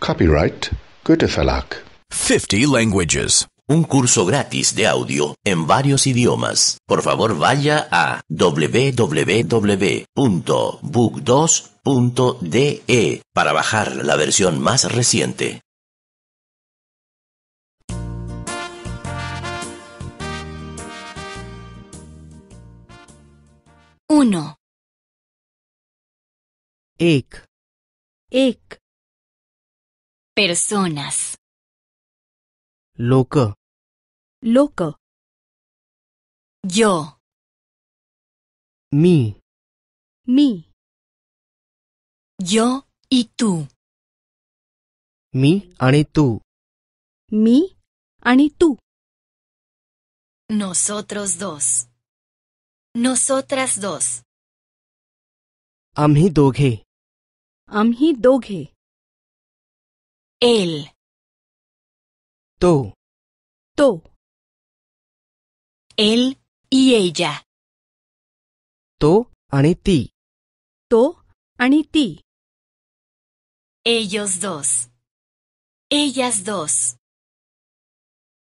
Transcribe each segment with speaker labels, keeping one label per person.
Speaker 1: Copyright Verlag. 50 languages. Un curso gratis de audio en varios idiomas. Por favor, vaya a www.book2.de e
Speaker 2: para bajar la versión más reciente. Uno. Ik.
Speaker 3: Ik personas
Speaker 4: loco
Speaker 3: loco yo mi mi yo y tú
Speaker 4: mi ani tú
Speaker 3: mi ani tú nosotros dos nosotras dos amhi doge. amhi él. Tú. Tú. Él y ella. Tú anití Tú anití, Ellos dos. Ellas dos.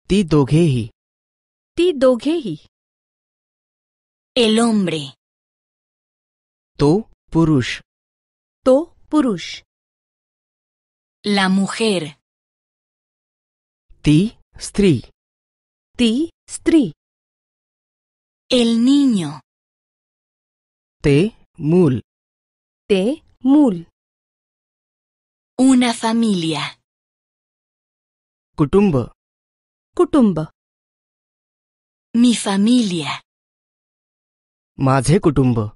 Speaker 4: Ti dogehi.
Speaker 3: Ti El hombre. Tú, purush. Tú, purush. La mujer. Ti, stri. Ti, stri. El niño.
Speaker 4: Te, mul.
Speaker 3: Te, mul. Una familia. Kutumba. Kutumba. Mi familia. Maje kutumba.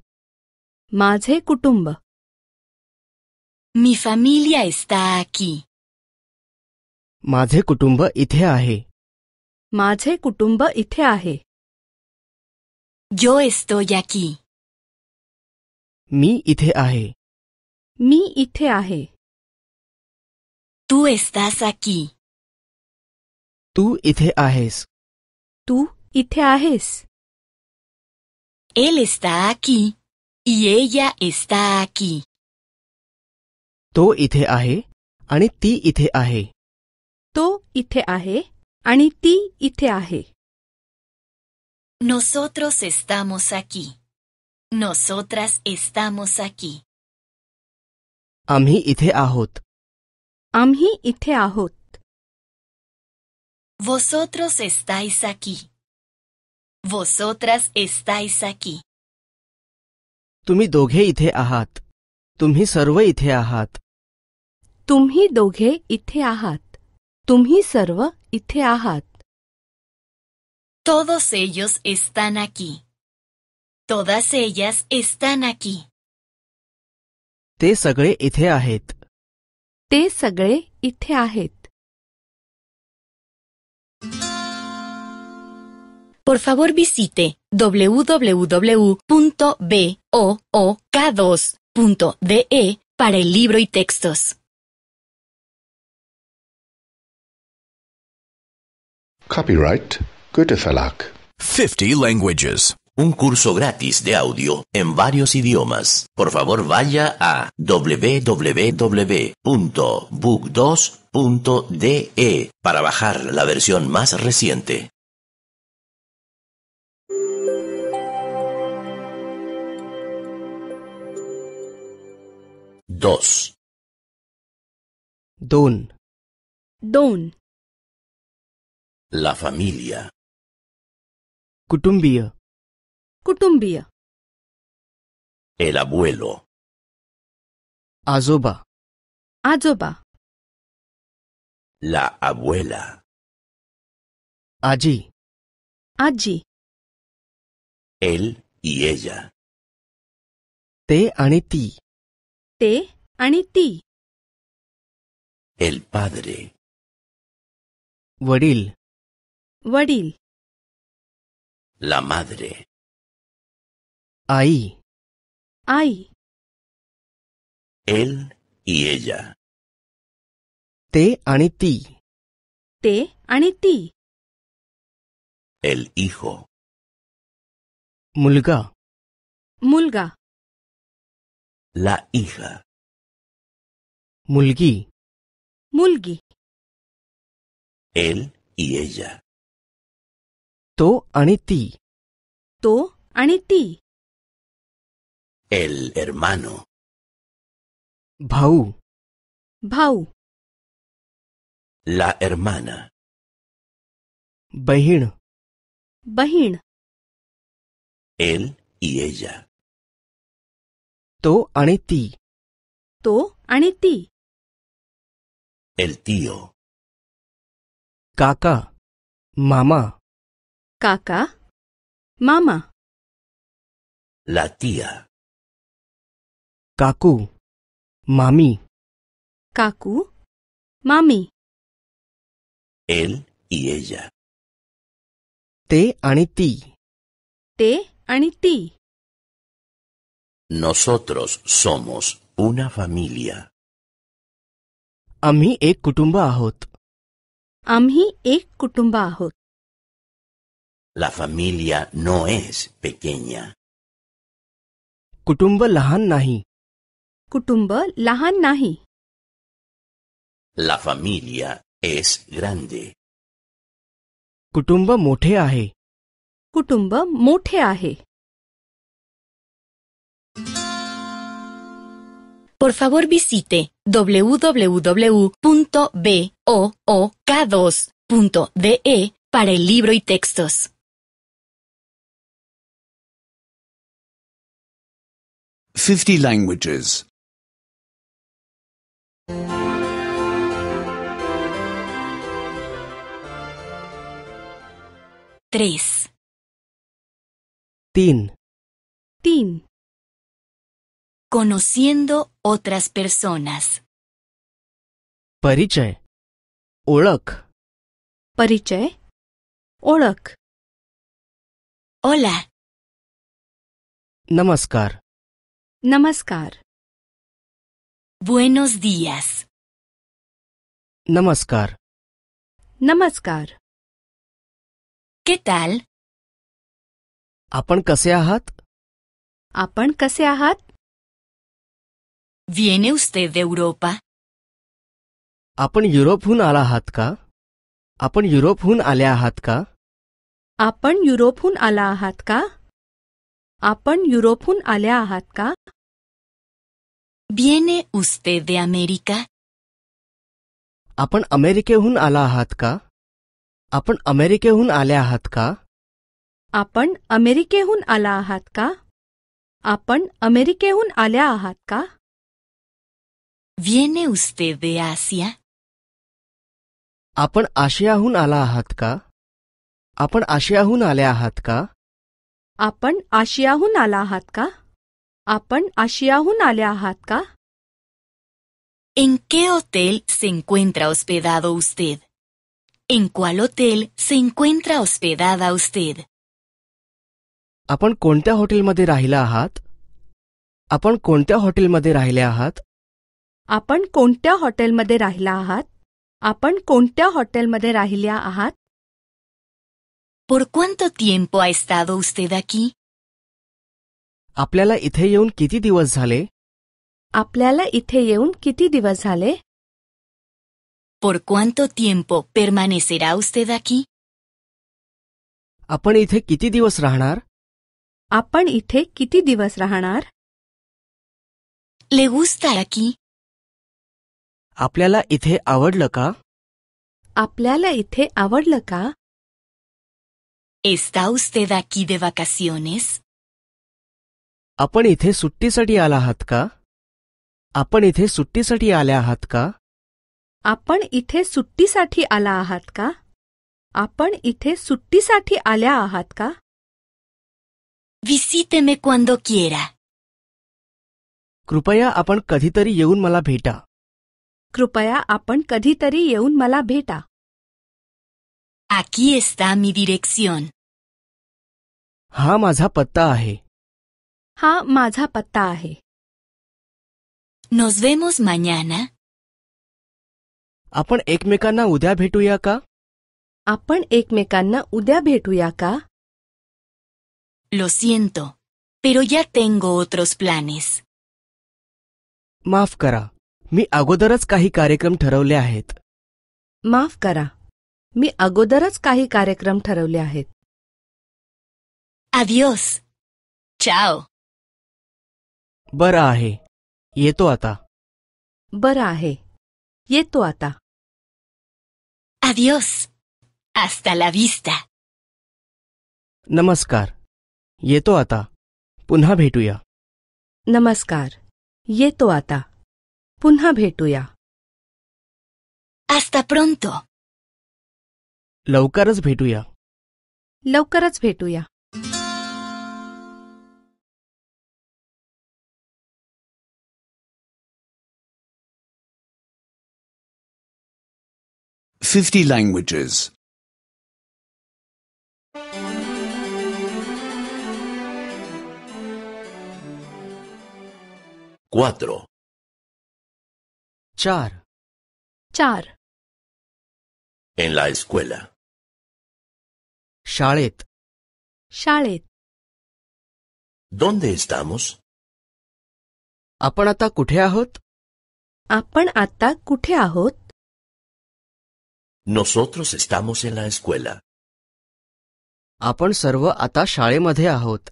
Speaker 3: Maje kutumba. Mi familia está aquí. माझे kutumba इथे आहे माझे कुटुंब Yo estoy aquí.
Speaker 4: mi इथे
Speaker 3: Mi मी Tú estás aquí. Tú इथे tú तू Él
Speaker 5: está aquí. Y ella está aquí.
Speaker 3: तो इथे आहे आणि ती इथे आहे
Speaker 5: तो इथे आहे आणि ती इथे आहे Nosotros estamos aquí. Nosotras estamos aquí.
Speaker 3: आम्ही
Speaker 2: इथे आहोत
Speaker 5: आम्ही इथे आहोत Vosotros estáis aquí. Vosotras estáis aquí.
Speaker 3: तुम्ही दोघे इथे आहात तुम्ही सर्व इथे आहात तुम्ही दोघे इथे आहात तुम्ही सर्व इथे आहात
Speaker 5: Todos ellos están aquí. Todas ellas están aquí.
Speaker 3: Te sagre इथे आहेत Te sagre y आहेत
Speaker 5: Por favor visite www.book2.de para el libro y
Speaker 6: textos.
Speaker 7: Copyright Goethe-Verlag.
Speaker 1: 50 languages. Un curso gratis de audio en varios idiomas. Por favor, vaya a www.book2.de e para bajar la versión
Speaker 6: más reciente. Dos. Don. Don. La familia.
Speaker 3: Cutumbia. Cutumbia.
Speaker 6: El abuelo.
Speaker 3: Azoba. Azoba.
Speaker 4: La abuela. Aji. Aji. Él y ella. Te aniti.
Speaker 3: Te aniti.
Speaker 4: El padre. Vadil. La madre.
Speaker 3: Ahí. ay Él y ella. Te ani Te ani El hijo. Mulga. Mulga.
Speaker 6: La hija. Mulgi. Mulgi. Él y
Speaker 3: ella. To aniti. To El hermano. Bau. Bau.
Speaker 4: La hermana. Bajin. Bajin. Él y
Speaker 3: ella. To aniti. To aniti. El tío. Kaka. Mamá. Caca. Mamá.
Speaker 4: La tía. Kaku. Mami.
Speaker 3: Kaku. Mami. Él y
Speaker 4: ella. Te ani ti.
Speaker 3: Te ani ti.
Speaker 4: Nosotros somos una familia.
Speaker 3: आम्ही एक कुटुंब आहोत आम्ही एक कुटुंब आहोत
Speaker 6: La familia no es pequeña.
Speaker 3: Kutumba lahan nahi. Kutumba lahan nahi.
Speaker 6: La familia es grande.
Speaker 3: Kutumba mothe kutumba Kutumba
Speaker 5: Por favor visite www.book2.de para el libro y textos.
Speaker 4: 50 languages.
Speaker 5: 3. Tin. Tin. Conociendo otras personas.
Speaker 3: Pariche. ओळख Pariche. ओळख Hola, Namaskar. नमस्कार Buenos días. नमस्कार नमस्कार ¿Qué tal? आपण कसे आहात आपण कसे आहात ¿Viene usted de Europa? आपण युरोपहून आला आहात का आपण युरोपहून आल्या आहात का आपण युरोपहून आला आहात का આપણ યુરોપުން આલે આહત કા? viene usted de america? આપણ અમેરિકાહૂન આલા આહત કા? આપણ અમેરિકાહૂન આલે આહત કા? આપણ અમેરિકાહૂન આલા આહત કા? આપણ અમેરિકાહૂન આલે આહત કા? viene usted de asia? આપણ આશિયાહૂન આલા આહત કા? આપણ આશિયાહૂન આલે આહત કા? आपण आशियाहून आला आहात का आपण आशियाहून आले आहात का
Speaker 5: ¿En qué hotel se encuentra hospedado usted? ¿En cuál hotel se encuentra hospedada usted?
Speaker 3: आपण कोणत्या हॉटेलमध्ये राहिला आहात आपण कोणत्या हॉटेलमध्ये राहिले आहात आपण कोणत्या हॉटेलमध्ये राहिला आहात आपण कोणत्या हॉटेलमध्ये राहिल्या आहात
Speaker 5: ¿Por cuánto tiempo ha estado usted aquí?
Speaker 3: आपल्याला इथे येऊन किती दिवस झाले
Speaker 5: आपल्याला इथे येऊन किती दिवस झाले ¿Por cuánto tiempo permanecerá usted aquí?
Speaker 3: आपण इथे किती दिवस राहणार
Speaker 5: आपण इथे
Speaker 3: किती दिवस राहणार ¿Le gusta aquí? आपल्याला इथे आवडलं का आपल्याला इथे आवडलं का
Speaker 5: ¿Está usted aquí de vacaciones?
Speaker 3: आपण इथे सुट्टीसाठी आला आहात का आपण इथे सुट्टीसाठी का आपण इथे Visíteme cuando quiera. Krupaya apan कधीतरी येऊन मला भेटा कृपया Aquí está mi dirección. ¡Ha mazha ¡Ha mazha Nos vemos mañana. Apon me karna Apon ya ka? me
Speaker 5: Lo siento, pero ya tengo otros planes.
Speaker 3: Mafkara, mi agodaras kahi karyakram Mafkara. मी अगोदरच काही कार्यक्रम ठरवले आहेत Adiós. चाओ बरं आहे येतो आता बरं आहे येतो आता Adiós. आस्ता वीस विस्ता नमस्कार येतो आता पुन्हा भेटूया नमस्कार येतो आता पुन्हा भेटूया अस्ता प्रोंतो लवकरच भेटूया लवकरच भेटूया
Speaker 4: fifty languages.
Speaker 6: Cuatro.
Speaker 3: Char. Char.
Speaker 6: En la escuela.
Speaker 3: शाळेत शाळेत ¿Dónde इस्तामोस आपण आता कुठे आहोत आपण आता कुठे आहोत Nosotros estamos en la escuela. आपण सर्व आता शाळेमध्ये आहोत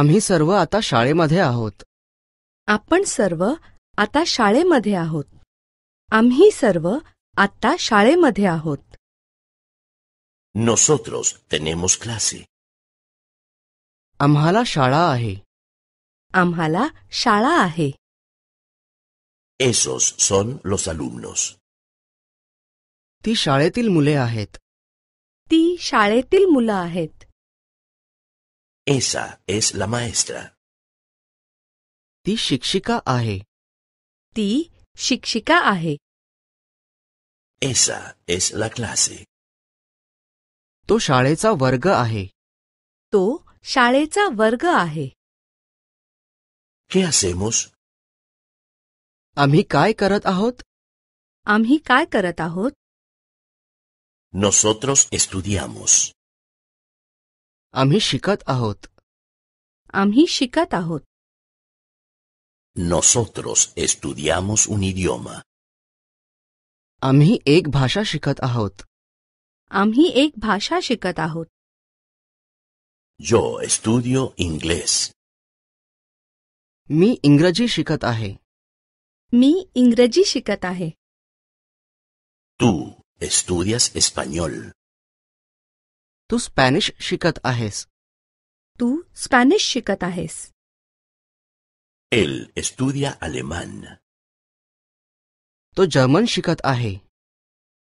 Speaker 3: आम्ही सर्व आता शाळेमध्ये आहोत आपण सर्व आता शाळेमध्ये आहोत आम्ही सर्व आता शाळेमध्ये आहोत
Speaker 4: Nosotros tenemos clase.
Speaker 3: Amhala shala ahe. Amhala shala ahe.
Speaker 4: Esos son
Speaker 3: los alumnos. Ti shaletil mule ahet. Ti sharetil mule Esa es la maestra. Ti shikshika ahe. Ti shikshika ahe. Esa es la clase. तो शाळेचा वर्ग आहे तो शाळेचा वर्ग आहे आम्ही काय करत आहोत आम्ही काय करत आहोत नोसोत्रोस एस्टुदियामोस आम्ही शिकत आहोत आम्ही शिकत आहोत नोसोत्रोस एस्टुदियामोस un आम्ही एक भाषा शिकत आहोत आम्ही एक भाषा शिकत आहोत जो estudio इंग्लिश मी इंग्रजी शिकत आहे मी इंग्रजी शिकत आहे तू estudias español. तू स्पॅनिश शिकत आहेस तू स्पॅनिश शिकत आहेस एल estudia अलेमान तो जर्मन शिकत आहे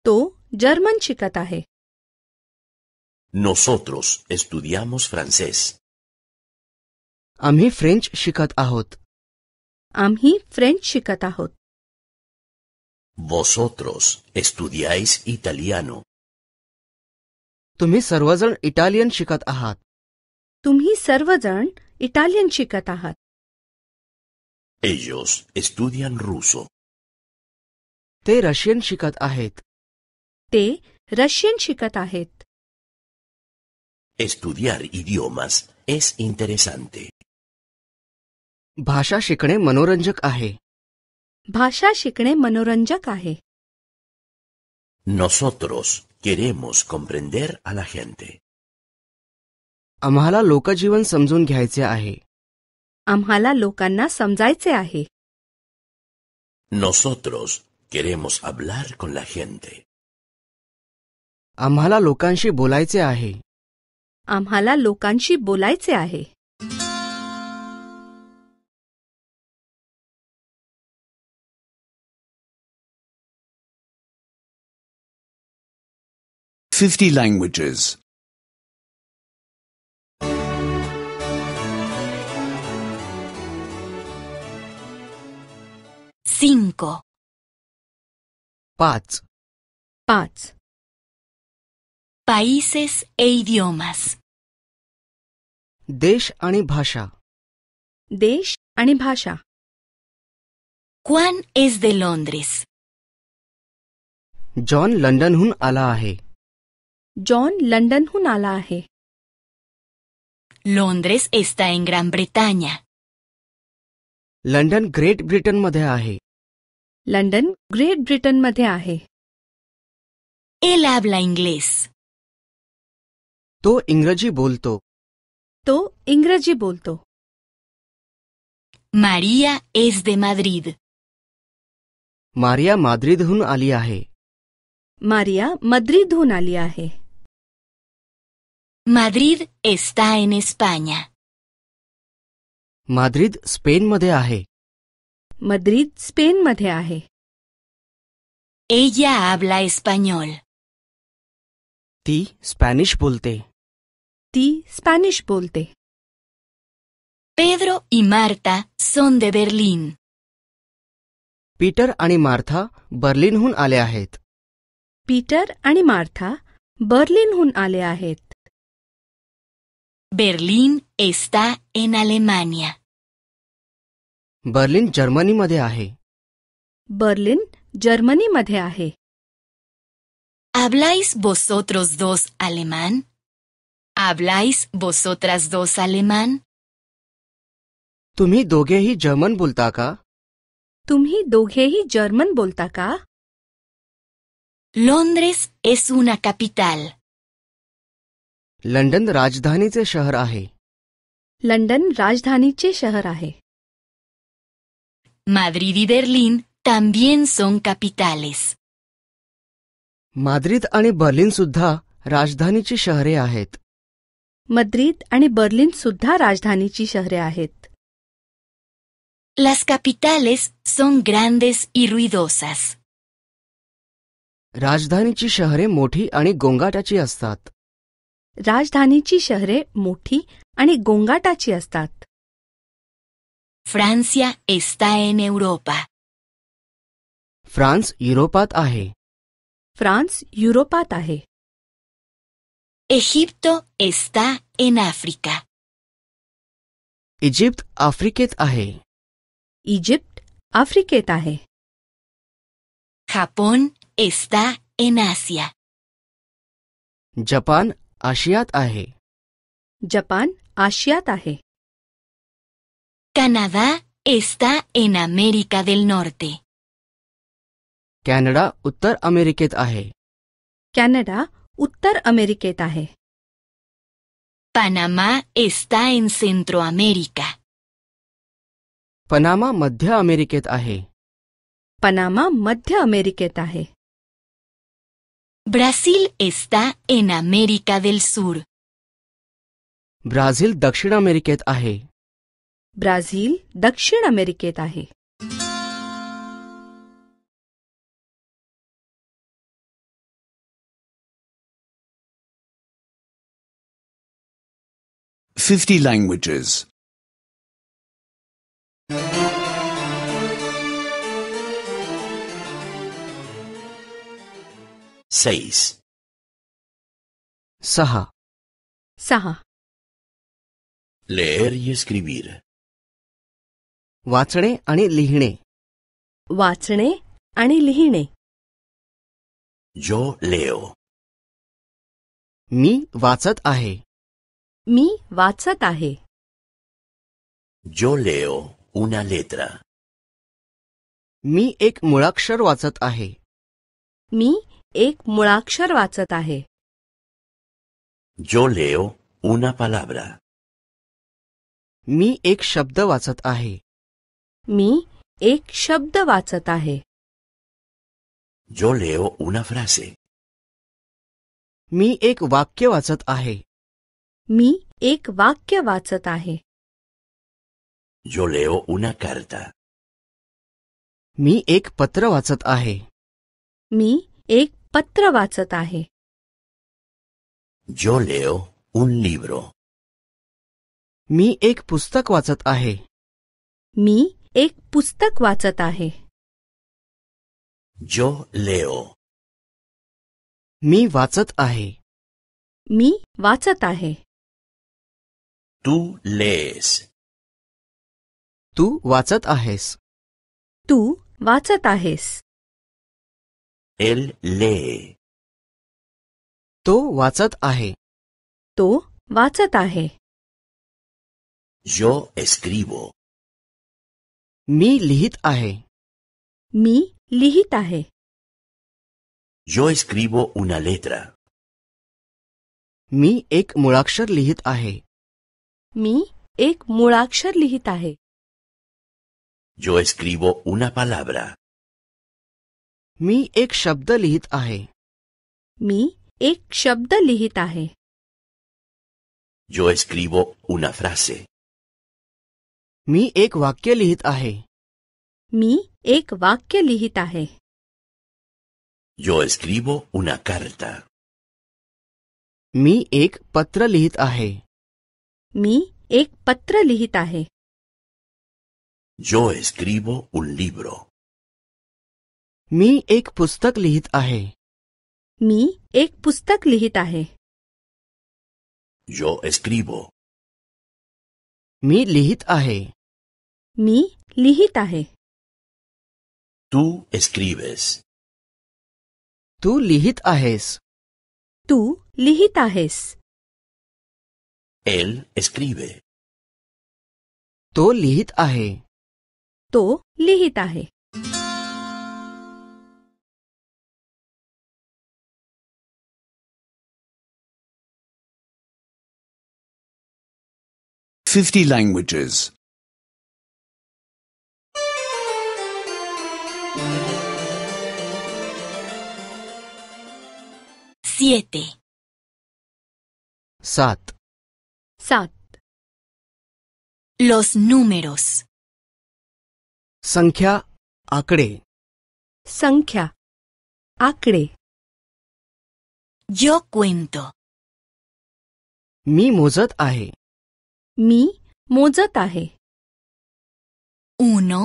Speaker 3: तो जर्मन शिकता है Nosotros estudiamos francés. आम्ही फ्रेंच शिकत आहोत आम्ही फ्रेंच शिकत आहोत
Speaker 2: Vosotros estudiáis italiano.
Speaker 3: तुम्ही सर्वजण इटालियन शिकत आहात तुम्ही सर्वजण इटालियन शिकत आहात Ellos estudian ruso. ते रशियन शिकत आहेत ते रशियन शिकत आहेत Estudiar idiomas es interesante. भाषा शिकणे मनोरंजक आहे भाषा शिकणे मनोरंजक आहे Nosotros queremos comprender a la gente. आम्हाला लोकजीवन समजून घ्यायचे आहे आम्हाला लोकांना समजायचे आहे
Speaker 6: Nosotros queremos hablar con la gente.
Speaker 3: आम्हाला लोकांशी बोलायचे आहे आम्हाला लोकांशी बोलायचे आहे fifty languages cinco. Pats. Países e idiomas. Desh Anibhasha Desh Anibhasha Juan es de Londres? John London hun John London hun Londres
Speaker 5: está en Gran Bretaña.
Speaker 3: London Great Britain Madeahe London Great Britain Madeahe Él habla inglés. તો ઇંગ્રજી બોલતો તો ઇંગ્રજી બોલતો Maria એસ દે Madrid Maria માદ્રિદહુન આલી આહે મારિયા મદ્રિદહુન આલી આહે માદ્રિદ એસ્ટા એન એસ્પાન્યા माद्रिद स्पेनमध्ये आहे मद्रिद स्पेनमध्ये आहे एया habla español. ती स्पॅनिश बोलते ti Spanish bolte. Pedro y Marta son de Berlín. Peter आणि मार्था बर्लिनहून आले आहेत पीटर आणि मार्था बर्लिनहून आले आहेत Berlín
Speaker 5: está en
Speaker 3: Alemania. Berlin जर्मनीमध्ये आहे बर्लिन जर्मनीमध्ये आहे
Speaker 5: ¿Habláis vosotros dos alemán? ¿Habláis vosotras dos alemán?
Speaker 3: तुम्ही दोघेही जर्मन बोलता का
Speaker 5: तुम्ही दोघेही जर्मन बोलता
Speaker 3: का Londres es una capital. London राजधानीचे शहर आहे लंडन राजधानीचे
Speaker 5: शहर आहे Madrid y Berlín también son capitales.
Speaker 3: माद्रिद आणि बर्लिन सुद्धा राजधानीची शहरे आहेत
Speaker 5: मद्रिद आणि बर्लिन सुद्धा राजधानीची शहरे आहेत Las capitales son grandes y ruidosas.
Speaker 3: राजधानीची शहरे मोठी आणि गोंगाटाची असतात राजधानीची शहरे मोठी आणि गोंगाटाची असतात
Speaker 5: Francia está en Europa.
Speaker 3: France युरोपात आहे फ्रान्स युरोपात आहे Egipto está en África. Egipto, África Egipto, África Japón está en Asia. Japón, Asia ahe. Japón, Asia ahe.
Speaker 5: Canadá está en América del Norte.
Speaker 3: Canadá, Uttar América ahe.
Speaker 5: Canadá, उत्तर अमेरिकेत आहे Panama एस्ता इन सेंट्रो America
Speaker 3: Panama मध्य अमेरिकेत आहे
Speaker 5: Panama मध्य अमेरिकेत आहे ब्राझील एस्ता इन अमेरिका वेल सूर
Speaker 3: ब्राझील दक्षिण अमेरिकेत आहे ब्राझील दक्षिण अमेरिकेत आहे
Speaker 4: 50 languages. 6
Speaker 3: Saha. Saha. Leer y escribir. वाचणे आणि लिहिणे वाचणे आणि लिहिणे Yo leo. मी वाचत आहे मी वाचत आहे जो लेओ उना लेत्रा मी एक मुळाक्षर वाचत आहे मी एक मुळाक्षर वाचत आहे जो लेओ उना पालाब्रा मी एक शब्द वाचत आहे मी एक शब्द वाचत आहे जो लेओ उना फ्रासे मी एक वाक्य वाचत आहे मी एक वाक्य वाचत आहे Yo leo una carta. मी एक पत्र वाचत आहे मी एक पत्र वाचत आहे Yo leo un libro. मी एक पुस्तक वाचत आहे मी एक पुस्तक वाचत आहे Yo leo. मी वाचत आहे मी वाचत आहे तू लेस तू वाचत आहेस तू वाचत आहेस एल ले तो वाचत आहे तो वाचत आहे यो एस्क्रिबो मी लिहित आहे मी लिहित आहे यो एस्क्रिबो una letra मी एक मुळाक्षर लिहित आहे मी एक मूळाक्षर लिहित आहे Yo escribo una palabra. मी एक शब्द लिहित आहे मी एक शब्द लिहित आहे Yo escribo una frase. मी एक वाक्य लिहित आहे मी एक वाक्य लिहित आहे Yo escribo una carta. मी एक पत्र लिहित आहे मी एक पत्र लिहित आहे Yo escribo un मी एक पुस्तक लिखित आहे मी एक पुस्तक लिहित आहे Yo escribo. मी लिहित आहे मी लिहित आहे Tú escribes. तू लिहित आहेस तू लिहित आहेस एल स्क्रीवे तो लिहित आहे तो लिहित आहे
Speaker 4: फिफ्टी लैंग्वेजेस
Speaker 3: सात सात Los números. संख्या आंकड़े संख्या आंकड़े Yo cuento. मी मोजत आहे मी मोजत आहे Uno,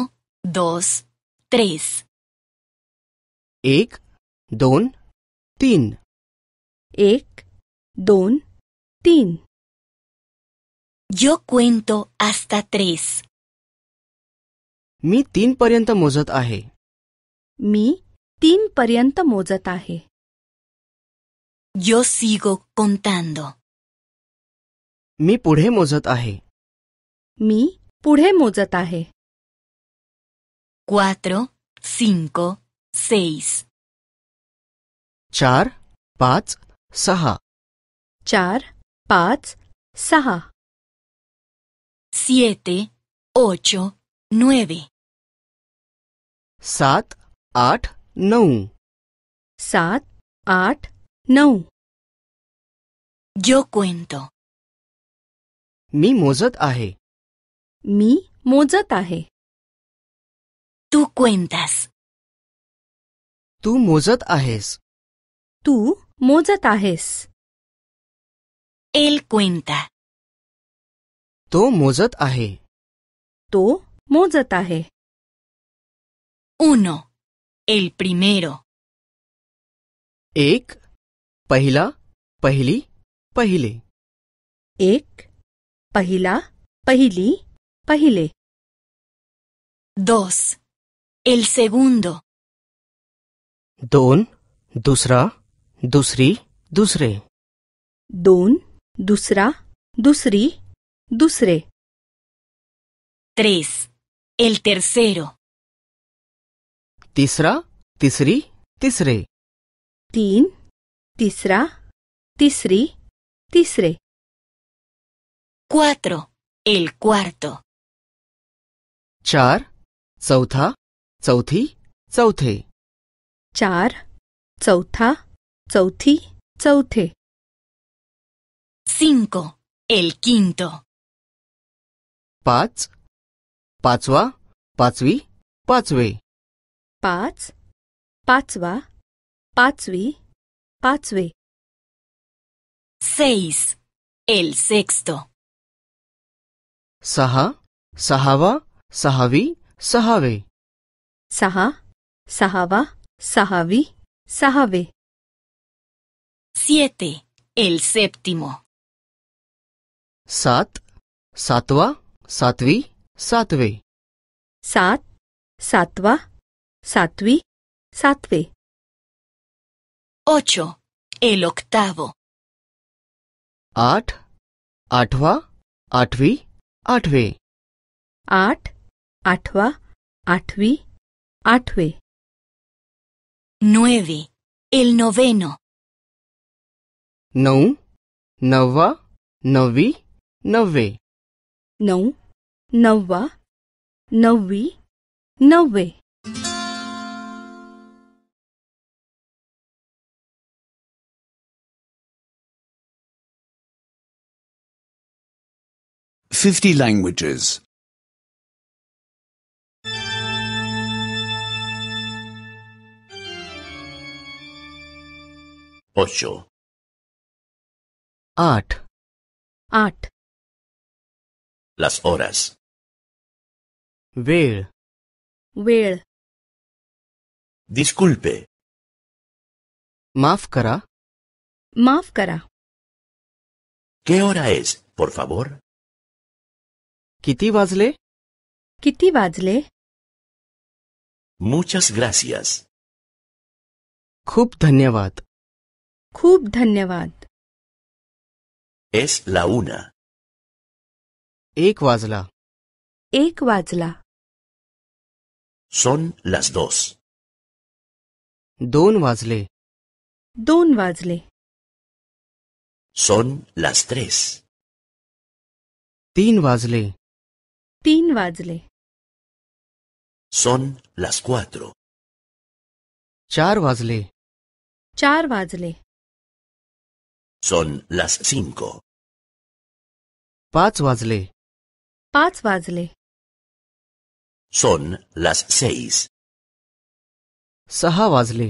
Speaker 3: dos, tres. एक दोन तीन एक दोन तीन Yo cuento hasta tres. Mi tin parienta mozat Mi tin parienta mozat Yo sigo contando. Mi purhe mozat Mi purhe mozatahe. Cuatro, cinco, seis. Char, pat saha. Char, patz, saha siete, ocho, nueve. Sat, at, no. Sat, at, no Yo cuento. Mi mozat Mi mozat Tú cuentas. Tú mozat Tú mozat Él cuenta. तो मोजत आहे तो मोजत आहे uno el primero एक पहिला पहिली पहिले एक पहिला पहिली पहिले dos el segundo
Speaker 4: दोन दुसरा दुसरी दूसरे
Speaker 3: दोन दूसरा दूसरी Tres. El tercero. Tisra, tisri, tisre. Tin, tisra, tisri, tisre. Cuatro. El cuarto. Char, sautha, sauthi, zouti. Char, zouta sauthi, zouti. Cinco. El quinto. Pats patwa pazvi, pazve, paz, pazva, patvi patvi. seis, el sexto, saha, sahava, sahavi, sahave, saha, sahava, sahavi, sahave, siete, el séptimo, sat Satvi, Satvi. Sat, Satva, Satvi, Satvi. Ocho, el octavo. at Atva, Atvi, Atvi. at Atva, Atvi, atve. Nueve, el noveno. No, nova, novi, nove. नौ नव्वा नववी नव्वे
Speaker 4: Fifty languages.
Speaker 6: Ocho. Eight. Eight. Las horas.
Speaker 3: Ver. Ver. Disculpe. Maaf kara. ¿Qué hora es, por favor? Kiti vazle? Muchas gracias.
Speaker 4: Khub dhanyavad.
Speaker 3: Khub dhanyavad.
Speaker 4: Es la una. एक वाजला
Speaker 3: एक वाजला Son las dos. दोन वाजले दोन वाजले
Speaker 4: Son las tres. तीन वाजले
Speaker 3: तीन वाजले Son las cuatro. चार वाजले चार वाजले Son las cinco. पाच वाजले Son las seis. सहा वाजले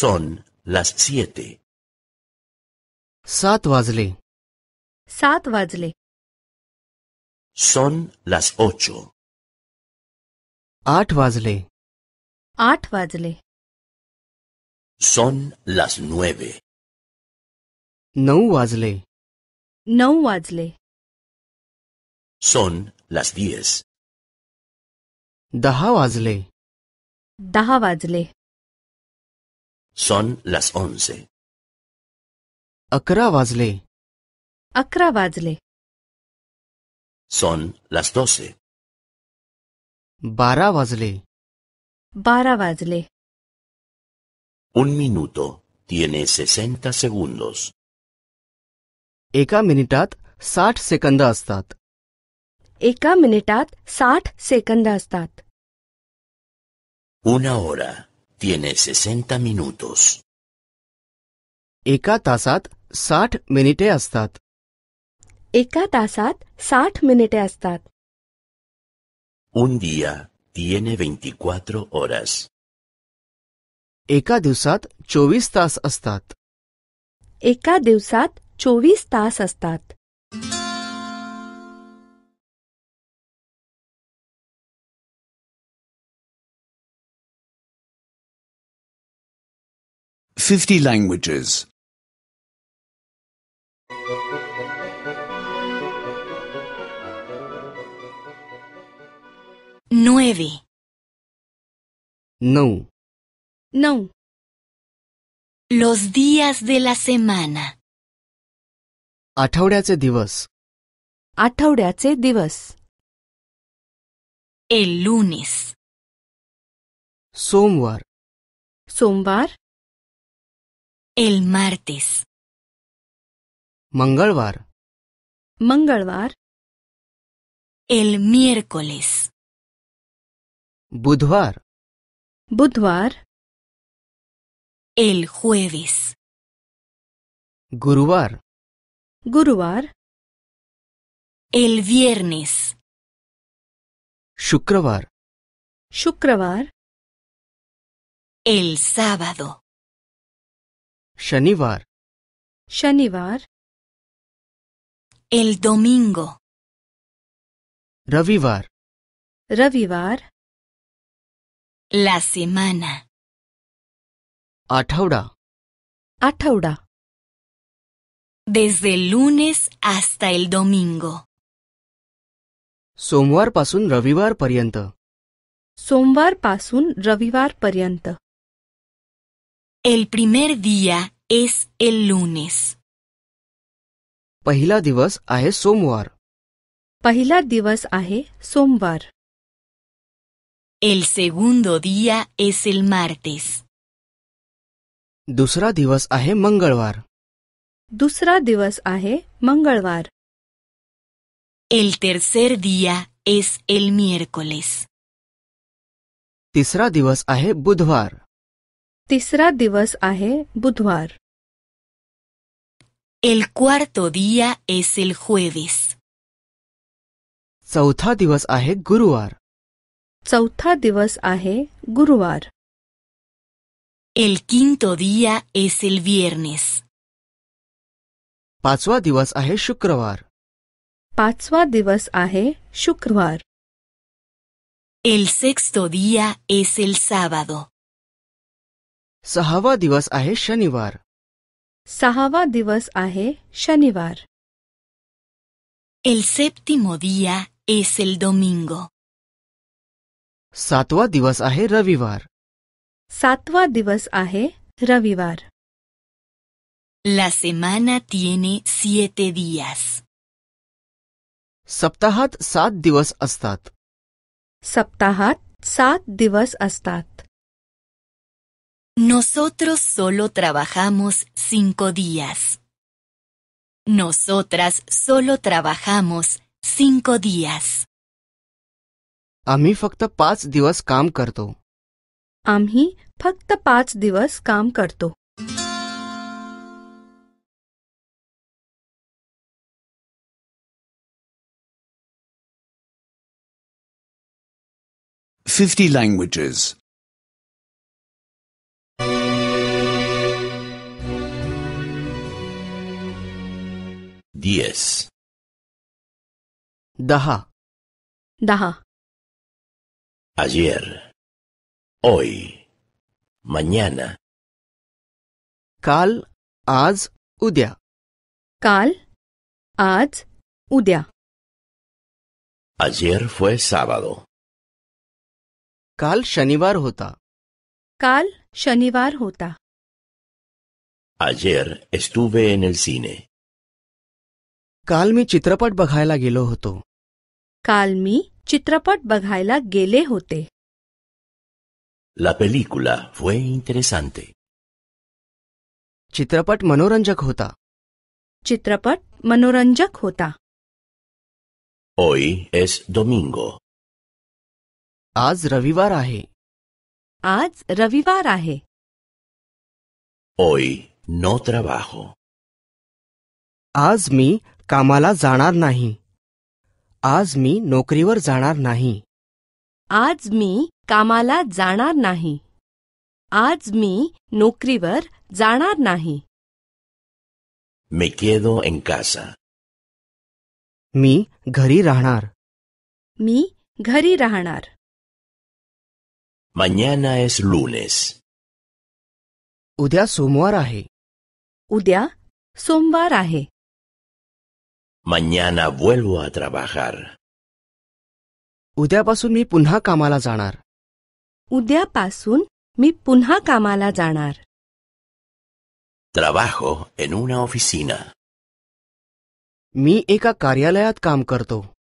Speaker 3: Son las siete. सात वाजले Son las ocho. आठ वाजले Son las nueve. नऊ son las diez. वाजले Son las once. Akra वाजले Son las doce. बारा वाजले Un minuto
Speaker 2: tiene sesenta segundos. Eka minitat sat secundastat.
Speaker 3: Eka minitat sat secundastat. Una hora tiene sesenta minutos. Eka tasat sat minitastat. Eka tasat sat minitastat.
Speaker 2: Un día tiene veinticuatro horas. Eka deusat chovistas
Speaker 6: astat.
Speaker 3: Eka deusat chovistas astat 50
Speaker 7: languages
Speaker 5: no
Speaker 3: no los días de la semana आठवड्याचे दिवस आठवड्याचे दिवस
Speaker 6: L लुनिस
Speaker 3: सोमवार सोमवार L मार्तिस मंगळवार मंगळवार L miércoles. बुधवार बुधवार एल हुएविस गुरुवार Guruvar. El viernes.
Speaker 4: Shukravar.
Speaker 3: Shukravar. El sábado.
Speaker 4: Shanivar.
Speaker 3: Shanivar. El domingo. Ravivar. Ravivar. La semana. Athauda. Athauda. Desde el lunes hasta el domingo. Somwar pasun ravivar parienta. Sombar pasun ravivar parienta.
Speaker 5: El primer día es el lunes.
Speaker 3: Pahila divas ahe somwar. Pahila divas ahe sombar.
Speaker 5: El segundo día es el martes.
Speaker 3: Dusra divas ahe mangalwar. Dusra ahe mangalvar.
Speaker 5: El tercer día es el miércoles.
Speaker 3: Tisra ahe budwar. Tisra divas ahe budwar. El cuarto día
Speaker 5: es el jueves.
Speaker 3: Sautha divas ahe guruar. Sautha ahe guruar. El quinto día es el viernes. पाचवा दिवस आहे शुक्रवार पाचवा दिवस आहे शुक्रवार El sexto día es el sábado. सहावा दिवस आहे शनिवार सहावा दिवस आहे शनिवार El séptimo día es el domingo. सातवा दिवस आहे रविवार सातवा दिवस आहे रविवार
Speaker 5: La semana tiene siete días.
Speaker 3: Saptahat sat divas astat.
Speaker 5: Saptahat sat
Speaker 3: divas astat.
Speaker 5: Nosotros solo trabajamos cinco días. Nosotras solo trabajamos cinco días.
Speaker 3: Ami fakta paz divas kam karto. Ami fakta paz divas kam karto.
Speaker 6: 50
Speaker 7: languages. 10.
Speaker 3: Daha. Daha.
Speaker 6: Ayer. Hoy. Mañana.
Speaker 3: Kal. Az. Udia. Kal. Az. Udia.
Speaker 4: Ayer fue sábado.
Speaker 3: काल शनिवार होता काल शनिवार होता Ayer estuve en el cine. काल मी चित्रपट बघायला गेलो होतो काल मी चित्रपट बघायला गेले होते La película fue interesante. चित्रपट मनोरंजक होता चित्रपट मनोरंजक होता
Speaker 4: Hoy es domingo. आज रविवार
Speaker 3: आहे आज रविवार आहे Hoy no trabajo. आज मी कामाला जाणार नाही आज मी नोकरीवर जाणार नाही आज मी कामाला जाणार नाही आज मी नोकरीवर जाणार नाही
Speaker 6: Me quedo en casa.
Speaker 3: मी घरी राहणार मी घरी राहणार Mañana es lunes. Udia sumuarahe. Udia sumbarahe. Mañana vuelvo a trabajar. Udia pasun mi punha kamala zanar. Udia pasun mi punha kamala zanar.
Speaker 6: Trabajo en una oficina.
Speaker 3: Mi eka karyalayat kam karto.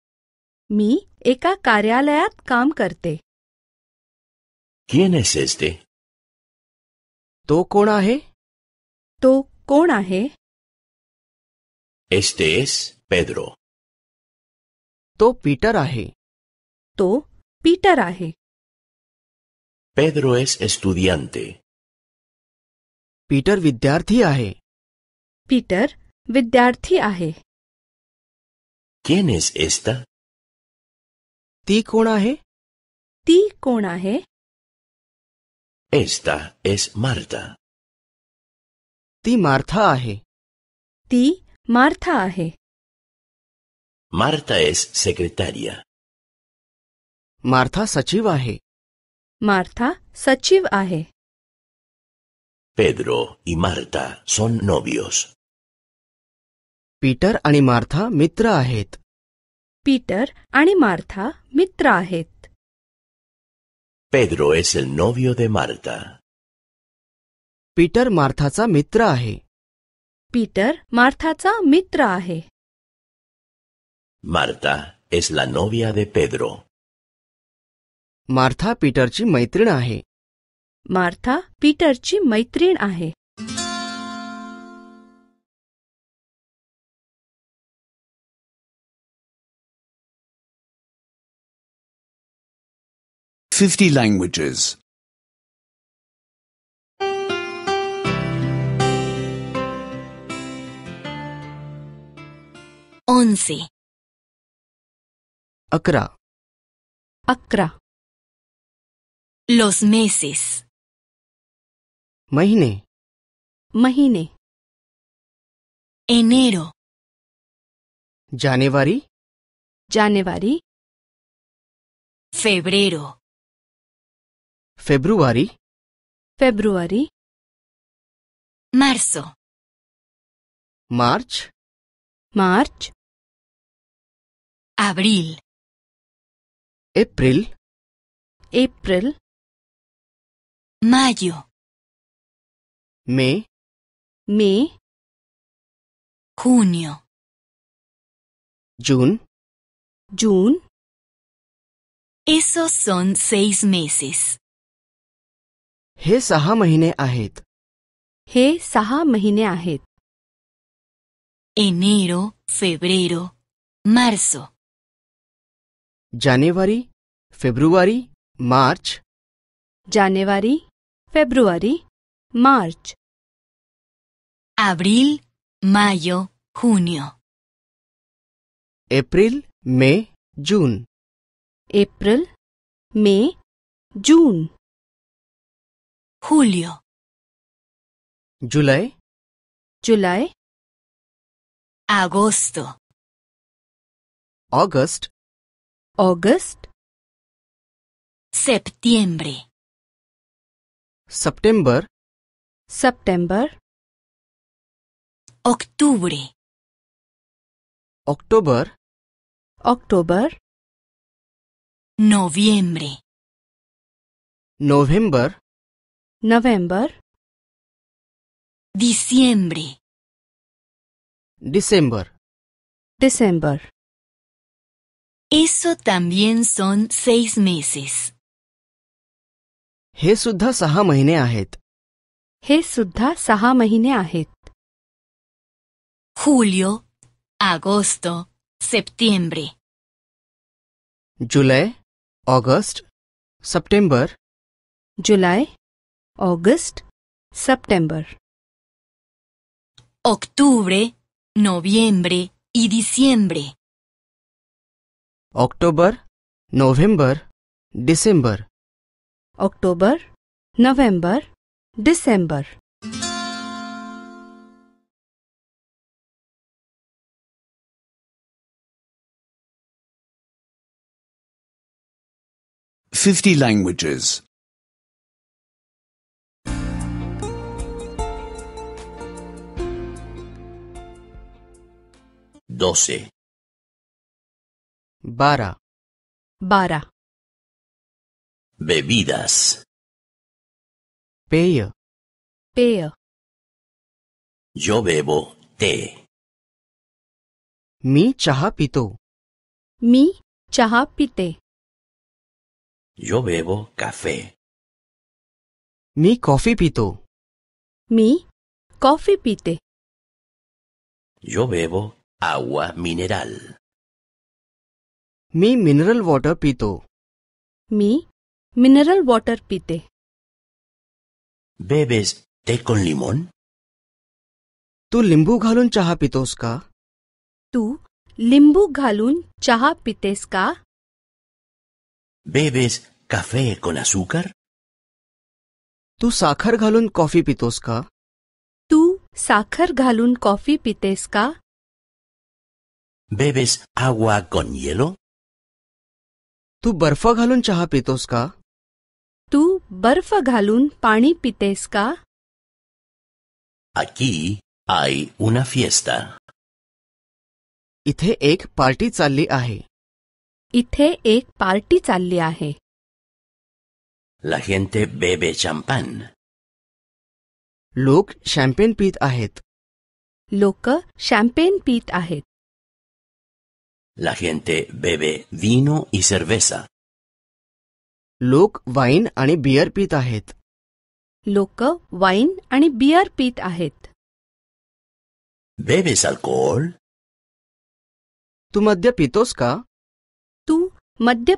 Speaker 3: Mi eka karyalayat kam karte. ¿Quién es este? ¿Tú conaje. he? ¿Tú Este es Pedro. ¿To Peter ¿Tú Peter Pedro es estudiante. Peter vidyarthi Peter vidyarthi ¿Quién es esta? ¿Ti coraje. ¿Tí ¿Ti
Speaker 4: esta es Marta.
Speaker 3: Ti Marta ahe. Ti Marta Marta es secretaria. Marta sachiv Marta Pedro y Marta son novios. Peter y Marta son peter Peter
Speaker 2: Pedro es el novio de Marta.
Speaker 3: Peter Marthaza Mitrahe. Peter Marthaza Mitrahe.
Speaker 2: Marta es la novia de Pedro.
Speaker 3: Marta Peter Chi Marta Martha Peter Chi 50
Speaker 7: languages.
Speaker 5: 11
Speaker 3: Accra. Accra. Los meses. महीने महीने Enero. January January Febrero. February. February. Marzo.
Speaker 4: March.
Speaker 3: March. Abril. April. April. Mayo. me me Junio. June. June. Esos son seis meses. हे सहा महिने आहेत हे सहा महिने आहेत
Speaker 5: एनेरो फेब्रेरो
Speaker 3: मार्सो जानेवारी फेब्रुवारी मार्च जानेवारी फेब्रुवारी मार्च अब्रिल मायो junio. April, May, June. April, May, June. Julio. July. July. Agosto. August. August. Septiembre. September. September. Octubre. October. October. Noviembre.
Speaker 4: November.
Speaker 3: November. Diciembre. December. December. Eso también son seis meses. हे सुद्धा सहा महिने आहेत हे सुद्धा सहा महिने आहेत Julio, agosto, septiembre. जुलै ऑगस्ट सप्टेंबर जुलै August, September. Octubre, noviembre y diciembre. October, November, December. October, November, December.
Speaker 4: Fifty languages.
Speaker 6: doce. Vara.
Speaker 3: Vara.
Speaker 4: Bebidas. peo
Speaker 3: peo
Speaker 6: Yo bebo té.
Speaker 3: Mi chaha Mi chaha Yo bebo
Speaker 4: café. Mi coffee pito.
Speaker 3: Mi coffee pite. Yo bebo agua mineral. मी mineral water पीतो मी mineral water पीते ¿Bebes té con limón? तू लिंबू घालून चहा पितोस का तू लिंबू घालून चहा पितेस का ¿Bebes café con azúcar? तू साखर घालून कॉफी पितोस का तू साखर घालून कॉफी पितेस का ¿Bebes आगुआ con hielo? तू बर्फ घालून चहा पितोस का तू बर्फ घालून पाणी पितेस का Aquí hay una fiesta. इथे एक पार्टी चालली आहे इथे एक पार्टी चालली आहे La gente bebe champán. लोक शॅम्पेन पीत आहेत लोक शॅम्पेन पित आहेत
Speaker 2: La gente bebe vino y cerveza. Luke wine ani beer pit
Speaker 3: Luke wine ani beer pit ¿Bebes alcohol? Tu madhya pitosca. ¿Tú madhya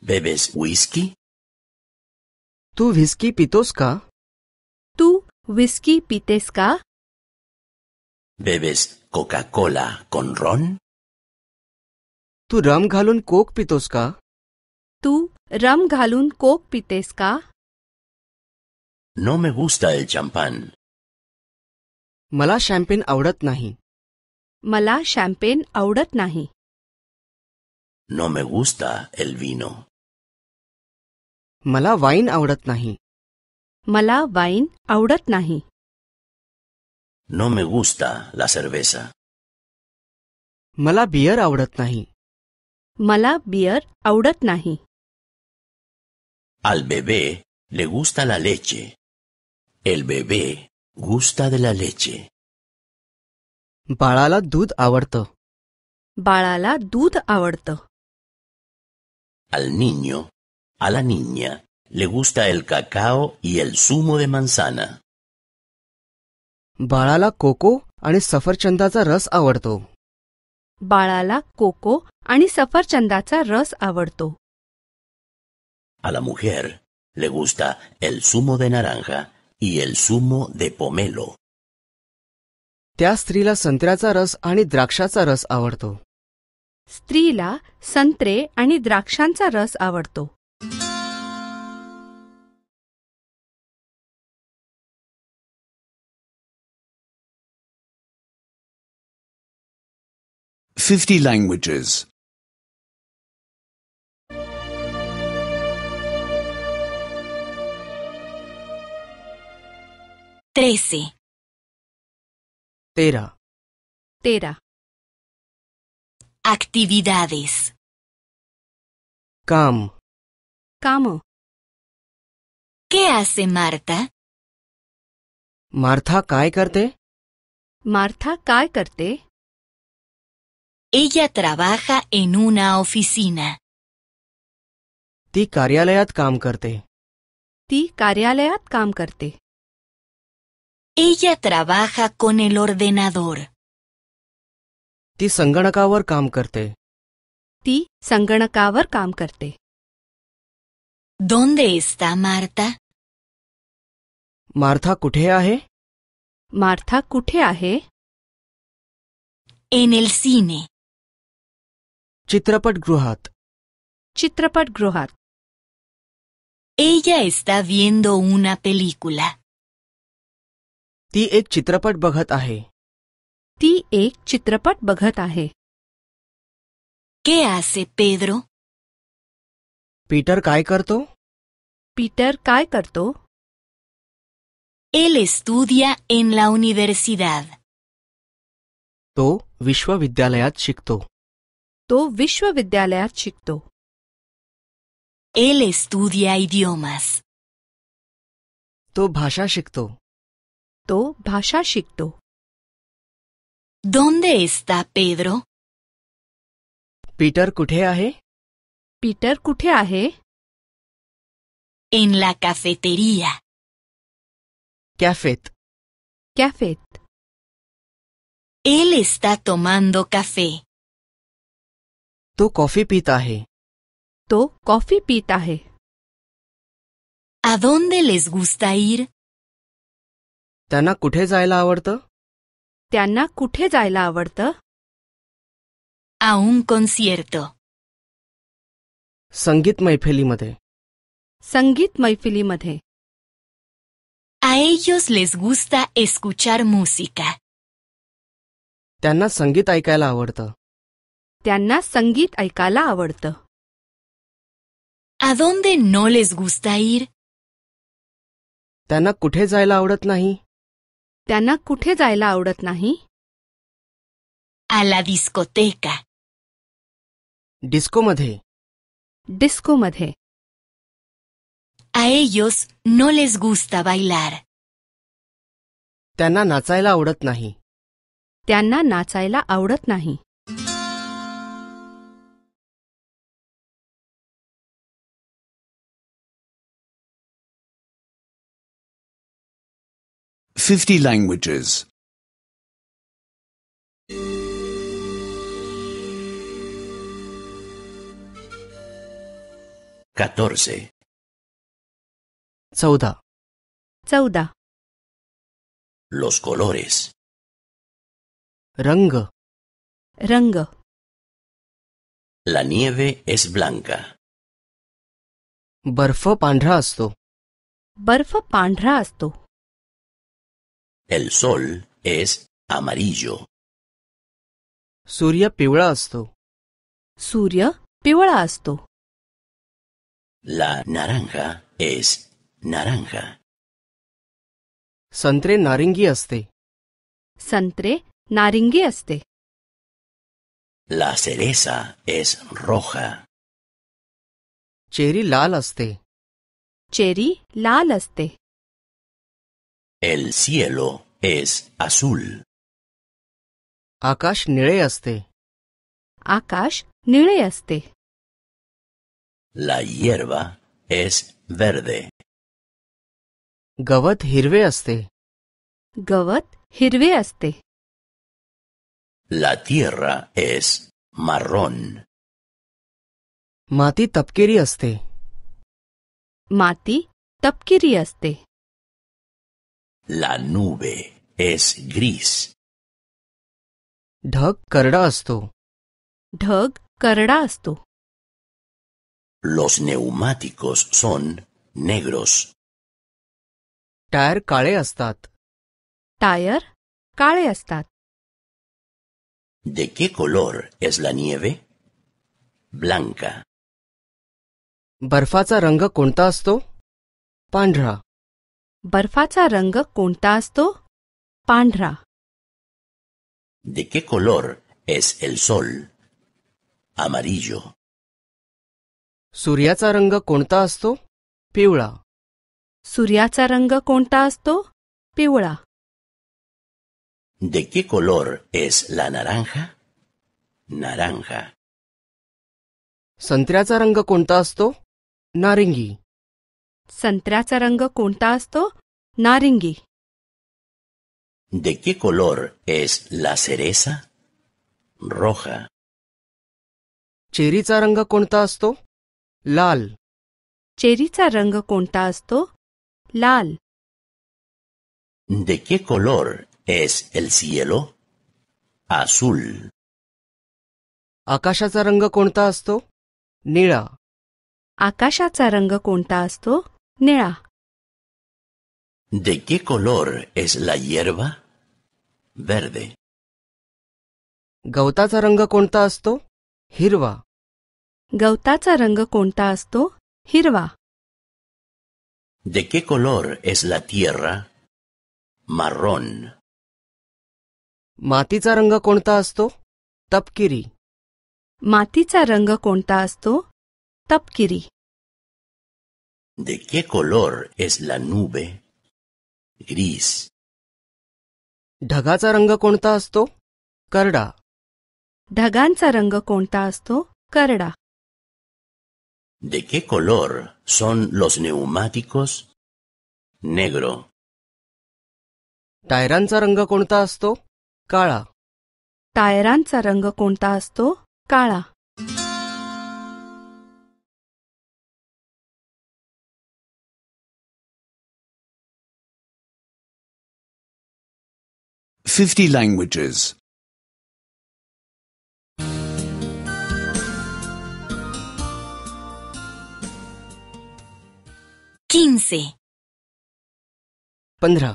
Speaker 3: ¿Bebes whisky? Tu whisky pitosca. ¿Tú whisky pitesca. ¿Bebes Coca-Cola con ron? तू रम घालून Coke पितोस का तू रम घालून Coke पितेस का No me gusta el champán. मला champagne आवडत नाही मला शॅम्पेन आवडत नाही No me gusta el vino. मला वाईन आवडत नाही मला वाईन आवडत नाही
Speaker 6: No me gusta la cerveza.
Speaker 3: मला beer
Speaker 6: Al bebé le gusta la leche. El bebé
Speaker 3: gusta de la leche. बाळाला दूध आवडतं dud
Speaker 2: Al niño, a la niña, le gusta el cacao y el zumo de manzana.
Speaker 3: बाळाला cocoa आणि सफरचंदाचा रस आवडतो बाळाला कोको आणि सफरचंदाचा रस आवडतो
Speaker 2: A la mujer le gusta el zumo de naranja y el zumo de pomelo.
Speaker 3: त्या स्त्रीला संत्र्याचा रस आणि द्राक्षाचा रस आवडतो स्त्रीला संत्रे आणि द्राक्षांचा रस आवडतो
Speaker 7: 50 languages.
Speaker 3: 13. Tera. Tera. Actividades. Cam. Camo. ¿Qué hace Marta? Martha काय करते Martha काय करते Ella trabaja en una oficina. Ti karyalayat kam karte. Ti karyalayat kam karte. Ella trabaja con el ordenador. Ti sanganakavar kam karte. Ti sanganakavar kam karte. ¿Dónde está Marta? Marta kuthe Marta Martha En el cine. चित्रपटगृहात चित्रपटगृहात Ella está viendo una película. ती एक चित्रपट बघत आहे ती एक चित्रपट बघत आहे ¿Qué hace Pedro? पीटर काय करतो पीटर काय करतो Él estudia en la universidad. तो विश्वविद्यालयात शिकतो तो विश्वविद्यालयात शिकतो Él estudia idiomas. तो भाषा शिकतो तो भाषा शिकतो ¿Dónde está Pedro? पीटर कुठे आहे पीटर कुठे आहे En la cafetería. कॅफेत कॅफेत Él está tomando café. तो कॉफी पीता है तो कॉफी पीता है ¿A dónde les gusta त्यांना कुठे जायला आवडतं त्यांना कुठे जायला आवडतं A un concierto. संगीत मैफिलीमध्ये संगीत मैफिलीमध्ये A ellos les gusta escuchar música. त्यांना संगीत ऐकायला आवडतं त्यांना संगीत ऐकायला आवडतं अदोंदे dónde no les gusta त्यांना कुठे जायला आवडत नाही त्यांना कुठे जायला आवडत नाही A डिस्कोटेका डिस्को मध्ये डिस्को मध्ये ellos नो लेस गुस्ता bailar. त्यांना नाचायला आवडत नाही त्यांना नाचायला आवडत नाही
Speaker 7: 50 languages.
Speaker 6: 14 Cauda. Cauda. Los colores. Rango. Rango. La nieve es blanca.
Speaker 3: Barfa pandrasto. Barfa pandrasto.
Speaker 6: El sol es amarillo.
Speaker 3: Surya piurasto. Surya pivarasto. La naranja es naranja. Santre aste. Santre aste.
Speaker 6: La cereza
Speaker 3: es roja. Cherry lalaste. Cheri lalaste. aste.
Speaker 6: El cielo es azul.
Speaker 3: Akash nireaste. Akash nireaste.
Speaker 6: La hierba es verde.
Speaker 3: Gavat hirveaste. Gavat hirveaste.
Speaker 6: La tierra es marrón.
Speaker 3: Mati tapkiriaste. Mati tapkiriaste.
Speaker 6: La nube es gris.
Speaker 3: Dhag karadastu. Dhag karadastu.
Speaker 6: Los neumáticos son negros.
Speaker 3: Tire kale astat. Tire
Speaker 6: ¿De qué color es la nieve? Blanca.
Speaker 3: Barfazaranga ranga Pandra. बर्फाचा contasto tasto
Speaker 6: De qué color es el sol? Amarillo.
Speaker 3: Suryacha ranga tasto Piula. Suryacha ranga Piula.
Speaker 6: De qué color es la naranja? Naranja.
Speaker 3: Santriatzaranga ranga Narangi santra contasto कोणता
Speaker 6: De qué color es la cereza? Roja.
Speaker 3: Cherita ranga contasto. Lal. Cherita ranga contasto. Lal.
Speaker 2: ¿De qué color es el cielo? Azul.
Speaker 3: Akasha ranga contasto. Nira. Akasha ranga contasto. निळा
Speaker 2: ¿De qué color es la
Speaker 3: गवताचा रंग कोणता असतो हिरवा गवताचा रंग कोणता असतो हिरवा
Speaker 6: ¿De qué color es la
Speaker 3: मातीचा रंग कोणता असतो तपकिरी मातीचा रंग कोणता असतो तपकिरी
Speaker 6: ¿De qué color es la nube? Gris.
Speaker 3: Dagazaranga contasto, carada. Dagazaranga contasto, carada.
Speaker 6: ¿De qué color son los neumáticos? Negro.
Speaker 3: Tairanzaranga contasto, cara. Tairanzaranga contasto, cara.
Speaker 4: 50 languages.
Speaker 5: 15
Speaker 3: पंद्रह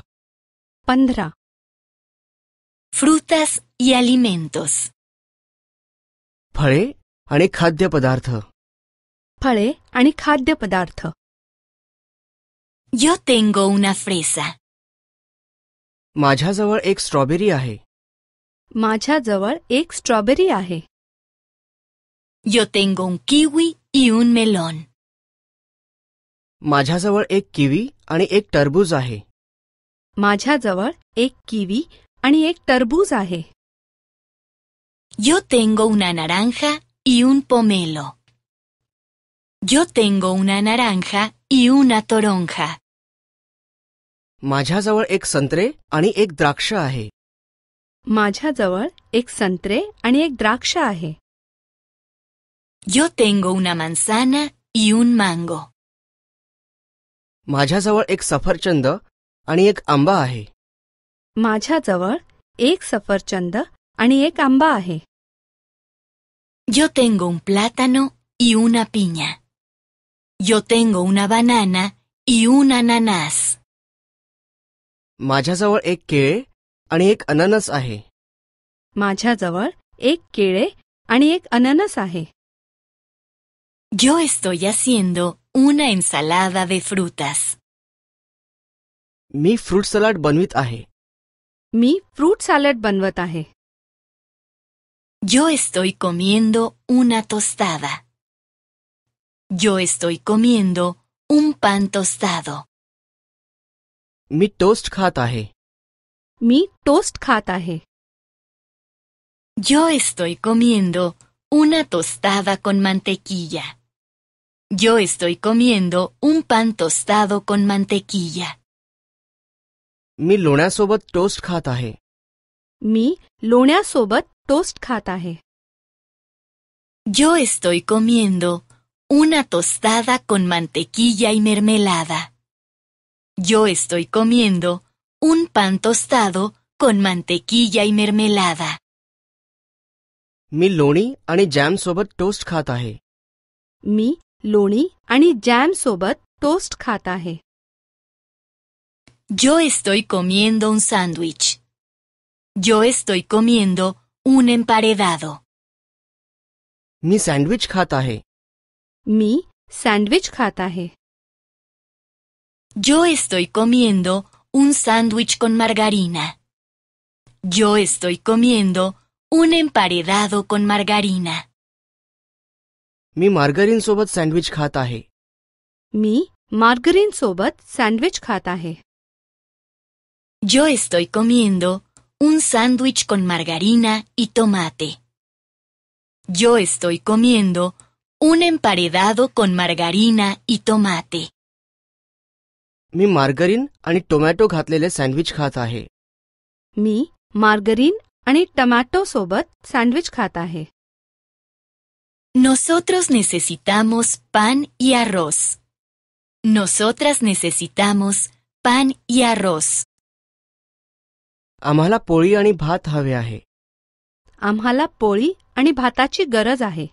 Speaker 3: पंद्रह Frutas y alimentos. फळे आणि खाद्यपदार्थ फळे आणि खाद्यपदार्थ Yo tengo una fresa. माझ्याजवळ एक स्ट्रॉबेरी आहे माझ्याजवळ एक स्ट्रॉबेरी आहे Yo tengo un kiwi y un melón. माझ्याजवळ एक किवी आणि एक टरबूज आहे
Speaker 5: माझ्याजवळ एक किवी आणि एक टरबूज आहे Yo tengo una naranja y un pomelo. Yo tengo una naranja y una toronja.
Speaker 3: माझ्याजवळ एक संत्रे आणि एक द्राक्ष आहे माझ्याजवळ एक संत्रे आणि एक द्राक्ष आहे Yo tengo una manzana y un mango. माझ्याजवळ एक सफरचंद आणि एक आंबा आहे माझ्याजवळ एक सफरचंद आणि एक आंबा आहे
Speaker 5: Yo tengo un plátano y una piña. Yo tengo una banana y un ananás.
Speaker 3: माझ्याजवळ एक केळे आणि एक अननस आहे
Speaker 5: माझ्याजवळ एक केळे आणि एक अननस आहे Yo estoy haciendo una ensalada de frutas.
Speaker 3: Mi fruit salad बनवित आहे मी फ्रूट सॅलड बनवत
Speaker 5: Yo estoy comiendo una tostada. Yo estoy comiendo un pan tostado.
Speaker 3: Mi toast खात आहे
Speaker 5: मी toast Yo estoy comiendo una tostada con mantequilla. Yo estoy comiendo un pan tostado con mantequilla. Mi
Speaker 3: लोण्यासोबत toast खात आहे
Speaker 5: मी लोण्यासोबत toast Yo estoy comiendo una tostada con mantequilla y mermelada. Yo estoy comiendo un pan tostado con mantequilla y mermelada.
Speaker 3: Mi loni ani jam sobat toast खात hai.
Speaker 5: मी लोणी आणि sobat सोबत toast Yo estoy comiendo un sándwich. Yo estoy comiendo un emparedado.
Speaker 3: Mi sándwich katahe.
Speaker 5: Mi Mi katahe. hai. Yo estoy comiendo un sándwich con margarina. Yo estoy comiendo un emparedado con margarina.
Speaker 3: Mi Margarin Sobat sándwich khaata
Speaker 5: Mi Mi sobat Yo estoy comiendo un sándwich con margarina y tomate. Yo estoy comiendo un emparedado con margarina y tomate.
Speaker 3: मी margarine आणि tomato घातलेले sandwich खात आहे मी margarine आणि tomato सोबत sandwich खात
Speaker 5: आहे Nosotros necesitamos pan y arroz. Nosotras necesitamos pan y arroz.
Speaker 3: आम्हाला पोळी आणि भात हवे आहे
Speaker 5: आम्हाला पोळी आणि भाताची गरज आहे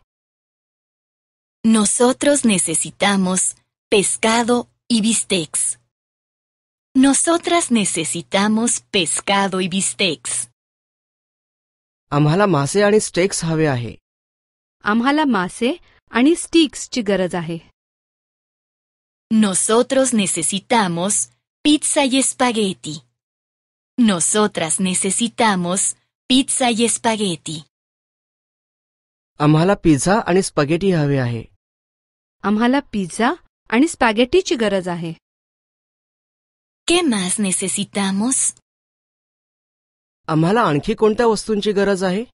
Speaker 5: Nosotros necesitamos pescado y bistecs. Nosotras necesitamos pescado y bistecs.
Speaker 3: आम्हाला मासे आणि स्टेक्स हवे आहे आम्हाला मासे आणि स्टिक्सची गरज आहे
Speaker 5: Nosotros necesitamos pizza y espagueti. Nosotras necesitamos pizza y espagueti.
Speaker 3: आम्हाला पिझ्झा आणि स्पगेटी हवे आहे
Speaker 5: आम्हाला पिझ्झा
Speaker 3: आणि स्पॅगेटीची गरज आहे ¿Qué más necesitamos? ¿Amhala anki kontya vastunchi garaj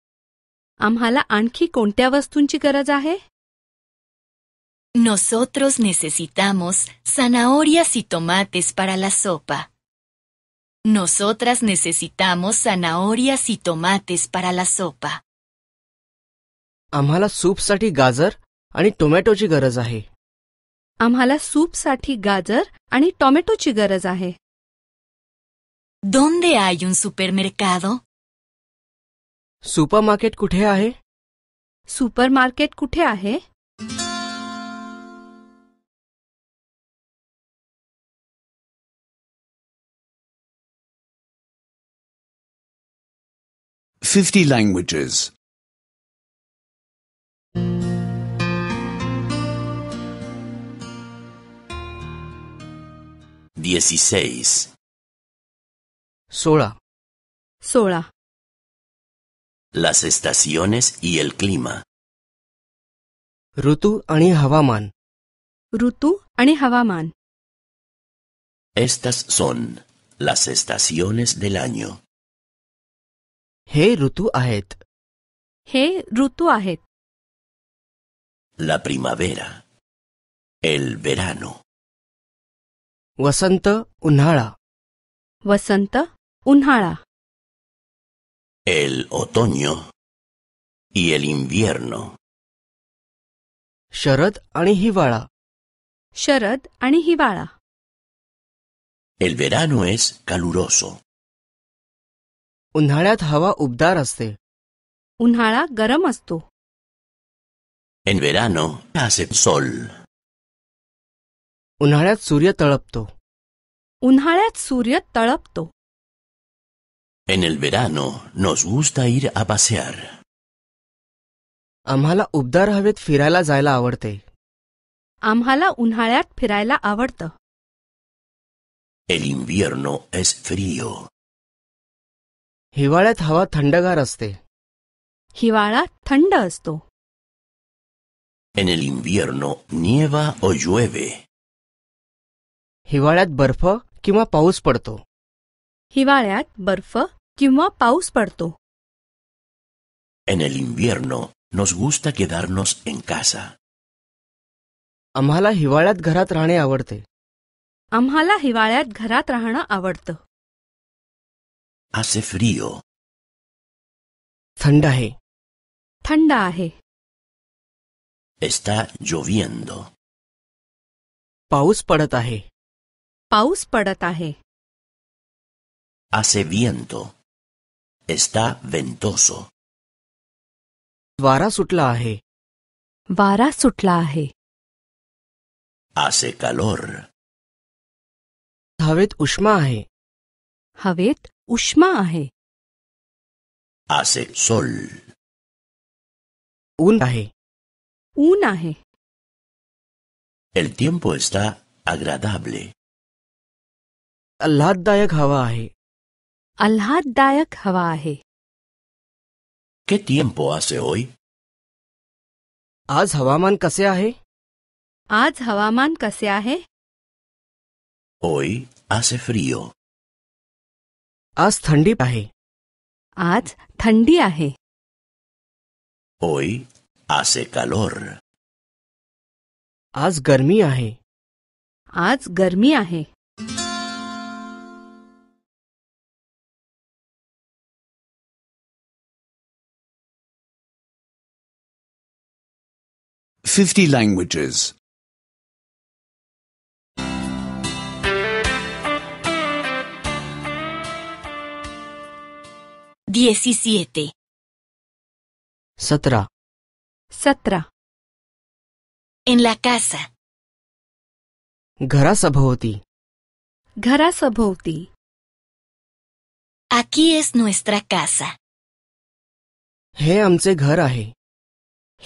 Speaker 3: ¿Amhala anki kontya vastunchi
Speaker 5: Nosotros necesitamos zanahorias y tomates para la sopa. Nosotras necesitamos zanahorias y tomates para la sopa.
Speaker 3: Amhala soup sati gazar ani tomato chigarazahe. आम्हाला सूपसाठी गाजर आणि टॉमॅटोची गरज आहे ¿Dónde
Speaker 5: hay un supermercado?
Speaker 3: Supermarket कुठे आहे supermarket कुठे आहे
Speaker 4: Fifty languages.
Speaker 2: 16 Sola
Speaker 3: Sola
Speaker 6: Las estaciones y el clima
Speaker 3: Rutu ani Havaman Rutu ani Havaman Estas son las estaciones
Speaker 6: del año. He Rutu Ahet
Speaker 3: He Rutu Ahet
Speaker 6: La primavera El verano
Speaker 3: Vasanta unhara. unhara.
Speaker 6: El otoño. Y el invierno.
Speaker 3: Sharad anihivara. El verano es caluroso. Unhara tava ubdaraste. Unhara garamastu.
Speaker 6: En verano, hace sol
Speaker 3: unharat Surya tarapto. unharat Surya tarapto.
Speaker 2: En el verano nos gusta ir a pasear.
Speaker 3: Amhala ubdar havet firaila zaila avarte. Amhala unharat firaila avarta. El
Speaker 2: invierno
Speaker 3: es frío. hivarat hava thandagar aste. Hivala
Speaker 6: En el invierno nieva o llueve.
Speaker 3: हिवाळ्यात बर्फ किंवा पाऊस पडतो हिवाळ्यात बर्फ किंवा
Speaker 2: En el invierno nos gusta quedarnos en casa.
Speaker 3: आम्हाला
Speaker 6: Hace frío. आहे Está lloviendo.
Speaker 3: पाऊस पडत Hace viento. Está ventoso. vara सुटला Hace calor. Javet ushmaje. Javet ushmaje. Hace sol. Un Unahe.
Speaker 6: El tiempo está agradable.
Speaker 3: आल्हाददायक हवा आहे आल्हाददायक हवा आहे ¿Qué tiempo hace hoy? आज हवामान कसे आहे आज हवामान कसे आहे Hoy hace frío. आज थंडी आहे आज थंडी आहे
Speaker 6: Hoy hace calor.
Speaker 3: आज गर्मी आहे आज गर्मी आहे
Speaker 4: 50 languages.
Speaker 5: 17
Speaker 3: Satra Satra En la casa Ghara sabhavati Ghara sabhavati Aquí es nuestra casa. हे आमचे घर आहे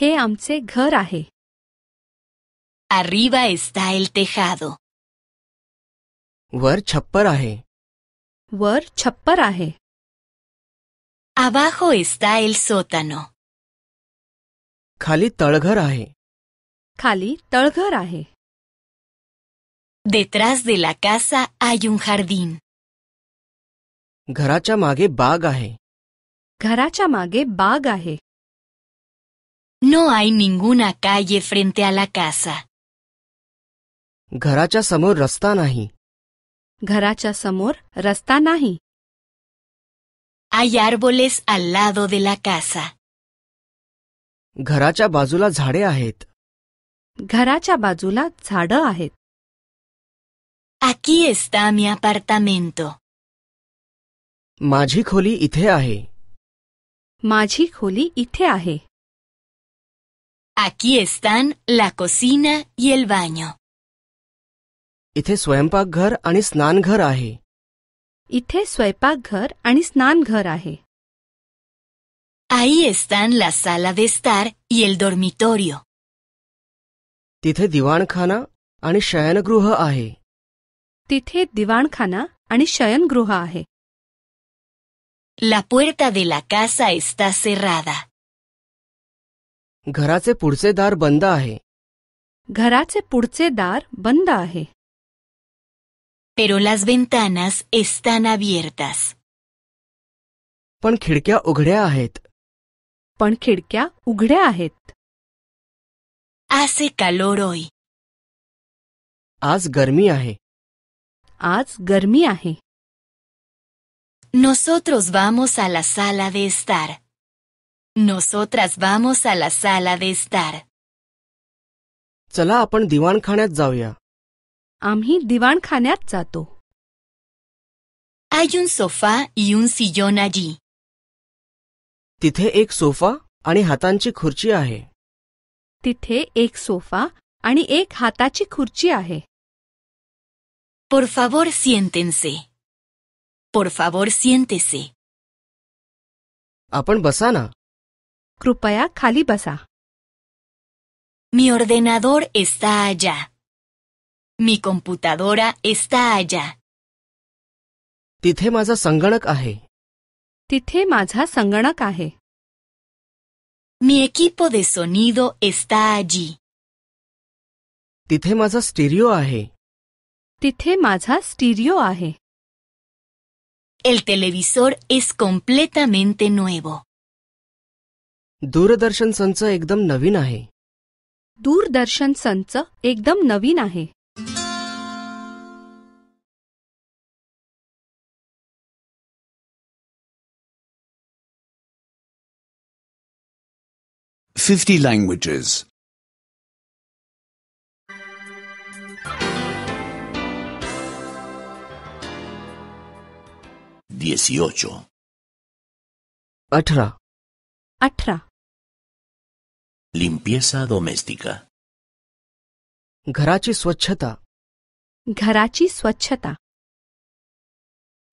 Speaker 3: हे आमचे घर आहे Arriba está el tejado. वर छप्पर आहे वर Abajo está el sótano. खाली तळघर आहे खाली Detrás de la casa hay un jardín. घराच्या मागे बाग आहे घराच्या मागे
Speaker 5: No hay ninguna calle frente a la casa.
Speaker 3: घराच्या समोर रस्ता नाही
Speaker 5: घराच्या समोर रस्ता नाही
Speaker 3: आयारबोलेस अल्लादो दिला कासा घराच्या बाजूला झाडे आहेत घराच्या बाजूला झाड आहेत माझी खोली इथे आहे माझी खोली इथे आहे अकिस्तान ला कोसिना येल इथे स्वयंपाकघर आणि स्नानघर आहे इथे स्वयंपाकघर आणि स्नानघर आहे Ahí están la sala de estar y el तिथे दिवाणखाना आणि
Speaker 5: शयनगृह आहे
Speaker 3: तिथे दिवाणखाना आणि शयनगृह आहे La
Speaker 5: puerta de la casa está cerrada.
Speaker 3: घराचे पुढचे दार बंद आहे घराचे पुढचे दार बंद आहे pero las ventanas están abiertas. पण खिडक्या उघड्या आहेत पण खिडक्या उघड्या आहेत Hace calor hoy.
Speaker 5: आज गर्मी आहे आज गर्मी आहे Nosotros vamos a la sala de estar. Nosotras vamos a la sala de estar.
Speaker 3: चला आपण दिवाणखान्यात जाऊया आम्ही दिवाणखान्यात जातो
Speaker 5: Hay un sofá
Speaker 3: y un sillón allí. तिथे एक सोफा आणि हातांची खुर्ची आहे तिथे एक सोफा आणि एक हाताची खुर्ची आहे Por favor, siéntense. Por favor, siéntese. आपण बसा ना कृपया खाली बसा
Speaker 5: Mi ordenador está allá. Mi computadora está allá. Tithe maja
Speaker 3: sanganak ahe. Tithe maja Mi equipo de sonido está allí. Tithe stereo ahe. Tithe stereo ahe. El
Speaker 5: televisor es completamente nuevo.
Speaker 3: Dur darshan sancha ekdam navinahe.
Speaker 5: Dur darshan sancha ekdam navinahe.
Speaker 7: 50 languages.
Speaker 6: 18. अठारह अठारह Limpieza doméstica.
Speaker 3: घराची स्वच्छता घराची स्वच्छता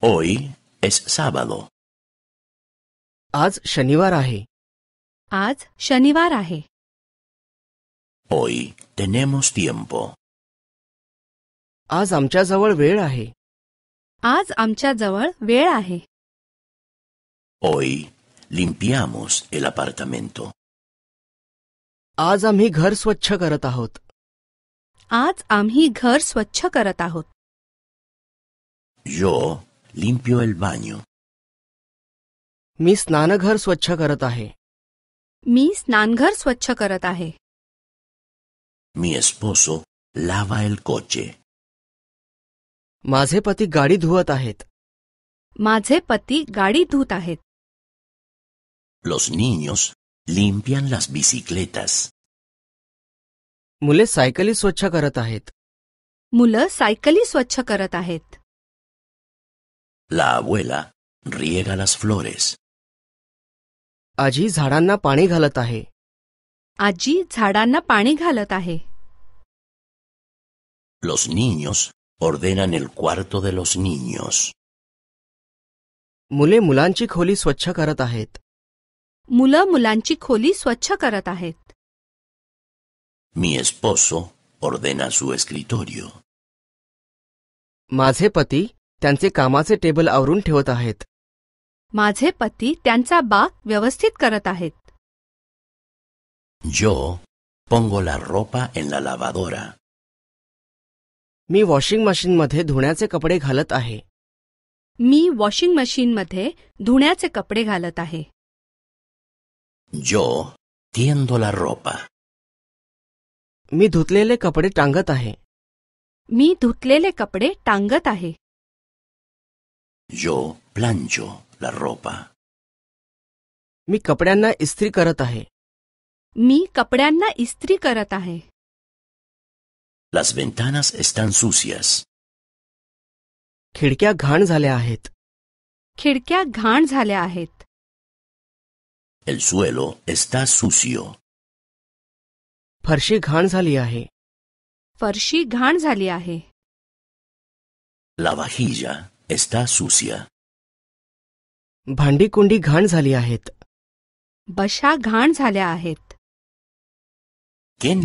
Speaker 6: Hoy
Speaker 4: es sábado. आज शनिवार आहे
Speaker 3: आज शनिवार आहे Hoy tenemos tiempo. आज आमच्याजवळ वेळ आहे आज आमच्याजवळ वेळ आहे
Speaker 6: ओय limpiamos el apartamento.
Speaker 3: आज आम्ही घर स्वच्छ करत आहोत आज आम्ही घर स्वच्छ करत आहोत यो limpio el baño. मी स्नानघर स्वच्छ करत आहे Mis nangar
Speaker 6: Mi esposo lava el coche.
Speaker 3: Mazhepati garidhua tahet. Mazhepati garidhua tahet.
Speaker 6: Los niños limpian las bicicletas.
Speaker 3: Mule saikali su achakaratahet. La abuela riega las flores. आजी झाडांना पाणी घालत आहे आजी झाडांना पाणी घालत आहे
Speaker 2: Los niños ordenan el cuarto de los niños. मुले मुलांची खोली स्वच्छ करत आहेत
Speaker 3: मुलं मुलांची खोली स्वच्छ करत आहेत
Speaker 6: मी esposo ordena su escritorio.
Speaker 3: माझे पती त्यांचे कामाचे टेबल आवरून ठेवत आहेत माझे पती त्यांचा बाग व्यवस्थित करत आहेत
Speaker 2: जो pongo la ropa en
Speaker 3: मी वॉशिंग मशीन मध्ये धुण्याचे कपडे घालत आहे मी वॉशिंग मध्ये धुण्याचे कपडे घालत आहे जो tiendo la रोपा मी धुतलेले कपडे टांगत आहे मी धुतलेले कपडे टांगत आहे.
Speaker 6: जो plancho. la ropa.
Speaker 3: मी कपड्यांना इस्त्री करत आहे मी कपड्यांना इस्त्री करत आहे
Speaker 6: Las ventanas están sucias.
Speaker 3: खिडक्या घाण झाल्या आहेत खिडक्या घाण झाल्या आहेत
Speaker 6: El suelo está sucio.
Speaker 3: फरशी घाण झाली आहे फरशी घाण झाली आहे. La vajilla está sucia. भांडी कुंडी घाण झाली आहेत बशा घाण झाल्या आहेत ¿Quién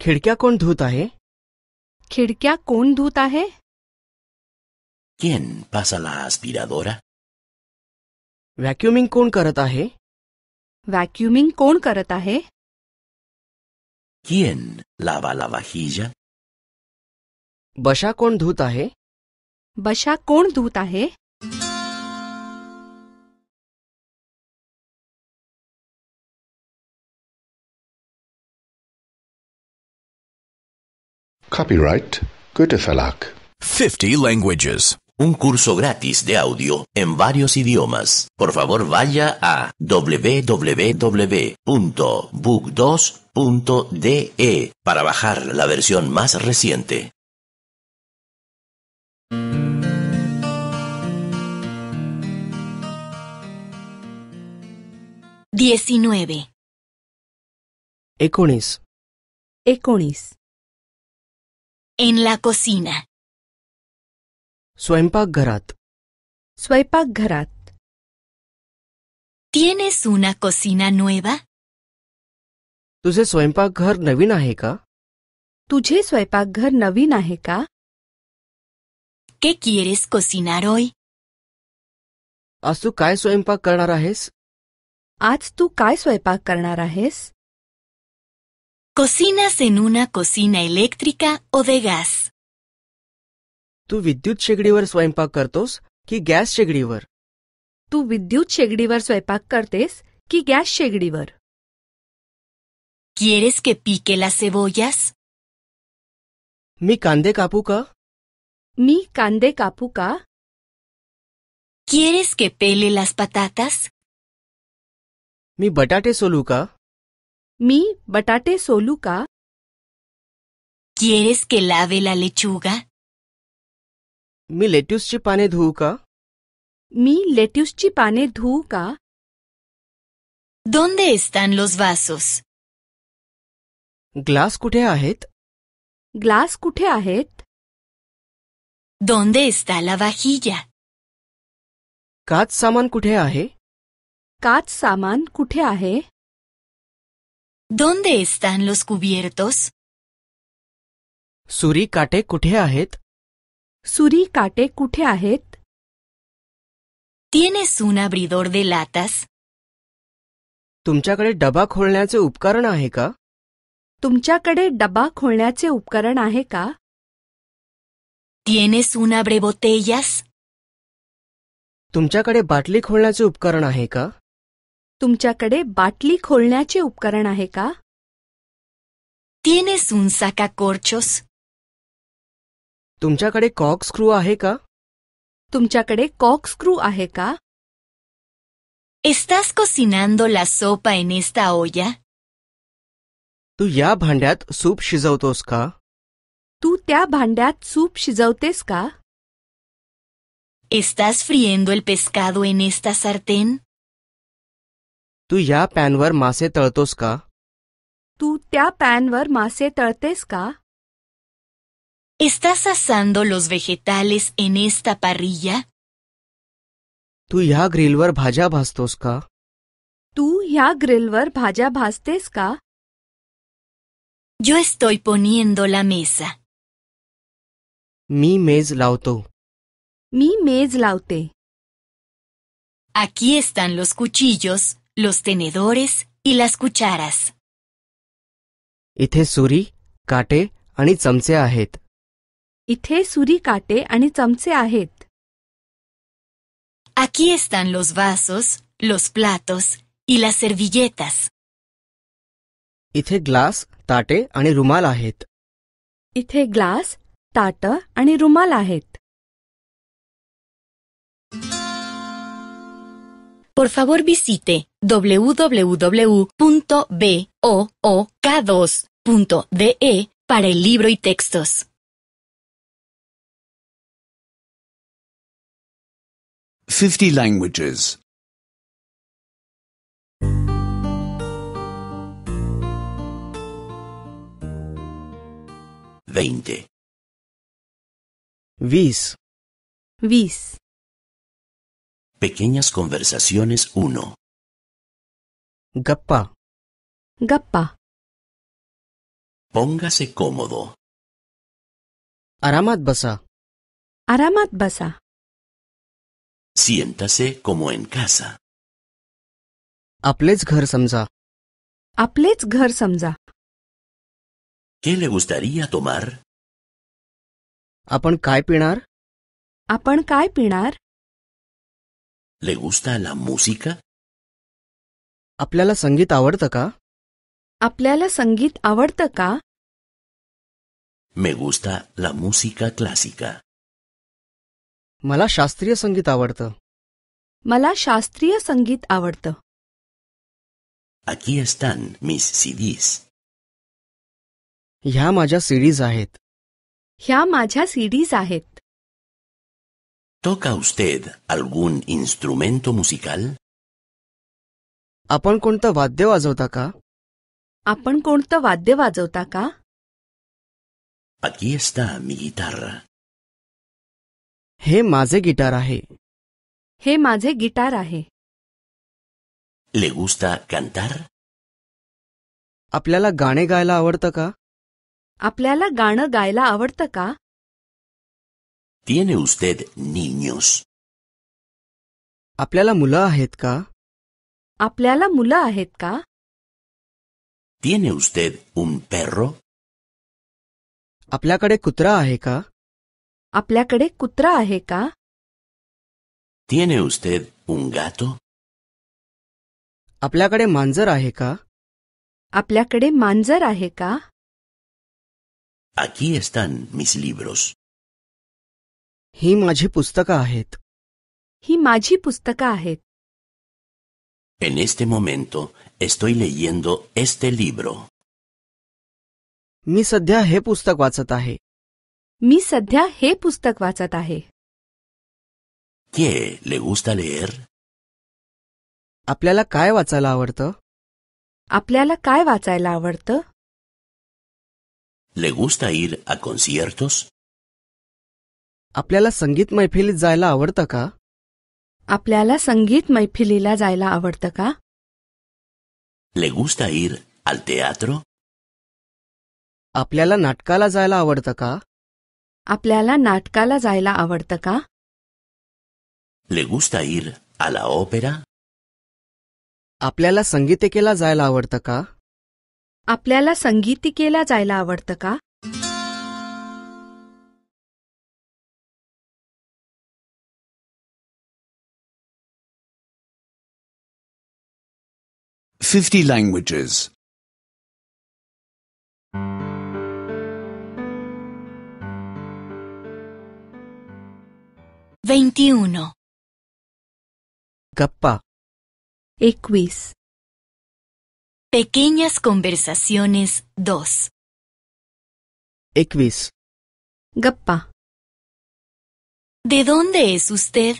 Speaker 3: खिडक्या कोण धुत आहे खिडक्या कोण धुत आहे ¿Quién pasa la aspiradora? व्हॅक्युमिंग कोण करत आहे व्हॅक्युमिंग कोण ¿Quién lava la vajilla? बशा कोण धुत बशा कोण
Speaker 1: Copyright Goethe Verlag 50 languages Un curso gratis de audio en varios idiomas. Por favor, vaya a www.book2.de e
Speaker 2: para bajar la versión más reciente.
Speaker 5: 19.
Speaker 3: Econis. Econis. En la cocina. Swaipaggarat. garat. ¿Tienes una cocina nueva? ¿Tú se swaipaggar navinaheka? ¿Tú se swaipaggar navinaheka? ¿Qué quieres cocinar hoy? ¿Has tú kai swayampak karnar ahes? ¿Has tú kai swayampak karnar ahes? ¿Cocinas en
Speaker 5: una cocina eléctrica o de gas?
Speaker 3: ¿Tú vidyut shegdivar swayampak kartos ki gas shegdivar?
Speaker 5: ¿Tú vidyut shegdivar swayampak kartes
Speaker 3: ki gas shegdivar? ¿Quieres que pique las cebollas? ¿Mi kande kapu mi cande kapuka. ¿Quieres que pele las patatas? Mi batate soluka. Mi batate soluka. ¿Quieres que lave la lechuga? Mi letus chipane Mi letus chipane ¿Dónde están los vasos? Glass kute ahet. Glass kute ¿Dónde está la vajilla? ¿Cat saman kuthe ahe? ¿Cat saman kuthe ahe? ¿Dónde están los cubiertos? ¿Suri kate kuthe ahet? ¿Suri kate kuthe ahet? ¿Tienes un abridor de latas? ¿Tumchakade daba kholnyache upkaran ahe ka? ¿Tumchakade daba kholnyache upkaran ahe ka? ¿Tienes un abrebotellas? ¿Tumchakade batli kholnache upkaran ahe ka? ¿Tumchakade batli kholnache upkaran ¿Tienes un sacacorchos? ¿Tumchakade corkscrew a ka?
Speaker 5: ¿Tumchakade corkscrew ahe ka? ¿Estás cocinando la sopa en esta olla?
Speaker 3: ¿Tu ya bhandyat soup shizotoska.
Speaker 5: ¿Tú त्या भांड्यात soup शिजवतेस ¿Estás friendo el pescado en esta sartén?
Speaker 3: ¿Tú ya panwar मासे तळतोस का
Speaker 5: ¿Tú त्या panwar मासे तळतेस ¿Estás asando los vegetales en esta parrilla?
Speaker 3: ¿Tú ya ग्रिलवर भाज्या भाजतोस ¿Tú ya grillwar ग्रिलवर भाज्या Yo estoy poniendo la mesa. मी मेज लावतो मी मेज लावते Aquí están los cuchillos, los tenedores y las cucharas. इथे सुरी काटे आणि चमचे आहेत इथे सुरी काटे आणि चमचे आहेत
Speaker 5: Aquí están los vasos, los platos y las servilletas.
Speaker 3: इथे ग्लास ताटे आणि रुमाल आहेत इथे ग्लास ताटं आणि रुमाल आहेत
Speaker 5: Por favor visite www.book2.de e para el libro y textos.
Speaker 4: Fifty languages.
Speaker 3: Veinte. Vis. Vis.
Speaker 6: Pequeñas conversaciones 1.
Speaker 3: Gappa. Gappa. Póngase cómodo. Aramat basa. Aramat basa.
Speaker 4: Siéntase como en casa.
Speaker 3: Aplets ghar samza. gharsamza. ¿Qué le gustaría tomar? आपण काय पिणार आपण काय पिणार ¿Le gusta la música? आपल्याला संगीत आवडतं का आपल्याला संगीत आवडतं का
Speaker 2: Me gusta la música clásica.
Speaker 3: मला शास्त्रीय संगीत आवडतं मला शास्त्रीय संगीत आवडतं Aquí están mis CDs. ह्या माझ्या सीडीज आहेत ह्या माझ्या सीडीज आहेत
Speaker 2: तो का उस्तेद इन्स्ट्रुमेंट instrumento मुसिकाल?
Speaker 3: आपण कोणतं वाद्य वाजवता का आपण कोणतं वाद्य वाजवता का अकी está मी guitarra. हे माझे गिटार आहे हे माझे गिटार आहे ¿Le gusta आपल्याला गाणे गायला आवडतं का आपल्याला गाणं गायला आवडतं का Tiene usted niños? आपल्याला मुलं आहेत का आपल्याला मुलं आहेत का Tiene usted un perro? आपल्याकडे कुत्रा आहे का आपल्याकडे कुत्रा आहे का Tiene usted un gato? आपल्याकडे मांजर आहे का आपल्याकडे मांजर आहे का Aquí están mis libros. ही माझी पुस्तकं आहेत ही माझी पुस्तकं आहेत En este
Speaker 2: momento estoy leyendo este libro.
Speaker 3: मी सध्या हे पुस्तक वाचत आहे मी सध्या हे पुस्तक वाचत आहे ¿Qué le gusta leer? आपल्याला काय वाचायला आवडतं आपल्याला काय वाचायला आवडतं
Speaker 6: ¿Le gusta ir a conciertos?
Speaker 3: आपल्याला संगीत मैफिलीत जायला आवडतं का आपल्याला संगीत मैफिलीला जायला आवडतं का
Speaker 6: ले गुस्ता इर अल टेआत्रो
Speaker 3: आपल्याला नाटकाला जायला आवडतं का आपल्याला नाटकाला जायला आवडतं का
Speaker 6: ले गुस्ता इर ओपेरा
Speaker 3: आपल्याला संगीतिकेला जायला आवडतं का आपल्याला संगीतिकेला जायला आवडतं का
Speaker 4: fifty languages
Speaker 5: Veintiuno. Gappa. Equis.
Speaker 3: Pequeñas conversaciones 2. Equis. Gappa. ¿De dónde es usted?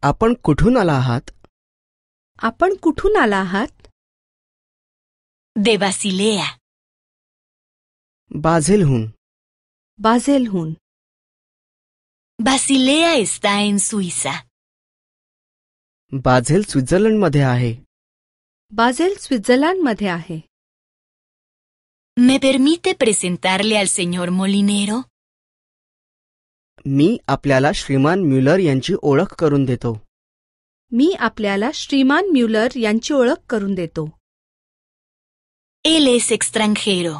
Speaker 3: Apan kuthun alahat. Apan kuthun alahat. De Basilea. Basilhun. hun. Basilea está en Suiza. Basel Switzerland madhe Switzerland स्वित्झर्लंडमध्ये आहे ¿Me
Speaker 5: permite presentarle al señor Molinero?
Speaker 3: मी आपल्याला श्रीमान Müller यांची ओळख करून देतो
Speaker 5: मी आपल्याला श्रीमान
Speaker 3: म्युलर यांची ओळख करून देतो Él es
Speaker 5: extranjero.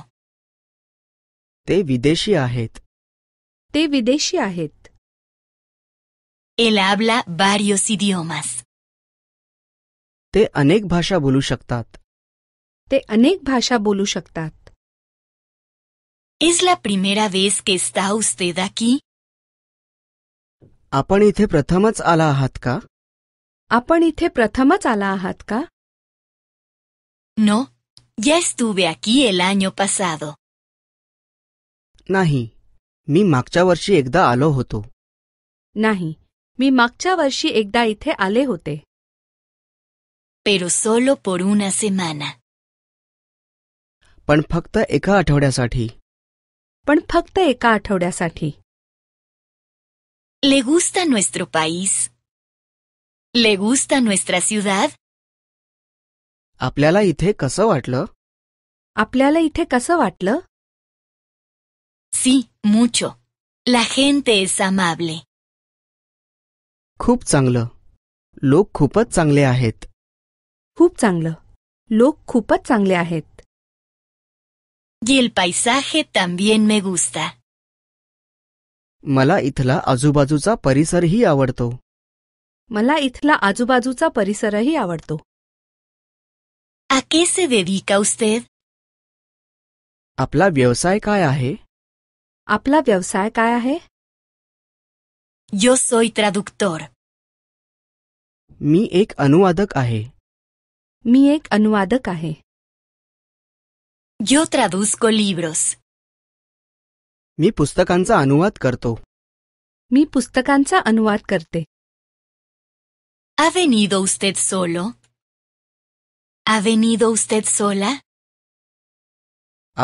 Speaker 3: ते विदेशी आहेत ते विदेशी आहेत. Él habla varios idiomas. ते अनेक भाषा बोलू शकतात ते अनेक भाषा बोलू शकतात इसला प्रिमेरा वेस के que está आपण इथे प्रथमच आला आहात का आपण इथे प्रथमच आला
Speaker 5: आहात का नो ya तू aquí el año pasado.
Speaker 3: नाही मी मागच्या वर्षी एकदा आलो होतो नाही मी मागच्या वर्षी एकदा इथे आले होते pero solo por una semana. पण फक्त एका आठवड्यासाठी पण फक्त एका आठवड्यासाठी
Speaker 5: ¿Le gusta nuestro país? ¿Le gusta nuestra ciudad?
Speaker 3: आपल्याला इथे कसं वाटलं
Speaker 5: आपल्याला इथे कसं वाटलं Sí, mucho. La gente es amable.
Speaker 3: खूप चांगलं लोक खूपच चांगले आहेत खूप चांगलं लोक खूपच चांगले आहेत मला इथला आजूबाजूचा परिसरही आवडतो मला इथला आजूबाजूचा परिसरही आवडतो आपला व्यवसाय काय आहे आपला व्यवसाय काय आहे यो सोय मी एक अनुवादक आहे मी एक अनुवादक आहे Yo traduzco libros. मी पुस्तकांचा अनुवाद करतो मी पुस्तकांचा अनुवाद करते ¿Ha
Speaker 5: venido usted solo?
Speaker 3: ¿Ha venido usted sola?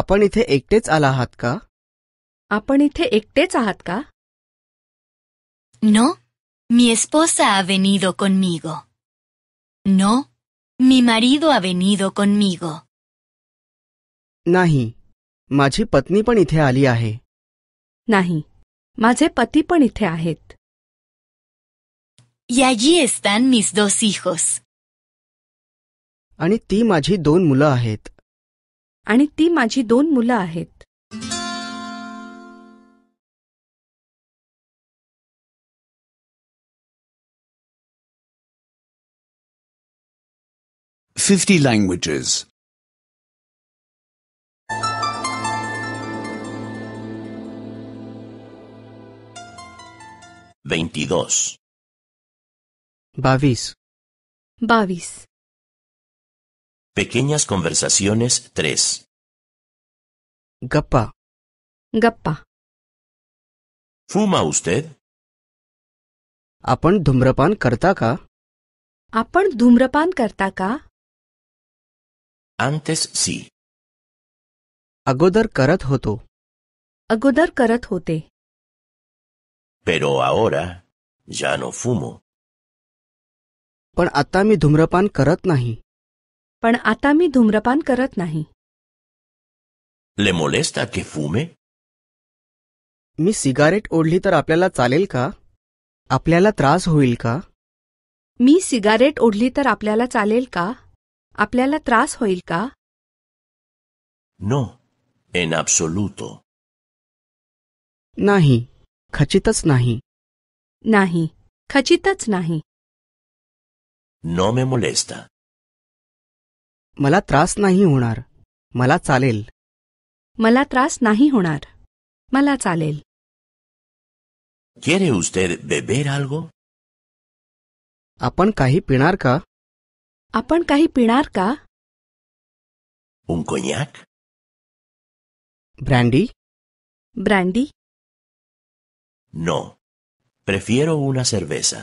Speaker 3: आपण इथे एकटेच आला आहात का आपण इथे एकटेच आहात का
Speaker 5: No, mi esposa ha venido conmigo. No, Mi marido ha venido conmigo.
Speaker 3: नाही माझी पत्नी पण इथे आली आहे नाही माझे पती पण इथे आहेत Y allí están mis dos hijos. आणि ती माझी दोन मुलं आहेत आणि ती माझी दोन मुलं
Speaker 6: आहेत
Speaker 7: 50 languages.
Speaker 2: 22.
Speaker 3: Bavis. Bavis. Pequeñas conversaciones 3. Gappa. Gappa. ¿Fuma usted? आपण धूम्रपान करता का आपण धूम्रपान करता का Antes sí. अगोदर करत होतो. अगोदर करत होते. Pero ahora ya no fumo. पण आता मी धूम्रपान करत नाही. पण आता मी धूम्रपान Le molesta que fume? मी सिगारेट ओढली तर आपल्याला चालेल का आपल्याला त्रास होईल का मी सिगारेट ओढली तर आपल्याला चालेल का आपल्याला त्रास होईल का नो एन
Speaker 2: absoluto.
Speaker 3: नाही खचितच नाही नाही खचितच नाही No me molesta. मला त्रास नाही होणार मला चालेल मला त्रास नाही होणार मला चालेल ¿Quiere usted beber algo? आपण काही पिणार का आपण काही पिणार का ¿Un coñac? ¿Brandy? Brandy No. Prefiero una cerveza.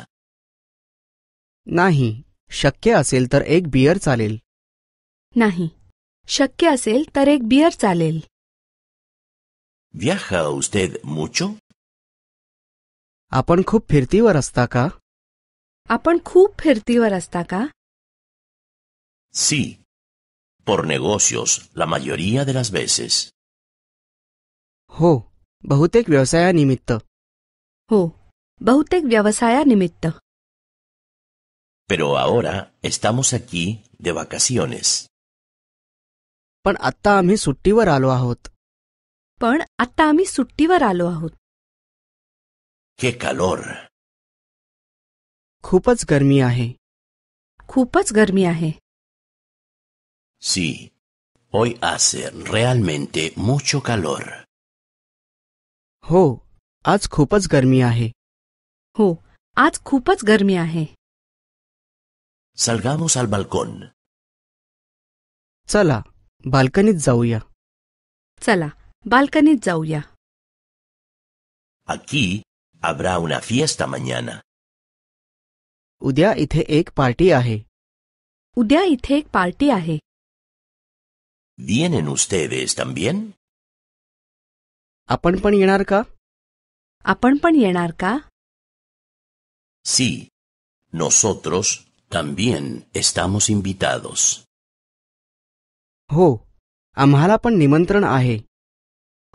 Speaker 3: नाही शक्य असेल तर एक बियर चालेल नाही शक्य असेल तर एक बियर चालेल ¿Viaja usted mucho? आपण खूप फिरतीवर असता का आपण खूप फिरतीवर असता का
Speaker 2: Sí. Por negocios, la mayoría de las veces.
Speaker 3: Oh, Bahutek vyavasaya nimitta. Oh, Bahutek vyavasaya nimitta.
Speaker 2: Pero ahora estamos aquí de vacaciones.
Speaker 3: Pan atta ami sutti var alo atta ami sutti var Qué calor. खूपच गर्मी आहे खूपच गर्मी आहे
Speaker 2: Sí, hoy hace realmente mucho calor.
Speaker 3: Ho, aaj khupach garmi aahe. Ho, aaj Garmiahe. Salgamos al balcón. Chala, balkanit jauya. Chala, balkanit jauya. Aquí habrá una fiesta mañana. Udia ithe ek party Udia Udya ithe ek party
Speaker 6: ¿Vienen ustedes también?
Speaker 2: Sí, nosotros también estamos invitados.
Speaker 3: Oh, amhala ni nimantran ahe.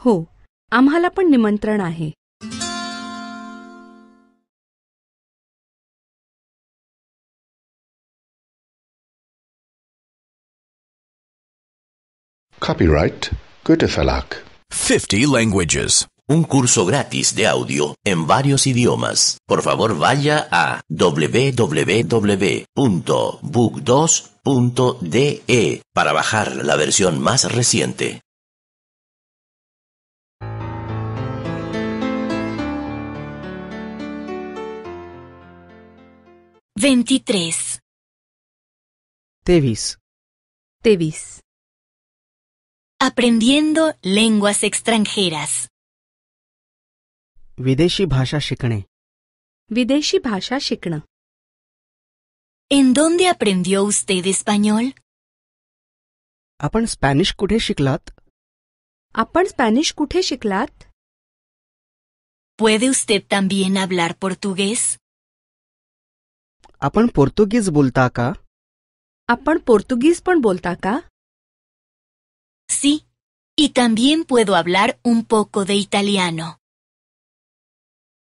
Speaker 3: Oh, amhala pan nimantran ahe.
Speaker 2: Copyright Goethe
Speaker 1: 50 languages. Un curso gratis de audio en varios idiomas. Por favor, vaya a www.book2.de e para bajar la versión más reciente.
Speaker 5: 23
Speaker 2: Tevis.
Speaker 3: Tevis. Aprendiendo lenguas extranjeras. Videshi Bhasha Shikane. Videshi Bhasha shikhna. ¿En dónde aprendió usted español? Apan Spanish Kuthe Shiklat. Apan Spanish Kuthe Shiklat. ¿Puede usted también hablar portugués? Apan Portugués Boltaka. Apan Portugués Pan Boltaka. Sí, y también
Speaker 5: puedo hablar un poco de italiano.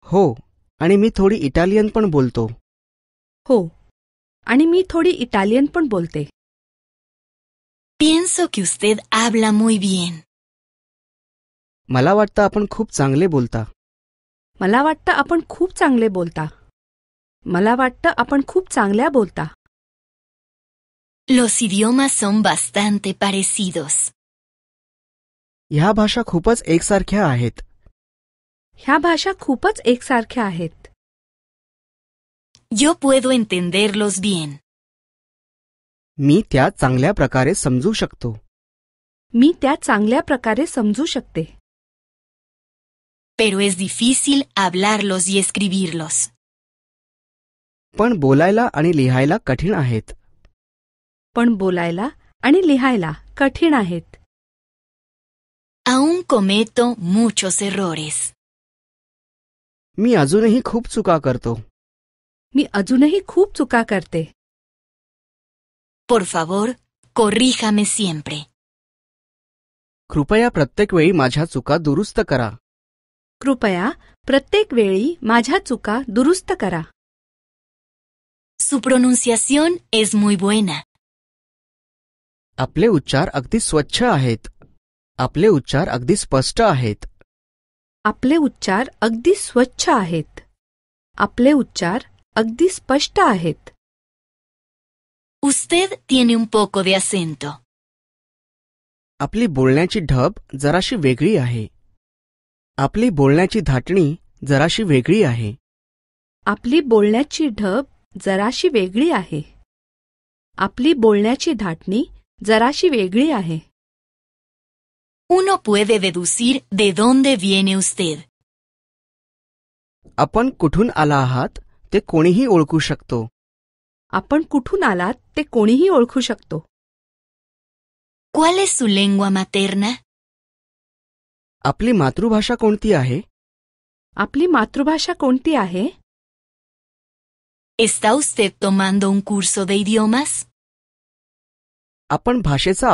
Speaker 3: Oh, animíthori Italian pon bolto.
Speaker 5: Oh, animíthori Italian pon
Speaker 3: bolte. Pienso que usted habla muy bien. Malavatta apon khub zangle bolta. Malavatta apun khub zangle bolta. Malavatta apun khub bolta.
Speaker 5: Los idiomas son bastante parecidos.
Speaker 6: ह्या
Speaker 3: भाषा खूपच एकसारख्या आहेत
Speaker 5: ह्या भाषा खूपच एकसारख्या आहेत
Speaker 3: Yo puedo entenderlos bien. मी त्या चांगल्या प्रकारे समजू शकतो मी त्या चांगल्या प्रकारे समजू शकते Pero es
Speaker 5: difícil hablarlos y escribirlos.
Speaker 3: पण बोलायला आणि लिहायला कठीण आहेत पण बोलायला आणि लिहायला कठीण आहेत Aún cometo muchos errores. Mi ajunehi khub chuka Mi ajunehi khub chuka Por favor, corríjame siempre. Krupaya pratek vei majha chuka durusta kara.
Speaker 5: Krupaya pratek vei majha kara. Su pronunciación es muy buena.
Speaker 3: Aple uchar agdi आपले उच्चार अगदी स्पष्ट आहेत आपले उच्चार अगदी स्वच्छ आहेत आपले उच्चार अगदी स्पष्ट आहेत Usted
Speaker 5: tiene un poco de acento.
Speaker 3: आपली बोलण्याची ढब जराशी वेगळी आहे आपली बोलण्याची धाटणी जराशी वेगळी आहे आपली बोलण्याची ढब जराशी वेगळी आहे आपली बोलण्याची धाटणी जराशी वेगळी आहे uno puede
Speaker 5: deducir de dónde viene usted.
Speaker 3: ¿Cuál es su lengua materna? आपली मातृभाषा कोणती ¿Está usted tomando un curso de idiomas? आपण भाषेचा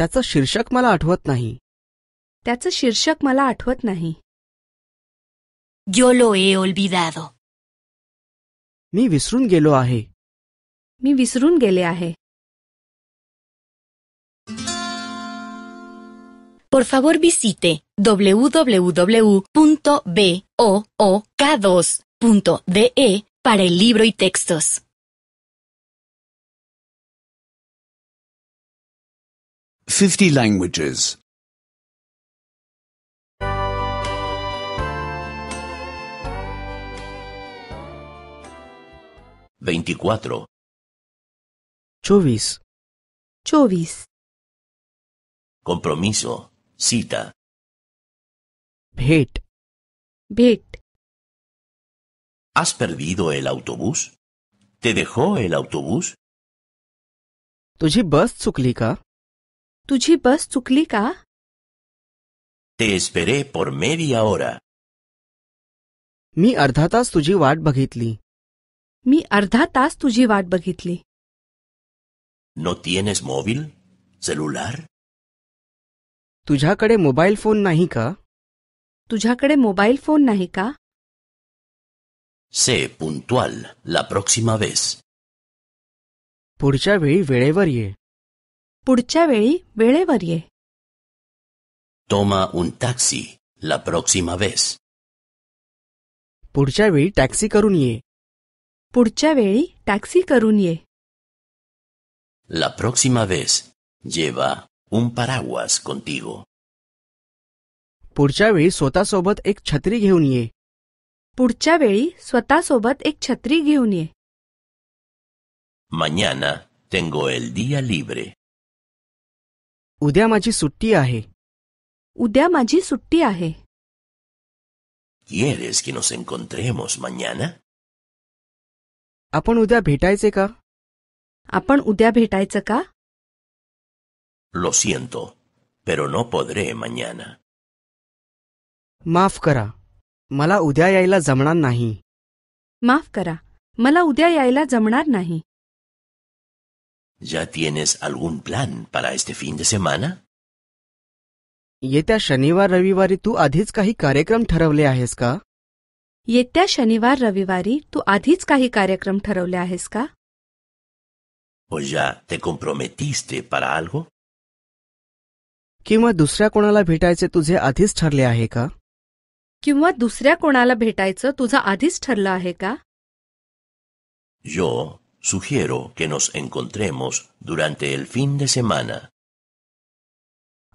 Speaker 3: त्याचं शीर्षक मला आठवत नाही त्याचं शीर्षक मला Yo lo he olvidado. Mi विसरून गेलो आहे
Speaker 5: Por favor visite www.book2.de para el libro y textos.
Speaker 4: 50 languages.
Speaker 2: 24. Chovis.
Speaker 3: Chovis. Compromiso. Cita. Bhet. Bhet. ¿Has perdido el autobús? ¿Te dejó el autobús? तुझी बस चुकली का तुझी बस चुकली का Te esperé por media hora. मी अर्धा तास तुझी वाट बघितली मी अर्धा तास तुझी वाट बघितली No tienes móvil? Celular? तुझ्याकडे मोबाईल फोन नाही का तुझ्याकडे मोबाईल फोन नाही का Sé puntual la próxima vez. पुढच्या वेळी वेळेवर ये Por Berevarie.
Speaker 2: Toma un taxi la próxima vez. Por Cháveri Taxi Carunye.
Speaker 3: Taxi Carunye.
Speaker 2: La próxima vez, lleva un paraguas contigo.
Speaker 3: Por Cháveri Suatazobat Echatri Guiñé. Por
Speaker 6: Mañana, tengo el día libre. उद्या माझी सुट्टी
Speaker 3: आहे उद्या माझी सुट्टी आहे
Speaker 6: ¿Quieres que nos encontremos mañana?
Speaker 3: आपण उद्या भेटायचे का आपण उद्या भेटायचं का
Speaker 6: Lo siento, pero no podré mañana.
Speaker 3: माफ करा मला उद्या यायला जमणार नाही माफ करा मला उद्या यायला जमणार नाही
Speaker 2: ¿Ya tienes algún plan para este fin de semana?
Speaker 3: येत्या शनिवार रविवारी तू आधीच काही कार्यक्रम ठरवले आहेस का येत्या शनिवार रविवारी तू आधीच काही कार्यक्रम ठरवले आहेस का
Speaker 2: ¿O ya comprometiste para algo?
Speaker 3: किंवा दुसऱ्या कोणाला भेटायचे तुझे आधीच ठरले आहे का किंवा दुसऱ्या कोणाला भेटायचं तुझं आधीच ठरलं आहे का
Speaker 2: Yo Sugiero que nos encontremos durante el fin de semana.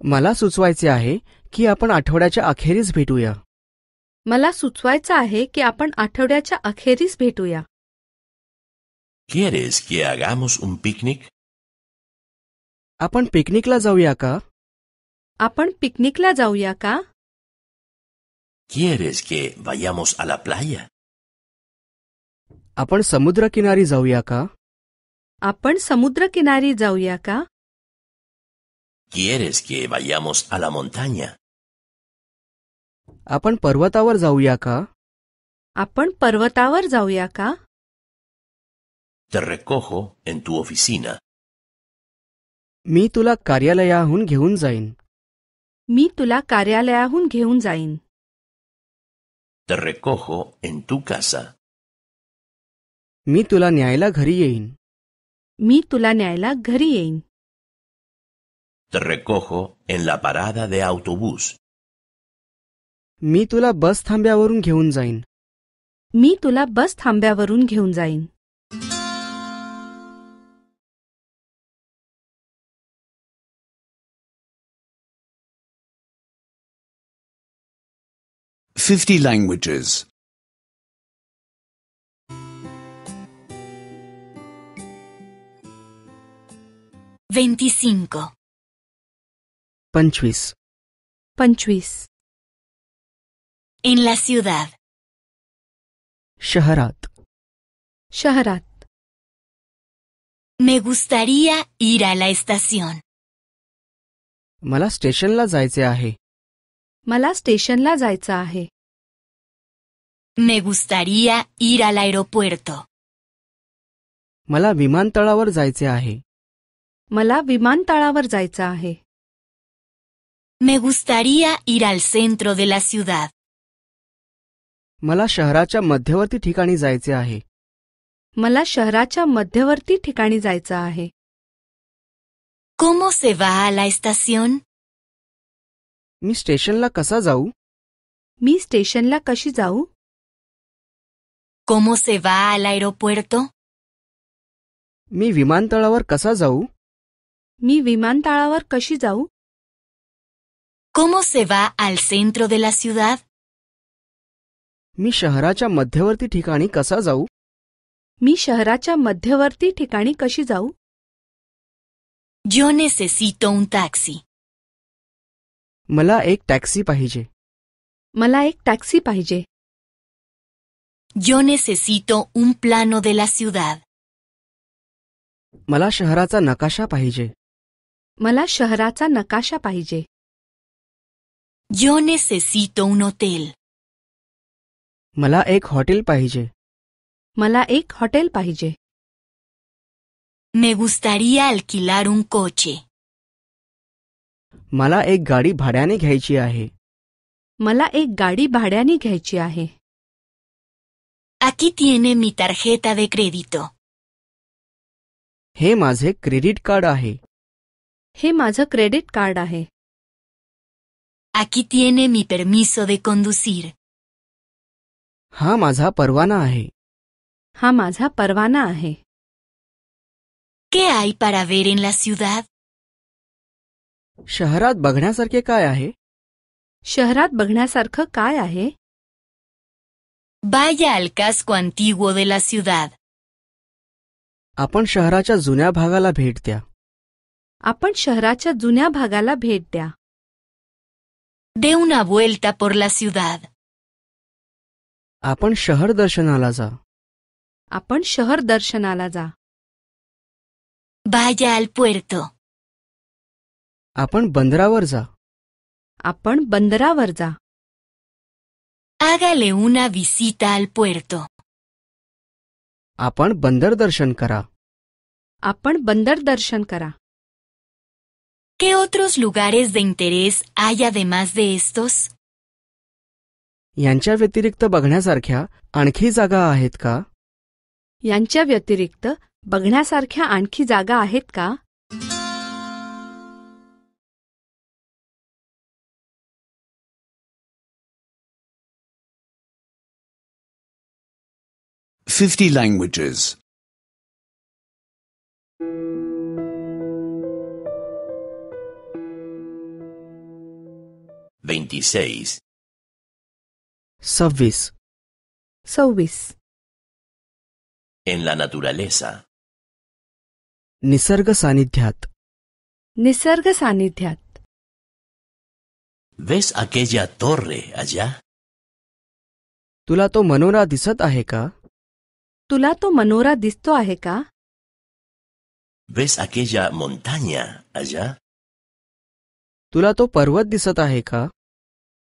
Speaker 3: मला सुचवायचे आहे की आपण आठवड्याच्या अखेरीस भेटूया मला सुचवायचं आहे की आपण आठवड्याच्या अखेरीस भेटूया ¿Quieres que hagamos un picnic? आपण पिकनिकला जाऊया का आपण पिकनिकला जाऊया का
Speaker 6: ¿Quieres que vayamos a la playa?
Speaker 3: आपण समुद्रकिनारी जाऊया का आपण समुद्रकिनारी जाऊया का
Speaker 2: ¿Quieres que vayamos a la montaña?
Speaker 3: आपण पर्वतावर जाऊया का आपण पर्वतावर जाऊया का
Speaker 6: Te recojo en tu oficina.
Speaker 3: मी तुला कार्यालयाहून घेऊन जाईन मी तुला कार्यालयाहून घेऊन जाईन. Te recojo en tu casa. मी तुला न्यायला घरी येईन मी तुला न्यायला घरी येईन
Speaker 2: Te recojo en la parada de autobús.
Speaker 3: मी तुला बस थांब्यावरून घेऊन जाईन मी तुला बस थांब्यावरून घेऊन जाईन
Speaker 4: Fifty languages.
Speaker 3: 25 Panchuis Panchuis En la ciudad Shaharat Shaharat Me gustaría ir a la estación Mala station la jayce ahe Mala station la jayce ahe Me gustaría ir al
Speaker 5: aeropuerto
Speaker 3: Mala vimantalavar मला विमानतळावर जायचं आहे
Speaker 5: Me gustaría ir al centro de
Speaker 3: मला शहराच्या मध्यवर्ती ठिकाणी जायचे आहे मला शहराच्या मध्यवर्ती ठिकाणी जायचं आहे ¿Cómo se va a मी स्टेशनला कसा जाऊ मी स्टेशनला कशी जाऊ ¿Cómo se va al मी विमानतळावर कसा जाऊ मी विमानतळावर कशी जाऊ कोमो सेवा va सेंट्रो दे de मी शहराच्या मध्यवर्ती ठिकाणी कसा जाऊ मी शहराच्या मध्यवर्ती ठिकाणी कशी जाऊ जो necesito उन टॅक्सी मला एक टॅक्सी पाहिजे मला एक टॅक्सी पाहिजे जो necesito उन प्लानो दे ला सुदाद मला शहराचा नकाशा पाहिजे मला शहराचा नकाशा पाहिजे Yo necesito un hotel. मला एक हॉटेल पाहिजे मला एक हॉटेल पाहिजे Me gustaría alquilar un coche. मला एक गाडी भाड्याने घ्यायची आहे मला एक गाडी भाड्याने घ्यायची आहे
Speaker 5: Aquí tiene mi tarjeta de crédito.
Speaker 3: हे माझे क्रेडिट कार्ड आहे हे माझं क्रेडिट कार्ड आहे Aquí tiene mi permiso de conducir. हा माझा परवाना आहे हा माझा परवाना आहे ¿Qué hay para ver en la ciudad? शहरात बघण्यासारखे काय आहे शहरात बघण्यासारखं काय आहे Vaya al casco antiguo de la ciudad. आपण शहराच्या जुन्या भागाला भेट द्या आपण शहराच्या जुन्या भागाला भेट द्या दे una vuelta por la ciudad. आपण शहर दर्शनाला जा आपण शहर दर्शनाला जा Vaya al puerto. आपण बंदरावर जा आपण बंदरावर जा Hágale una visita al puerto. आपण बंदर दर्शन करा
Speaker 5: आपण बंदर दर्शन करा ¿Qué otros lugares de interés hay además de estos?
Speaker 3: यांच्या व्यतिरिक्त बघण्यासारख्या आणखी जागा आहेत का
Speaker 5: यांच्या व्यतिरिक्त बघण्यासारख्या
Speaker 3: आणखी जागा आहेत का
Speaker 4: fifty languages
Speaker 6: 26
Speaker 3: Sovis Sovis
Speaker 6: En la naturaleza
Speaker 3: Nisarga Sanidhyat Nisarga Sanidhyat ¿Ves aquella torre allá? Tulato Manora Disat Aheka Tulato Manura Disto Aheka ¿Ves aquella montaña allá? तुला तो पर्वत दिसत आहे का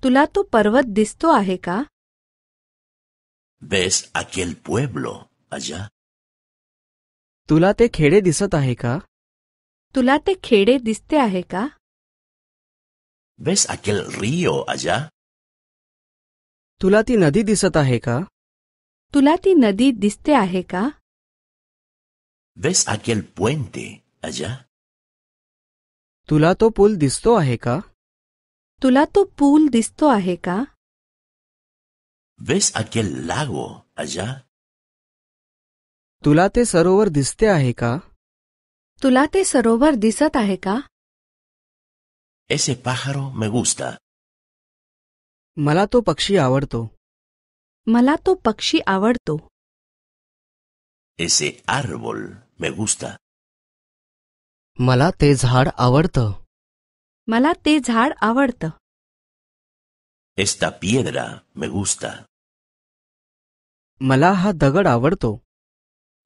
Speaker 3: तुला तो पर्वत दिसतो आहे का ¿Ves aquel pueblo allá? तुला ते खेडे दिसत आहे का तुला ते खेडे दिसते आहे का ¿Ves aquel río allá? तुला ती नदी दिसत आहे का तुला ती नदी दिसते आहे का? ¿Ves aquel puente allá? तुला तो पूल दिसतो आहे का तुला तो पूल दिसतो आहे का
Speaker 6: ¿Ves aquel lago allá?
Speaker 3: तुला ते सरोवर दिसते आहे का तुला ते सरोवर दिसत आहे का Ese
Speaker 2: pájaro me gusta.
Speaker 3: मला तो पक्षी आवडतो मला तो पक्षी आवडतो.
Speaker 6: Ese árbol me gusta.
Speaker 3: मला ते झाड आवडतं मला ते झाड आवडतं
Speaker 6: Esta piedra me gusta.
Speaker 3: मला हा दगड आवडतो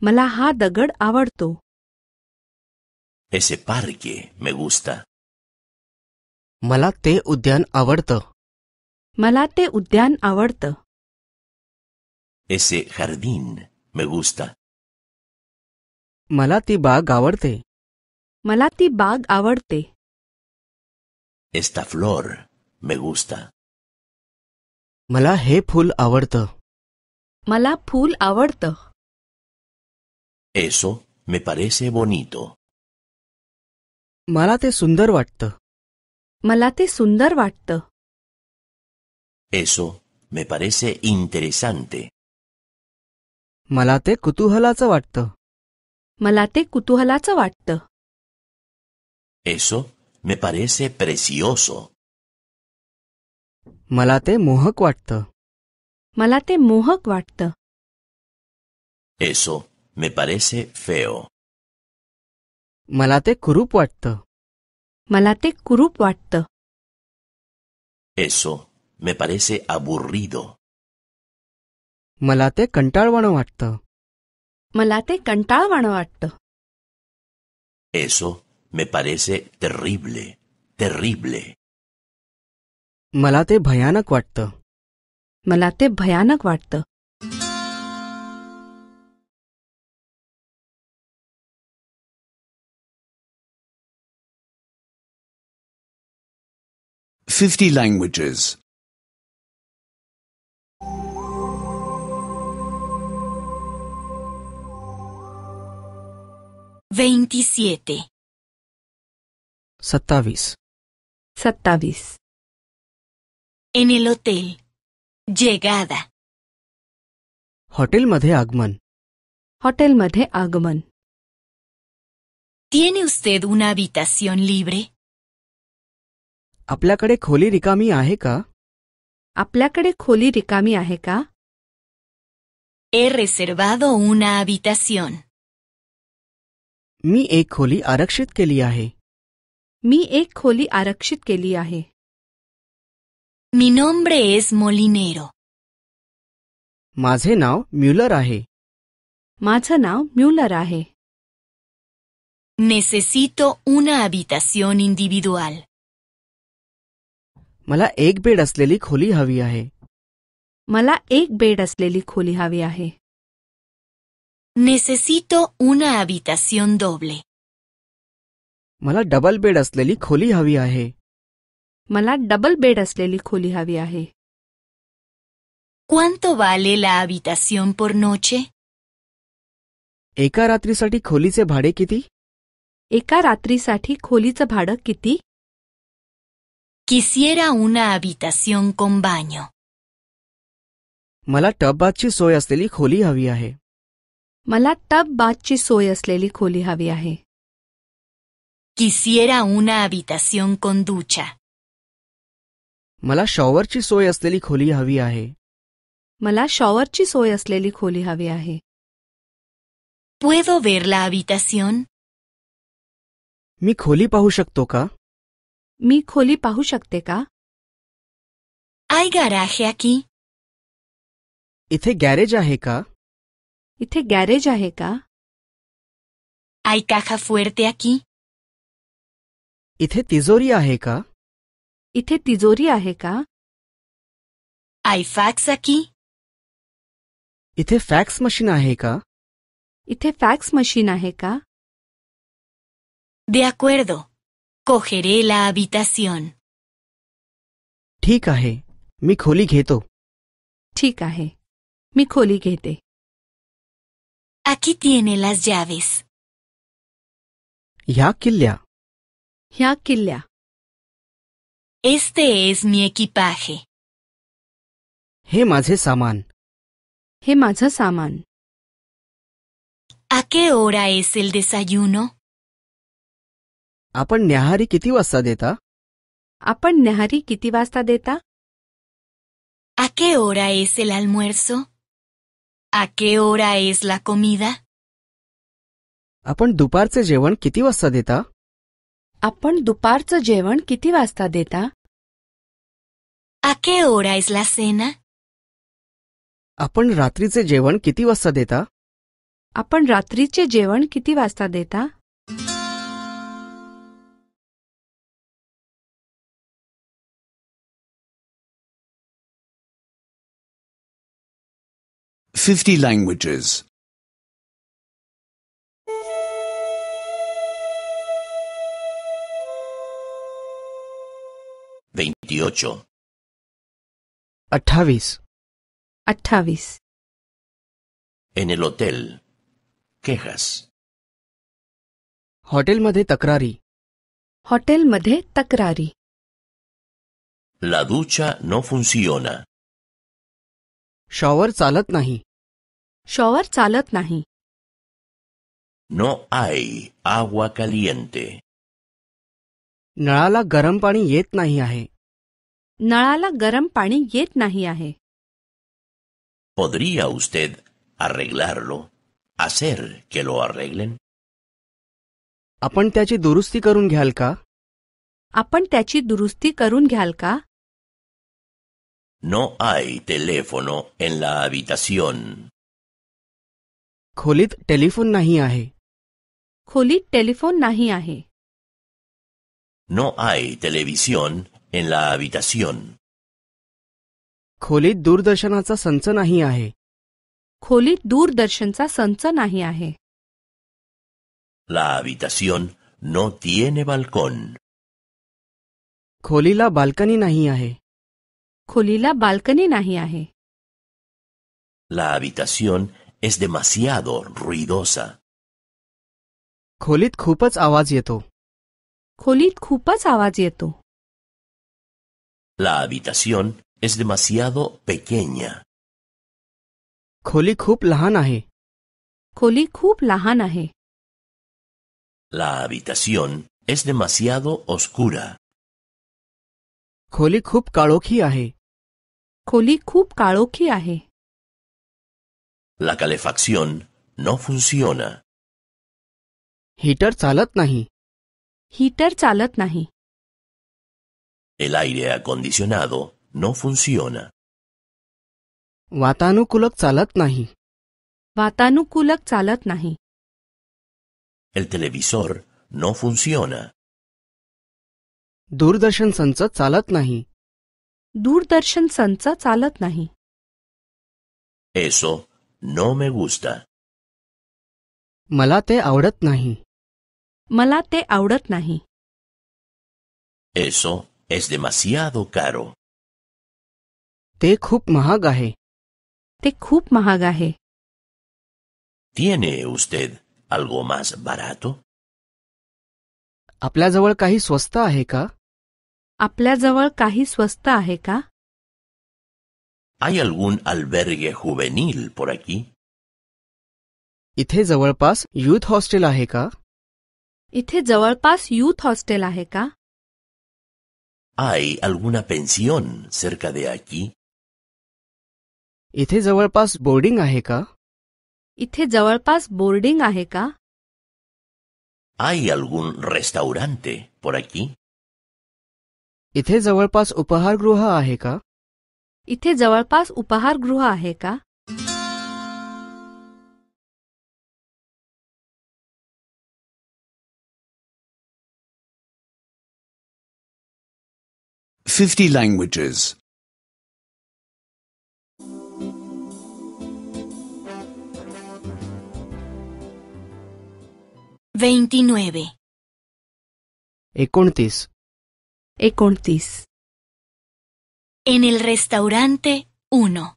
Speaker 3: मला हा दगड आवडतो
Speaker 6: Ese parque me gusta.
Speaker 3: मला ते उद्यान आवडतं मला ते उद्यान आवडतं
Speaker 6: Ese jardín me gusta.
Speaker 3: मला ती बाग आवडते मला ती बाग आवडते Esta flor me gusta. मला हे फूल आवडतं मला फूल आवडतं
Speaker 6: Eso me parece bonito.
Speaker 3: मला ते सुंदर वाटतं मला ते सुंदर वाटतं Eso
Speaker 2: me parece interesante.
Speaker 3: मला ते कुतूहलाचं वाटतं मला ते
Speaker 2: Eso me parece precioso.
Speaker 3: Malate cuarto. Malate cuarto. Eso me parece feo. Malate kurupwatta. Malate cuarto,
Speaker 2: Eso me parece aburrido.
Speaker 3: Malate cuarto, Malate kantalwanawatta.
Speaker 2: Eso me parece terrible, terrible.
Speaker 3: Malate Bayana cuarto. Malate Bayana cuarto. Fifty languages. Veintisiete. Satavis. Satavis. En el hotel. Llegada. Hotel Madhe Agman. Hotel Madhe Agman. ¿Tiene usted una habitación libre? ¿Aplacarek Kholi Rikami Aheka. Aplacare Kholi Rikami Aheka. He reservado una habitación. Mi e Kholi Arakshit Keliahe. मी एक खोली आरक्षित केली आहे Mi nombre es Molinero. माझे नाव Muller आहे
Speaker 5: माझं नाव Muller आहे Necesito una habitación individual.
Speaker 3: मला एक बेड असलेली खोली हवी आहे
Speaker 5: मला एक बेड असलेली खोली हवी आहे. Necesito una habitación doble.
Speaker 3: मला डबल बेड असलेली खोली हवी आहे मला डबल बेड असलेली खोली हवी आहे ¿Cuánto vale la habitación por noche? एका रात्रीसाठी खोलीचे भाडे किती एका रात्रीसाठी खोलीचं भाडं किती
Speaker 5: Quisiera una habitación con baño.
Speaker 3: मला टब बाथची सोय असलेली खोली हवी आहे
Speaker 5: मला टब बाथची सोय असलेली खोली हवी आहे Quisiera una habitación con ducha.
Speaker 3: मला शॉवरची सोय असलेली खोली हवी आहे मला शॉवरची सोय असलेली खोली हवी आहे ¿Puedo ver la habitación? मी खोली पाहू शकतो का मी खोली पाहू शकते का ¿Hay garaje aquí? इथे गॅरेज आहे का इथे गॅरेज आहे का ¿Hay
Speaker 5: caja fuerte aquí?
Speaker 3: इथे तिजोरी आहे का इथे तिजोरी आहे का आई फॅक्स की इथे फॅक्स मशीन आहे का इथे फॅक्स मशीन आहे का De acuerdo. Cogeré la habitación. ठीक आहे मी खोली घेतो ठीक आहे मी खोली घेते Aquí tiene las llaves. ह्या किल्ल्या Este es mi equipaje. ¿A qué hora es el desayuno? ¿A
Speaker 5: qué hora es el almuerzo? ¿A qué hora es la comida?
Speaker 3: ¿A qué hora es
Speaker 5: आपण दुपारचं जेवण किती वाजता देता
Speaker 3: आपण रात्रीचे जेवण किती वाजता देता आपण रात्रीचे जेवण किती वाजता देता
Speaker 4: Fifty languages.
Speaker 6: 28.
Speaker 3: 28. En el hotel. Quejas. Hotel Madhe Takrari. Hotel Madhe Takrari.
Speaker 4: La ducha no funciona.
Speaker 3: Shower Salat Nahi. Shower Salat Nahi.
Speaker 2: No hay agua caliente.
Speaker 3: Nala Garampani Yet Nahi नळाला गरम पाणी येत नाही आहे
Speaker 2: ¿Podría usted arreglarlo? Hacer que lo arreglen?
Speaker 3: आपण त्याची दुरुस्ती करून घ्याल का आपण त्याची दुरुस्ती करून घ्याल का No hay teléfono en la habitación. खोलीत टेलिफोन नाही आहे खोलीत टेलिफोन नाही आहे
Speaker 2: No hay televisión en la habitación.
Speaker 3: खोलीत दूरदर्शनाचा संच नाही आहे खोलीत दूरदर्शनचा संच नाही आहे
Speaker 2: La habitación no tiene balcón. खोलीला
Speaker 3: बाल्कनी नाही आहे खोलीला बाल्कनी नाही आहे
Speaker 2: La habitación es demasiado ruidosa.
Speaker 3: खोलीत खूपच आवाज येतो खोलीत खूपच आवाज येतो
Speaker 2: La habitación es demasiado pequeña.
Speaker 3: खोली खूप लहान आहे खोली खूप लहान आहे
Speaker 2: La habitación es demasiado oscura.
Speaker 3: खोली खूप काळोखी आहे खोली खूप काळोखी आहे La calefacción no funciona. Heater चालत नाही हीटर चालत नाही
Speaker 2: el aire acondicionado no funciona.
Speaker 4: El
Speaker 3: televisor no funciona. Durdarshan नाही
Speaker 6: Eso no me gusta.
Speaker 3: Malate ते Malate
Speaker 6: Eso Es
Speaker 3: demasiado caro. ते खूप महाग आहे. ते खूप महाग आहे. ¿Tiene usted algo
Speaker 6: más barato?
Speaker 3: आपल्याजवळ काही स्वस्त आहे का? आपल्याजवळ काही स्वस्त आहे का? ¿Hay algún albergue juvenil por aquí? इथे जवळपास यूथ हॉस्टेल आहे का? इथे जवळपास यूथ हॉस्टेल आहे का? ¿Hay
Speaker 2: alguna pensión cerca de aquí? ¿Ithe Jawalpas boarding aheka?
Speaker 3: ¿Ithe Jawalpas boarding aheka?
Speaker 2: ¿Hay algún restaurante por aquí?
Speaker 3: ¿Ithe Jawalpas upahar gruha aheka? ¿Ithe Jawalpas upahar gruha aheka?
Speaker 7: 50 languages.
Speaker 5: 29.
Speaker 3: Econtis. Econtis. En el restaurante 1.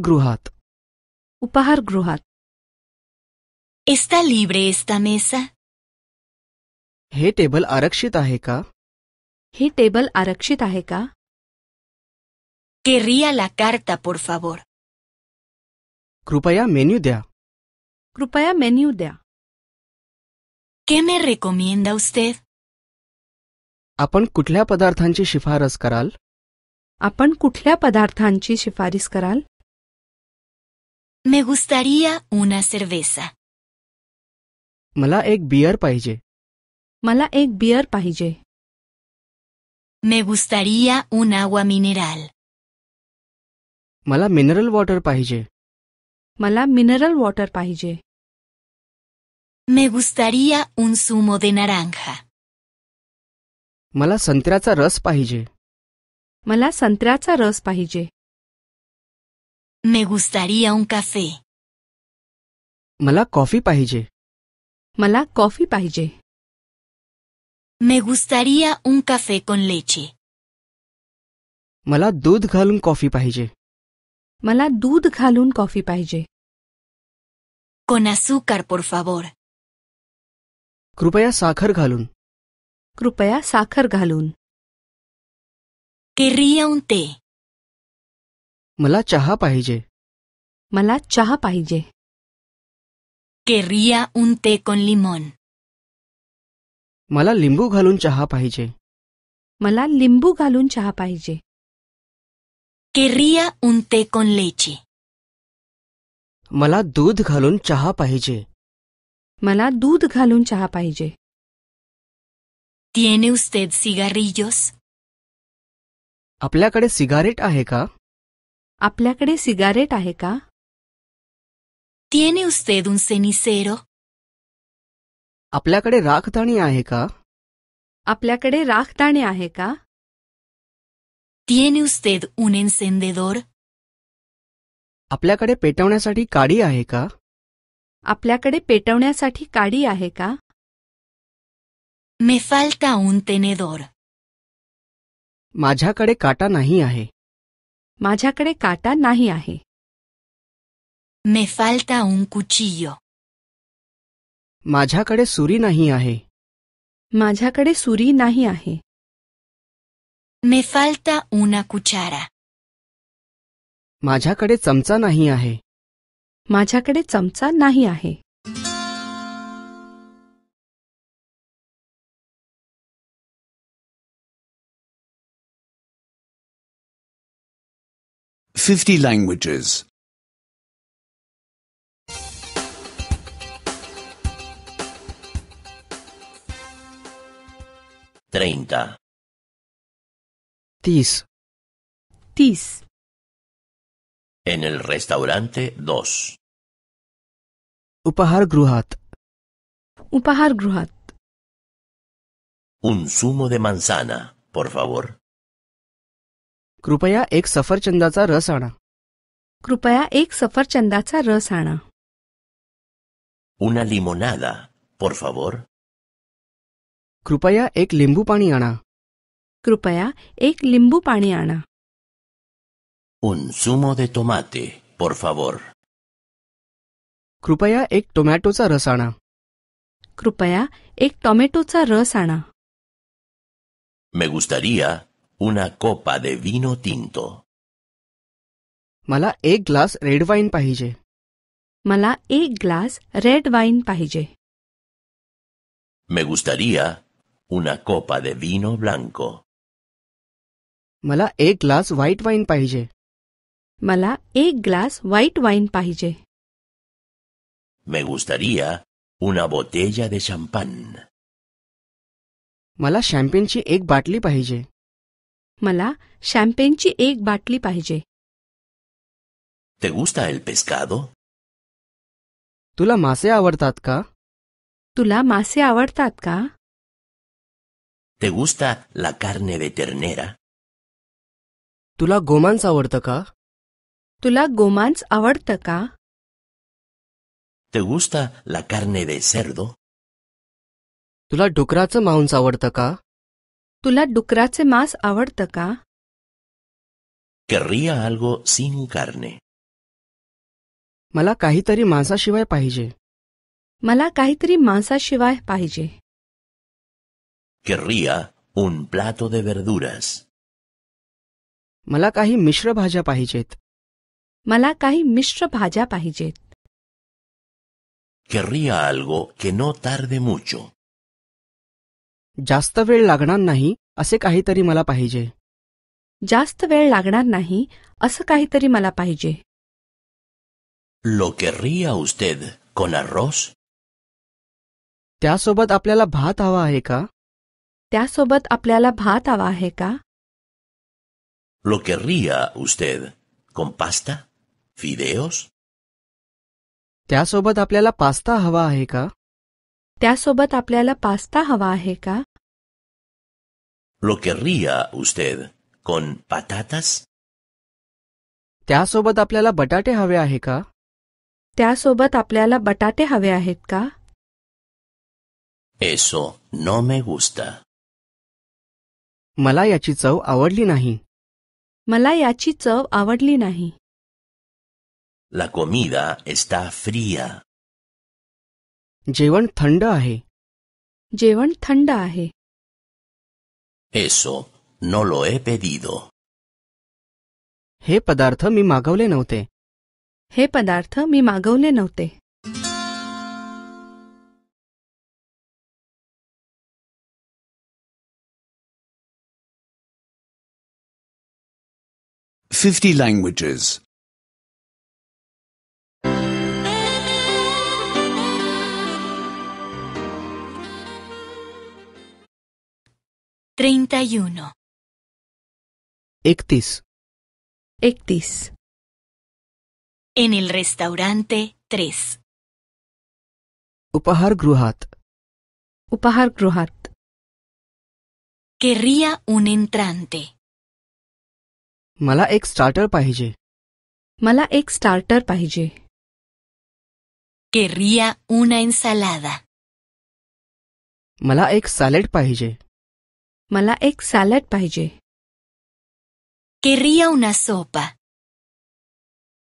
Speaker 3: Gruhat. Upahar Gruhat. ¿Está libre esta mesa? ¿He table arakshita heka? ही table आरक्षित आहे का Querría la carta, por favor. कृपया menu द्या कृपया menu द्या ¿Qué me recomienda usted? आपण कुठल्या पदार्थांची शिफारस कराल आपण कुठल्या पदार्थांची शिफारस कराल Me gustaría una cerveza. मला एक बियर पाहिजे मला एक बियर पाहिजे Me gustaría un agua mineral. Mala mineral water pahije. Mala mineral water pahije. Me gustaría un zumo de naranja. Mala santraza ras pahije. Mala santraza ros Me gustaría un café. Mala coffee pahije. Mala coffee pahije. Me gustaría un café con leche. मला दूध घालून coffee पाहिजे मला दूध घालून coffee पाहिजे Con azúcar, por favor. कृपया साखर घालून कृपया साखर घालून Querría un té. मला चहा पाहिजे मला चहा पाहिजे Querría un té con limón. मला लिंबू घालून चहा पाहिजे मला लिंबू घालून चहा पाहिजे Querría un té con मला दूध घालून चहा पाहिजे मला दूध घालून चहा पाहिजे ¿Tiene usted cigarrillos? आपल्याकडे सिगारेट आहे का आपल्याकडे सिगारेट आहे का? ¿Tiene usted un cenicero? आपल्याकडे राखदाणी आहे का आपल्याकडे राखदाणे आहे का ¿Tiene usted un encendedor? आपल्याकडे पेटवण्यासाठी काडी आहे का आपल्याकडे पेटवण्यासाठी काडी आहे का Me
Speaker 5: falta un
Speaker 3: tenedor. माझ्याकडे काटा नाही आहे माझ्याकडे काटा नाही आहे Me falta un cuchillo. माझ्याकडे सुरी नाही आहे माझ्याकडे सुरी नाही आहे Me falta una cuchara. माझ्याकडे चमचा नाही आहे माझ्याकडे चमचा नाही आहे
Speaker 4: Fifty
Speaker 7: languages. 30
Speaker 6: Tis. Tis. En el restaurante 2
Speaker 3: Upahar gruhat. Upahar gruhat.
Speaker 2: Un zumo de manzana, por favor.
Speaker 3: Krupaya ek safar rasana. Krupaya ek safar rasana.
Speaker 2: Una limonada, por favor.
Speaker 3: कृपया एक लिंबू पानी आणा कृपया एक लिंबू पाणी आणा
Speaker 2: Un zumo de tomate, por favor. कृपया एक टोमॅटोचा रस आणा
Speaker 3: कृपया एक टॉमॅटोचा रस आणा
Speaker 2: Me gustaría una copa de vino tinto.
Speaker 3: मला एक ग्लास रेड वाईन पाहिजे मला एक ग्लास रेड वाईन पाहिजे
Speaker 2: Me gustaría una copa de vino blanco.
Speaker 3: Mala e glass white wine paige. Mala e glass white wine paige.
Speaker 2: Me gustaría una botella de champán.
Speaker 3: Mala champagne chi egg batli paige. Mala champagne chi egg batli paige. ¿Te gusta el pescado? Tula la masse avartatka? ¿Tú la avartatka? ¿Te gusta la carne de ternera? तुला गोमांस आवडतं का तुला गोमांस आवडतं का ¿Te gusta la carne de cerdo? तुला डुकराचं मांस आवडतं का तुला डुकराचे मांस आवडतं Querría algo sin carne. मला काहीतरी मांसाशिवाय पाहिजे मला काहीतरी मांसाशिवाय पाहिजे
Speaker 2: querría un plato de verduras.
Speaker 3: मला काही मिश्र भाज्या पाहिजेत मला काही मिश्र Querría algo
Speaker 2: que no tarde mucho. जास्त वेळ लागणार नाही असे काहीतरी मला पाहिजे
Speaker 3: जास्त वेळ
Speaker 2: ¿Lo querría usted con arroz?
Speaker 3: त्यासोबत आपल्याला भात हवा आहे का त्यासोबत आपल्याला भात हवा आहे का
Speaker 2: ¿Lo querría usted con pasta? ¿Fideos?
Speaker 3: त्यासोबत आपल्याला पास्ता हवा आहे का त्यासोबत आपल्याला पास्ता हवा आहे का
Speaker 6: ¿Lo querría usted con patatas?
Speaker 3: त्यासोबत आपल्याला बटाटे हवे आहे का त्यासोबत आपल्याला बटाटे हवे आहेत का
Speaker 2: Eso no me gusta.
Speaker 3: मला याची चव आवडली नाही मला याची चव आवडली नाही
Speaker 6: La comida está fría.
Speaker 3: जेवण थंड आहे जेवण थंड आहे
Speaker 2: Eso no lo he pedido. हे पदार्थ मी मागवले नव्हते
Speaker 3: हे पदार्थ मी मागवले नव्हते
Speaker 4: 50 languages.
Speaker 5: 31.
Speaker 3: Ectis. Ectis. En el restaurante 3. Upahar gruhat. Querría un entrante. मला एक स्टार्टर पाहिजे मला एक स्टार्टर पाहिजे Querría una ensalada. मला एक सॅलड पाहिजे मला एक सॅलड पाहिजे Querría una sopa.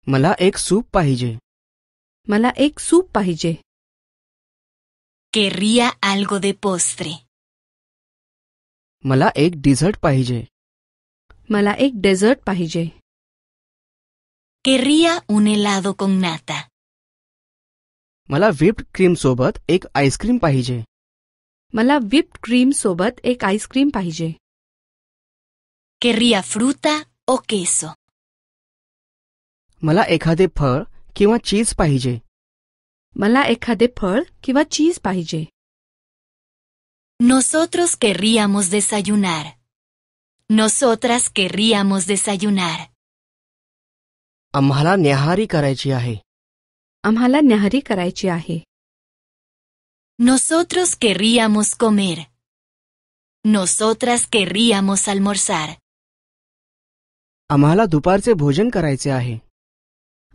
Speaker 3: मला एक सूप पाहिजे मला एक सूप पाहिजे Querría algo de postre. मला एक डिझर्ट पाहिजे मला एक डेझर्ट पाहिजे Querría un helado con मला व्हिप्ड क्रीम सोबत एक आईस्क्रीम पाहिजे मला व्हिप्ड क्रीम सोबत एक आईस्क्रीम पाहिजे Querría fruta o queso. मला एखादे फळ किंवा चीज पाहिजे
Speaker 5: मला एखादे फळ किंवा चीज पाहिजे Nosotros querríamos desayunar. nosotras querríamos desayunar.
Speaker 3: Amhala न्याहारी करायची Amhala आम्हाला न्याहारी
Speaker 5: Nosotros querríamos comer. Nosotras querríamos almorzar.
Speaker 3: Amhala दुपारचे भोजन करायचे आहे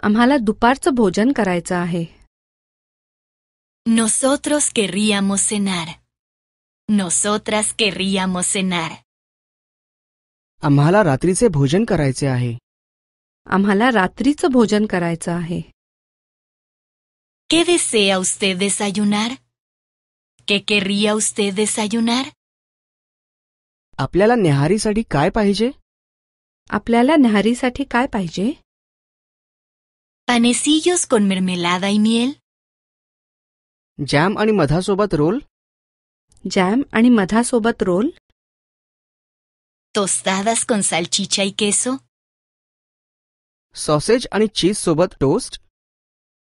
Speaker 3: आम्हाला भोजन आहे
Speaker 5: Nosotros querríamos cenar. Nosotras querríamos cenar.
Speaker 3: आम्हाला रात्रीचे भोजन करायचे आहे आम्हाला रात्रीचं भोजन करायचं आहे
Speaker 5: ¿Qué desea usted desayunar? ¿Qué querría usted desayunar?
Speaker 3: आपल्याला न्याहारीसाठी काय पाहिजे आपल्याला न्याहारीसाठी काय पाहिजे
Speaker 5: ¿Panecillos con mermelada y miel?
Speaker 3: Jam आणि मधासोबत रोल जॅम आणि मधासोबत roll
Speaker 5: ¿Tostadas con salchicha y queso?
Speaker 3: Sausage and cheese सोबत toast.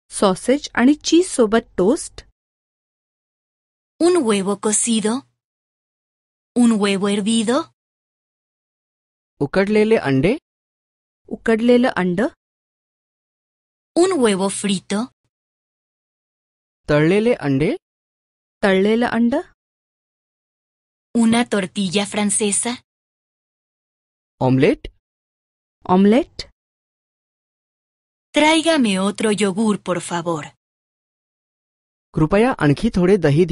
Speaker 3: Sausage and cheese सोबत toast. ¿Un huevo cocido? ¿Un huevo hervido? उकडलेले ande. Ukadlele ¿Un huevo frito? ¿Una tortilla francesa? Omelette, omelette. Tráigame otro yogur, por favor. Krupaya anki thode dahi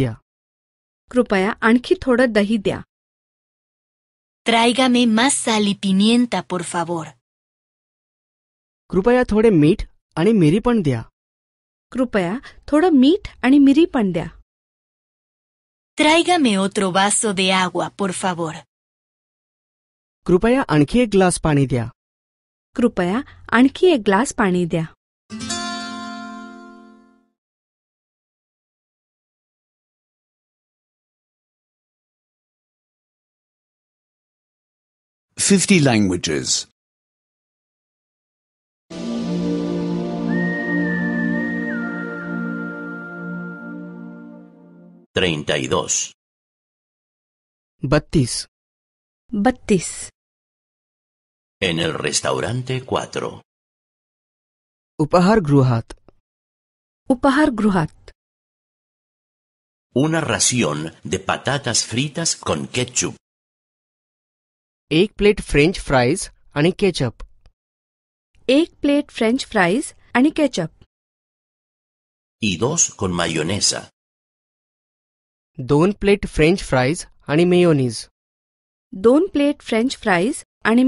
Speaker 3: Krupaya anki thode dahi
Speaker 5: Tráigame más sal y pimienta, por favor.
Speaker 3: Krupaya thode meat ani miri
Speaker 5: Krupaya thode meat ani miri
Speaker 3: Tráigame otro vaso de agua, por favor. कृपया आणखी एक glass पाणी द्या कृपया आणखी एक glass पाणी द्या
Speaker 4: fifty languages
Speaker 6: Treinta y dos.
Speaker 3: Batis. Batis.
Speaker 6: En el restaurante 4.
Speaker 3: Upahar Gruhat. Upahar Gruhat.
Speaker 2: Una ración de patatas fritas con ketchup.
Speaker 3: Egg plate French fries ani ketchup. Egg plate French fries ani ketchup.
Speaker 2: Y dos con mayonesa.
Speaker 3: Don't plate French fries ani mayonnaise. Don't plate French fries Ani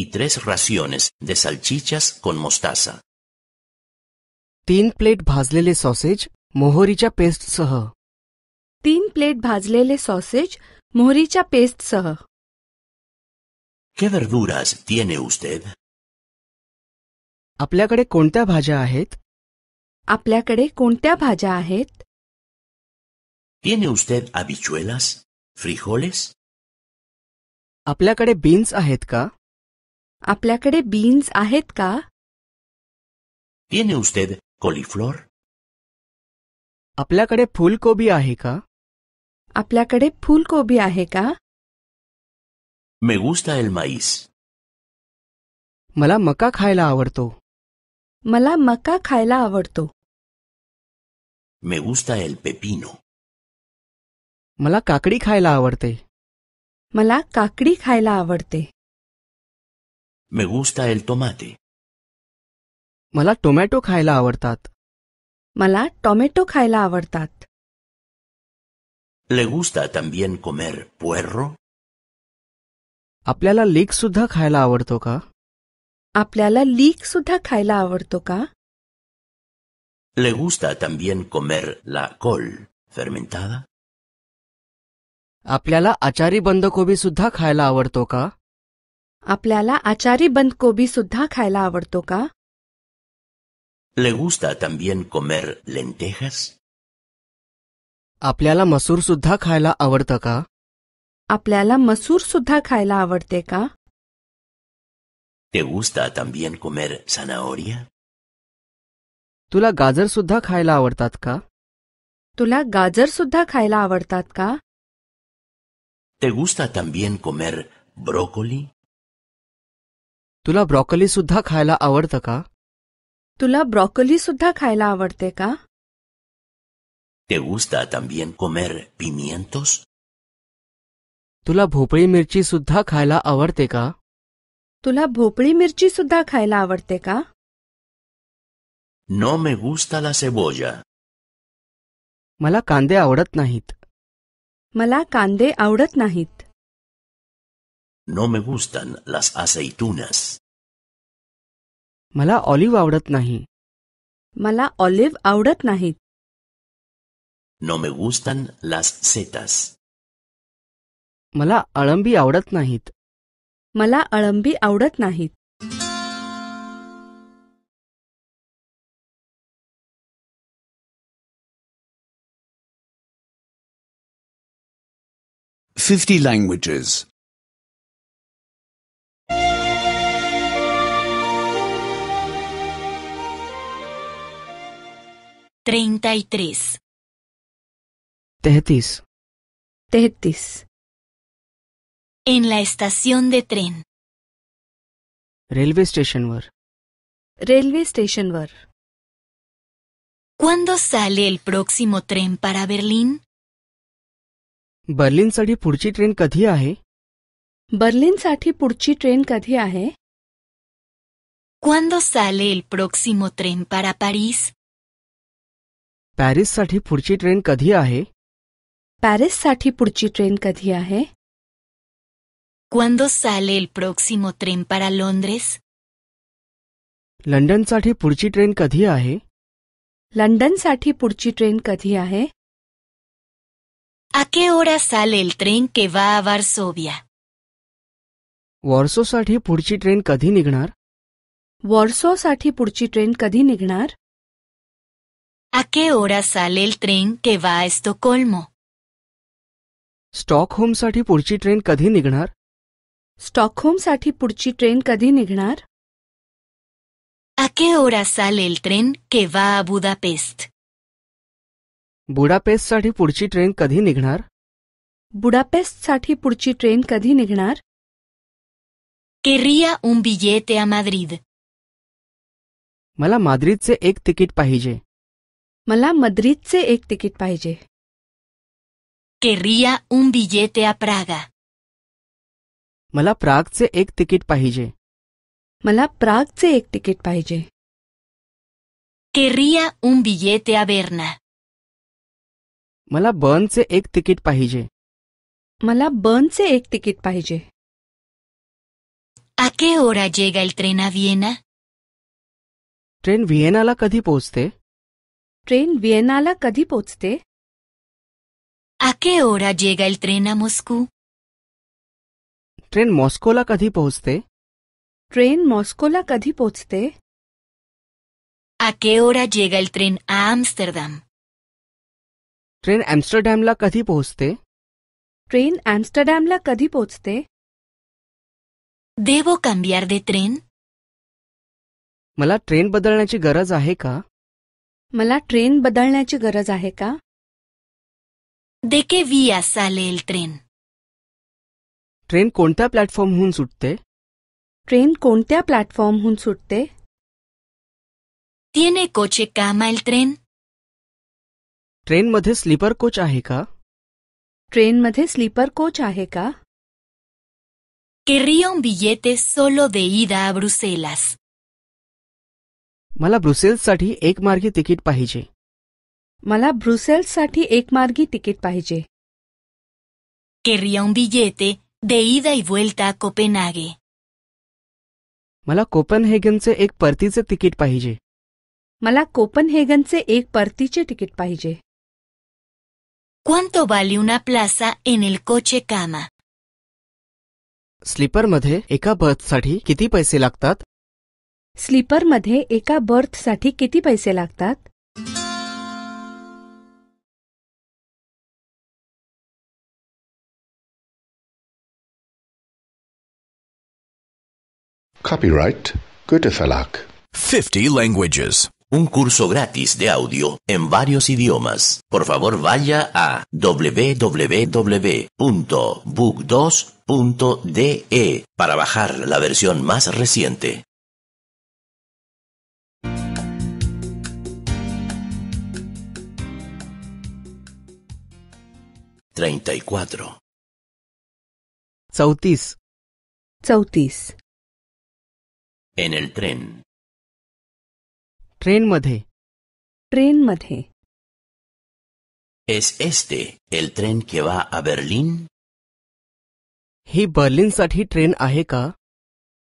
Speaker 2: Y tres raciones de salchichas con mostaza.
Speaker 3: Teen plate bhazlele sausage, mohoricha paste sah. teen plate bhazlele sausage, mohoricha paste sah. ¿Qué verduras tiene usted? Aplakade konta bhaja ahet? ¿Tiene usted habichuelas, frijoles? आपल्याकडे beans आहेत का आपल्याकडे beans आहेत का ¿Tiene usted coliflor? आपल्याकडे फुलकोबी आहे का आपल्याकडे फुलकोबी आहे का Me gusta el maíz. मला मका खायला आवडतो मला मका खायला आवडतो
Speaker 6: Me gusta el pepino.
Speaker 3: मला काकडी खायला आवडते मला काकडी खायला आवडते
Speaker 6: Me gusta el
Speaker 2: tomate.
Speaker 3: मला टोमॅटो खायला आवडतात मला टोमॅटो खायला आवडतात ¿Le gusta también comer puerro? आपल्याला लेक सुद्धा खायला आवडतो का आपल्याला लीक सुद्धा खायला आवडतो का
Speaker 2: ¿Le gusta también comer la col fermentada?
Speaker 3: आपल्याला आचारी बंदकोबी सुद्धा खायला आवडतो का आपल्याला आचारी बंदकोबी सुद्धा खायला आवडतो का
Speaker 2: ¿Le gusta también comer lentejas?
Speaker 3: आपल्याला मसूर सुद्धा खायला आवडतं का आपल्याला मसूर सुद्धा खायला आवडते का
Speaker 2: ¿Te gusta
Speaker 6: también comer zanahoria?
Speaker 3: तुला गाजर सुद्धा खायला आवडतात का तुला गाजर सुद्धा खायला आवडतात का
Speaker 2: ¿Te gusta también comer broccoli तुला ब्रॉकली सुद्धा खायला आवडतं का
Speaker 3: तुला ब्रॉकली सुद्धा खायला आवडते का
Speaker 2: ¿Te gusta también comer pimientos?
Speaker 3: तुला भोपळी मिरची सुद्धा खायला आवडते का तुला भोपळी मिरची सुद्धा खायला आवडते का
Speaker 2: No me gusta la cebolla.
Speaker 3: मला कांदे आवडत नाहीत मला कांदे आवडत नाहीत नो मे गुस्तन लस aceitunas. मला ऑलिव्ह आवडत नाही मला ऑलिव्ह आवडत नाहीत नो मे गुस्तन लस सेतस मला अळंबी आवडत नाहीत मला अळंबी आवडत नाहीत 50
Speaker 7: languages.
Speaker 5: 33.
Speaker 3: Tetis
Speaker 5: Tetis
Speaker 3: En la estación de tren. Railway Railway station स्टेशनवर ¿Cuándo sale el próximo tren para Berlín? बर्लिनसाठी पुढची ट्रेन कधी आहे बर्लिनसाठी पुढची ट्रेन कधी आहे
Speaker 5: ¿Cuándo sale el próximo tren para París?
Speaker 3: पॅरिससाठी पुढची ट्रेन कधी आहे
Speaker 5: पॅरिससाठी पुढची ट्रेन कधी आहे ¿Cuándo sale el próximo tren para Londres?
Speaker 3: लंडनसाठी पुढची ट्रेन कधी आहे
Speaker 5: लंडनसाठी पुढची ट्रेन कधी आहे A qué hora sale el tren que va a Varsovia?
Speaker 3: Varsovia sathi purchi train kadhi nighnar? Varsovia sathi purchi train
Speaker 5: A qué hora sale el tren que va a Estocolmo?
Speaker 3: Stockholm sathi purchi train kadhi nighnar? purchi
Speaker 5: A qué hora sale el tren que va a Budapest?
Speaker 3: बुडापेस्टसाठी पुढची train कधी निघणार
Speaker 5: बुडापेस्टसाठी
Speaker 3: पुढची train कधी निघणार Querría un billete a Madrid. मला एक ticket पाहिजे मला मद्रिदचे एक तिकीट पाहिजे Querría un
Speaker 5: billete a Praga.
Speaker 3: मला एक तिकीट पाहिजे मला प्रागचे एक तिकीट पाहिजे Querría un billete मला बर्नचे एक तिकीट पाहिजे मला बर्नचे एक तिकीट पाहिजे ¿A qué hora
Speaker 5: llega el tren
Speaker 3: a Viena? Train व्हिएनाला कधी पोहोचते ट्रेन व्हिएनाला कधी पोचते ¿A qué hora llega el tren a Moscú? Train मॉस्कोला कधी पोहोचते ट्रेन मॉस्कोला कधी पोचते ¿A qué hora llega el tren a Ámsterdam? Train ॲम्स्टरडॅमला कधी पोहोचते ट्रेन ॲम्स्टरडॅमला कधी पोहोचते Devo cambiar de tren? मला ट्रेन बदलण्याची गरज आहे का मला ट्रेन बदलण्याची गरज आहे का
Speaker 5: ¿De qué vía sale el tren?
Speaker 3: Train कोणत्या प्लॅटफॉर्महून सुटते ट्रेन कोणत्या प्लॅटफॉर्महून सुटते ¿Tiene coche cama el tren? ट्रेनमध्ये स्लीपर कोच आहे का ट्रेनमध्ये स्लीपर कोच आहे
Speaker 5: का Querría un billete solo de ida a Bruselas.
Speaker 3: मला ब्रुसेल्ससाठी एकमार्गी तिकीट पाहिजे मला ब्रुसेल्ससाठी एकमार्गी तिकीट पाहिजे
Speaker 5: Querría un billete de ida y vuelta a Copenhague.
Speaker 3: मला कोपनहेगनचे एक परतीचे तिकीट पाहिजे
Speaker 5: मला कोपनहेगनचे एक परतीचे तिकीट पाहिजे ¿Cuánto vale una plaza en el coche cama?
Speaker 3: स्लीपरमध्ये एका बर्थसाठी किती पैसे लागतात स्लीपरमध्ये एका बर्थसाठी किती पैसे लागतात
Speaker 4: Copyright
Speaker 1: Goethe Verlag. 50 languages. un curso gratis de audio en varios idiomas. Por favor, vaya a www.book2.de e para bajar la versión más reciente.
Speaker 6: 34 y cuatro. En el tren.
Speaker 3: ट्रेनमध्ये ट्रेनमध्ये
Speaker 6: ¿Es este el tren que va a Berlín?
Speaker 3: ही बर्लिनसाठी train आहे का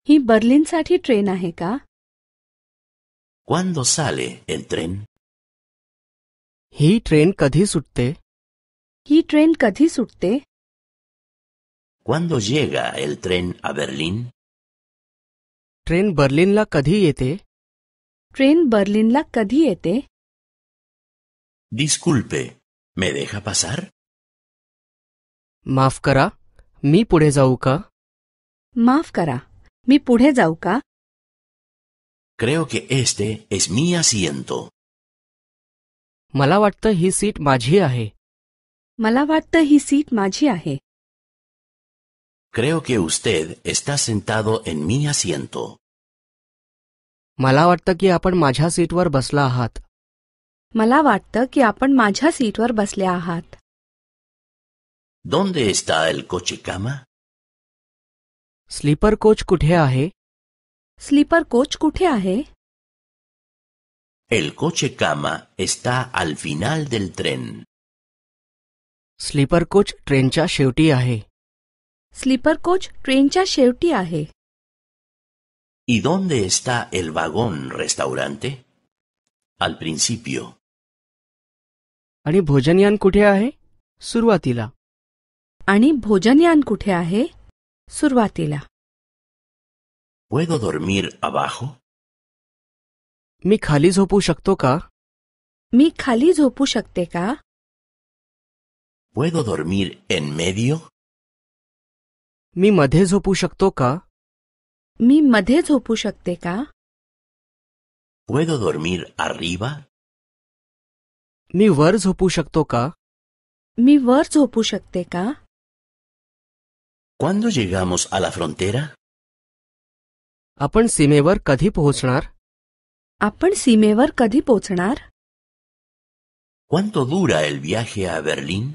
Speaker 3: ही बर्लिनसाठी train आहे का ¿Cuándo sale el tren? ही ट्रेन कधी सुटते ही ट्रेन कधी सुटते ¿Cuándo llega el tren a train बर्लिनला कधी येते ट्रेन बर्लिनला कधी येते Disculpe, ¿me deja pasar? माफ करा मी पुढे जाऊ का माफ करा मी पुढे जाऊ का Creo que este es mi asiento. मला वाटतं ही सीट माझी आहे मला वाटतं ही सीट माझी आहे
Speaker 2: Creo que usted está sentado en mi asiento.
Speaker 3: मला वाटतं की आपण माझ्या सीटवर बसला आहात मला वाटतं की आपण माझ्या सीटवर बसले आहात ¿Dónde está el coche cama? Sleeper coach कुठे आहे स्लीपर कोच कुठे आहे
Speaker 2: El coche cama está al final del tren.
Speaker 3: Sleeper coach ट्रेनच्या शेवटी आहे स्लीपर कोच ट्रेनच्या शेवटी आहे
Speaker 2: ¿Y dónde está el vagón restaurante? Al principio.
Speaker 3: ¿Ani bojanian kuthe ¿Ani bojanian kuthe ¿Puedo dormir abajo? Mi khali jhopu Mi khali jhopu ¿Puedo dormir en medio? Mi madhe jhopu मी मध्ये झोपू शकते का ¿Puedo dormir मी वर झोपू शकतो का मी वर झोपू शकते का ¿Cuándo llegamos a la आपण सीमेवर कधी पोहोचणार आपण सीमेवर कधी पोहोचणार ¿Cuánto dura el viaje a Berlín?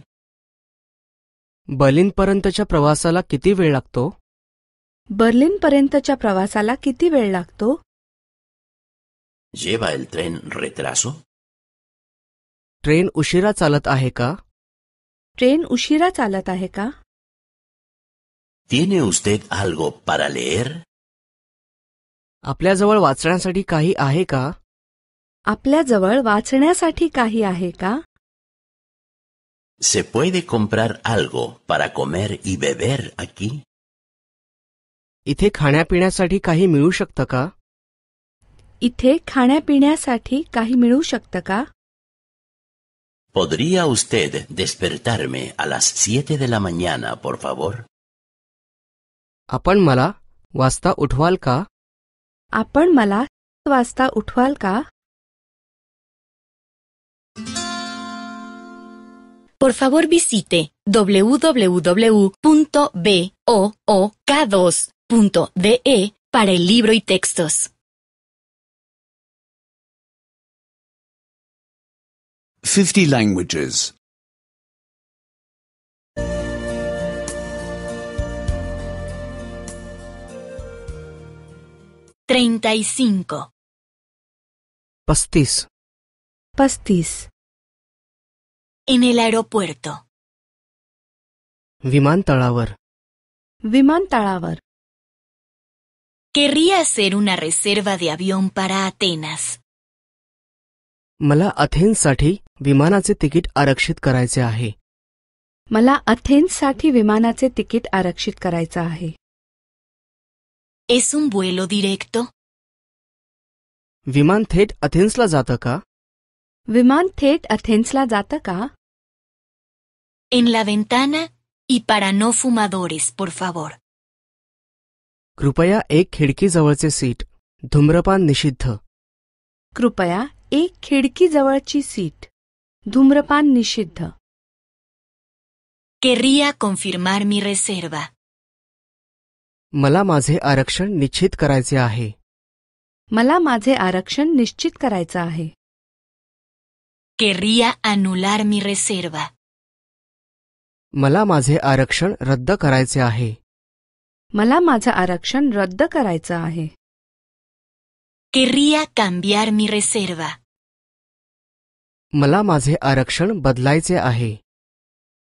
Speaker 3: बर्लिनपर्यंतच्या प्रवासाला किती वेळ लागतो बर्लिन पर्यंतच्या प्रवासाला किती वेळ लागतो
Speaker 6: जेवा एल ट्रेन रेत्रासो
Speaker 3: ट्रेन उशिरा चालत आहे का ट्रेन उशिरा चालत आहे का
Speaker 2: तिने usted algo पारालेर
Speaker 3: आपल्याजवळ वाचण्यासाठी काही आहे का आपल्याजवळ वाचण्यासाठी काही आहे का
Speaker 2: पोय दे कोम्प्रार आल्गो पारा कोमेर इ बेबेर अकी
Speaker 3: इथे खाण्यापिण्यासाठी काही मिळू शकतं का इथे खाण्यापिण्यासाठी काही मिळू शकतं का
Speaker 2: ¿Podría usted despertarme a las 7 de la mañana, por favor?
Speaker 3: आपण मला वाजता उठवाल का आपण मला सात वाजता उठवाल का
Speaker 5: Por favor, visite www.book2 de e para el libro y textos.
Speaker 7: Fifty languages.
Speaker 5: Treinta y cinco.
Speaker 3: Pastis. Pastis. En el aeropuerto. Viman Talavar.
Speaker 5: Querría hacer una reserva de avión para Atenas.
Speaker 3: मला अथेन्ससाठी विमानाचे ticket आरक्षित करायचे आहे मला अथेन्ससाठी विमानाचे ticket आरक्षित करायचं आहे ¿Es un
Speaker 5: vuelo directo?
Speaker 3: विमान थेट अथेन्सला जातं का विमान थेट
Speaker 5: अथेन्सला जातं का En la ventana y para no fumadores, por favor.
Speaker 3: कृपया एक खिडकीजवळचे सीट धूम्रपान निषिद्ध कृपया एक खिडकीजवळची सीट धूम्रपान निषिद्ध
Speaker 5: केरिया confirmar मी reserva.
Speaker 3: मला माझे आरक्षण निश्चित करायचे आहे मला माझे आरक्षण निश्चित करायचं आहे
Speaker 5: केरिया अनुलार मी reserva.
Speaker 3: मला माझे आरक्षण रद्द करायचे आहे मला माझं आरक्षण रद्द करायचं आहे Querría मला माझे आरक्षण बदलायचे आहे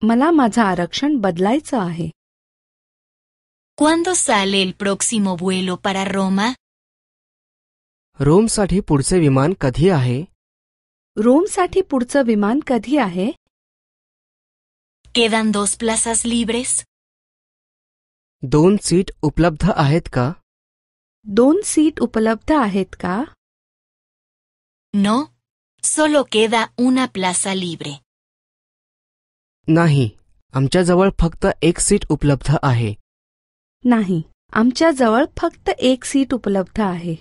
Speaker 3: मला माझं आरक्षण बदलायचं आहे रोमसाठी पुढचे विमान कधी आहे
Speaker 5: रोमसाठी पुढचं विमान
Speaker 3: कधी आहे?
Speaker 5: ¿Quedan dos plazas libres?
Speaker 3: दोन सीट उपलब्ध आहेत का दोन सीट उपलब्ध
Speaker 5: आहेत का नो सोलो queda una plaza libre.
Speaker 3: नाही आमच्याजवळ फक्त एक सीट उपलब्ध आहे नाही आमच्याजवळ फक्त एक सीट उपलब्ध आहे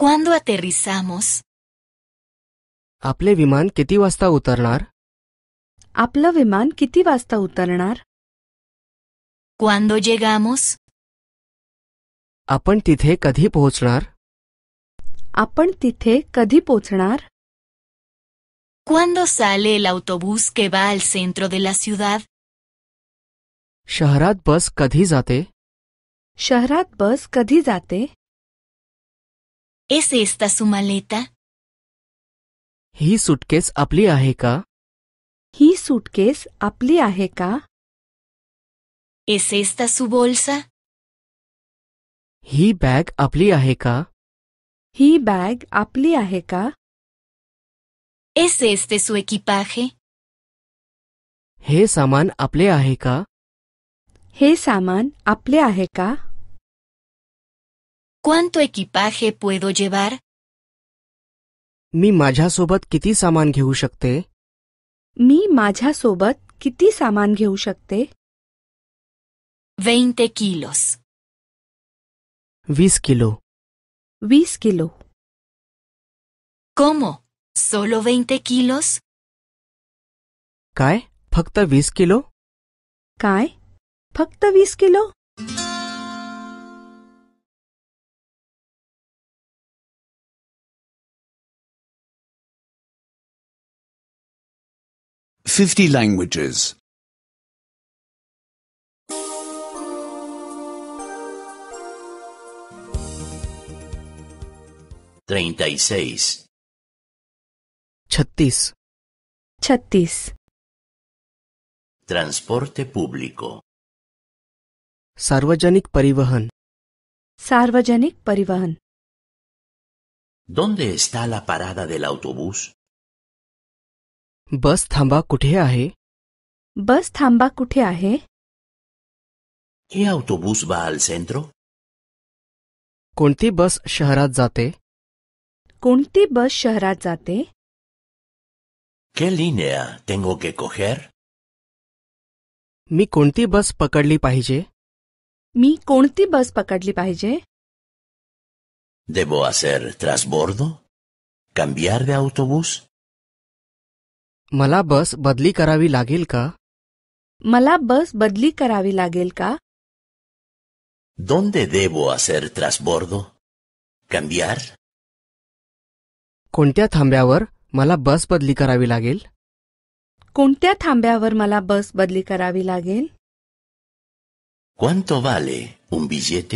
Speaker 3: ते aterrizamos? आपले विमान किती वाजता उतरणार आपलं विमान किती वाजता उतरणार ¿Cuándo llegamos? ¿Apan tithe kadhi pochnar?
Speaker 5: ¿Cuándo sale el autobús que va al centro de la ciudad?
Speaker 3: ¿Shaharat bus kadhi ¿Sharat
Speaker 5: ¿Shaharat bus kadhi
Speaker 3: ¿Es esta su maleta? ¿Hisutkes suitcase apli aheka? suitcase ¿Es esta su bolsa? ही bag आपली आहे का ही bag आपली आहे का ¿Es este su equipaje? हे सामान आपले आहे का हे सामान आपले आहे का ¿Cuánto equipaje puedo llevar? मी माझ्यासोबत किती सामान घेऊ शकते मी माझ्यासोबत किती सामान घेऊ शकते 20 kilos. 20 kilo. 20 kilo. ¿Cómo? ¿Solo 20 kilos? ¿Kai? फक्त 20 किलो ¿Kai? फक्त 20 kilo
Speaker 4: Fifty languages.
Speaker 6: 36 y seis.
Speaker 2: Chattis.
Speaker 3: Chattis.
Speaker 6: Transporte público.
Speaker 3: Sarvajanik Parivahan. Sarvajanik Parivahan. ¿Dónde está la parada del autobús? Bus Thamba ahe? Bus Thamba ahe?
Speaker 2: ¿Qué autobús va al centro?
Speaker 3: ¿Cuánti bus Shaharat कोणती बस शहरात जाते ¿Qué línea tengo que coger? मी कोणती बस पकडली पाहिजे मी कोणती बस पकडली पाहिजे
Speaker 6: ¿Debo hacer transbordo? ¿Cambiar
Speaker 3: de autobús? मला बस बदली करावी लागेल का मला बस बदली करावी लागेल का
Speaker 6: ¿Dónde debo hacer transbordo? ¿Cambiar?
Speaker 3: कोणत्या थांब्यावर मला बस बदली करावी लागेल कोणत्या थांब्यावर मला बस बदली करावी लागेल ¿Cuánto वाले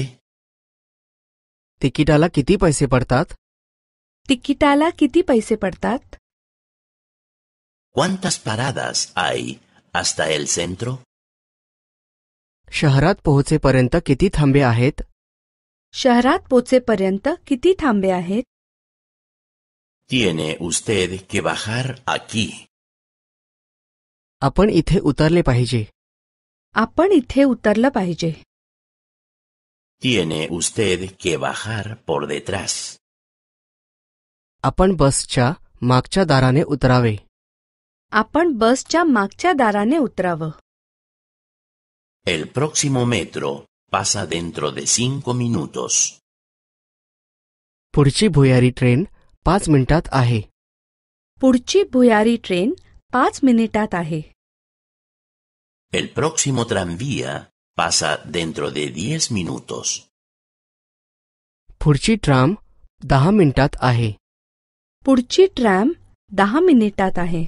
Speaker 3: तिकिटाला किती पैसे पडतात तिकिटाला किती पैसे पडतात
Speaker 2: ¿Cuántas पारादास आई hasta एल सेंत्रो
Speaker 3: शहरात पोहोचेपर्यंत किती थांबे आहेत शहरात पोहोचेपर्यंत किती थांबे आहेत
Speaker 2: Tiene usted que bajar
Speaker 3: aquí. आपण इथे उतरले पाहिजे आपण इथे utarle पाहिजे
Speaker 2: Tiene usted que bajar por detrás.
Speaker 3: आपण बसच्या मागच्या दाराने उतरावे आपण बसच्या मागच्या दाराने utrave.
Speaker 2: El próximo metro pasa dentro de cinco minutos.
Speaker 3: पुढची भुयारी ट्रेन Paz Mintat आहे Purchi Buyari Train Paz मिनिटात आहे
Speaker 2: El próximo tranvía pasa dentro de 10 minutos. Purchi tram, daha mintat ahe.
Speaker 3: Purchi tram, daha minitat ahe.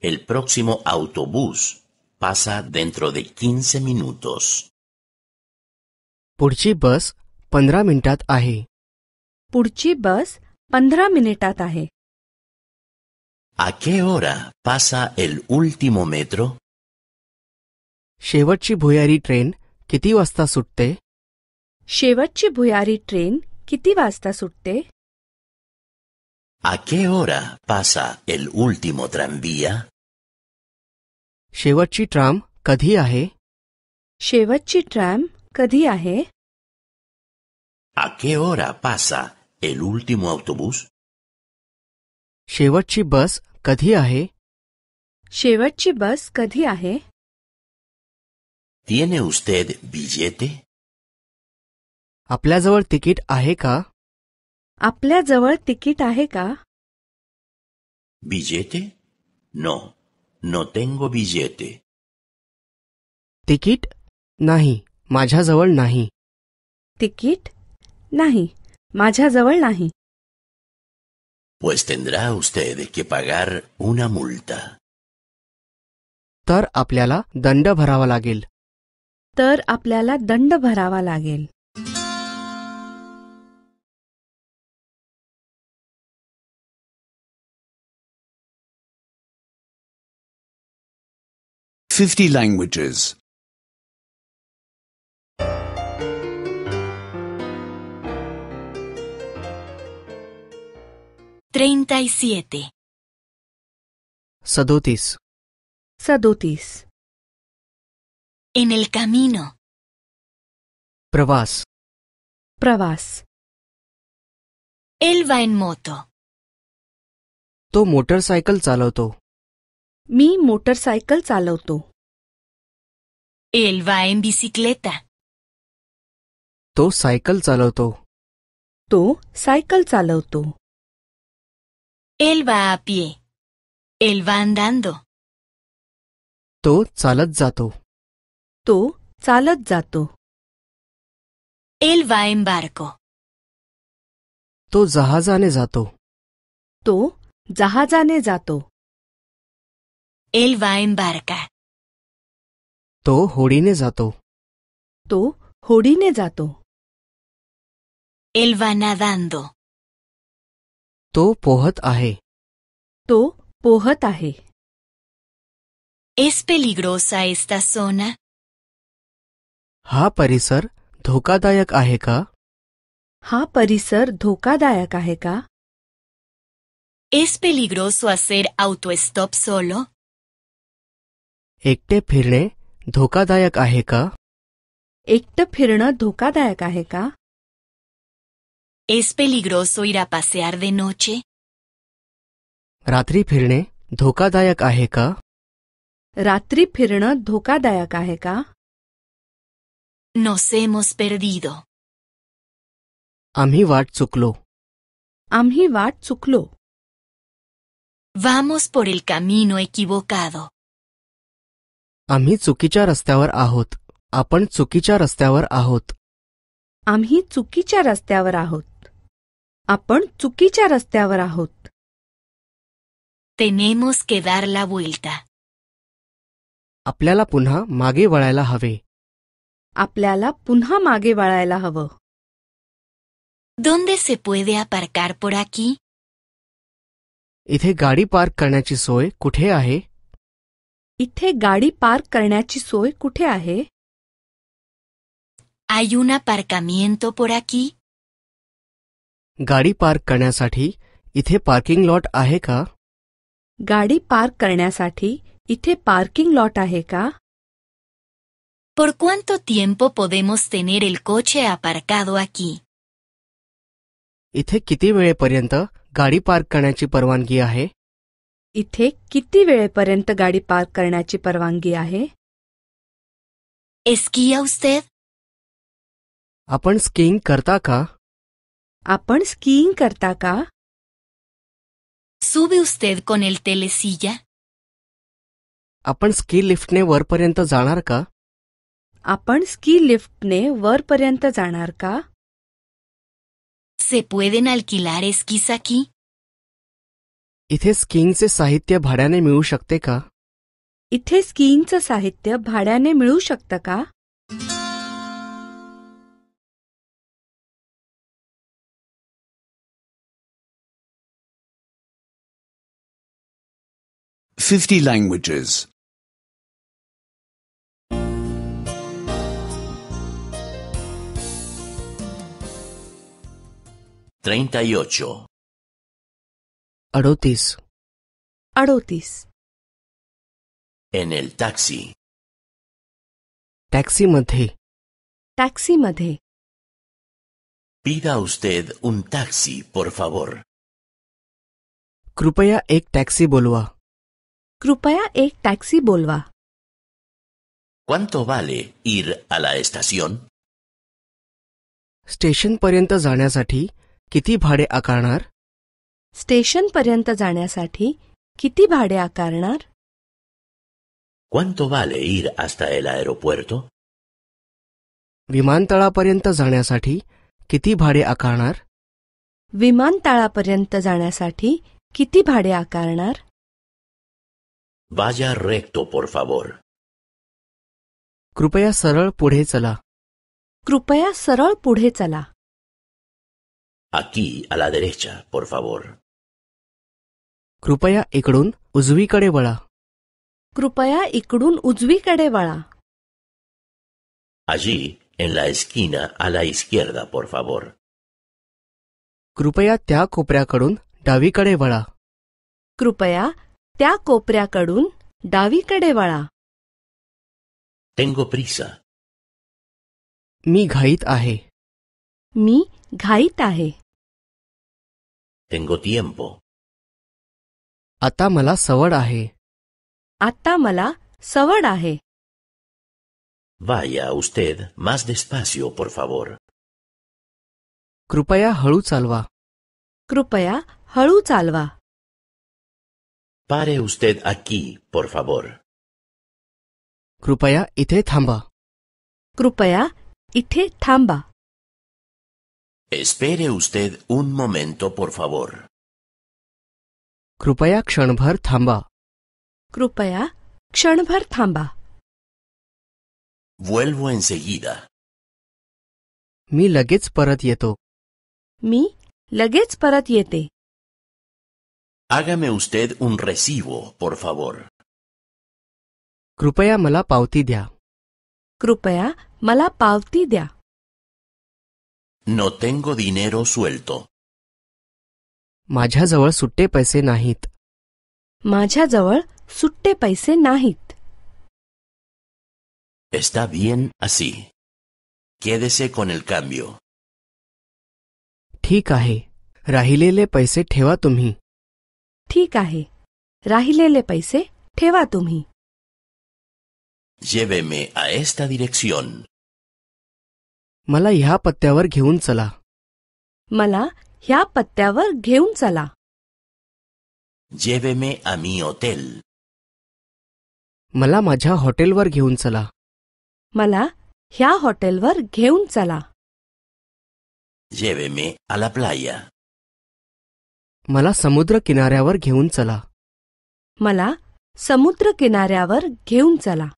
Speaker 2: El próximo autobús pasa dentro de 15 minutos. Purchi bus, pandra mintat ahe.
Speaker 3: पुढची बस पंधरा मिनिटात आहे शेवटची भुयारी train किती वाजता सुटते शेवटची भुयारी ट्रेन किती वाजता सुटते शेवटची ट्राम कधी आहे शेवटची ट्रॅम कधी आहे
Speaker 2: ¿A qué hora pasa el último autobús? शेवटची बस कधी आहे
Speaker 3: शेवटची बस कधी आहे ¿Tiene usted billete? आपल्याजवळ तिकीट आहे का आपल्याजवळ तिकीट आहे का
Speaker 2: ¿Billete? No, no tengo billete.
Speaker 3: Ticket नाही माझ्याजवळ नाही तिकीट नाही माझ्याजवळ नाही Pues tendrá
Speaker 2: usted que pagar
Speaker 3: una multa. तर आपल्याला दंड भरावा लागेल तर आपल्याला दंड भरावा लागेल
Speaker 4: fifty
Speaker 7: languages.
Speaker 5: 37
Speaker 3: Sadotis.
Speaker 5: Sadotis.
Speaker 3: En el camino Pravás. Pravás. Él va en moto To motorcycle saloto. Mi motorcycle saloto. Él va en bicicleta To cycle saloto. To cycle saloto. Él va a pie. Él va andando. To zalazato, jato. To Él va en barco. To zahazanezato. Tú To Él va en barca. To hodine jato. To Él va nadando. तो पोहत आहे तो पोहत आहे Es peligrosa esta zona? हा परिसर धोकादायक आहे का हा परिसर धोकादायक आहे का Es
Speaker 5: peligroso hacer autostop solo?
Speaker 3: एकटे फिरणे धोकादायक आहे का
Speaker 5: एकटं फिरणं धोकादायक आहे का ¿Es peligroso ir a pasear de noche?
Speaker 3: ¿Ratri firne dhoka dayak aheka? ¿Ratri ka?
Speaker 5: Nos hemos perdido.
Speaker 3: Amhi vaat chuklo. Amhi
Speaker 5: Vamos por el camino equivocado.
Speaker 3: Amhi chukicha rastyavar ahot. Apan chukicha rastyavar ahot. Amhi chukicha ahot. आपण चुकीच्या रस्त्यावर आहोत Tenemos
Speaker 5: que dar la vuelta.
Speaker 3: आपल्याला पुन्हा मागे वळायला हवे आपल्याला पुन्हा मागे वळायला हवं ¿Dónde se puede aparcar por aquí? इथे गाडी पार्क करण्याची सोय कुठे आहे इथे गाडी पार्क करण्याची
Speaker 5: सोय कुठे आहे ¿Hay un aparcamiento por aquí?
Speaker 3: गाडी पार्क करण्यासाठी इथे पार्किंग लॉट आहे का
Speaker 5: गाडी पार्क करण्यासाठी इथे पार्किंग लॉट आहे का ¿Por cuánto tiempo podemos tener el coche aparcado aquí?
Speaker 3: इथे किती वेळेपर्यंत गाडी पार्क करण्याची परवानगी आहे इथे किती वेळेपर्यंत गाडी पार्क करण्याची परवानगी आहे ¿Esquía usted? आपण स्कीइंग करता का आपण स्कीइंग करता का Sube usted con el telesilla? आपण स्की लिफ्टने वरपर्यंत जाणार का आपण स्की लिफ्टने वरपर्यंत जाणार का
Speaker 5: ¿Se pueden alquilar esquís aquí?
Speaker 3: इथे स्कीइंगचे साहित्य भाड्याने मिळू शकते का
Speaker 5: इथे स्कीइंगचं साहित्य
Speaker 3: भाड्याने मिळू शकतं का
Speaker 4: 50 languages.
Speaker 6: 38.
Speaker 3: Arotis. Arotis.
Speaker 6: En el taxi.
Speaker 4: Taxi madhe.
Speaker 2: Pida usted un taxi, por favor.
Speaker 3: कृपया ek taxi bolua. કૃપયા એક ટેક્સી બોલવા
Speaker 2: ¿Cuánto vale ir a la estación?
Speaker 3: स्टेशनपर्यंत जाण्यासाठी किती भाडे आकारणार स्टेशनपर्यंत जाण्यासाठी किती भाडे आकारणार
Speaker 2: ¿Cuánto vale ir hasta el aeropuerto?
Speaker 3: विमानतळापर्यंत जाण्यासाठी
Speaker 2: किती भाडे आकारणार
Speaker 3: विमानतळापर्यंत जाण्यासाठी किती भाडे आकारणार
Speaker 2: Vaya recto, por favor.
Speaker 3: कृपया सरळ पुढे चला कृपया सरळ पुढे चला
Speaker 6: Aquí a la derecha, por favor.
Speaker 2: कृपया
Speaker 3: इकडून उजवीकडे वळा कृपया इकडून उजवीकडे वळा
Speaker 2: Allí, en la esquina, a la izquierda, por favor.
Speaker 3: कृपया त्या कोपऱ्याकडून डावीकडे वळा कृपया त्या कोपऱ्याकडून डावीकडे वळा Tengo prisa. मी घाईत आहे मी घाईत आहे Tengo आता मला सवड आहे आता मला सवड आहे
Speaker 2: वाया उस्तेद मास डिस्पासिओ पोर फावोर
Speaker 3: कृपया हळू चालवा कृपया हळू चालवा Pare usted aquí, por favor. Krupaya ithe thamba. Krupaya ite thamba.
Speaker 2: Espere usted un momento, por favor.
Speaker 3: Krupaya kshanbhar thamba. Krupaya kshanbhar thamba. Vuelvo enseguida. Mi lagets parat yeto. Mi lagets parat yete. Hágame
Speaker 2: usted un recibo, por favor.
Speaker 3: Krupea mala Krupea Krupaya mala
Speaker 2: No tengo dinero suelto.
Speaker 3: Majha zawal sutte paise nahit. Majha zawal sutte paise nahit.
Speaker 2: Está bien así. Quédese con el cambio.
Speaker 3: Thik ahe. Rahilele paise ठीक आहे राहिलेले पैसे ठेवा तुम्ही
Speaker 2: Lléveme a esta dirección.
Speaker 3: मला ह्या पत्त्यावर घेऊन चला मला ह्या पत्त्यावर घेऊन चला
Speaker 2: Lléveme a mi hotel.
Speaker 3: मला माझ्या हॉटेलवर घेऊन चला मला ह्या हॉटेलवर घेऊन चला
Speaker 6: Lléveme a la playa.
Speaker 3: मला समुद्र किनाऱ्यावर घेऊन चला मला समुद्र किनाऱ्यावर घेऊन चला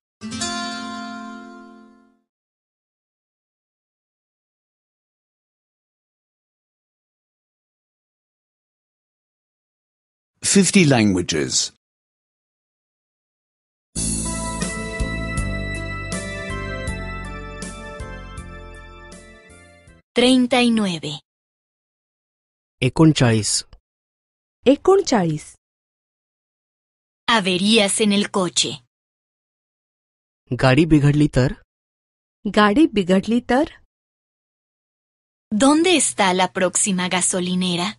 Speaker 7: फिफ्टी लँग्वेजेस
Speaker 2: एकोणचाळीस
Speaker 5: एकोणचाळीस
Speaker 3: averías en el coche. गाडी बिघडली तर गाडी बिघडली तर ¿Dónde está la próxima gasolinera?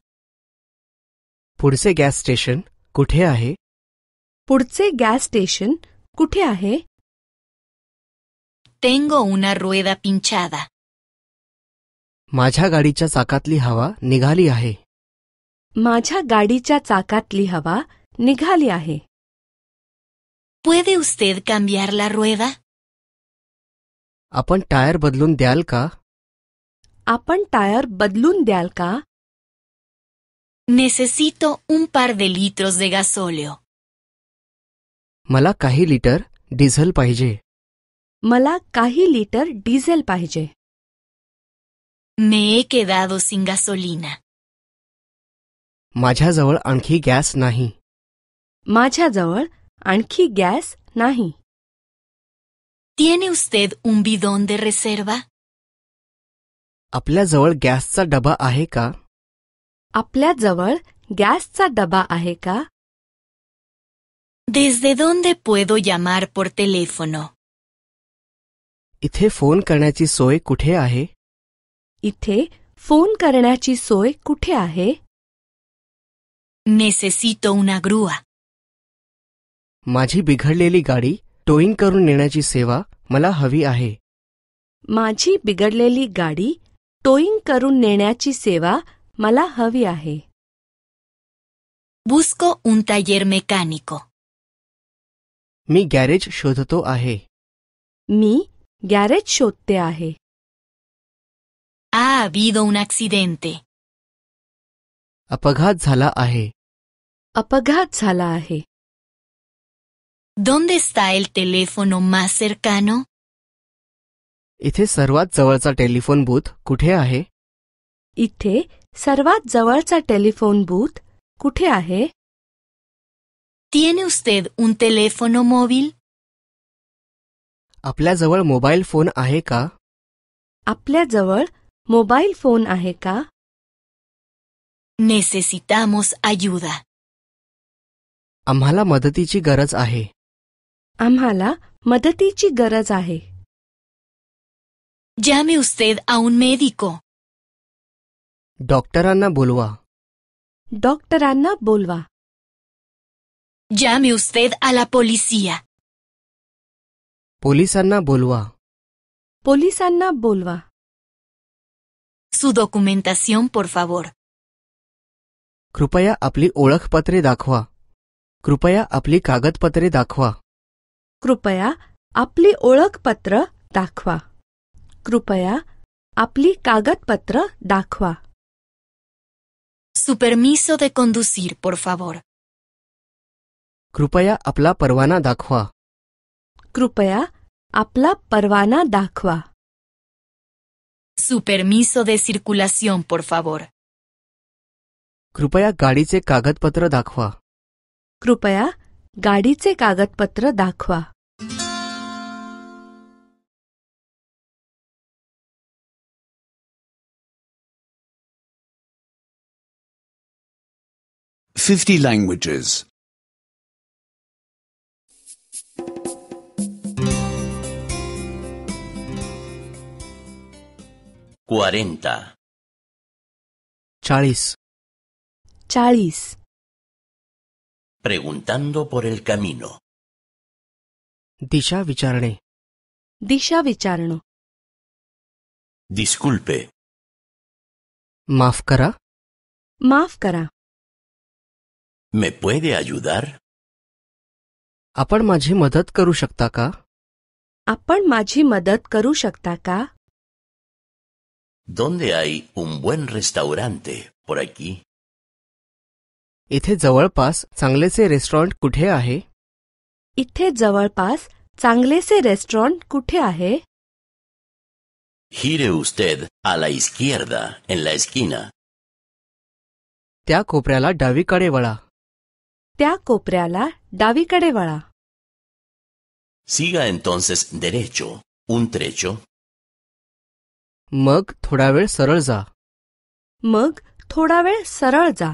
Speaker 3: पुढचे गॅस स्टेशन कुठे आहे पुढचे गॅस स्टेशन कुठे आहे Tengo una rueda pinchada. माझ्या गाडीच्या चाकातली हवा निघाली आहे माझ्या गाडीच्या चाकातली हवा निघाली आहे ¿Puede usted cambiar la rueda? आपण टायर बदलून द्याल का आपण
Speaker 5: टायर बदलून Necesito un par de litros de gasóleo.
Speaker 3: मला काही लिटर डिझेल पाहिजे मला काही litre
Speaker 5: Me he quedado sin gasolina.
Speaker 3: माझ्याजवळ आणखी गॅस नाही माझ्याजवळ आणखी गॅस नाही ¿Tiene usted un bidón de reserva? आपल्याजवळ
Speaker 5: गॅसचा डबा आहे का
Speaker 3: आपल्याजवळ गॅसचा डबा आहे का
Speaker 5: ¿Desde dónde puedo llamar por teléfono?
Speaker 3: इथे फोन करण्याची सोय कुठे आहे इथे फोन करण्याची सोय कुठे आहे
Speaker 5: Necesito una grúa.
Speaker 3: Magi bigar leli gadi, toin karun nenachi seva, malahaviahe. Magi bigar leli gadi, toin karun nenachi seva, ahe.
Speaker 5: Busco un taller mecánico.
Speaker 3: Mi garage Shototo ahe. Mi garage shotte ahe.
Speaker 5: Ha habido un accidente.
Speaker 3: अपघात झाला आहे
Speaker 5: अपघात झाला आहे ¿Dónde style el teléfono más canoe
Speaker 3: इथे सर्वात जवळचा telephone booth कुठे आहे इथे सर्वात जवळचा टेलिफोन बूथ कुठे आहे ¿Tiene उन un मोबिल आपल्याजवळ मोबाईल फोन आहे का आपल्याजवळ मोबाईल फोन आहे का Necesitamos ayuda. Amhala madatichi garazaje. Amhala madatichi garazaje. Llame usted a un médico. Doctor Anna bolva. Doctor Anna bolva. Llame usted a la policía. Policía, Anna bolva.
Speaker 5: Policía, Anna bolva. Su documentación, por favor.
Speaker 3: कृपया अपनी ओळखपत्रे दाखवा कृपया आपली कागदपत्रे दाखवा
Speaker 5: कृपया आपली
Speaker 3: ओळखपत्र दाखवा कृपया आपली कागदपत्र दाखवा Su permiso de conducir, कृपया आपला परवाना दाखवा कृपया आपला परवाना दाखवा
Speaker 5: Su permiso de circulación,
Speaker 3: कृपया गाडीचे कागदपत्र दाखवा कृपया गाडीचे कागदपत्र दाखवा fifty languages.
Speaker 2: Cuarenta.
Speaker 3: Charis.
Speaker 6: Preguntando por el camino.
Speaker 3: Disha vicharne.
Speaker 6: Disculpe.
Speaker 3: Mafkara. Mafkara.
Speaker 6: ¿Me puede
Speaker 3: ayudar? Apar majhi madat karu
Speaker 2: ¿Dónde hay un buen restaurante por aquí?
Speaker 3: इथे जवळपास
Speaker 2: चांगलेसे रेस्टॉरंट कुठे आहे
Speaker 3: इथे जवळपास चांगलेसे रेस्टॉरंट कुठे आहे
Speaker 2: Gire usted a la izquierda
Speaker 3: en la esquina. त्या कोपऱ्याला डावीकडे वळा त्या कोपऱ्याला डावीकडे वळा
Speaker 2: Siga entonces derecho un trecho.
Speaker 3: मग थोडा वेळ सरळ जा मग थोडा वेळ सरळ जा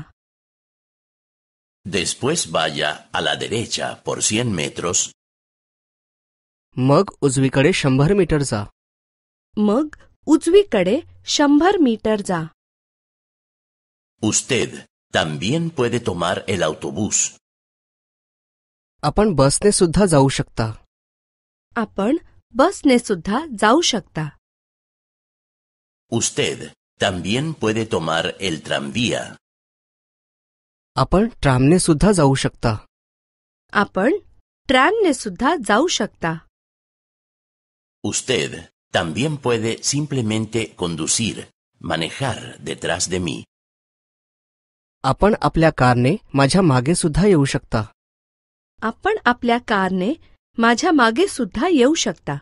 Speaker 2: Después vaya a la derecha por 100 metros. मग उजवीकडे शंभर मीटर जा
Speaker 3: मग उजवीकडे शंभर मीटर
Speaker 2: जा Usted también puede tomar el autobús.
Speaker 3: आपण बसने सुद्धा जाऊ शकता आपण बसने सुद्धा जाऊ शकता
Speaker 2: Usted también puede tomar el tranvía.
Speaker 3: आपण ट्रॅमने सुद्धा जाऊ शकता आपण ट्रॅमने सुद्धा जाऊ शकता
Speaker 2: Usted también puede simplemente conducir, manejar detrás de mí.
Speaker 3: आपण आपल्या कारने माझ्या मागे सुद्धा येऊ शकता आपण आपल्या कारने माझ्या मागे सुद्धा येऊ शकता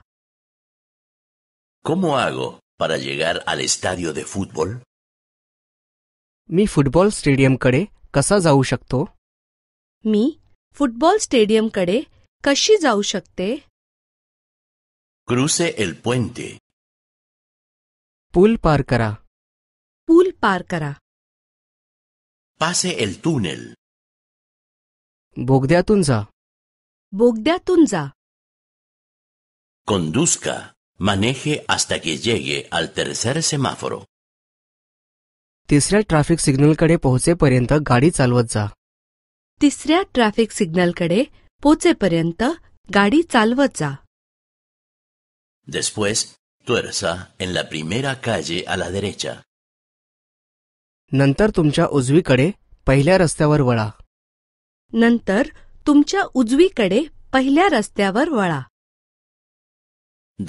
Speaker 2: ¿Cómo hago para llegar al estadio de fútbol?
Speaker 3: मी फुटबॉल स्टेडियमकडे कसा जाऊ शकतो मी फुटबॉल स्टेडियमकडे कशी जाऊ शकते क्रुसे एल पुente. पूल पार करा पूल पार करा Pase el túnel. बोगद्यातून जा बोगद्यातून जा
Speaker 2: Conduzca. Maneje hasta que llegue al tercer semáforo.
Speaker 3: तिसऱ्या ट्रॅफिक सिग्नलकडे पोहोचेपर्यंत गाडी चालवत जा तिसऱ्या ट्रॅफिक सिग्नलकडे पोहोचेपर्यंत गाडी चालवत जा
Speaker 2: Después, tuerza en la primera calle a la derecha.
Speaker 3: नंतर तुमच्या उजवीकडे पहिल्या रस्त्यावर वळा नंतर तुमच्या उजवीकडे पहिल्या रस्त्यावर वळा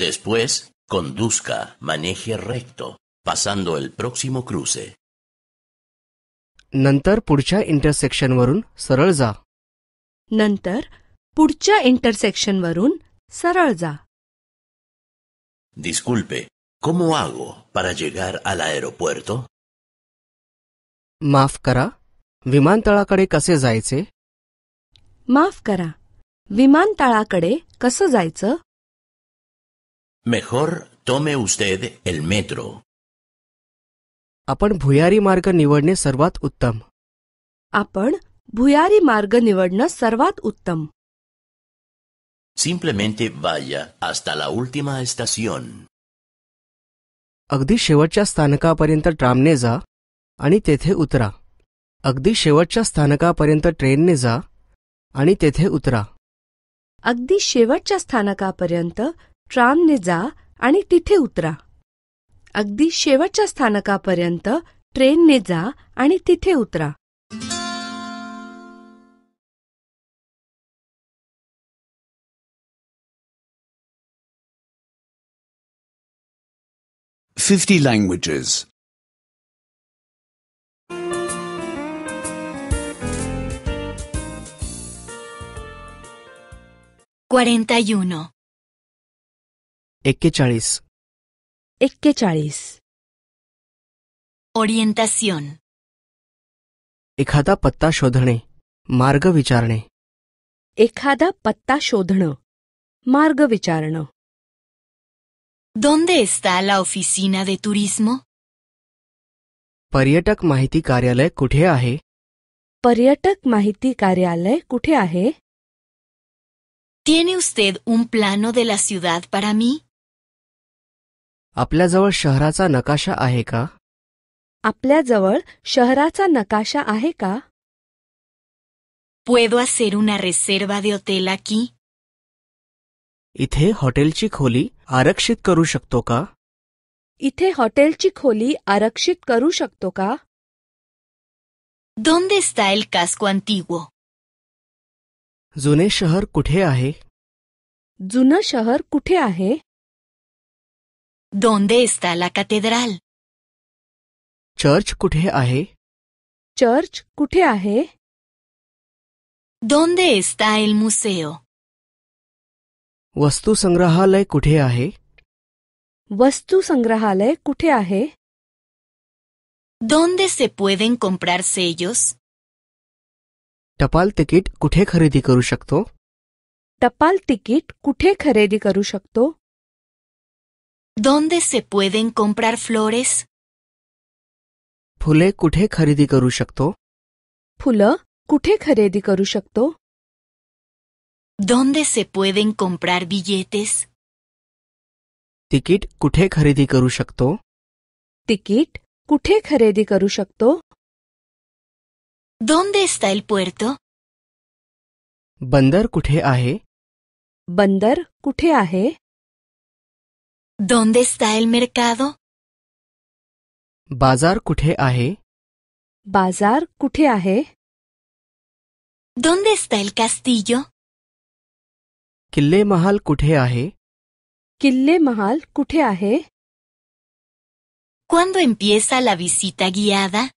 Speaker 2: Después, conduzca, maneje recto, pasando el próximo cruce.
Speaker 3: नंतर पुढच्या इंटरसेक्शनवरून सरळ जा नंतर पुढच्या इंटरसेक्शनवरून सरळ जा
Speaker 2: डिस्कुल्पे कोमो आगो पारा येगार अल aeropuerto?
Speaker 3: माफ करा विमानतळाकडे कसे जायचे माफ करा विमानतळाकडे कसं जायचं
Speaker 2: मेहोर tome usted el metro.
Speaker 3: आपण भुयारी मार्ग निवडणे सर्वात उत्तम आपण भुयारी मार्ग निवडणं सर्वात उत्तम
Speaker 2: Simplemente vaya
Speaker 3: अगदी शेवटच्या स्थानकापर्यंत ट्रामने जा आणि तेथे उतरा अगदी शेवटच्या स्थानकापर्यंत ट्रेनने जा आणि तेथे उतरा अगदी शेवटच्या स्थानकापर्यंत ट्रामने जा आणि तिथे उतरा अगदी शेवटच्या स्थानकापर्यंत ट्रेनने जा आणि तिथे उतरा
Speaker 4: फिफ्टी लँग्वेजेस
Speaker 5: cuarenta y
Speaker 3: एक्केचाळीस एक्केचाळीस ओरिएंटेशन एखादा पत्ता शोधणे मार्ग विचारणे एखादा पत्ता शोधणं मार्ग विचारणं ¿Dónde está la oficina de turismo? पर्यटक माहिती कार्यालय कुठे आहे पर्यटक माहिती कार्यालय
Speaker 5: कुठे आहे ¿Tiene usted un plano de la ciudad para mí?
Speaker 3: आपल्याजवळ शहराचा नकाशा आहे का आपल्याजवळ शहराचा नकाशा आहे का
Speaker 5: ¿Puedo hacer una reserva de hotel aquí?
Speaker 3: इथे हॉटेलची खोली आरक्षित करू शकतो का
Speaker 5: इथे हॉटेलची खोली आरक्षित
Speaker 3: करू शकतो का ¿Dónde está el casco antiguo? जुने शहर कुठे आहे जुनं शहर कुठे आहे ¿Dónde está la catedral? Church कुठे आहे चर्च कुठे आहे ¿Dónde está el museo? वस्तू संग्रहालय कुठे आहे वस्तू संग्रहालय कुठे आहे ¿Dónde se pueden
Speaker 5: comprar sellos?
Speaker 3: टपाल तिकीट कुठे खरेदी करू शकतो टपाल तिकीट कुठे खरेदी करू शकतो ¿Dónde se pueden comprar flores? ¿Pule kuthe kharidi karu shakto? ¿Pula karu
Speaker 5: shakto? ¿Dónde se pueden comprar billetes?
Speaker 3: ¿Tikit kuthe kharidi karu shakto? ¿Dónde está el puerto? ¿Bandar kuthe ahe? ¿Bandar kuthe ahe? ¿Dónde está el mercado? Bazar kuthe ahe. Bazar kuthe ahe. ¿Dónde está el castillo? Kille mahal kuthe ahe. mahal kuthe ahe. ¿Cuándo empieza la visita guiada?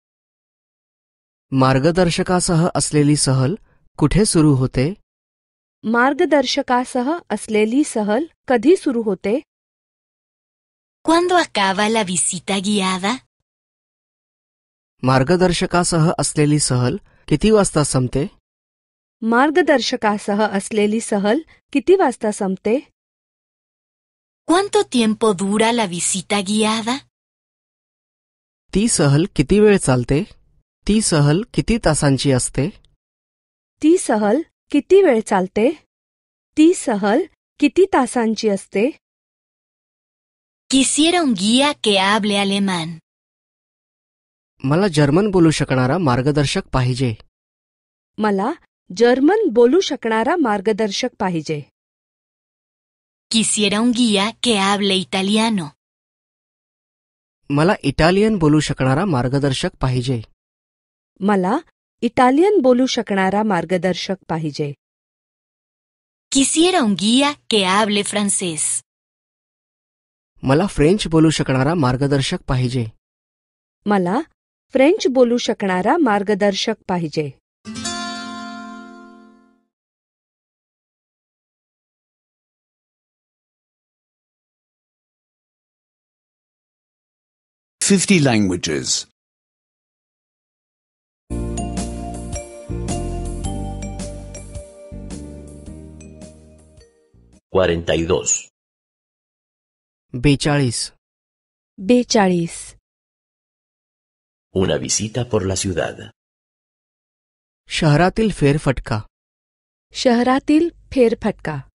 Speaker 3: darshakasaha asleli sahal kuthe suru hote. Margadarshakasah asleli sahal kadhi suru ¿Cuándo acaba la visita guiada? Margadarshakasaha Asleli Sahal, Kitivasta Samte. Margadarshakasaha Asleli Sahal, Kitivasta Samte.
Speaker 5: ¿Cuánto tiempo dura la visita guiada? Tisahal
Speaker 3: Sahal Kitivet Salte. Ti Sahal Kitita Sanchiaste. Ti Sahal Kitivet Salte. Sahal Kitita Sanchiaste. Quisiera un guía que hable alemán. Mala German bolu shakanara margadarshak pahije. Mala German bolu shakanara margadarshak pahije.
Speaker 5: Quisiera un guía que hable italiano.
Speaker 3: Mala Italian bolu shakanara
Speaker 5: margadarshak pahije.
Speaker 3: Mala Italian bolu shakanara margadarshak pahije.
Speaker 5: Quisiera un guía que hable francés.
Speaker 3: मला French बोलू शकणारा मार्गदर्शक पाहिजे मला French बोलू शकणारा मार्गदर्शक पाहिजे
Speaker 4: fifty languages
Speaker 2: cuarenta y dos
Speaker 3: becharis becharis
Speaker 6: Una visita por la ciudad.
Speaker 3: Shaharatil Fer Fatka. Shaharatil Fer Fatka.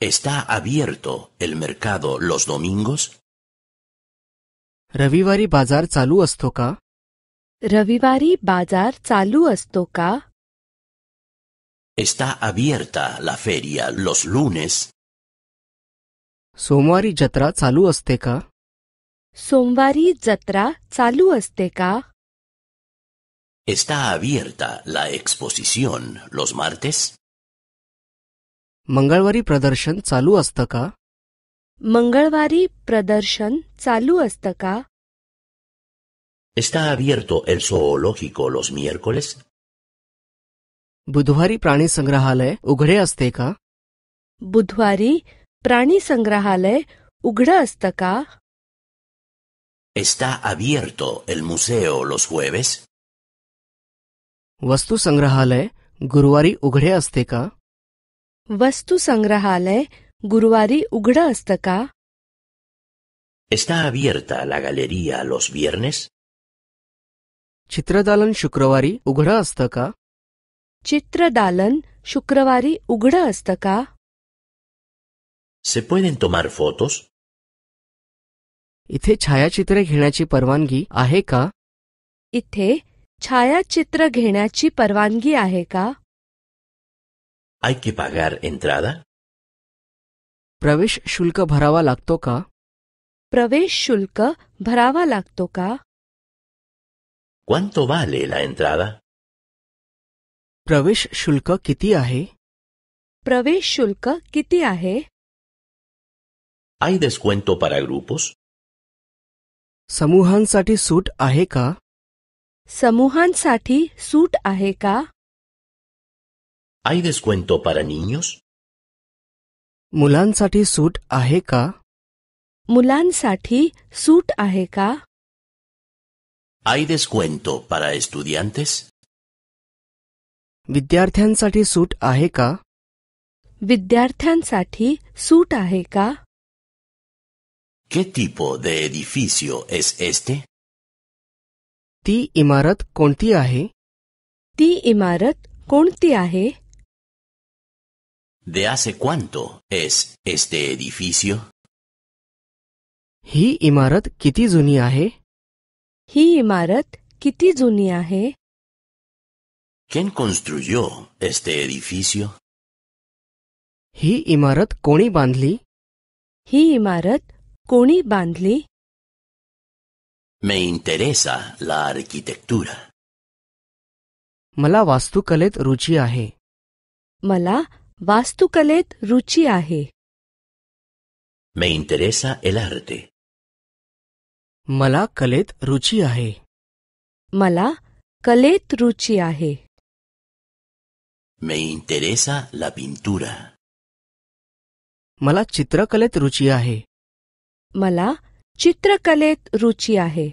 Speaker 3: ¿Está
Speaker 2: abierto el mercado los domingos?
Speaker 3: Ravivari Bazar Chalu Astoka. Ravivari Bazar Chalu Astoka.
Speaker 2: ¿Está abierta la feria los lunes?
Speaker 3: सोमवारी जत्रा चालू असते का सोमवारी जत्रा चालू असते का
Speaker 2: ¿Está abierta la exposición los martes?
Speaker 3: मंगळवारी प्रदर्शन चालू असतं का मंगळवारी प्रदर्शन चालू
Speaker 2: ¿Está abierto el zoológico los miércoles?
Speaker 3: बुधवारी प्राणी संग्रहालय उघडे असते का बुधवारी प्राणी संग्रहालय उघडं असतं का
Speaker 2: ¿Está abierto el museo los jueves?
Speaker 3: वस्तु संग्रहालय
Speaker 2: गुरुवारी उघडे असते का
Speaker 3: वस्तु संग्रहालय गुरुवारी उघडं असतं का
Speaker 2: ¿Está abierta la galería los viernes?
Speaker 3: चित्रदालन शुक्रवारी उघडं असतं का चित्रदालन शुक्रवारी उघडं असतं का
Speaker 2: ¿Se pueden tomar fotos?
Speaker 3: इथे छायाचित्र घेण्याची परवानगी आहे का इथे छायाचित्र घेण्याची परवानगी आहे का ¿Hay que pagar entrada? प्रवेश शुल्क भरावा लागतो का प्रवेश शुल्क भरावा लागतो का ¿Cuánto vale la entrada? प्रवेश शुल्क किती आहे प्रवेश शुल्क किती आहे
Speaker 2: ¿Hay descuento para grupos?
Speaker 3: Samuhan Sati Sut Aheka. Samuhan Sati Sut Aheka.
Speaker 2: ¿Hay descuento para niños?
Speaker 3: Mulan Sati Sut Aheka. Mulan Sati Sut Aheka.
Speaker 2: ¿Hay descuento para estudiantes? Vidyarthan Sati Sut Aheka.
Speaker 3: Vidyarthan Sati Sut Aheka.
Speaker 2: ¿Qué tipo de edificio es este? ¿Ti
Speaker 3: imarat konti ahe? ¿Ti imarat konti ahe?
Speaker 2: ¿De hace cuánto es este edificio?
Speaker 3: ¿Hi imarat kiti ahe? ¿Hi imarat kiti ahe? ¿Quién construyó
Speaker 4: este edificio?
Speaker 3: ¿Hi imarat koni bandli? ¿Hi imarat कोणी बांधली
Speaker 6: Me interesa la arquitectura.
Speaker 3: मला वास्तुकलेत रुची आहे मला वास्तुकलेत रुची आहे
Speaker 6: Me interesa el arte.
Speaker 3: मला कलेत रुची आहे मला कलेत रुची आहे Me interesa la pintura. मला चित्रकलेत रुची आहे मला चित्रकलेत रुची आहे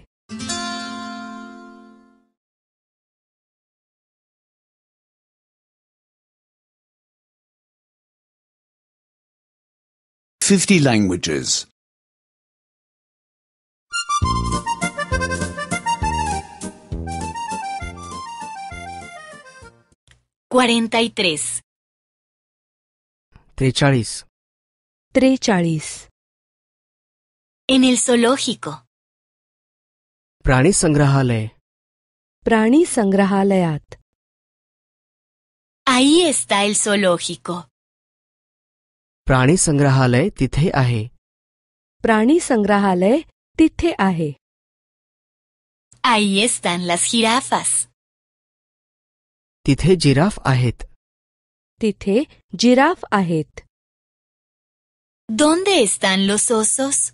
Speaker 7: fifty languages
Speaker 5: cuarenta y tres.
Speaker 2: Trecharis.
Speaker 3: Trecharis. En el zoológico. Prani Sangrahale. Prani sangrajaleat. Ahí está el zoológico. Prani sangrajale Tithe Ahe. Prani sangrajale Tithe Ahe. Ahí están las
Speaker 5: jirafas.
Speaker 3: Tithe jiraf Ahet. Tithe jiraf Ahet. ¿Dónde están los osos?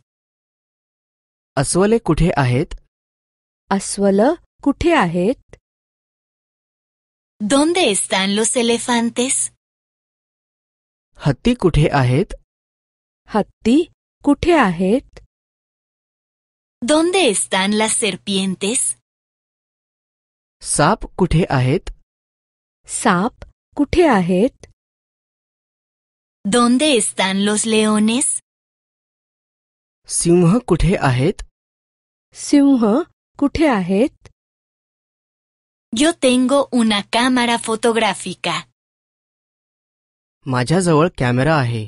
Speaker 3: aswala kuthe ahed aswala kuthe dónde están los elefantes hati kuthe ahed dónde están las serpientes sap kuthe sap kuthe dónde están los leones सिंह कुठे आहेत सिंह कुठे आहेत Yo tengo una cámara fotográfica. माझ्याजवळ camera आहे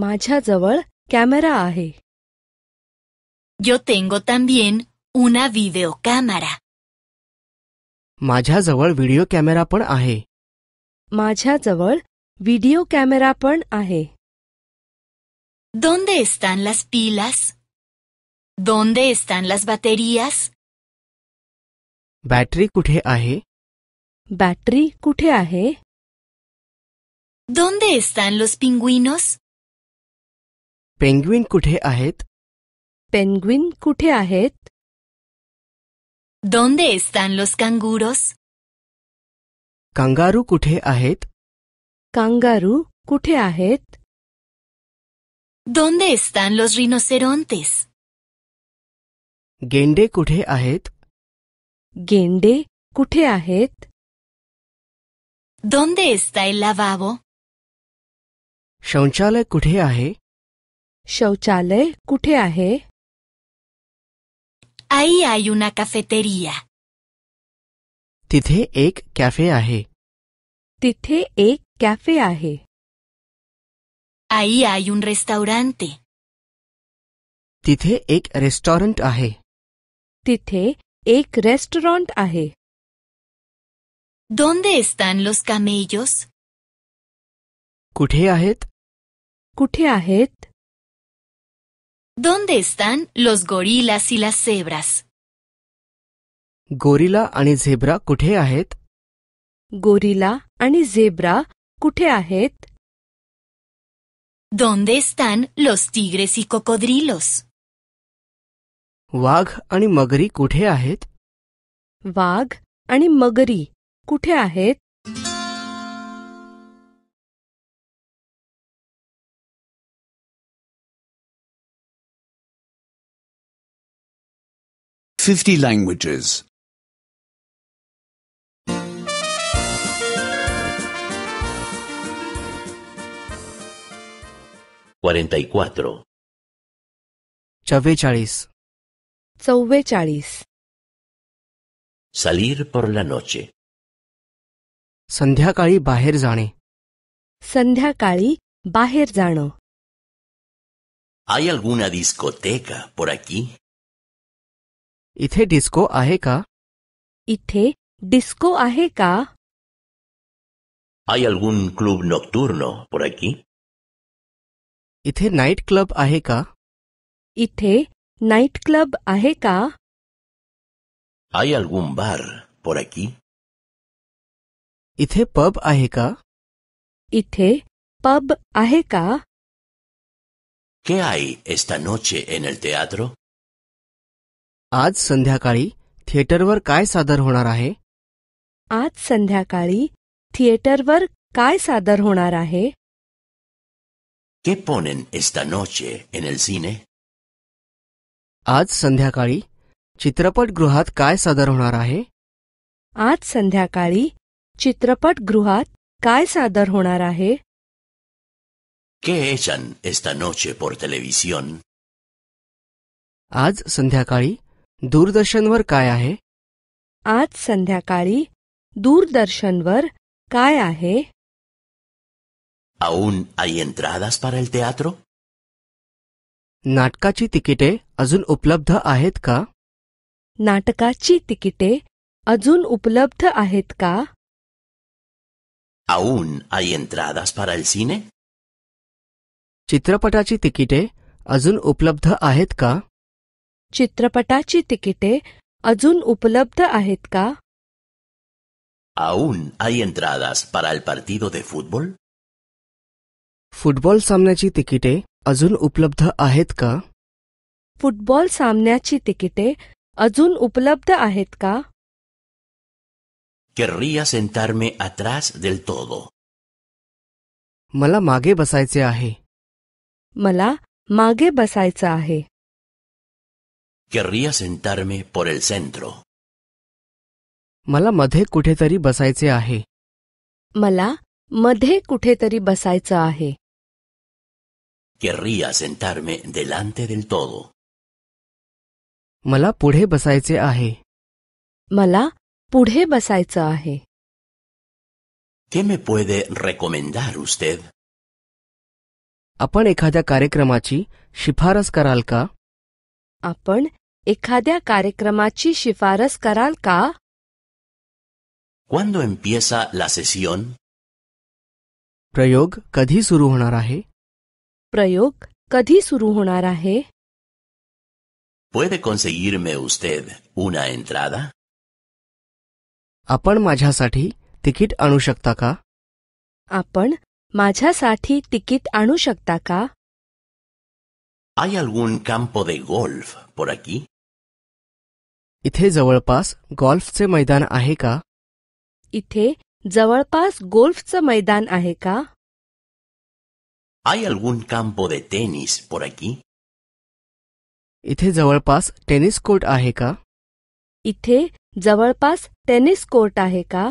Speaker 3: माझ्याजवळ camera आहे Yo tengo también una
Speaker 5: videocámara.
Speaker 3: माझ्याजवळ व्हिडिओ कॅमेरा पण आहे माझ्याजवळ व्हिडिओ कॅमेरा पण आहे
Speaker 5: ¿Dónde están las pilas? ¿Dónde están las baterías?
Speaker 3: ¿Battery kuthe ahe?
Speaker 5: Battery kuthe
Speaker 3: ahe? ¿Dónde están los pingüinos? ¿Penguin kuthe ahet? ¿Penguin kuthe ahet? ¿Dónde están los canguros? ¿Kangaroo kuthe ahet? ¿Kangaroo kuthe ahet? ¿Dónde están los rinocerontes? ¿Gende kuthe ahet? ¿Gende ¿Dónde está el lavabo? ¿Shaunchale kuthe ¿Shaunchale kuthe ahet?
Speaker 5: Ahí hay una cafetería.
Speaker 3: Tithe ek café ahe. Tithe ek café Ahí hay un restaurante. Tite ek restaurant ahe. Tite ek restaurant ahe. ¿Dónde están los camellos? Kuthe ¿Dónde están los gorilas y las cebras? Gorila ani zebra kuthe ahet. Gorila ani zebra kuthe ¿Dónde están los tigres y cocodrilos? Vag ani मगरी kuthe ahet. Vag ani मगरी kuthe ahet. Fifty
Speaker 7: languages.
Speaker 2: 44
Speaker 3: Chauvechalis. charis. Salir por la noche. sandhakari Bahirzani Sandhakari kali Hay alguna discoteca por aquí? ¿Ithe disco disco ¿Ithe disco te
Speaker 4: Hay algún club nocturno por aquí?
Speaker 3: इथे night club आहे का इथे night club आहे का ¿Hay algún bar por aquí? इथे pub आहे का इथे पब आहे का
Speaker 2: ¿Qué hay esta noche en el teatro?
Speaker 3: आज संध्याकाळी थिएटरवर काय सादर होणार आहे आज संध्याकाळी थिएटरवर काय सादर होणार आहे ¿Qué ponen esta noche
Speaker 2: en el cine?
Speaker 3: आज संध्याकाळी चित्रपटगृहात काय सादर होणार आहे आज संध्याकाळी चित्रपटगृहात काय सादर होणार आहे
Speaker 2: ¿Qué echan esta noche por televisión?
Speaker 3: आज संध्याकाळी दूरदर्शनवर काय आहे आज संध्याकाळी दूरदर्शनवर काय आहे
Speaker 2: ¿Aún hay entradas para el teatro?
Speaker 3: ¿Natkachi tikite azun uplabdha ahetka? ¿Natkachi tikite azun uplabdha ahetka?
Speaker 2: ¿Aún hay entradas para el cine?
Speaker 3: ¿Chitrapatachi
Speaker 2: tikite azun uplabdha ahetka?
Speaker 3: ¿Chitrapatachi tikite azun uplabdha ahetka?
Speaker 2: ¿Aún hay entradas para el partido de fútbol?
Speaker 3: Football सामन्याची तिकिटे अजून
Speaker 2: उपलब्ध आहेत का
Speaker 3: football सामन्याची तिकिटे अजून उपलब्ध आहेत का
Speaker 2: Querría sentarme atrás del todo.
Speaker 3: मला मागे बसायचे आहे मला मागे बसायचं आहे
Speaker 2: Querría sentarme por el centro.
Speaker 3: मला मध्ये कुठेतरी बसायचे आहे मला मध्ये कुठेतरी बसायचं आहे
Speaker 2: querría
Speaker 6: sentarme delante del todo.
Speaker 3: मला पुढे बसायचे आहे मला पुढे बसायचं आहे
Speaker 2: ¿Qué me puede recomendar usted? आपण एखाद्या कार्यक्रमाची शिफारस कराल का
Speaker 3: आपण एखाद्या कार्यक्रमाची शिफारस कराल का
Speaker 2: ¿Cuándo empieza la sesión?
Speaker 3: प्रयोग कधी सुरू होणार आहे प्रयोग कधी सुरू होणार आहे आपण माझ्यासाठी तिकीट आणू शकता का आपण माझ्यासाठी तिकीट आणू शकता का
Speaker 2: ¿Hay algún campo de golf por aquí?
Speaker 3: इथे जवळपास गॉल्फचे मैदान आहे का इथे जवळपास गोल्फचं मैदान आहे का
Speaker 2: ¿Hay algún campo de tenis por aquí?
Speaker 3: इथे जवळपास टेनिस कोर्ट आहे का इथे जवळपास टेनिस कोर्ट आहे का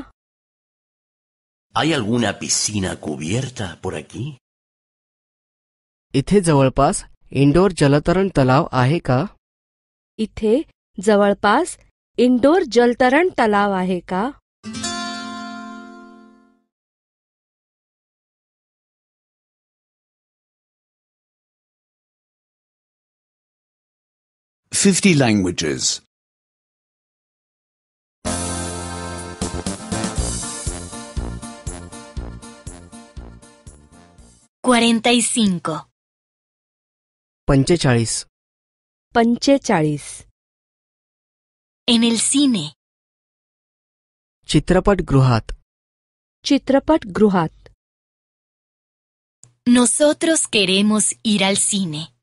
Speaker 2: ¿Hay alguna piscina cubierta por aquí? इथे
Speaker 3: जवळपास इंडोर जलतरण तलाव आहे का इथे जवळपास इंडोर जलतरण तलाव आहे का
Speaker 4: 50 languages.
Speaker 5: Cuarenta y cinco.
Speaker 3: Panchecharis. charis. En el cine. Chitrapat Gruhat. Chitrapat
Speaker 5: Gruhat. Nosotros queremos ir al cine.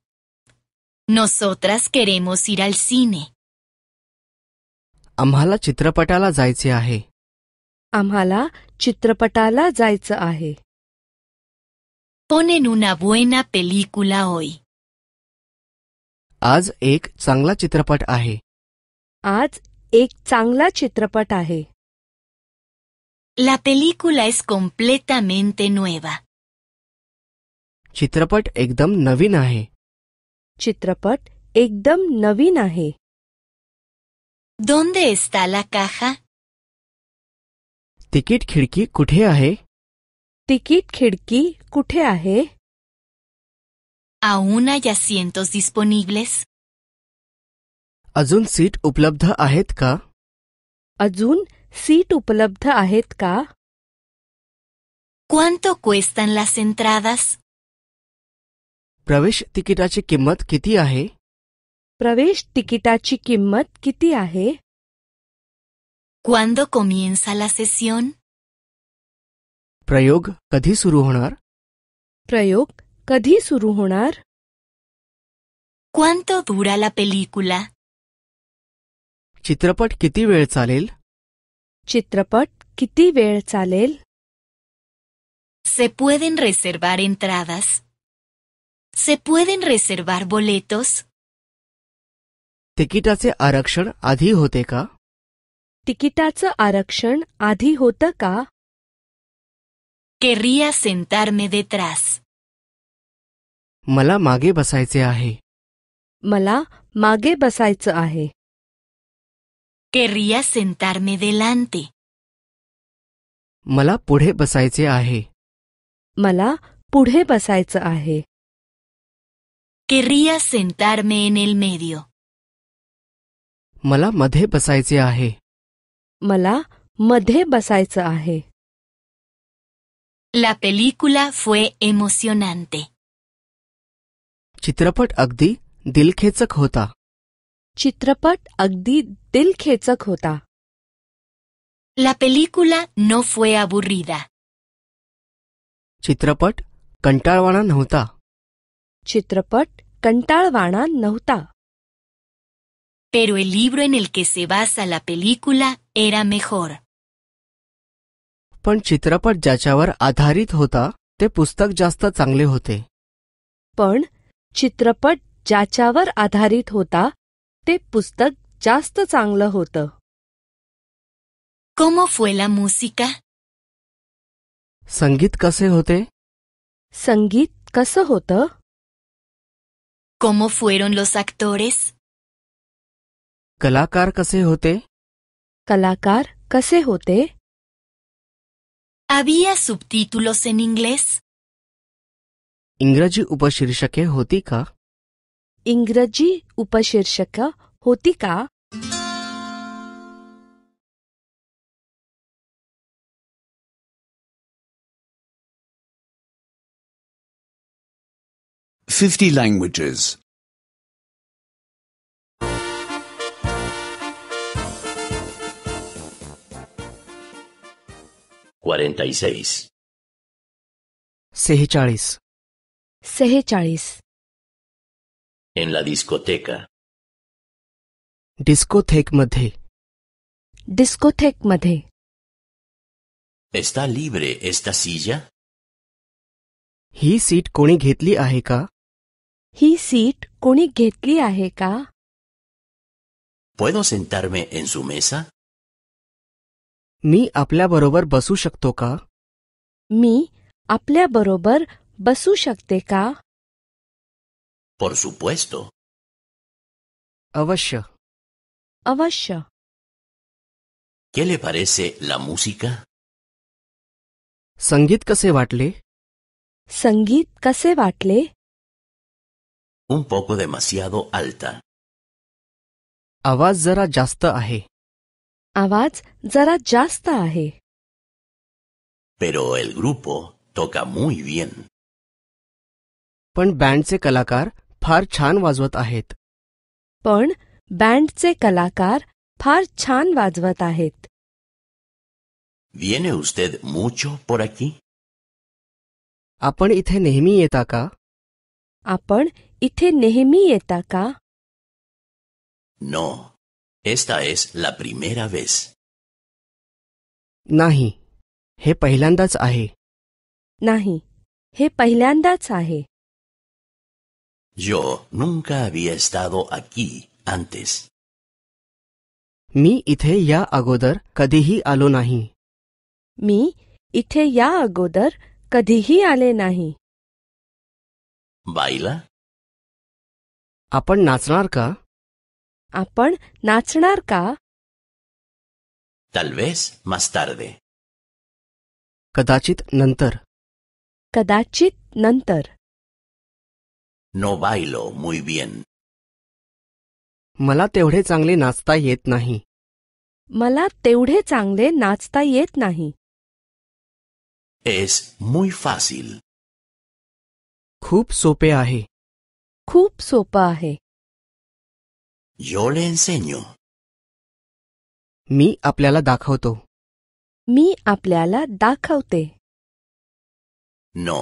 Speaker 5: Nosotras queremos ir al cine.
Speaker 3: Amhala chitrapatala zaitse ahe. Amhala chitrapatala zaitse ahe.
Speaker 5: Ponen una buena película
Speaker 3: hoy. Az ek changla chitrapat ahe. Az
Speaker 5: ek changla chitrapat ahe. La película es completamente nueva.
Speaker 3: Chitrapat ekdam navin ahe. चित्रपट एकदम नवीन आहे ¿Dónde está la caja? Ticket खिडकी कुठे आहे ticket खिडकी कुठे आहे ¿Aún hay asientos disponibles? अजून सीट उपलब्ध आहेत का अजून सीट उपलब्ध आहेत का ¿Cuánto cuestan las entradas? ¿Pravish tikitachi mat kiti ahe? ¿Pravish tikitachi mat kiti ahe? ¿Cuándo comienza la sesión? ¿Prayog kadisur honorar? ¿Prayog kadisur ¿Cuánto dura la película? ¿Chitrapat kiti verzalil?
Speaker 5: ¿Chitrapat kiti verzalil? Se pueden reservar entradas. ¿Se pueden reservar boletos?
Speaker 3: तिकिटाचे आरक्षण आधी होते का तिकिटाचं आरक्षण आधी होतं का Querría sentarme त्रास मला मागे बसायचे आहे मला मागे बसायचं आहे
Speaker 5: Querría sentarme delante.
Speaker 3: मला पुढे बसायचे आहे मला पुढे बसायचं आहे
Speaker 5: Querría sentarme en el medio.
Speaker 3: मला मध्ये बसायचे आहे मला मध्ये बसायचं आहे
Speaker 5: La película fue emocionante.
Speaker 3: चित्रपट अगदी दिलखेचक होता
Speaker 5: चित्रपट अगदी
Speaker 3: दिलखेचक होता La película no fue aburrida. चित्रपट कंटाळवाणा नव्हता चित्रपट कंटाळवाणा नव्हता
Speaker 5: पेरो ए लिब्रो एन एल के से बासा ला पेलिकुला एरा मेहोर
Speaker 3: पण चित्रपट ज्याच्यावर आधारित होता ते पुस्तक जास्त चांगले होते पण चित्रपट ज्याच्यावर आधारित होता ते पुस्तक जास्त चांगलं होतं कोमो fue मुसिका संगीत कसे होते संगीत कसं होतं ¿Cómo fueron los actores? ¿Kalakar kase hote? ¿Kalakar kase
Speaker 5: ¿Había subtítulos en inglés?
Speaker 3: ¿Ingraji upashirshake hotika? ka? ¿Ingraji upashirshake hoti ka? 50
Speaker 7: languages. 46.
Speaker 3: सेहेचाळीस सेहेचाळीस
Speaker 6: En la discoteca.
Speaker 3: डिस्कोथेकमध्ये डिस्कोथेकमध्ये ¿Está libre
Speaker 2: esta silla? ही सीट कोणी घेतली आहे का
Speaker 3: ही सीट कोणी घेतली आहे का
Speaker 2: ¿Puedo sentarme en su mesa?
Speaker 3: मी आपल्याबरोबर बसू शकतो का मी आपल्याबरोबर बसू शकते का Por supuesto. अवश्य अवश्य ¿Qué le parece la música? संगीत कसे वाटले संगीत कसे वाटले Un
Speaker 6: poco demasiado alta.
Speaker 3: Avaz zarajasta ahe. zara zarajasta ahe. Pero
Speaker 2: el grupo toca muy bien.
Speaker 3: Pon band se calacar,
Speaker 2: par chan vasvatahit.
Speaker 3: Pon band se calacar, par chan vasvatahit.
Speaker 2: ¿Viene usted mucho por
Speaker 3: aquí? Apon ite nehemi इथे नेहमी येता का?
Speaker 6: No, esta es la primera vez.
Speaker 3: नाही, हे पहिल्यांदाच आहे. नाही, हे पहिल्यांदाच आहे.
Speaker 6: Yo nunca había estado aquí antes.
Speaker 3: मी इथे या अगोदर कधीही आलो नाही.
Speaker 2: मी इथे या
Speaker 3: अगोदर कधीही आले नाही. Baila आपण नाचणार का आपण नाचणार का Tal vez कदाचित नंतर कदाचित नंतर No
Speaker 2: bailo muy
Speaker 3: मला तेवढे चांगले नाचता येत नाही मला तेवढे चांगले नाचता येत नाही Es muy fácil. खूप सोपे आहे खूब सोपा है Yo le enseño. मी आपल्याला दाखवतो मी आपल्याला दाखवते No.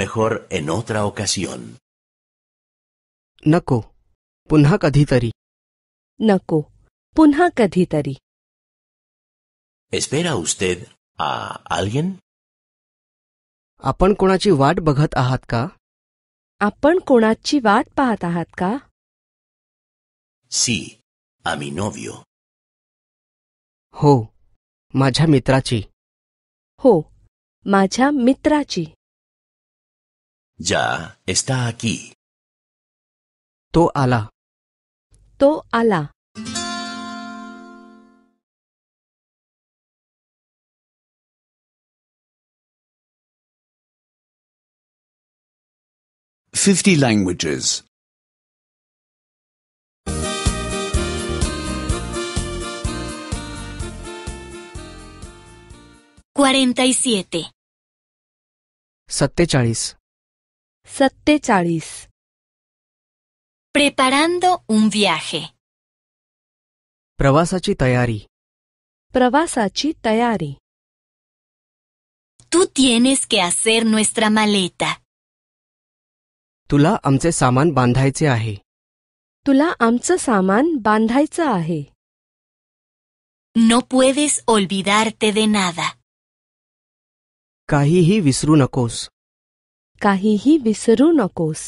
Speaker 3: Mejor en otra ocasión. नको पुन्हा कधीतरी नको पुन्हा कधीतरी ¿Espera usted a alguien? आपण कोणाची वाट बघत आहात का आपण कोणाची वाट पाहत आहात का सी आम्ही नोवियो हो माझ्या मित्राची हो माझ्या मित्राची जा एस्ता की तो आला तो आला
Speaker 4: 50 languages.
Speaker 5: 47.
Speaker 3: 47.
Speaker 5: 47.
Speaker 3: Preparando un viaje. Pravasachi तयारी. Pravasachi तयारी. Tú tienes que hacer nuestra maleta. तुला आमचे सामान बांधायचे आहे तुला आमचं सामान बांधायचं आहे No puedes olvidarte de nada. काहीही विसरू नकोस काहीही विसरू नकोस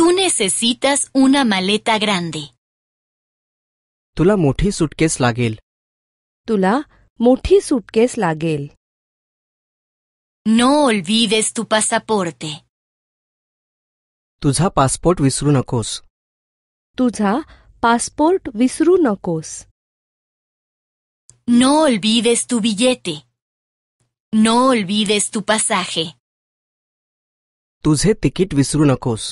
Speaker 5: Tú necesitas una maleta grande.
Speaker 3: तुला मोठी सुटकेस लागेल
Speaker 5: तुला मोठी सुटकेस लागेल.
Speaker 3: No olvides
Speaker 5: tu pasaporte.
Speaker 3: तुझा पासपोर्ट विसरू नकोस तुझा पासपोर्ट विसरू नकोस No olvides tu billete. No olvides tu pasaje. तुझे तिकीट विसरू नकोस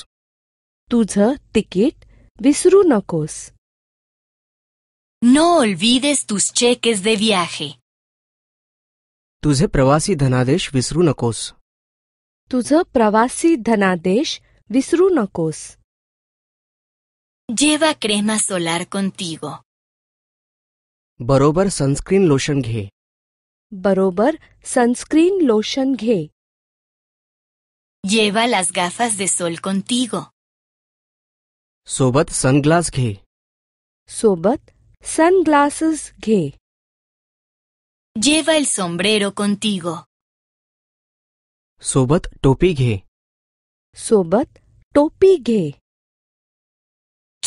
Speaker 3: तुझं तिकीट विसरू नकोस No olvides tus cheques de viaje. तुझे प्रवासी धनादेश विसरू नकोस तुझं प्रवासी धनादेश Visrunakos.
Speaker 5: Lleva crema solar contigo.
Speaker 3: Barobar sunscreen lotion ghe. Barobar sunscreen lotion ghe.
Speaker 5: Lleva las gafas de sol
Speaker 3: contigo. Sobat sunglass ghe. Sobat sunglasses ghe. Lleva el sombrero contigo. Sobat topi ghe. सोबत टोपी घे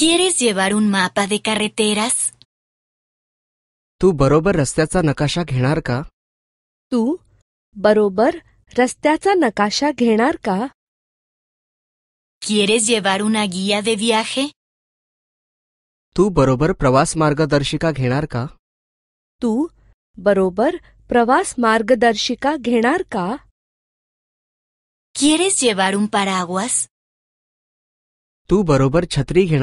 Speaker 5: ¿Quieres llevar un mapa de carreteras?
Speaker 3: तू बरोबर रस्त्याचा नकाशा घेणार का तू बरोबर रस्त्याचा नकाशा घेणार का
Speaker 5: ¿Quieres llevar una guía de viaje?
Speaker 3: तू बरोबर प्रवास मार्गदर्शिका घेणार का तू बरोबर प्रवास मार्गदर्शिका घेणार का ¿Quieres
Speaker 5: llevar un paraguas?
Speaker 3: ¿Tú barobar chatri Tu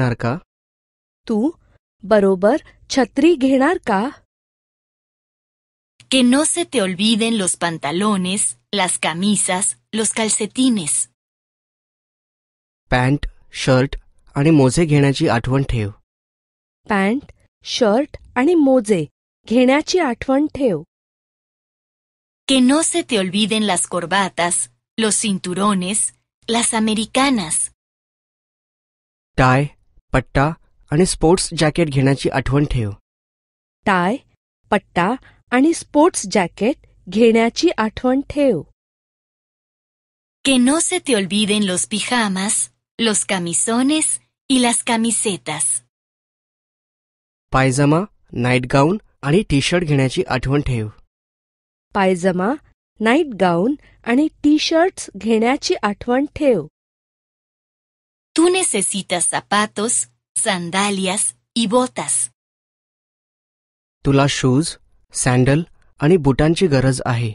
Speaker 3: ¿Tú barobar chatri ka.
Speaker 5: Que no se te olviden los pantalones, las camisas, los calcetines.
Speaker 3: Pant, shirt, animoze, genachi, atvanteo. Pant, shirt, ani moze atvanteo.
Speaker 5: Que no se te olviden las corbatas, los cinturones, las americanas.
Speaker 3: Tai, pata, ani sports jacket genachi atuanteo. Tai, pata, ani sports jacket genachi
Speaker 5: atuanteo. Que no se te olviden los pijamas, los camisones y las camisetas.
Speaker 3: Paisama nightgown, ani t-shirt genachi
Speaker 5: Paisama night gown आणि T
Speaker 3: shirts घेण्याची आठवण ठेव
Speaker 5: तू नेसेसिटस सपातोस सांदालियास इबोतास
Speaker 3: तुला shoes sandal आणि बुटांची गरज आहे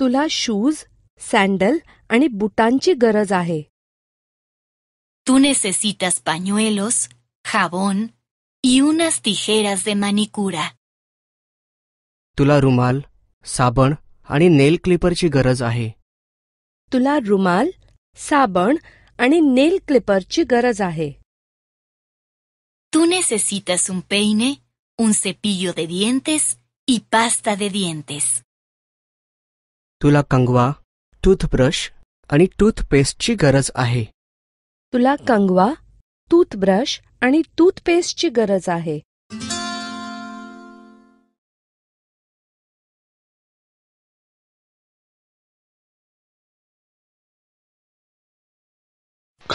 Speaker 3: तुला शूज सँडल आणि बुटांची गरज आहे
Speaker 5: तू नेसेसिटस पाण्युएलोस खाबोन युनस तिहेरास दे मानिकुरा
Speaker 3: तुला रुमाल साबण आणि नेल क्लिपरची गरज आहे तुला रुमाल साबण आणि नेल क्लिपरची गरज आहे
Speaker 5: तू necesitas un peine, un cepillo de dientes y pasta
Speaker 3: तुला कंगवा टूथब्रश आणि टूथपेस्टची गरज आहे तुला कंगवा टूथब्रश आणि टूथपेस्टची गरज आहे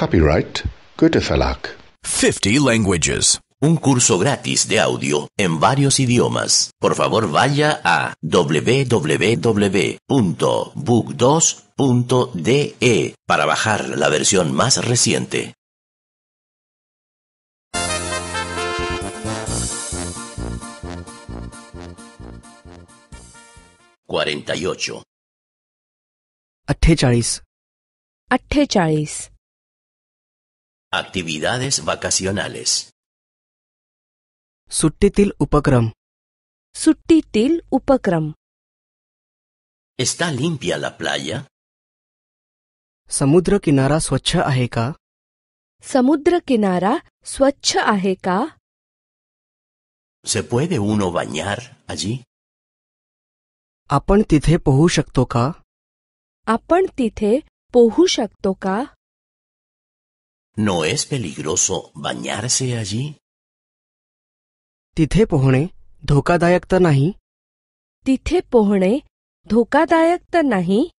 Speaker 7: Copyright Goethe Verlag.
Speaker 1: 50 languages. Un curso gratis de audio en varios idiomas. Por favor, vaya a www.book2.de e para bajar la versión más reciente.
Speaker 2: 48.
Speaker 3: y
Speaker 4: Actividades vacacionales.
Speaker 3: Suttitil Upakram. Suttitil Upakram. ¿Está limpia la playa? Samudra Kinara Swacha Aheka. Samudra Kinara Swacha Aheka.
Speaker 2: ¿Se puede uno bañar allí? Apan Tithe Pohushaktoka.
Speaker 3: Apan Tithe Pohushaktoka.
Speaker 2: ¿No es peligroso bañarse allí?
Speaker 3: ¿Tithe pohne dhokadayakta nahi? ¿Tithe pohne nahi?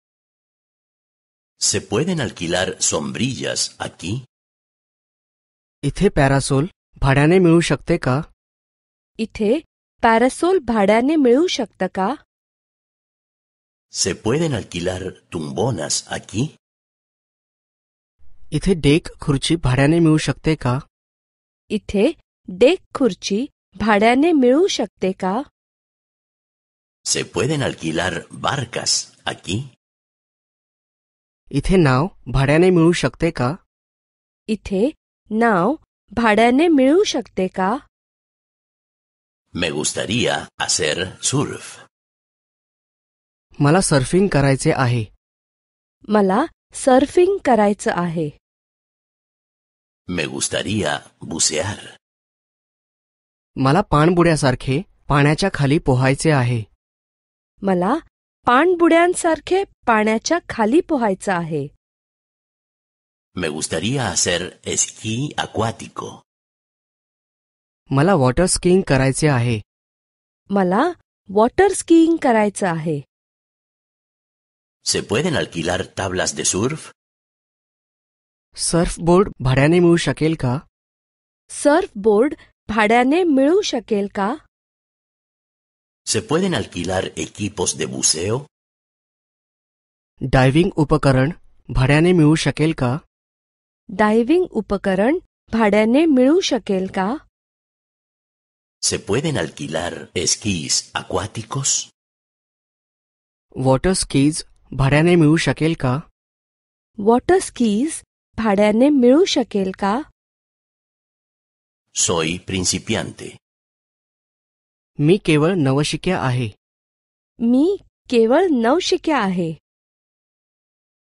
Speaker 2: ¿Se pueden alquilar sombrillas aquí?
Speaker 3: ¿Ithe parasol bhadane milu shakte ka? ¿Ithe parasol bhadane milu shakta ka?
Speaker 2: ¿Se pueden alquilar tumbonas aquí? इथे deck खुर्ची भाड्याने मिळू शकते का
Speaker 3: इथे deck खुर्ची भाड्याने मिळू शकते का
Speaker 2: Se pueden alquilar barcas aquí?
Speaker 3: इथे नाव भाड्याने मिळू शकते का इथे नाव भाड्याने मिळू शकते का
Speaker 6: Me gustaría hacer surf.
Speaker 3: मला सर्फिंग करायचे आहे मला सर्फिंग करायचं आहे
Speaker 6: Me gustaría bucear.
Speaker 3: मला पाणबुड्यासारखे पाण्याच्या खाली पोहायचे आहे मला पाणबुड्यांसारखे पाण्याच्या खाली पोहायचं आहे
Speaker 2: Me gustaría hacer esquí acuático.
Speaker 3: मला वॉटर स्कीइंग करायचे आहे मला वॉटर स्कीइंग करायचं आहे
Speaker 2: ¿Se pueden alquilar tablas de surf?
Speaker 3: Surfboard भाड्याने मिळू शकेल का सर्फ बोर्ड भाड्याने मिळू शकेल का
Speaker 2: ¿Se pueden alquilar equipos de buceo?
Speaker 3: Diving उपकरण भाड्याने मिळू शकेल का डायव्हिंग उपकरण भाड्याने मिळू शकेल का
Speaker 2: ¿Se pueden alquilar esquís acuáticos? Water
Speaker 3: skis भाड्याने मिळू शकेल का वॉटर स्कीज भाड्याने मिळू शकेल का
Speaker 2: सोई प्रिन्सिपियांते
Speaker 3: मी केवळ नवशिक्या आहे मी केवळ नवशिक्या आहे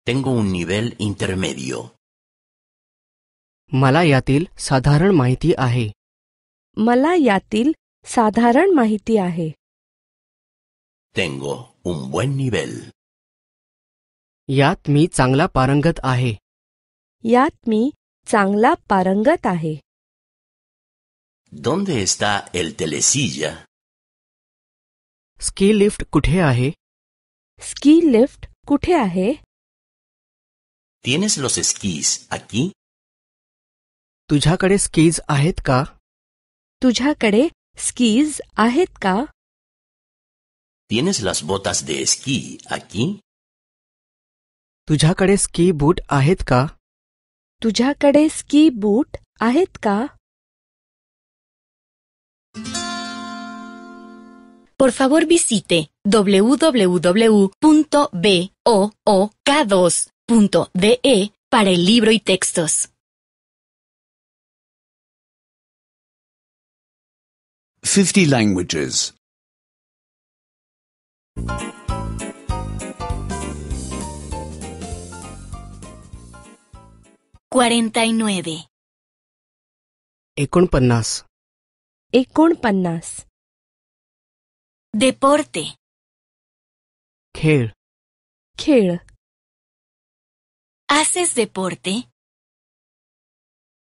Speaker 6: Tengo un nivel intermedio.
Speaker 3: मला यातील साधारण माहिती आहे मला यातील साधारण माहिती आहे Tengo un buen nivel. यात मी चांगला पारंगत आहे यात मी चांगला पारंगत आहे
Speaker 2: ¿Dónde está el telesilla?
Speaker 3: Ski lift कुठे आहे स्की लिफ्ट कुठे आहे ¿Tienes los esquís aquí? तुझ्याकडे स्कीज आहेत का तुझ्याकडे स्कीज आहेत का ¿Tienes las botas de esquí aquí? तुझ्याकडे स्की बूट आहेत का तुझ्याकडे स्की बूट आहेत
Speaker 5: Por favor visite www.book2.de e para el libro y textos.
Speaker 7: 50 languages.
Speaker 5: 49
Speaker 3: 49 Deporte Khel Khel ¿Haces deporte?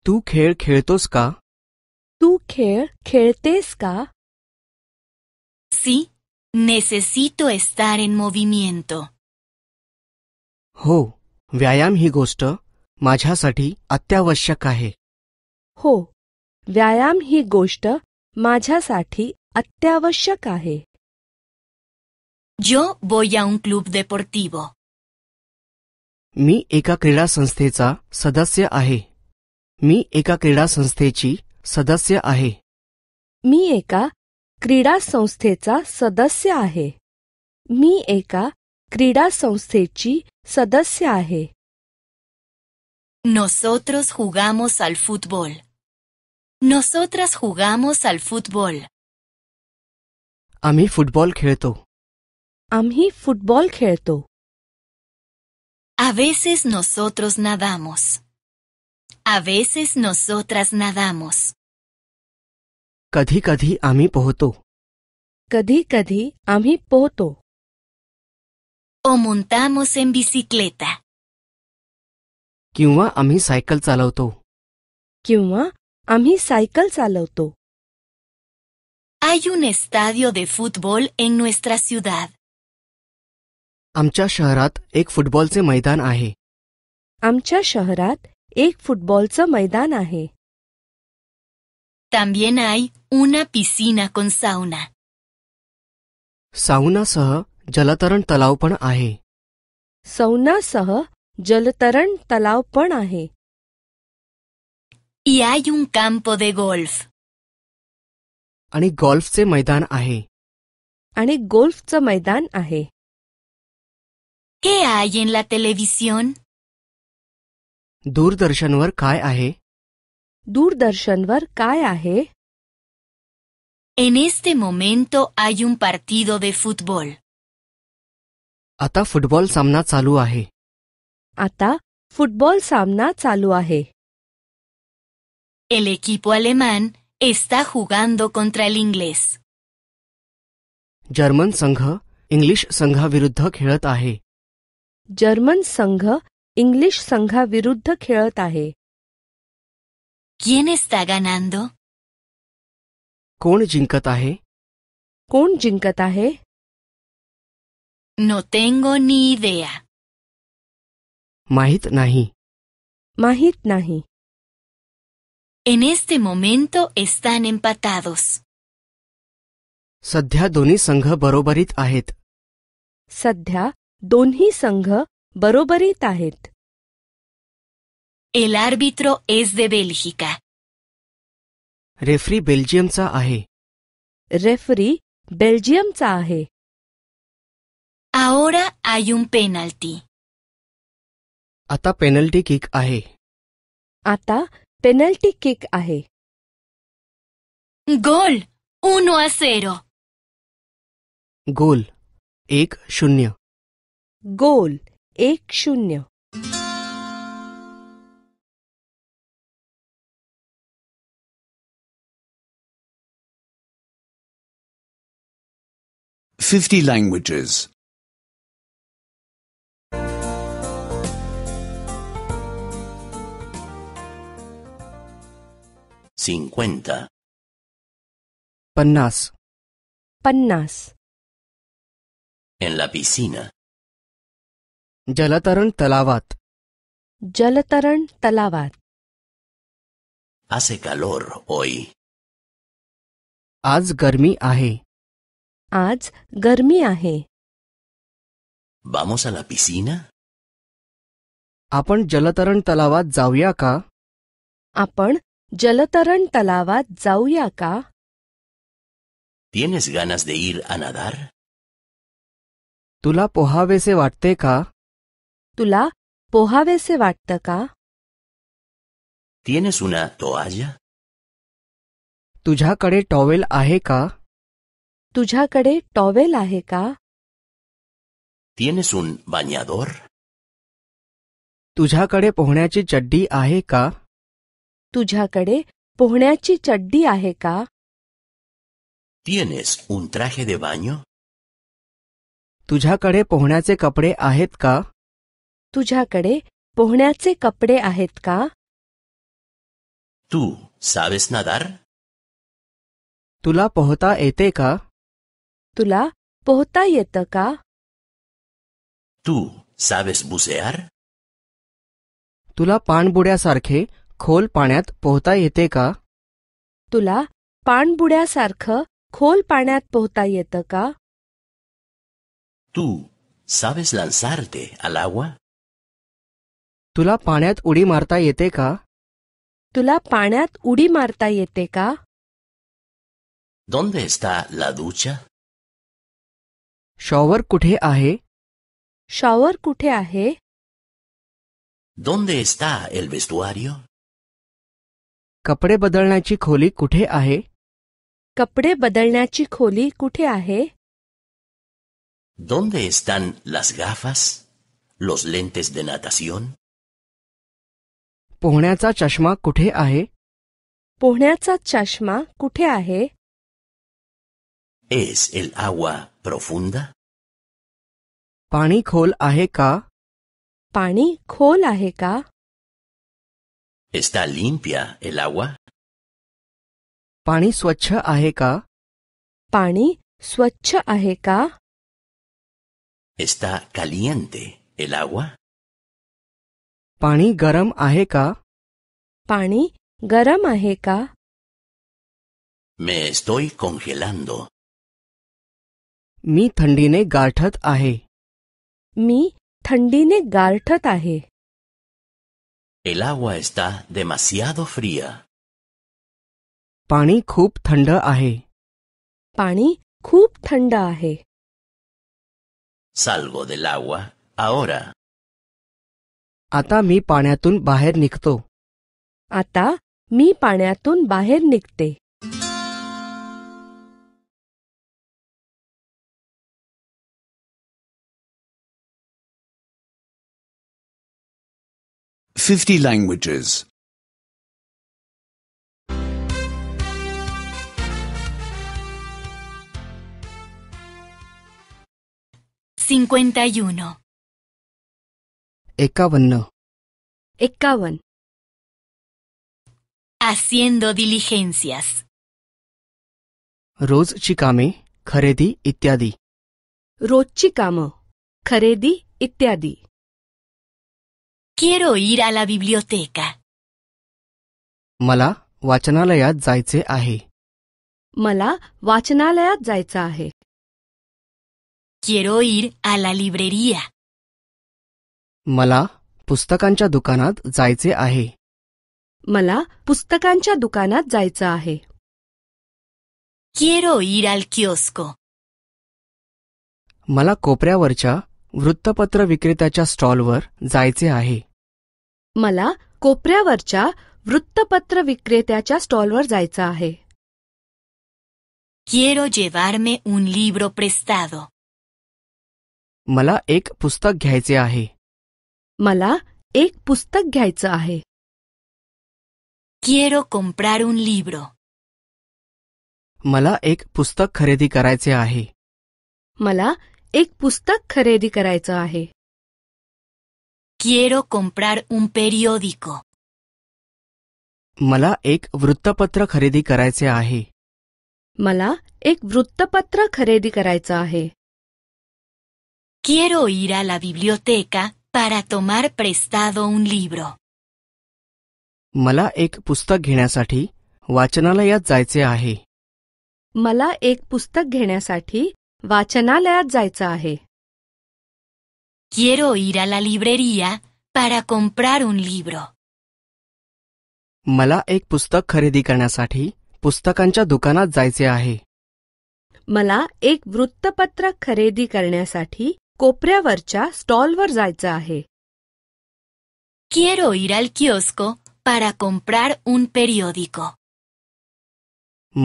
Speaker 3: ¿Tú khel kheltos ka?
Speaker 5: ¿Tú khel kheltes ka? Sí, necesito estar en movimiento.
Speaker 3: Oh, vyayam hi goshta माझ्यासाठी अत्यावश्यक आहे हो व्यायाम ही गोष्ट माझ्यासाठी
Speaker 5: अत्यावश्यक आहे जो voy a un club
Speaker 3: मी एका क्रीडा संस्थेचा सदस्य आहे मी एका क्रीडा संस्थेची सदस्य आहे मी एका क्रीडा संस्थेचा सदस्य आहे मी एका क्रीडा संस्थेची
Speaker 5: सदस्य आहे Nosotros jugamos al fútbol. Nosotras jugamos al fútbol.
Speaker 3: A fútbol football A mí fútbol खेळतो
Speaker 5: A veces nosotros nadamos. A veces nosotras nadamos.
Speaker 3: a mí poto. poto. kadhi a mí poto. O montamos en bicicleta. किंवा आम्ही cycle चालवतो किंवा आम्ही cycle चालवतो
Speaker 5: Hay un estadio de en nuestra
Speaker 3: आमच्या शहरात एक फुटबॉलचे मैदान आहे
Speaker 5: आमच्या शहरात एक फुटबॉलचं मैदान आहे También hay una piscina con sauna.
Speaker 3: जलतरण तलाव पण आहे सौनासह जलतरण तलाव पण आहे आणि गोल्फचे मैदान आहे आणि गोल्फचं मैदान आहे हे hay ला दूरदर्शनवर काय आहे दूरदर्शनवर काय आहे
Speaker 5: En este momento hay un partido de fútbol.
Speaker 3: आता फुटबॉल सामना चालू आहे
Speaker 5: आता फुटबॉल सामना चालू आहे El equipo alemán está jugando contra el inglés.
Speaker 3: German संघ इंग्लिश संघाविरुद्ध खेळत आहे जर्मन संघ इंग्लिश संघाविरुद्ध खेळत आहे ¿Quién está ganando? कोण जिंकत आहे कोण जिंकत आहे No tengo
Speaker 5: ni idea.
Speaker 3: Mahit nahi. Mahit nahi.
Speaker 5: En este momento están empatados.
Speaker 3: Sadhya doni sangha barobarit ahet.
Speaker 5: Sadhya
Speaker 3: doni sangha barobarit ahet. El árbitro es de Bélgica. Refri Belgium sa Refri Belgium sa Ahora
Speaker 5: hay un penalti.
Speaker 3: आता penalty kick आहे आता penalty kick आहे गोल उनो असेरो गोल एक शून्य goal एक शून्य
Speaker 4: fifty languages
Speaker 6: 50
Speaker 3: Panas. Pannas.
Speaker 6: En la piscina.
Speaker 3: Jalataran talavat. Jalataran talavat.
Speaker 6: Hace calor hoy.
Speaker 3: Aaj garmi ahe. Aaj garmi ahe. Vamos a la piscina. ¿Apan jalataran talavat जाऊया ka? जलतरण तलावात जाऊया का
Speaker 6: ¿Tienes ganas de ir a nadar?
Speaker 3: तुला पोहावेसे वाटते का तुला पोहावेसे वाटतं का ¿Tienes
Speaker 2: una toalla?
Speaker 3: तुझ्याकडे टॉवेल आहे का तुझ्याकडे टॉवेल आहे का ¿Tienes un bañador? तुझ्याकडे पोहण्याची चड्डी आहे का तुझ्याकडे पोहण्याची चड्डी आहे का
Speaker 2: ¿Tienes un traje de baño?
Speaker 3: तुझ्याकडे पोहण्याचे कपडे आहेत का तुझ्याकडे पोहण्याचे कपडे आहेत का ¿Tú sabes nadar? तुला पोहता येते का तुला पोहता येतं का
Speaker 2: ¿Tú sabes bucear?
Speaker 3: तुला पाणबुड्यासारखे खोल पाण्यात पोहता येते का तुला पाणबुड्यासारखं खोल पाण्यात पोहता येतं का
Speaker 2: ¿Tú sabes lanzarte al
Speaker 3: तुला पाण्यात उडी मारता येते का तुला पाण्यात उडी मारता येते का ¿Dónde está la ducha? Shower कुठे आहे शॉवर कुठे आहे
Speaker 2: ¿Dónde está el vestuario?
Speaker 3: कपडे बदलण्याची खोली कुठे आहे कपडे की खोली कुठे आहे
Speaker 2: ¿Dónde están las gafas? ¿Los lentes de natación?
Speaker 3: पोहण्याचा चष्मा कुठे आहे पोहण्याचा चष्मा कुठे आहे
Speaker 6: ¿Es el agua profunda?
Speaker 3: पाणी खोल आहे का पाणी खोल आहे का
Speaker 2: ¿Está limpia el agua?
Speaker 3: ¿Pani swacha aheka? ¿Pani swacha aheka?
Speaker 6: ¿Está caliente el agua?
Speaker 3: ¿Pani garam aheka? ¿Pani garam aheka? Me estoy congelando. Mi thandine garthat ahe. Mi thandine garthat ahe.
Speaker 2: El agua está demasiado fría.
Speaker 3: Pani Kup thanda ahe. Pani Kup thanda ahe.
Speaker 2: Salgo del agua ahora.
Speaker 3: Ata mi paniatun baher nikto. Ata mi paneatun baher nikte.
Speaker 4: 50 languages.
Speaker 5: 51
Speaker 3: 51 51 Haciendo diligencias. रोज चिकामे खरेदी इत्यादी रोजची कामं Quiero ir a la biblioteca. मला वाचनालयात जायचे आहे मला वाचनालयात जायचं आहे
Speaker 5: Quiero ir a la librería.
Speaker 3: मला पुस्तकांच्या दुकानात जायचे आहे मला पुस्तकांच्या दुकानात जायचं आहे
Speaker 5: Quiero ir al kiosco.
Speaker 3: मला कोपऱ्यावरच्या वृत्तपत्र विक्रेत्याच्या स्टॉलवर जायचे आहे मला कोपऱ्यावरच्या वृत्तपत्र विक्रेत्याच्या स्टॉलवर जायचं आहे
Speaker 5: Quiero llevarme un libro prestado.
Speaker 3: मला एक पुस्तक घ्यायचे आहे मला एक पुस्तक घ्यायचं आहे
Speaker 5: Quiero comprar un libro.
Speaker 3: मला एक पुस्तक खरेदी करायचे आहे मला एक पुस्तक खरेदी करायचं आहे
Speaker 5: Quiero comprar un periódico.
Speaker 3: मला एक वृत्तपत्र खरेदी करायचे आहे मला एक वृत्तपत्र खरेदी करायचं आहे
Speaker 5: Quiero ir a la biblioteca para tomar prestado un libro.
Speaker 3: मला एक पुस्तक घेण्यासाठी वाचनालयात जायचे आहे मला एक पुस्तक घेण्यासाठी वाचनालयात जायचं आहे
Speaker 5: Quiero ir a la librería para comprar un libro.
Speaker 3: मला एक पुस्तक खरेदी करण्यासाठी पुस्तकांच्या दुकानात जायचे आहे मला एक वृत्तपत्र खरेदी करण्यासाठी कोपऱ्यावरच्या
Speaker 5: स्टॉलवर जायचं आहे Quiero ir al kiosco para comprar un periódico.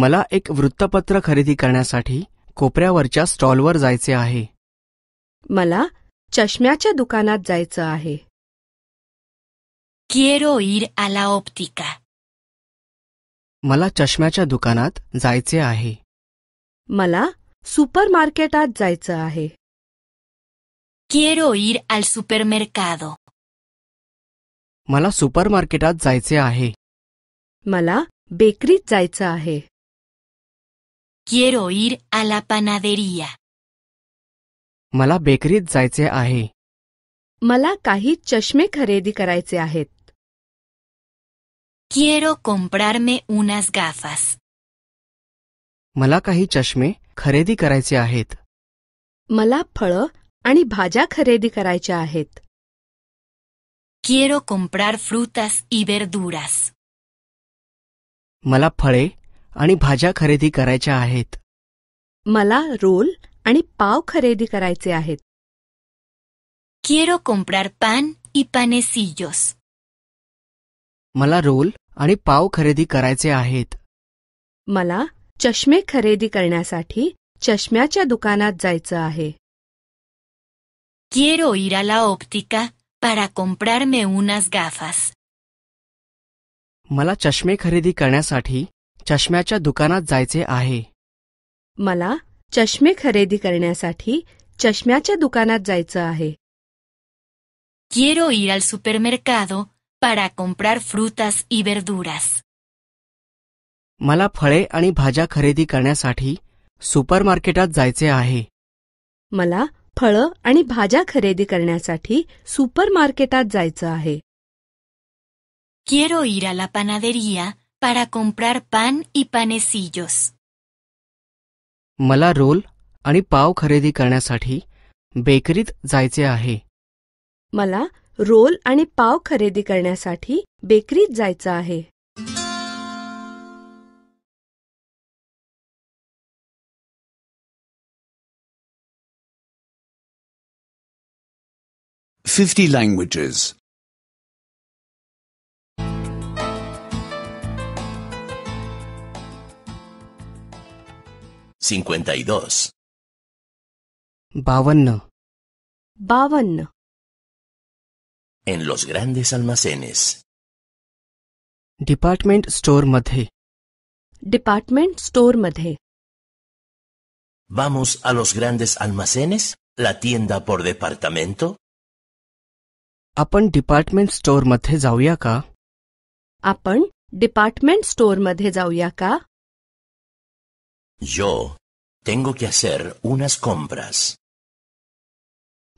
Speaker 3: मला एक वृत्तपत्र खरेदी करण्यासाठी कोपऱ्यावरच्या स्टॉलवर जायचे आहे मला चष्म्याच्या दुकानात जायचं आहे
Speaker 5: किएरो ir a la
Speaker 3: मला चष्म्याच्या दुकानात जायचे आहे मला सुपर मार्केटात जायचं आहे
Speaker 5: Quiero ir al supermercado.
Speaker 3: मला मार्केटात जायचे आहे मला बेकरीत जायचं आहे
Speaker 5: Quiero ir a la panadería.
Speaker 3: Mala bakerit zaitse ahe. Mala kahi chashme kharedi karaitse
Speaker 5: Quiero comprarme unas gafas.
Speaker 3: Mala kahi chashme kharedi karaitse ahet.
Speaker 5: Mala phalo ani bhaja kharedi Quiero comprar frutas y verduras.
Speaker 3: Mala आणि भाज्या खरेदी करायच्या आहेत मला roll आणि पाव खरेदी करायचे आहेत
Speaker 5: Quiero comprar pan y panecillos.
Speaker 3: मला रोल आणि पाव खरेदी करायचे आहेत
Speaker 5: मला चष्मे खरेदी
Speaker 3: करण्यासाठी चष्म्याच्या दुकानात जायचं आहे
Speaker 5: Quiero इराला a पारा óptica para गाफास
Speaker 3: मला चष्मे खरेदी करण्यासाठी चष्म्याच्या दुकानात जायचे आहे मला चष्मे खरेदी करण्यासाठी चष्म्याच्या दुकानात जायचं आहे
Speaker 5: Quiero ir al supermercado para comprar frutas y verduras.
Speaker 3: मला फळे आणि भाज्या खरेदी करण्यासाठी सुपरमार्केटात जायचे आहे मला फळं आणि भाज्या खरेदी करण्यासाठी सुपरमार्केटात जायचं आहे
Speaker 5: Quiero ir a la panadería para comprar pan y panecillos.
Speaker 3: मला रोल आणि पाव खरेदी करण्यासाठी बेकरीत जायचे आहे मला रोल आणि पाव खरेदी करण्यासाठी बेकरीत जायचं आहे
Speaker 7: 50 Languages
Speaker 6: 52 Bavanna
Speaker 3: Bavanno.
Speaker 6: En los grandes almacenes.
Speaker 3: Department store madhe. Department store madhe.
Speaker 2: Vamos a los grandes almacenes, la tienda por departamento.
Speaker 3: Apan department store madhe जाऊया ¿Apan department store madhe मध्ये
Speaker 6: yo tengo que hacer unas compras.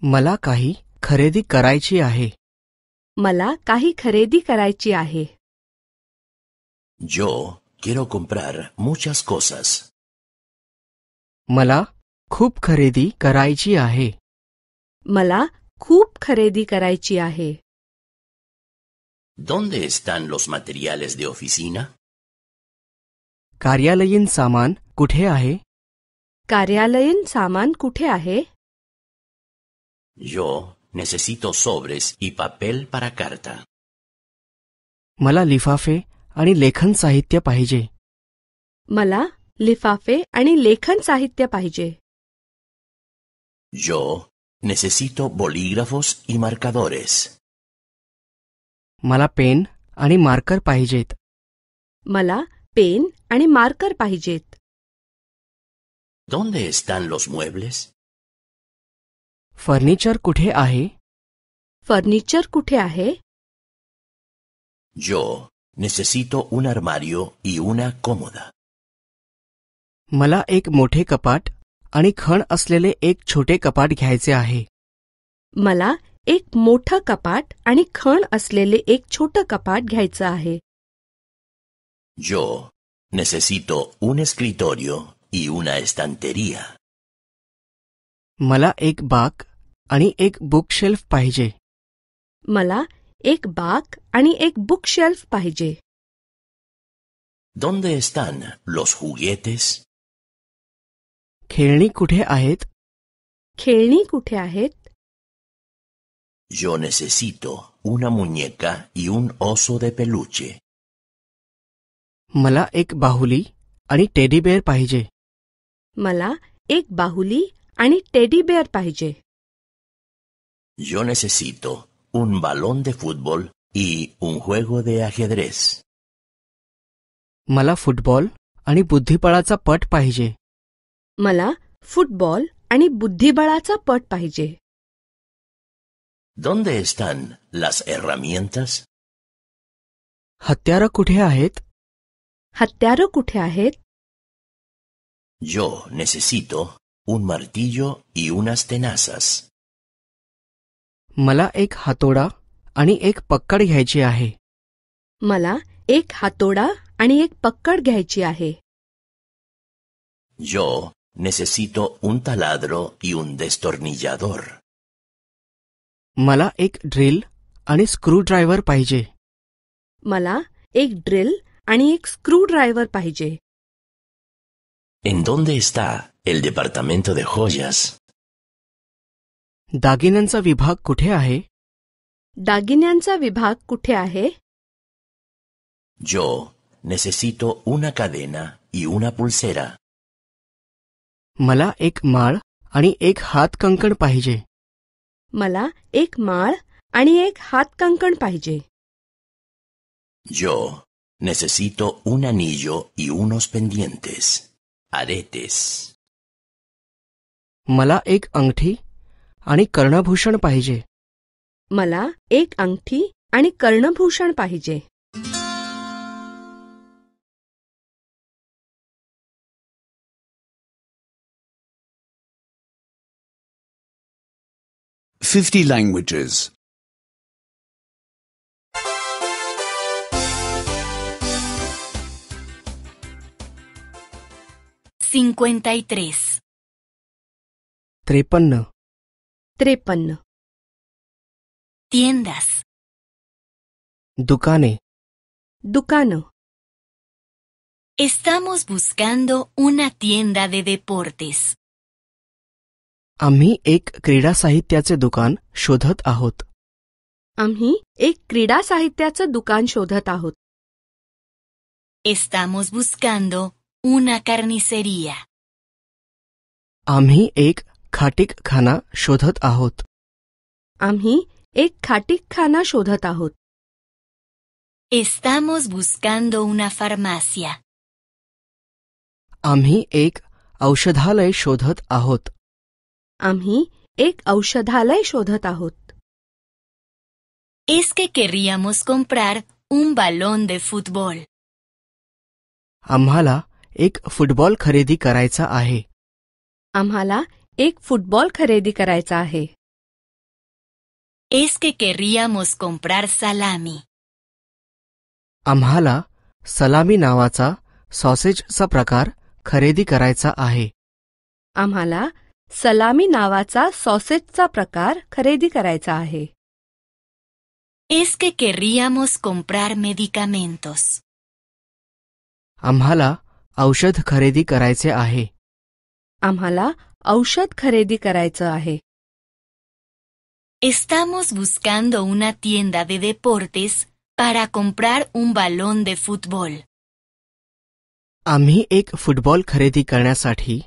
Speaker 6: Mala kahi
Speaker 2: kharedi karaychi ahe.
Speaker 3: Mala kahi kharedi karaychi ahe.
Speaker 2: Yo quiero comprar muchas cosas.
Speaker 3: Mala khub kharedi karaychi ahe. Mala khub kharedi karaychi ahe.
Speaker 2: ¿Dónde están los materiales
Speaker 6: de oficina?
Speaker 3: Karyalayin saman कुठे आहे कार्यालयीन सामान कुठे आहे
Speaker 2: Yo necesito sobres y papel para carta.
Speaker 3: मला लिफाफे आणि लेखन साहित्य पाहिजे मला लिफाफे आणि लेखन साहित्य पाहिजे
Speaker 2: Yo necesito bolígrafos y marcadores.
Speaker 3: मला पेन आणि मार्कर पाहिजेत मला पेन आणि मार्कर पाहिजेत
Speaker 4: ¿Dónde están los
Speaker 3: muebles? ¿Furniture kuthe ahe? ¿Furniture kuthe ahe? Yo
Speaker 2: necesito un armario y una cómoda.
Speaker 3: Mala ek mothe kapat ani khan aslele ek chote kapat ghyayche ahe. Mala ek motha kapat ani khan aslele ek chota kapat ghyayche ahe.
Speaker 2: Yo necesito un escritorio y una estantería.
Speaker 3: Mala egg bak ani ek bookshelf paige. Mala egg bak ani ek bookshelf pahije. ¿Dónde están los juguetes?
Speaker 2: Khelni kuthe ahet.
Speaker 3: Khelni kuthe ahet.
Speaker 2: Yo necesito una muñeca y un oso de peluche.
Speaker 3: Mala egg bahuli ani teddy bear pahije. मला एक बाहुली आणि teddy bear पाहिजे
Speaker 2: Yo necesito un balón de fútbol y un juego de ajedrez.
Speaker 3: मला football आणि बुद्धिबळाचा पट पाहिजे मला फुटबॉल आणि बुद्धिबळाचा पट पाहिजे
Speaker 4: ¿Dónde están las herramientas?
Speaker 3: हत्यारं कुठे आहेत हत्यारं कुठे आहेत
Speaker 2: Yo necesito un martillo y unas tenazas.
Speaker 3: Mala ek hatora ani ek pakkar Mala ek hatora ani ek pakkar
Speaker 2: Yo necesito un taladro y un destornillador.
Speaker 3: Mala ek drill ani screwdriver paije Mala ek drill ani ek screwdriver paije
Speaker 2: ¿En dónde
Speaker 6: está el departamento de joyas?
Speaker 3: ¿Daginan'sa vibhag kuthe ahe? विभाग
Speaker 2: Yo necesito una cadena y una pulsera.
Speaker 3: Mala ek mal ani ek hat कंकण पाहिजे Mala ek माळ ani ek हात कंकण पाहिजे
Speaker 2: Yo necesito un anillo y unos pendientes. आदेतीस
Speaker 3: मला एक अंगठी आणि कर्णभूषण पाहिजे मला एक अंगठी आणि कर्णभूषण पाहिजे
Speaker 4: fifty
Speaker 7: languages
Speaker 5: 53
Speaker 3: Trepanna
Speaker 5: Trepanna
Speaker 3: Tiendas Ducane.
Speaker 5: Ducano. Estamos buscando una tienda de deportes.
Speaker 3: Ami ek krida sahityache dukan shodhat ahot. Ami ek krida sahityache dukan shodhat ahot.
Speaker 5: Estamos buscando Una carnicería.
Speaker 3: आम्ही एक खाटीकखाना शोधत आहोत
Speaker 5: आम्ही एक खाटीकखाना शोधत आहोत Estamos buscando una farmacia.
Speaker 3: आम्ही एक औषधालय शोधत आहोत
Speaker 5: आम्ही एक औषधालय शोधत आहोत Es que querríamos comprar un balón de fútbol.
Speaker 3: आम्हाला एक फुटबॉल खरेदी करायचा आहे आम्हाला एक फुटबॉल खरेदी करायचा आहे
Speaker 5: Es que querríamos comprar salami. आम्हाला
Speaker 3: सलामी नावाचा सॉसेजचा प्रकार खरेदी करायचा आहे आम्हाला सलामी नावाचा सॉसेजचा प्रकार खरेदी करायचा
Speaker 5: आहे Es que querríamos comprar medicamentos.
Speaker 3: आम्हाला औषध खरेदी करायचे आहे आम्हाला औषध खरेदी करायचं आहे
Speaker 5: Estamos buscando una tienda de deportes para comprar un balón de fútbol.
Speaker 3: आम्ही एक फुटबॉल खरेदी करण्यासाठी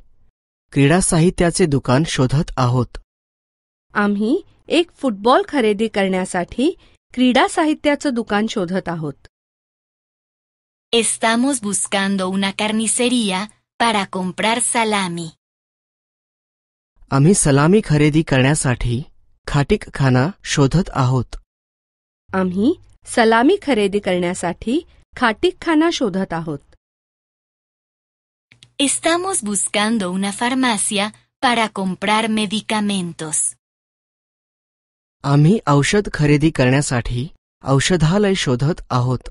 Speaker 3: क्रीडा साहित्याचे दुकान शोधत आहोत आम्ही एक फुटबॉल खरेदी करण्यासाठी क्रीडा साहित्याचं दुकान शोधत आहोत
Speaker 5: Estamos buscando una carnicería para comprar salami.
Speaker 3: आम्ही सलामी खरेदी करण्यासाठी खाना शोधत आहोत आम्ही सलामी खरेदी करण्यासाठी
Speaker 5: खाना
Speaker 3: shodhat आहोत
Speaker 5: Estamos buscando una farmacia para comprar medicamentos.
Speaker 3: Ami औषध खरेदी करण्यासाठी औषधालय शोधत आहोत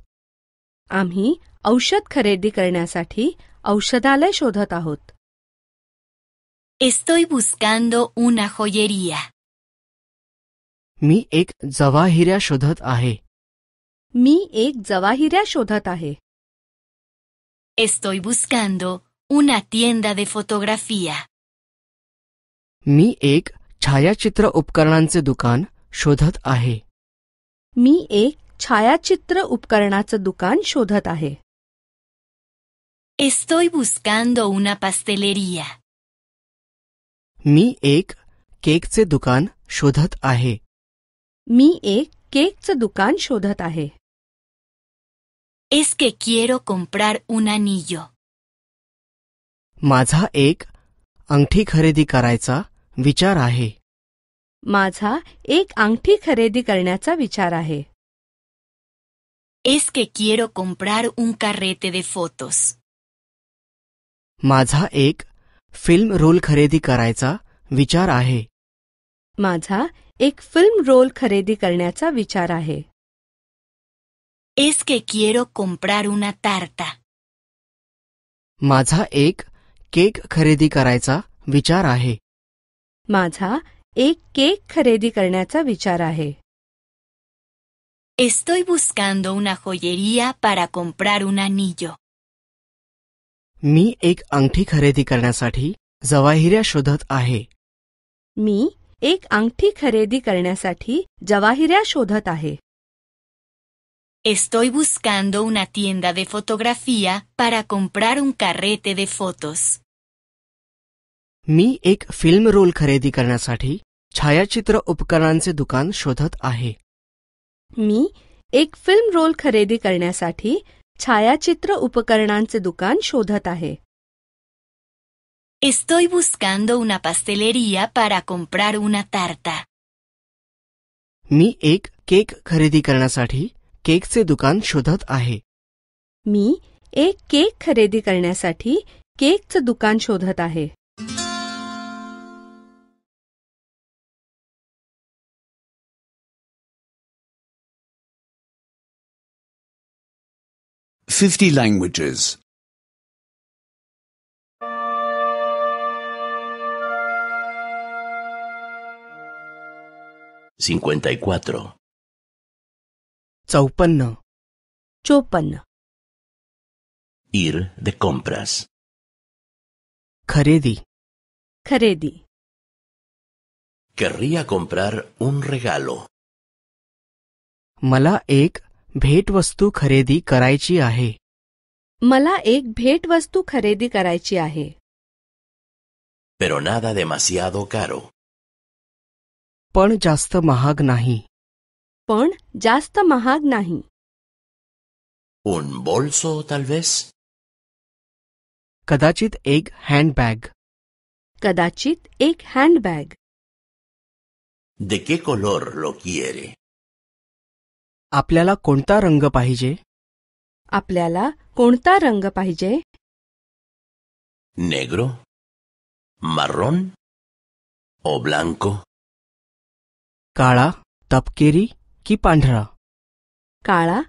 Speaker 3: आम्ही औषध खरेदी करण्यासाठी औषधालय शोधत आहोत
Speaker 5: Estoy buscando una joyería.
Speaker 3: मी एक जवाहिऱ्या शोधत आहे
Speaker 5: मी एक जवाहिऱ्या शोधत आहे Estoy buscando una tienda de fotografía.
Speaker 3: मी एक छायाचित्र उपकरणांचे दुकान शोधत आहे मी एक छायाचित्र उपकरणाचं दुकान
Speaker 5: शोधत आहे Estoy buscando una pastelería.
Speaker 3: Mi ek cake se dukan shodhat ahe. Mi ek cake se dukan shodhat ahe. Es
Speaker 5: que quiero comprar un anillo.
Speaker 3: Maza ek angti kharedi karaycha vichar ahe.
Speaker 5: Maza ek
Speaker 3: angti kharedi karnyacha vichar ahe. Es
Speaker 5: que quiero comprar un carrete de fotos.
Speaker 3: माझा एक film role खरेदी करायचा विचार आहे माझा एक film role खरेदी करण्याचा विचार आहे
Speaker 5: Es quiero comprar una tarta.
Speaker 3: माझा एक केक खरेदी करायचा विचार आहे माझा एक केक खरेदी करण्याचा विचार आहे
Speaker 5: Estoy buscando una joyería para comprar un anillo.
Speaker 3: मी एक अंगठी खरेदी करण्यासाठी जवाहिऱ्या शोधत आहे मी एक अंगठी खरेदी करण्यासाठी जवाहिऱ्या शोधत आहे
Speaker 5: Estoy buscando una tienda de fotografía para comprar un carrete de fotos.
Speaker 3: मी एक फिल्म रोल खरेदी करण्यासाठी छायाचित्र उपकरणांचे दुकान शोधत आहे मी एक फिल्म रोल खरेदी करण्यासाठी छायाचित्र उपकरणांचे दुकान शोधत आहे
Speaker 5: Estoy buscando una pastelería para comprar una tarta.
Speaker 3: मी एक केक खरेदी करण्यासाठी केकचे दुकान शोधत आहे मी एक केक खरेदी करण्यासाठी केकचं दुकान शोधत आहे
Speaker 4: 50 languages.
Speaker 6: 54.
Speaker 3: Chaupanna. चोपन्न
Speaker 6: Ir de compras. Kharedi.
Speaker 3: Kharedi.
Speaker 6: Querría comprar un regalo.
Speaker 3: Mala ek भेटवस्तू खरेदी करायची आहे मला एक भेटवस्तू खरेदी करायची आहे
Speaker 2: Pero nada demasiado caro.
Speaker 3: पण जास्त महाग नाही पण जास्त महाग नाही Un bolso tal vez. कदाचित एक हँडबॅग कदाचित एक handbag.
Speaker 6: ¿De qué color lo quiere?
Speaker 3: आपल्याला कोणता रंग पाहिजे आपल्याला कोणता रंग पाहिजे negro, marrón o blanco. काळा तपकिरी की पांढरा काळा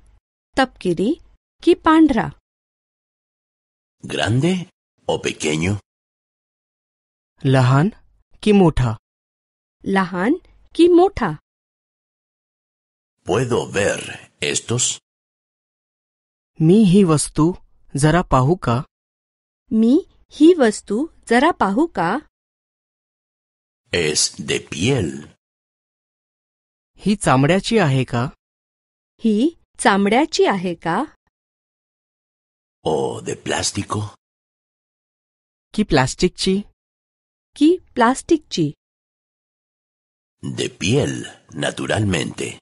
Speaker 3: तपकिरी की पांढरा Grande o pequeño. लहान की मोठा लहान की मोठा ¿Puedo ver estos? Mi hi vastu zara ka? Mi hi vastu zara ka? Es de piel. Hi chamdyachi ahe Hi
Speaker 6: O de plástico.
Speaker 3: Ki plastic chi? Ki chi?
Speaker 6: De piel, naturalmente.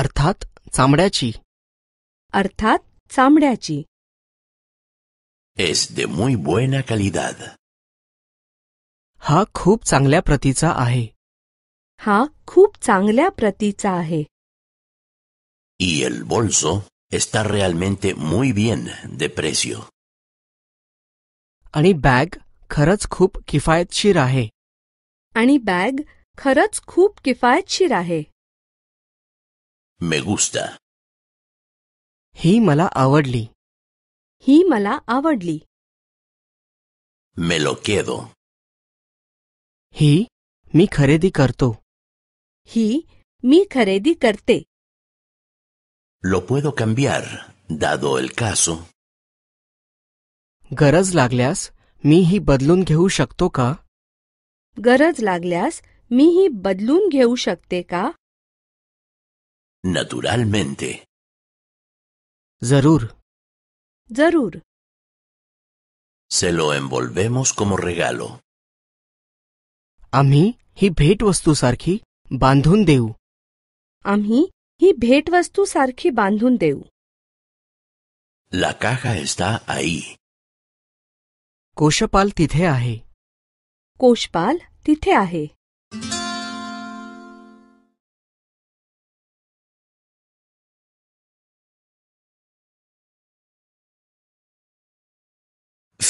Speaker 3: अर्थात चामड्याची अर्थात चामड्याची
Speaker 4: Es de muy buena calidad.
Speaker 3: हा खूप चांगल्या प्रतीचा आहे हा खूप चांगल्या प्रतीचा आहे
Speaker 2: Y el bolso está realmente muy bien de precio. आणि बॅग खरंच खूप किफायतशीर आहे
Speaker 3: आणि बॅग खरंच खूप किफायतशीर आहे Me gusta. ही मला आवडली ही मला आवडली Me lo quedo. ही मी खरेदी करतो ही मी खरेदी करते
Speaker 2: Lo puedo cambiar, dado el caso.
Speaker 3: गरज लागल्यास मी ही बदलून घेऊ शकतो का गरज लागल्यास मी ही बदलून घेऊ शकते का
Speaker 6: Naturalmente. Zarur. Zarur. Se lo envolvemos como regalo.
Speaker 3: Ami hi bhet vastu sarkhi bandhun deu. Ami hi bhet vastu sarkhi bandhun La caja está ahí. Koshapal tithe ahe. Koshpal tithe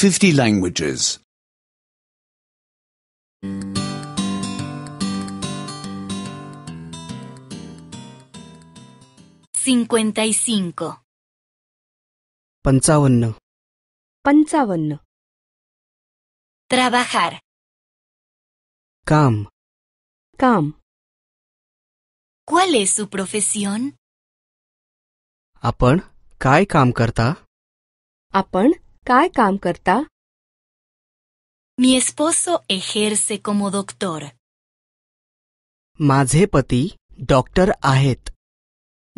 Speaker 3: 50 languages.
Speaker 5: 55
Speaker 3: 55 55 Trabajar. Cam. Cam. ¿Cuál es su profesión? Apan, kai kamkarta. karta? Apan, काय काम करता?
Speaker 5: Mi esposo ejerce como doctor.
Speaker 3: माझे पती doctor आहेत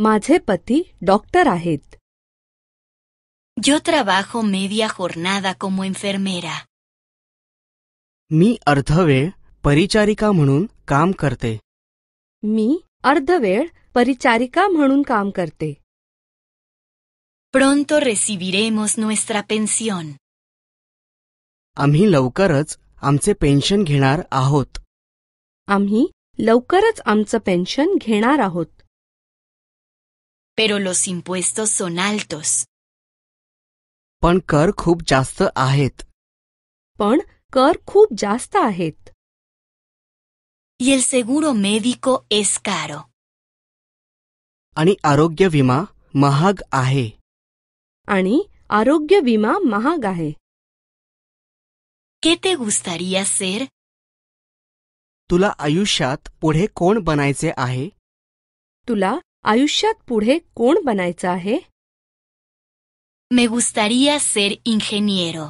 Speaker 3: माझे पती doctor आहेत
Speaker 5: Yo trabajo media jornada como enfermera.
Speaker 3: मी अर्धवेळ परिचारिका म्हणून काम करते मी अर्धवेळ परिचारिका म्हणून काम करते
Speaker 5: Pronto recibiremos nuestra pensión.
Speaker 3: Amhi Laukarat amse pension ginar ahot. Amhi laukurat amse pension ginar ahot.
Speaker 5: Pero los impuestos son altos.
Speaker 3: Pon Kurk hub jasta ahet. Pon curk hub jasta ahet. Y el seguro médico es caro. Ani Arogya Vima Mahag ahe. आणि आरोग्य विमा महाग आहे ¿Qué ser? तुला आयुष्यात पुढे कोण बनायचे आहे तुला आयुष्यात पुढे कोण बनायचं आहे Me gustaría ser ingeniero.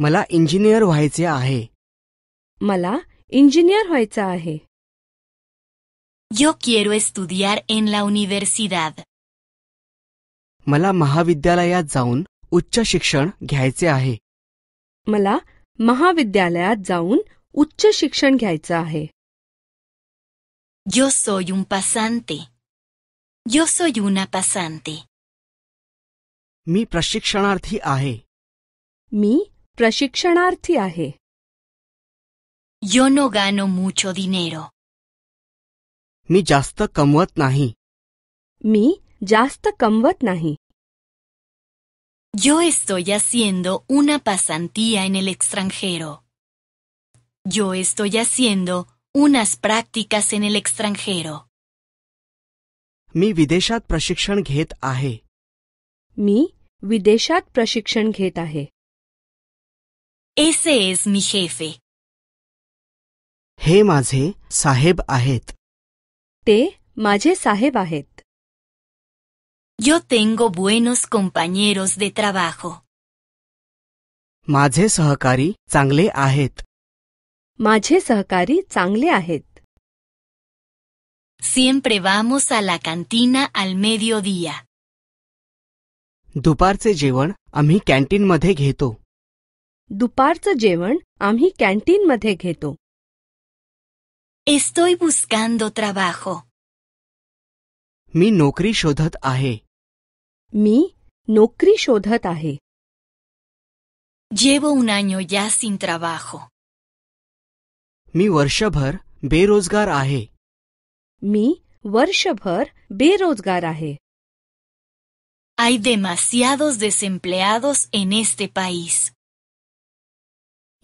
Speaker 3: मला इंजिनियर व्हायचे आहे
Speaker 5: मला इंजिनियर व्हायचं आहे. Yo quiero estudiar en la universidad.
Speaker 3: मला महाविद्यालयात जाऊन उच्च शिक्षण घ्यायचे आहे मला महाविद्यालयात जाऊन उच्च शिक्षण घ्यायचं आहे
Speaker 5: Yo soy un pasante. Yo soy una pasante.
Speaker 3: मी प्रशिक्षणार्थी आहे मी प्रशिक्षणार्थी आहे Yo no gano mucho dinero. मी जास्त कमवत नाही
Speaker 5: मी Yo estoy haciendo una pasantía en el extranjero. Yo estoy haciendo unas prácticas en el extranjero.
Speaker 3: Mi videshat prashikshan ghet ahe. Mi videshat prashikshan ghet ahe. Ese es mi jefe. He maje saheb ahe. Te maje saheb ahe. Yo
Speaker 5: tengo buenos compañeros de trabajo.
Speaker 3: माझे सहकारी चांगले आहेत माझे सहकारी चांगले आहेत
Speaker 5: Siempre vamos a la cantina al mediodía.
Speaker 3: दुपारचे जेवण आम्ही मध्ये घेतो दुपारचं जेवण आम्ही मध्ये घेतो Estoy
Speaker 5: buscando
Speaker 3: trabajo. मी नोकरी शोधत आहे मी नोकरी शोधत आहे Llevo
Speaker 5: un año ya sin trabajo.
Speaker 3: मी वर्षभर बेरोजगार आहे
Speaker 5: मी वर्षभर बेरोजगार आहे Hay demasiados desempleados en este país.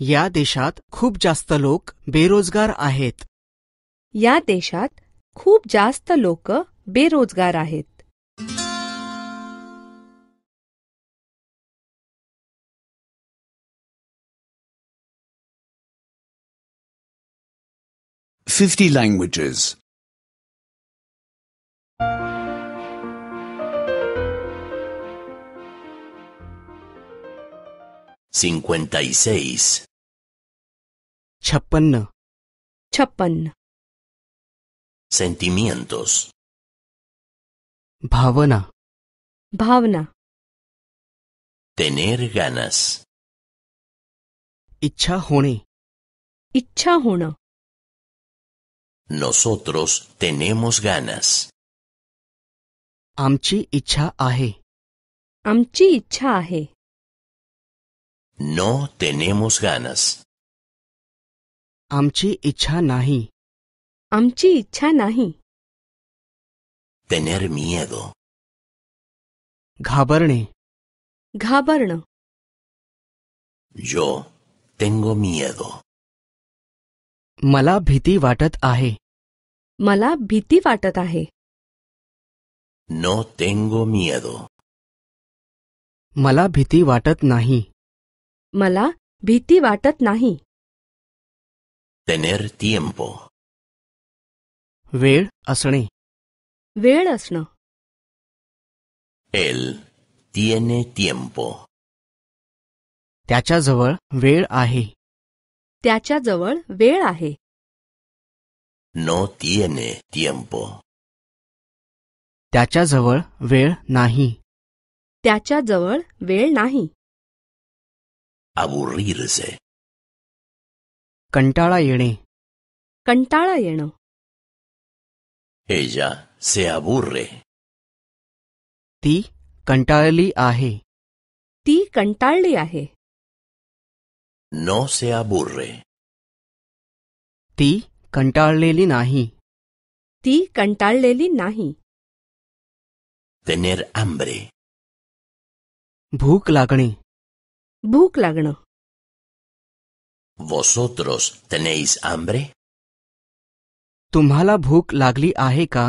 Speaker 3: या देशात खूप जास्त लोक बेरोजगार आहेत या देशात खूप जास्त लोक बेरोजगार आहेत fifty
Speaker 7: languages cincuenta
Speaker 2: y
Speaker 6: seis छप्पन्न छप्पन्न sentimientos
Speaker 3: भावना भावना
Speaker 4: tener ganas इच्छा होने
Speaker 3: इच्छा होना
Speaker 4: nosotros tenemos ganas
Speaker 3: आमची इच्छा आहे आमची इच्छा आहे
Speaker 4: no
Speaker 6: tenemos ganas
Speaker 3: आमची इच्छा नाही आमची इच्छा नाही
Speaker 6: Tener miedo.
Speaker 3: घाबरणे घाबरणं Yo tengo miedo. मला भीती वाटत आहे मला भीती वाटत आहे No tengo miedo. मला भीती वाटत नाही मला भीती वाटत नाही Tener tiempo. वेळ असणे वेळ असणं एल tiene tiempo त्याच्याजवळ वेळ आहे त्याच्याजवळ वेळ आहे no tiene tiempo त्याच्याजवळ वेळ नाही त्याच्याजवळ वेळ नाही aburrirse
Speaker 6: कंटाळा येणे
Speaker 3: कंटाळा येणं
Speaker 6: ella Se aburre.
Speaker 3: ती कंटाळली आहे. ती कंटाळली आहे. No se aburre. ती कंटाळलेली नाही. ती कंटाळलेली नाही. Tener hambre. भूक लागणे. भूक लागणं. Vosotros tenéis hambre? तुम्हाला भूक लागली आहे का?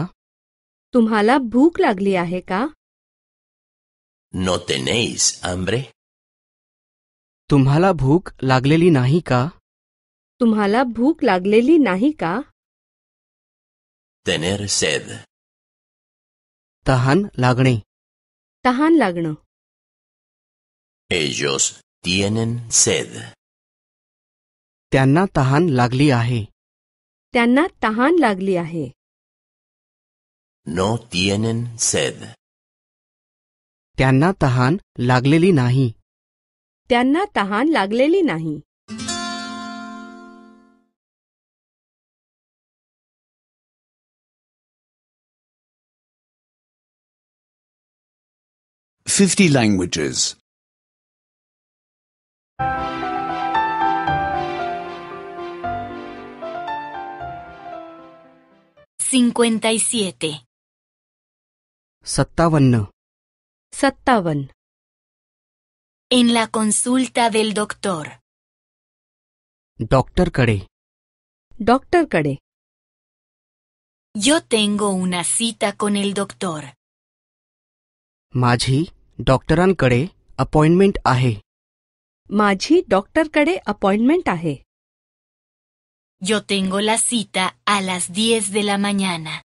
Speaker 3: तुम्हाला भूक लागली आहे का No
Speaker 6: tenéis hambre?
Speaker 3: तुम्हाला भूक लागलेली नाही का तुम्हाला भूक लागलेली नाही का
Speaker 6: Tener sed.
Speaker 3: तहान लागणे तहान लागणं
Speaker 6: Ellos tienen sed.
Speaker 3: त्यांना तहान लागली आहे त्यांना तहान लागली आहे No tienen sed. त्यांना तहान लागलेली नाही त्यांना तहान लागलेली नाही
Speaker 7: Fifty languages.
Speaker 5: Cincuenta y siete.
Speaker 3: Sattavanna. Sattavan. En la consulta del doctor.
Speaker 6: Doctor Kade.
Speaker 3: Doctor Kade.
Speaker 5: Yo tengo una cita con el doctor.
Speaker 3: Maji, doctor Ankade, appointment ahe.
Speaker 5: Maji, doctor Kade, appointment ahe. Yo tengo la cita a las 10 de la mañana.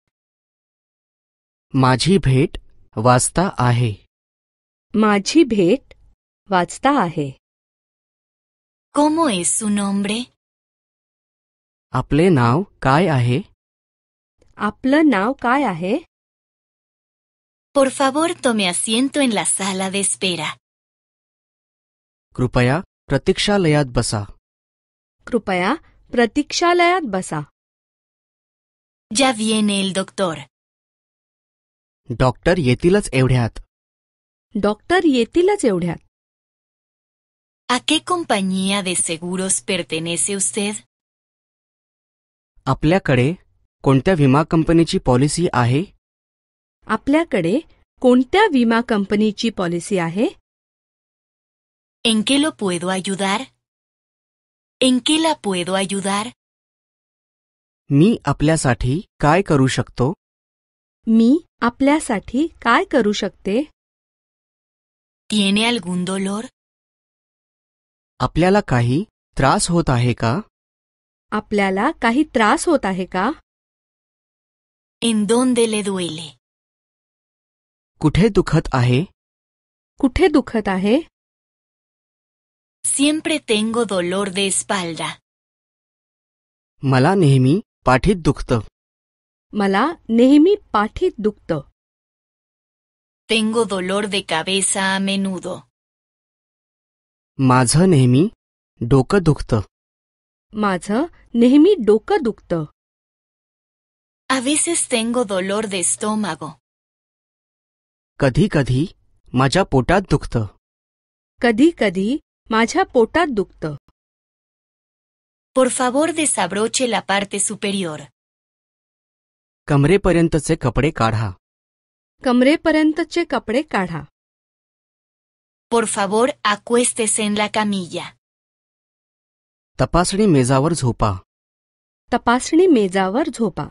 Speaker 3: माझी भेट वाचता आहे माझी भेट वाचता आहे ¿Cómo es su nombre? आपले नाव काय आहे आपलं नाव काय आहे Por favor, tome asiento en la sala de espera. कृपया प्रतीक्षालयात बसा कृपया प्रतीक्षालयात बसा. Ya viene el doctor. Doctor येतीलच एवढ्यात डॉक्टर येतीलच एवढ्यात आपल्याकडे कोणत्या विमा कंपनीची पॉलिसी आहे
Speaker 5: आपल्याकडे कोणत्या विमा
Speaker 3: कंपनीची पॉलिसी आहे एनकेलो पोएदो आयुदार एनकेला पोएदो आयुदार मी आपल्यासाठी काय करू शकतो मी आपल्यासाठी काय करू शकते ¿Tiene algún dolor? आपल्याला काही त्रास होत आहे का आपल्याला काही त्रास होत आहे का ¿En dónde le duele? कुठे दुखत आहे कुठे दुखत आहे Siempre tengo dolor de espalda. मला नेहमी पाठीत दुखतं मला नेहमी पाठीत दुखतं
Speaker 5: Tengo dolor de cabeza a menudo.
Speaker 3: माझं नेहमी Doka दुखतं माझं नेहमी Doka दुखतं
Speaker 5: A veces tengo dolor de estómago.
Speaker 3: कधी कधी maja पोटात दुखतं कधी कधी maja Por favor, desabroche la parte superior. कमरेपर्यंतचे कपडे काढा कमरेपर्यंतचे कपडे काढा Por favor, acuéstese en la camilla. तपासणी मेजावर झोपा तपासणी मेजावर झोपा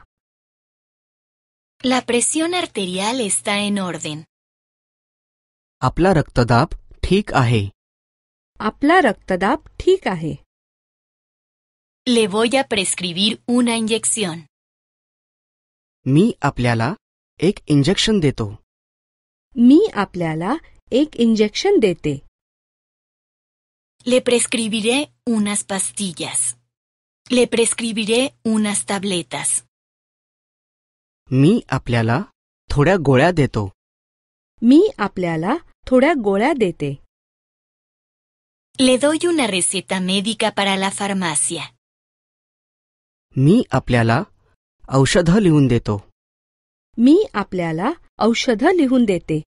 Speaker 5: La presión arterial está en orden.
Speaker 3: आपला रक्तदाब ठीक आहे आपला रक्तदाब ठीक
Speaker 5: आहे Le voy a prescribir una inyección.
Speaker 3: Mi ek आपल्याला de to. mi apleala, ek एक de to.
Speaker 5: Le prescribiré unas pastillas. Le prescribiré unas tabletas.
Speaker 3: Mi apliala thoda gola deto. Mi apliala thoda gola dete. Le
Speaker 5: doy una receta médica para la farmacia.
Speaker 3: Mi apliala औषधं लिहून देतो
Speaker 5: मी आपल्याला औषधं लिहून देते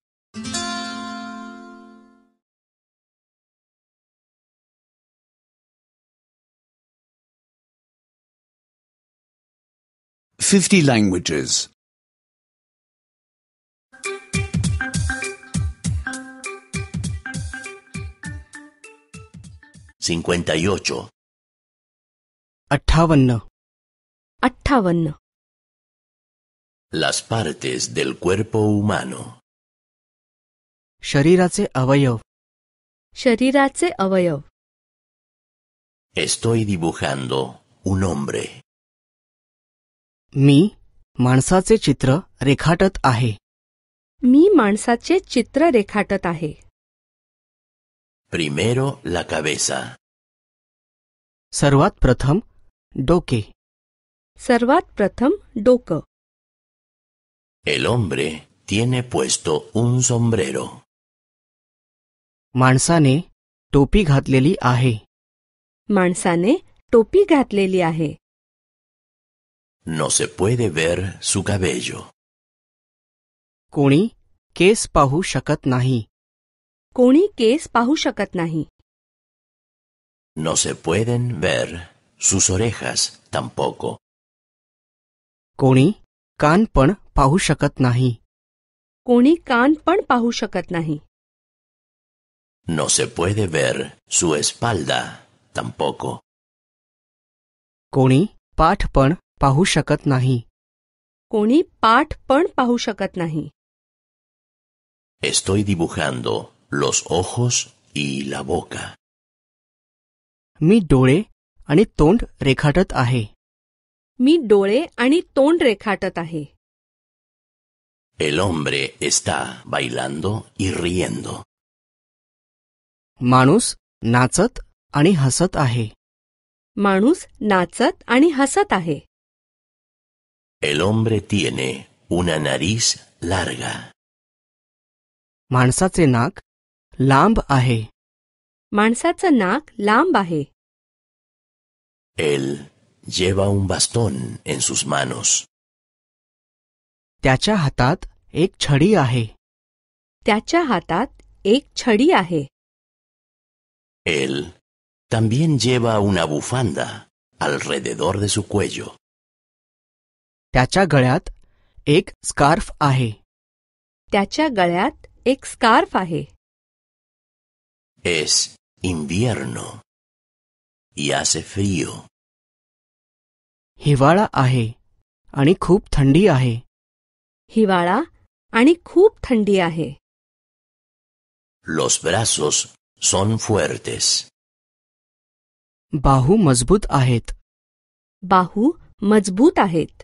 Speaker 7: fifty languages सिंक्वेंटा
Speaker 2: अठ्ठावन्न
Speaker 3: अठ्ठावन्न las partes del cuerpo humano. Shariratse avayov. Shariratse avayov. Estoy dibujando un hombre. Mi
Speaker 2: Mansache chitra rekhatat ahe.
Speaker 3: Mi Mansache chitra rekhatat ahe.
Speaker 2: Primero la cabeza.
Speaker 3: Sarvat pratham doke. Sarvat pratham doke. El hombre tiene puesto un sombrero. Manzane topi aje ahe. topi
Speaker 2: No se puede ver su cabello.
Speaker 3: Kuni kes pahu shakat nahi. que kes pahu shakat
Speaker 6: No se pueden ver sus orejas tampoco.
Speaker 2: Kuni
Speaker 3: pan पाहू शकत नाही कोणी कान पण पाहू शकत नाही
Speaker 2: No se puede ver su espalda tampoco.
Speaker 3: कोणी पाठ पण पाहू शकत नाही कोणी पाठ पण पाहू शकत नाही
Speaker 6: Estoy dibujando los ojos y la boca.
Speaker 3: मी डोळे आणि तोंड रेखाटत आहे मी डोळे आणि तोंड रेखाटत आहे
Speaker 6: El hombre está bailando y riendo.
Speaker 3: Manus natsat ani hasat ahe. Manus नाचत ani hasat ahe.
Speaker 6: El hombre tiene una nariz larga.
Speaker 3: माणसाचे नाक lamb ahe. Manusat नाक लांब आहे
Speaker 6: Él lleva un bastón en sus manos.
Speaker 3: त्याच्या हातात एक छडी आहे त्याच्या हातात एक छडी आहे
Speaker 2: Él también lleva una bufanda alrededor de su cuello.
Speaker 3: त्याच्या गळ्यात एक स्कार्फ आहे त्याच्या गळ्यात एक स्कार्फ आहे
Speaker 6: Es invierno y hace frío.
Speaker 3: हिवाळा आहे आणि खूप थंडी आहे हिवाळा आणि खूप थंडी आहे
Speaker 6: Los brazos son fuertes.
Speaker 3: बाहू मजबूत आहेत बाहू मजबूत आहेत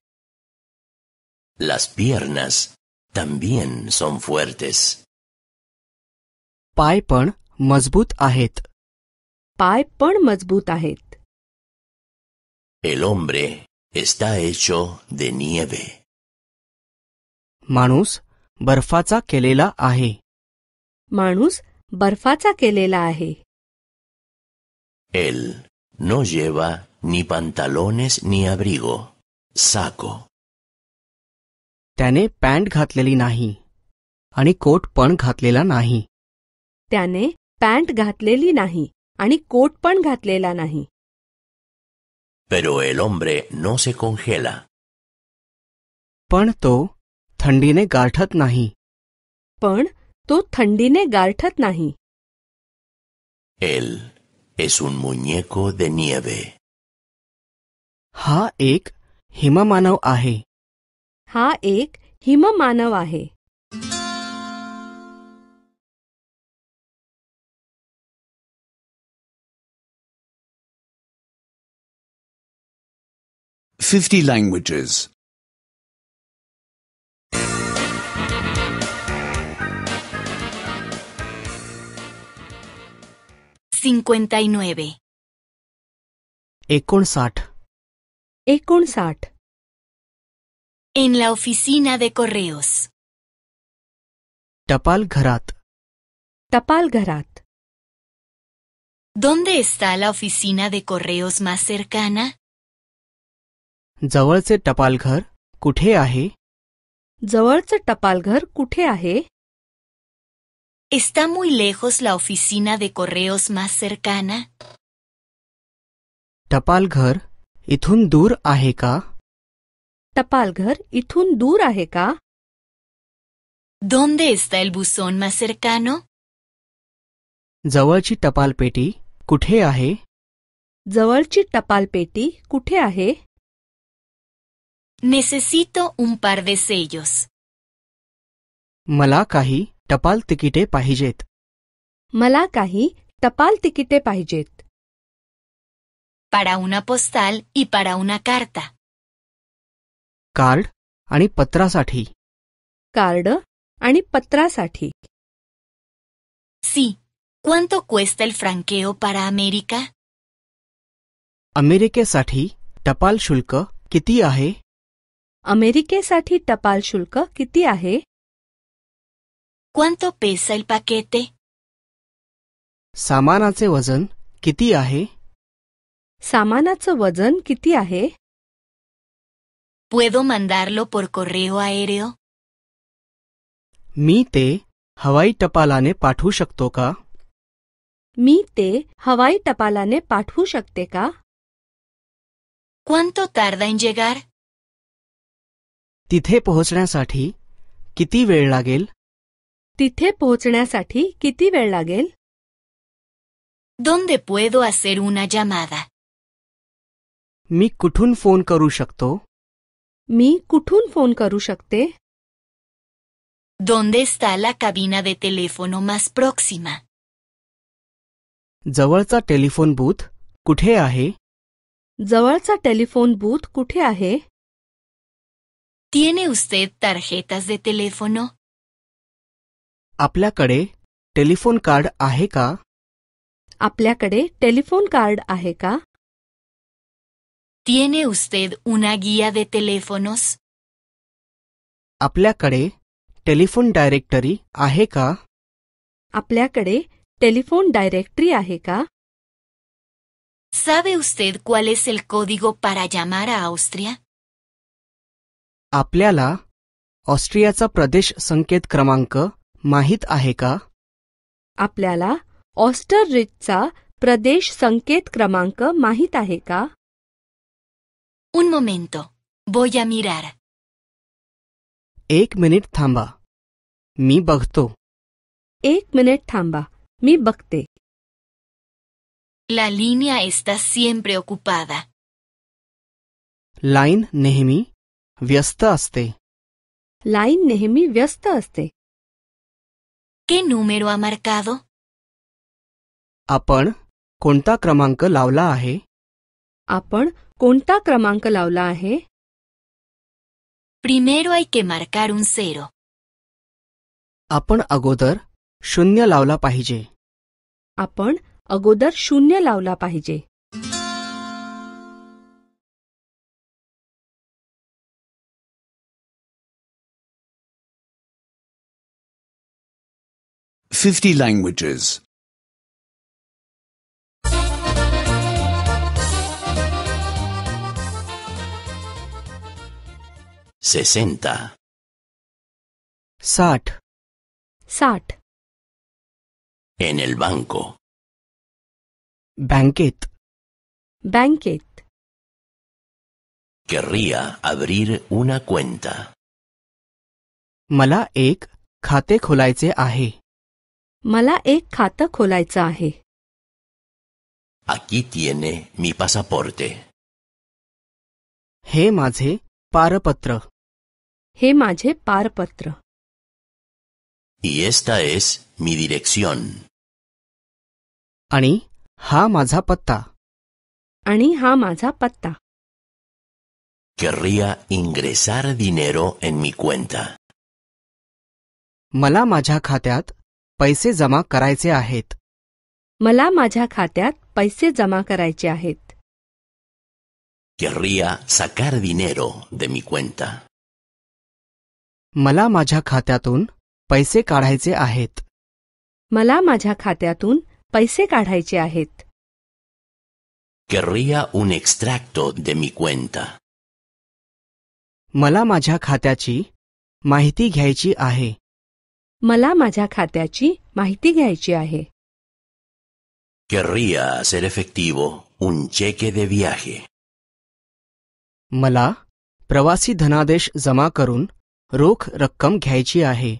Speaker 2: Las piernas también son fuertes.
Speaker 3: पाय पण मजबूत आहेत पाय पण मजबूत आहेत
Speaker 6: El hombre está hecho de nieve.
Speaker 3: माणूस बर्फाचा केलेला आहे माणूस बर्फाचा केलेला आहे
Speaker 2: एल नो जेवा नी pantalones नि अब्रिगो साको
Speaker 3: त्याने पॅन्ट घातलेली नाही आणि कोट पण घातलेला नाही त्याने पॅन्ट घातलेली नाही आणि कोट पण घातलेला नाही
Speaker 2: पेरो एल hombre नो से congela.
Speaker 3: पण तो थंडीने गारठत नाही पण तो थंडीने गारठत नाही
Speaker 6: Él es un muñeco
Speaker 2: de nieve.
Speaker 3: हा एक हिममानव आहे हा एक हिममानव आहे
Speaker 4: Fifty languages.
Speaker 5: 59
Speaker 3: 59
Speaker 5: 59
Speaker 3: En la oficina de correos Tapal Tapalgarat.
Speaker 5: ¿Dónde está la oficina de correos más cercana?
Speaker 3: Zawalse Tapalgar Kutheahe
Speaker 5: kuthe ahe? Kutheahe ¿Está muy lejos la oficina de correos más cercana?
Speaker 3: Tapalgar, इथून दूर Tapalgar का टपालघर
Speaker 5: ¿Dónde está el buzón más cercano?
Speaker 3: Zawalchi tapalpeti कुठे आहे Necesito un par de sellos. Malakahi. टपाल तिकिटे पाहिजेत मला काही टपाल तिकिटे पाहिजेत Para una postal y para una carta. Card आणि पत्रासाठी कार्ड आणि पत्रासाठी
Speaker 5: Sí. ¿Cuánto cuesta el franqueo para América?
Speaker 3: अमेरिकेसाठी टपाल शुल्क किती आहे अमेरिकेसाठी टपाल शुल्क किती आहे ¿Cuánto pesa
Speaker 5: el paquete?
Speaker 3: सामानाचे वजन किती आहे सामानाचं वजन किती आहे ¿Puedo mandarlo
Speaker 5: por correo aéreo?
Speaker 3: मी ते हवाई टपालाने पाठवू शकतो का मी ते हवाई टपालाने पाठवू शकते का क्वांतो tarda en llegar? तिथे पोहोचण्यासाठी किती वेळ लागेल
Speaker 5: तिथे पोहोचण्यासाठी किती वेळ लागेल ¿Dónde puedo hacer una llamada?
Speaker 3: मी कुठून फोन करू शकतो
Speaker 5: मी कुठून फोन करू शकते ¿Dónde está la cabina de teléfono más próxima?
Speaker 3: जवळचा टेलिफोन बूथ कुठे आहे जवळचा टेलिफोन बूथ कुठे आहे ¿Tiene usted tarjetas de teléfono? आपल्याकडे टेलिफोन कार्ड आहे का
Speaker 5: आपल्याकडे टेलिफोन कार्ड आहे का ¿Tiene usted una guía de teléfonos?
Speaker 3: आपल्याकडे टेलिफोन डायरेक्टरी आहे का आपल्याकडे telephone directory
Speaker 5: ¿Sabe usted cuál es el código para llamar a Austria?
Speaker 3: आपल्याला ऑस्ट्रियाचा प्रदेश संकेत क्रमांक माहीत आहे का आपल्याला ऑस्टररिचचा प्रदेश संकेत क्रमांक माहीत आहे का Un momento. Voy a एक मिनिट थांबा मी बघतो
Speaker 5: एक मिनिट थांबा
Speaker 3: मी बघते
Speaker 5: La línea está siempre ocupada.
Speaker 3: Line नेहमी व्यस्त असते लाईन नेहमी व्यस्त असते
Speaker 5: ¿Qué número ha marcado?
Speaker 3: Apan, ¿conta kramanka laula ahe? Apan, ¿conta kramanka laula ahe? Primero hay que marcar un cero. Apan agodar, shunya laula pahije. Apan agodar shunya laula pahije.
Speaker 7: 50 languages.
Speaker 6: 60.
Speaker 3: 60 साठ
Speaker 6: En el banco. Banquet.
Speaker 3: Banquet.
Speaker 6: Querría abrir una cuenta.
Speaker 3: मला एक खाते खोलायचे आहे मला एक खातं खोलायचं आहे
Speaker 6: Aquí tiene mi pasaporte.
Speaker 3: हे माझे पारपत्र हे माझे पारपत्र
Speaker 6: Y esta es mi dirección.
Speaker 3: आणि हा माझा पत्ता आणि हा माझा पत्ता
Speaker 6: Querría ingresar dinero en mi cuenta.
Speaker 3: मला माझ्या खात्यात पैसे जमा करायचे आहेत मला माझ्या खात्यात पैसे जमा करायचे आहेत
Speaker 6: Querría sacar dinero de
Speaker 3: मला माझ्या खात्यातून पैसे काढायचे आहेत मला माझ्या खात्यातून पैसे काढायचे आहेत
Speaker 2: Querría un extracto de
Speaker 3: मला माझ्या खात्याची माहिती घ्यायची आहे मला माझ्या खात्याची माहिती घ्यायची आहे
Speaker 2: Querría hacer efectivo un cheque de viaje.
Speaker 3: मला प्रवासी धनादेश जमा करून रोख रक्कम घ्यायची आहे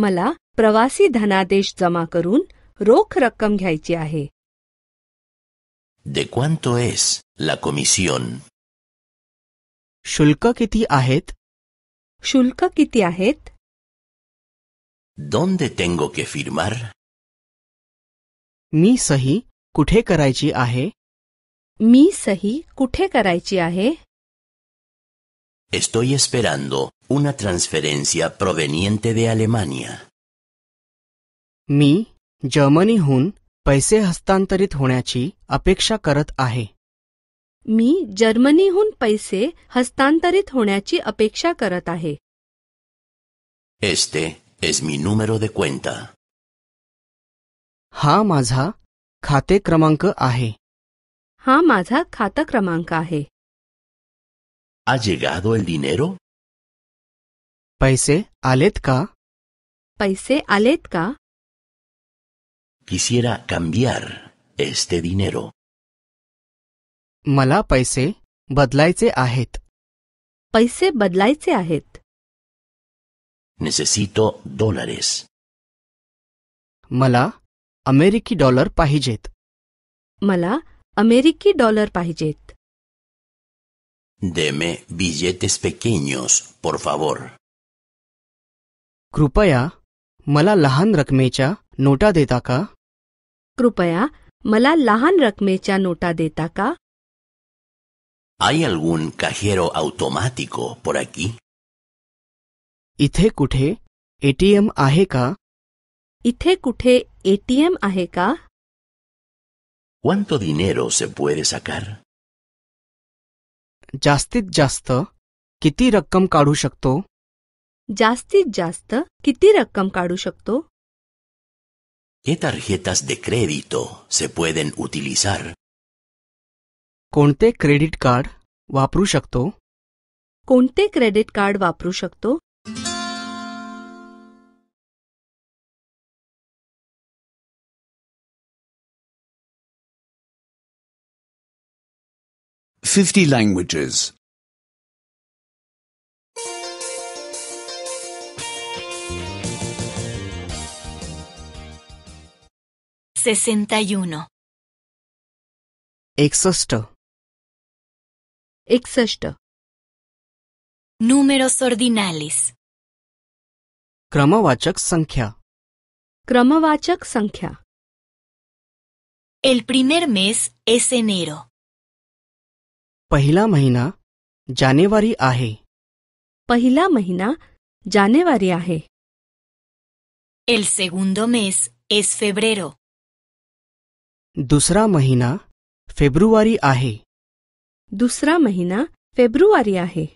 Speaker 3: मला प्रवासी धनादेश जमा करून रोख रक्कम घ्यायची आहे
Speaker 2: ¿De cuánto es la comisión? शुल्क किती आहेत
Speaker 3: शुल्क किती आहेत
Speaker 6: ¿Dónde tengo que firmar?
Speaker 3: Mi sahi kuthe karaychi ahe. Mi sahi kuthe karaychi ahe.
Speaker 2: Estoy esperando una transferencia proveniente de Alemania.
Speaker 3: Mi Germany hun paise hastantarit honyachi apeksha karat ahe. Mi Germany hun paise hastantarit honyachi apeksha karat ahe.
Speaker 2: Este es mi número de cuenta.
Speaker 3: हा माझा खाते क्रमांक आहे हा माझा खाता क्रमांक आहे ¿Ha llegado el dinero? पैसे आलेत का पैसे आलेत का
Speaker 6: Quisiera cambiar este dinero.
Speaker 3: मला पैसे बदलायचे आहेत पैसे बदलायचे आहेत
Speaker 6: Necesito dólares.
Speaker 3: Mala, Ameriki dólar pahijet. Mala, Ameriki Dollar pahijet.
Speaker 2: Deme billetes pequeños, por favor.
Speaker 3: Krupaya, mala lahan
Speaker 2: rakmecha, nota
Speaker 3: de taka. Krupaya, mala lahan rakmecha, nota de taka.
Speaker 2: ¿Hay algún cajero automático por
Speaker 3: aquí? इथे कुठे ATM आहे का इथे कुठे ATM आहे का ¿Cuánto dinero se puede sacar? जास्तीत जास्त किती रक्कम काढू शकतो जास्तीत जास्त किती रक्कम काढू शकतो
Speaker 2: ¿Qué tarjetas de crédito se pueden utilizar?
Speaker 3: कोणते क्रेडिट कार्ड वापरू शकतो कोणते क्रेडिट कार्ड वापरू शकतो
Speaker 4: 50 languages.
Speaker 5: 61.
Speaker 3: एकसष्ट एकसष्ट Números ordinales. क्रमवाचक Sankhya. क्रमवाचक Sankhya. El primer mes es enero. पहिला महिना जानेवारी आहे पहिला महिना जानेवारी आहे
Speaker 5: El segundo mes es febrero.
Speaker 3: दुसरा महिना फेब्रुवारी आहे दुसरा महिना फेब्रुवारी आहे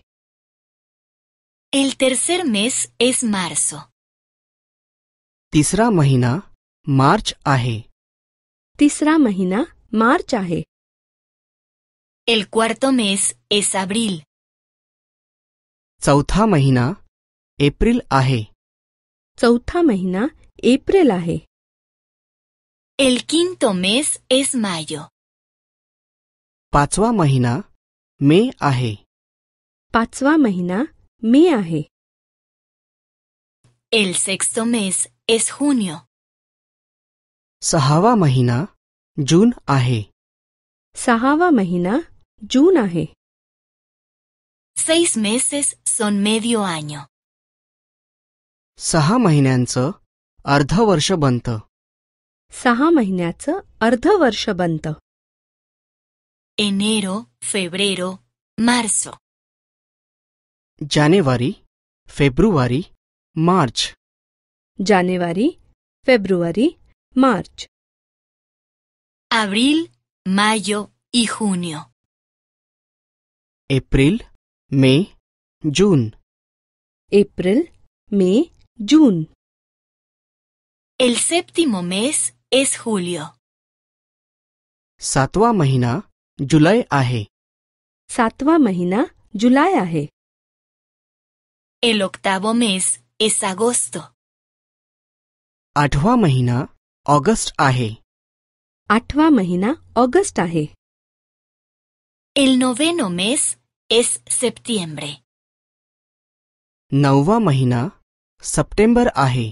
Speaker 5: El tercer mes es marzo.
Speaker 3: तिसरा महिना मार्च आहे
Speaker 5: तिसरा महिना मार्च आहे
Speaker 3: El cuarto mes es abril. Zautamahina, april aje. Zautamahina, april aje. El quinto mes es mayo. Patswah Mahina, me aje. Patswah Mahina, me aje.
Speaker 5: El sexto mes es junio.
Speaker 3: Sahaba Mahina, Jun aje. Sahaba Mahina. जून आहे
Speaker 5: Seis मेसेस सोन medio आण्य
Speaker 3: सहा महिन्यांचं अर्ध वर्ष बनतं सहा महिन्याचं अर्ध वर्ष बनत
Speaker 5: एनेरो फेब्रेरो
Speaker 3: मार्स जानेवारी फेब्रुवारी मार्च जानेवारी फेब्रुवारी मार्च Abril, मायो y junio.
Speaker 4: अप्रैल मई जून
Speaker 3: अप्रैल मई जून El séptimo mes es julio. सातवा महीना जुलाई आहे. सातवा महीना जुलाई आहे.
Speaker 5: El octavo mes es agosto.
Speaker 3: आठवा महीना ऑगस्ट आहे.
Speaker 5: आठवा महीना ऑगस्ट आहे. El noveno mes es septiembre.
Speaker 3: नववा महिना सप्टेंबर आहे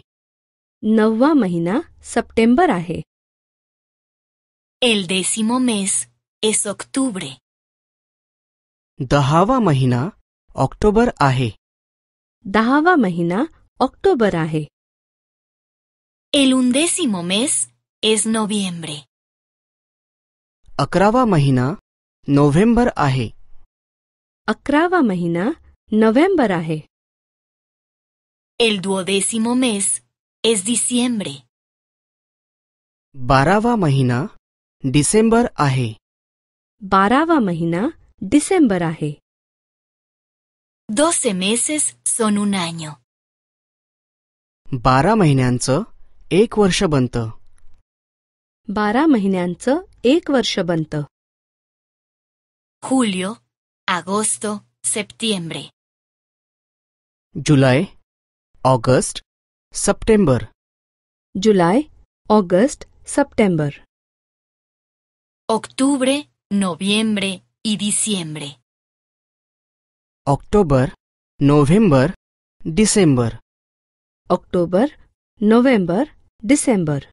Speaker 3: नववा महिना सप्टेंबर आहे
Speaker 5: El décimo mes es
Speaker 3: octubre. दहावा महिना ऑक्टोबर आहे दहावा महिना ऑक्टोबर आहे El
Speaker 5: undécimo mes es noviembre.
Speaker 3: अकरावा महिना नोव्हेंबर आहे
Speaker 5: अकरावा महीना नोव्हेंबर
Speaker 3: आहे El
Speaker 5: duodécimo mes es diciembre.
Speaker 3: बारावा महिना डिसेंबर आहे बारावा महिना डिसेंबर आहे
Speaker 5: Doce meses son un año.
Speaker 3: बारा महिन्यांचं एक वर्ष बनतं बारा महिन्यांचं एक वर्ष बनतं Julio
Speaker 5: agosto, septiembre.
Speaker 3: July, August, September. July, August, September. Octubre, noviembre y diciembre. October, November, December. October, November, December.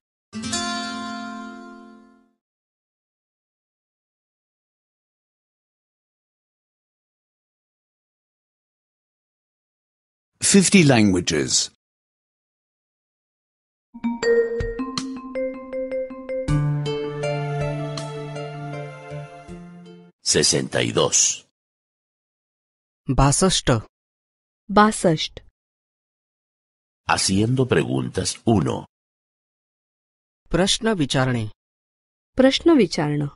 Speaker 4: 50 languages.
Speaker 6: 62
Speaker 3: Basasht Basasht
Speaker 6: Haciendo preguntas 1
Speaker 3: Prashna vicharane Prashna vicharana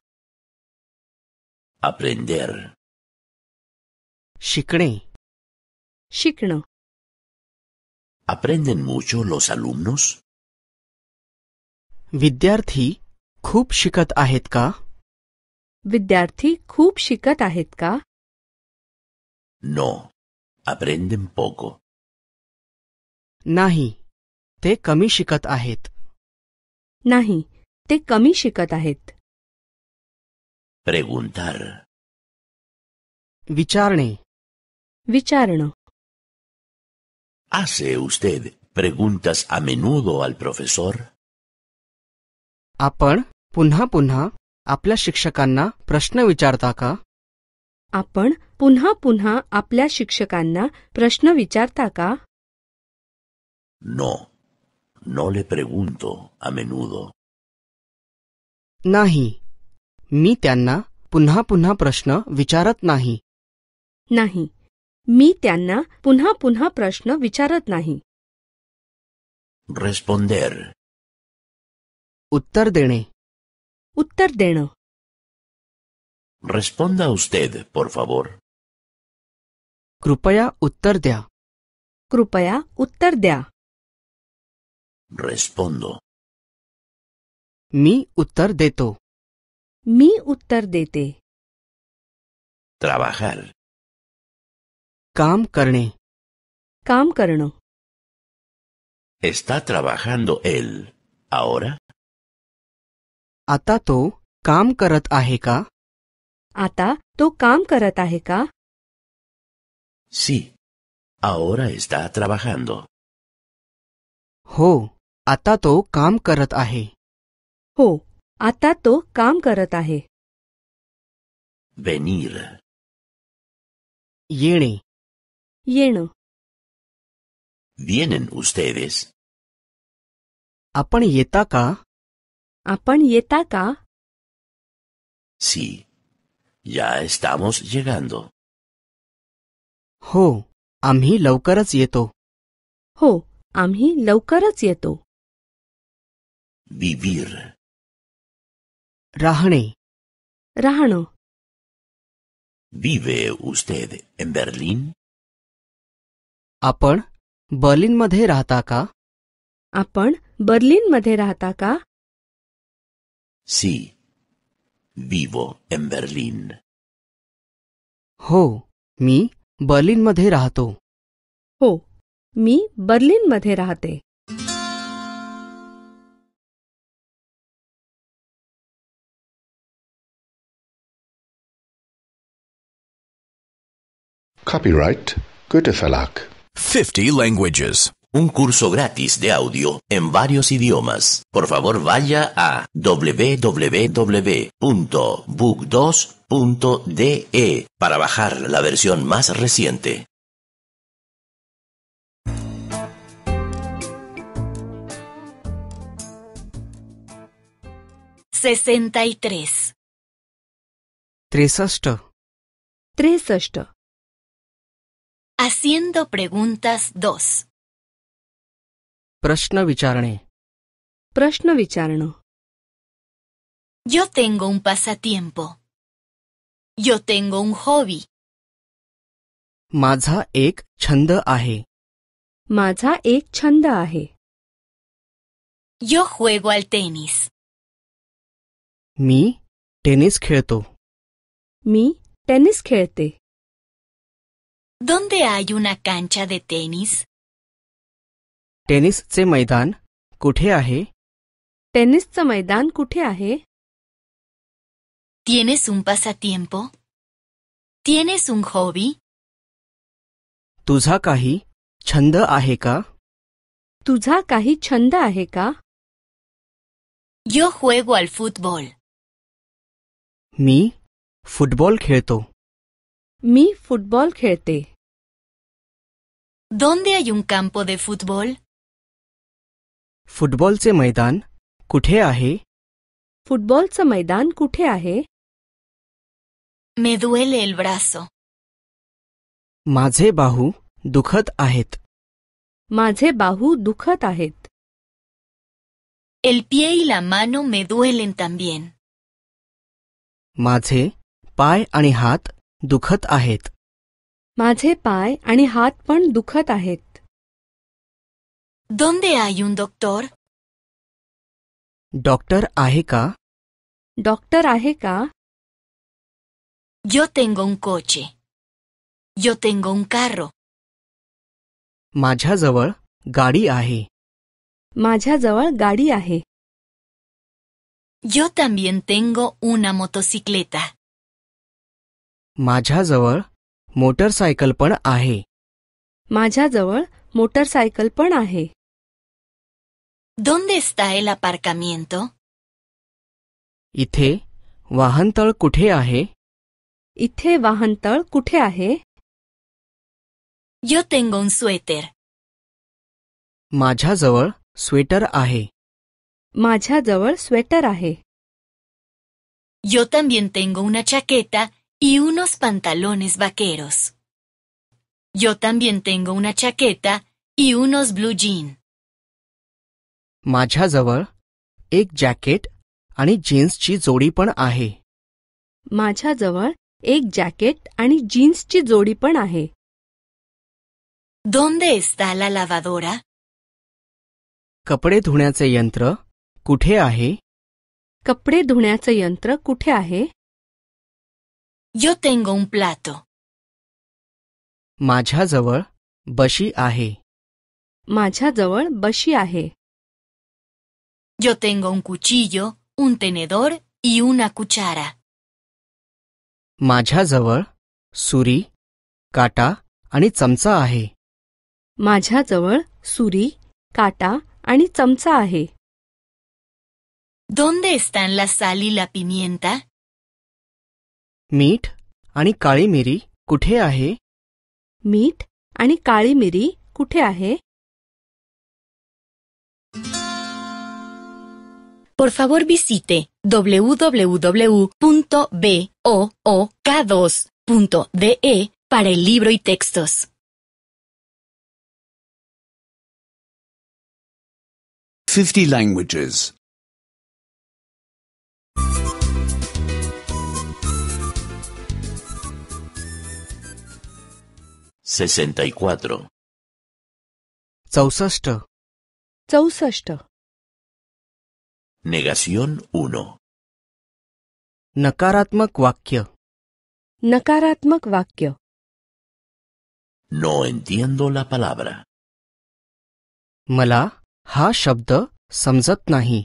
Speaker 6: Aprender
Speaker 3: Shikne Shikno.
Speaker 6: ¿Aprenden mucho los alumnos?
Speaker 3: Vidyarthi khub shikat ahet ka?
Speaker 6: No, aprenden poco.
Speaker 3: Nahi, te Nahi, te kami shikat ahet.
Speaker 6: Preguntar.
Speaker 3: Vicharne. Vicharno.
Speaker 2: ¿Hace usted preguntas a menudo al profesor?
Speaker 3: ¿Apan, punha punha, apla shikshakanna,
Speaker 2: prashna vichartaka?
Speaker 3: punha punha, apla shikshakanna, prashna
Speaker 6: No, no le pregunto a menudo.
Speaker 3: Nahi, mi punha punha prashna nahi. Nahi. मी त्यांना पुन्हा पुन्हा प्रश्न विचारत नाही responder,
Speaker 4: उत्तर देणे
Speaker 3: उत्तर देणं
Speaker 6: responda usted, por favor.
Speaker 3: कृपया उत्तर द्या कृपया उत्तर द्या
Speaker 6: Respondo,
Speaker 4: मी उत्तर देतो
Speaker 3: मी उत्तर देते
Speaker 6: trabajar, काम करणे
Speaker 3: काम करणं
Speaker 6: ¿Está trabajando él
Speaker 3: ahora? आता तो काम करत आहे का आता तो काम करत आहे का Sí, ahora está trabajando. हो आता तो काम करत आहे हो आता तो काम करत आहे Venir. येणे Vienen ustedes. ¿Apan apanietaca, ¿Apan Sí, ya estamos llegando. Ho, amhi laucarazieto. Oh, Ho, amhi
Speaker 6: Vivir. ¿Rahani? Rahano. ¿Vive usted en Berlín?
Speaker 3: आपण बर्लिनमध्ये राहता का आपण बर्लिनमध्ये राहता का
Speaker 6: सी विवो एम बर्लिन
Speaker 3: हो मी बर्लिनमध्ये राहतो हो मी बर्लिनमध्ये राहते
Speaker 2: Copyright Goethe Verlag
Speaker 1: 50 languages. Un curso gratis de audio en varios idiomas. Por favor, vaya a www.book2.de e para bajar la versión más reciente.
Speaker 5: Sesenta y tres. Haciendo
Speaker 3: preguntas 2. Prashna विचारणे Prashna vicharano Yo tengo un pasatiempo. Yo tengo un hobby. Madha ek chanda आहे Madha ek chanda आहे
Speaker 5: Yo juego al tenis.
Speaker 3: Mi tenis खेळतो Mi tenis खेळते ¿Dónde hay una cancha de tenis? Tenis se maidan, kuthe ahe. Tenis se ¿Tienes un pasatiempo? ¿Tienes un hobby? Tu kahi, chanda aheka. Tu chanda aheka. Yo juego al fútbol. Mi, fútbol kheto. Mi, fútbol kherte. ¿Dónde hay un campo de fútbol? ¿Fútbol se maidan? ¿Kuthe ahe? ¿Fútbol se ahe? Me duele el brazo. Maje bahu, dukhat ahet. Maje bahu, dukhat ahet.
Speaker 5: El pie y la mano me duelen también.
Speaker 3: Maje, pai anihat, dukhat ahet.
Speaker 5: माझे पाय आणि हात
Speaker 3: पण दुखत आहेत ¿Dónde
Speaker 5: hay un doctor?
Speaker 3: Doctor आहे का doctor आहे का Yo tengo un coche. Yo tengo un carro. माझ्याजवळ गाडी आहे माझ्याजवळ गाडी
Speaker 5: आहे Yo también tengo una motocicleta.
Speaker 3: माझ्याजवळ मोटरसायकल पण आहे माझ्याजवळ मोटरसायकल पण आहे
Speaker 5: ¿Dónde está el aparcamiento?
Speaker 3: इथे वाहनतळ कुठे आहे इथे वाहनतळ कुठे आहे Yo tengo un suéter. माझ्याजवळ स्वेटर आहे
Speaker 5: माझ्याजवळ स्वेटर आहे. Yo también tengo una chaqueta y unos pantalones vaqueros Yo también tengo una chaqueta y unos blue jean
Speaker 3: Majha zaval ek jacket ani jeans chi jodi pan ahe Majha zaval ek jacket ani jeans chi jodi pan ahe
Speaker 5: Donde está la lavadora?
Speaker 3: Kapde dhunyache yantra kuthe ahe? Kapde dhunyache yantra kuthe ahe? Yo tengo un plato. माझ्याजवळ bashi आहे माझ्याजवळ bashi ahe.
Speaker 5: Yo tengo un cuchillo, un tenedor y una cuchara.
Speaker 3: माझ्याजवळ suri काटा आणि चमचा आहे माझ्याजवळ सुरी काटा आणि चमचा
Speaker 5: ¿Dónde están la sal y la pimienta?
Speaker 3: मीठ आणि काळी मिरी कुठे आहे मीठ आणि काळी
Speaker 5: मिरी कुठे आहे Por favor visite www.book2.de e para el libro y textos.
Speaker 3: Fifty languages.
Speaker 2: sesenta y cuatro.
Speaker 3: Negación uno. Nakaratmak vakya. Nakaratmak vakya. No entiendo la palabra. Mala ha shabda samzat nahi.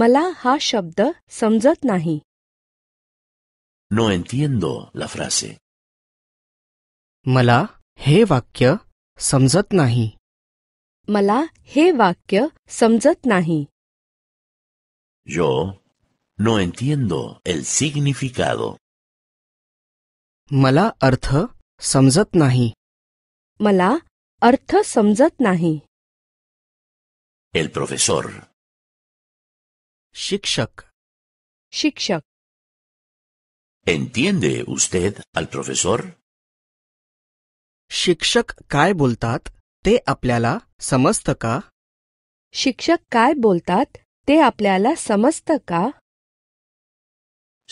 Speaker 3: Mala ha shabda samzat nahi. No entiendo la frase. मला हे वाक्य
Speaker 2: समजत नाही
Speaker 3: मला हे वाक्य समजत नाही
Speaker 2: Yo no entiendo el significado.
Speaker 3: मला अर्थ समजत नाही मला अर्थ समजत नाही
Speaker 6: El profesor.
Speaker 3: शिक्षक शिक्षक
Speaker 2: ¿Entiende usted al profesor?
Speaker 3: शिक्षक काय बोलतात ते आपल्याला समजतं का शिक्षक काय बोलतात ते आपल्याला समजतं का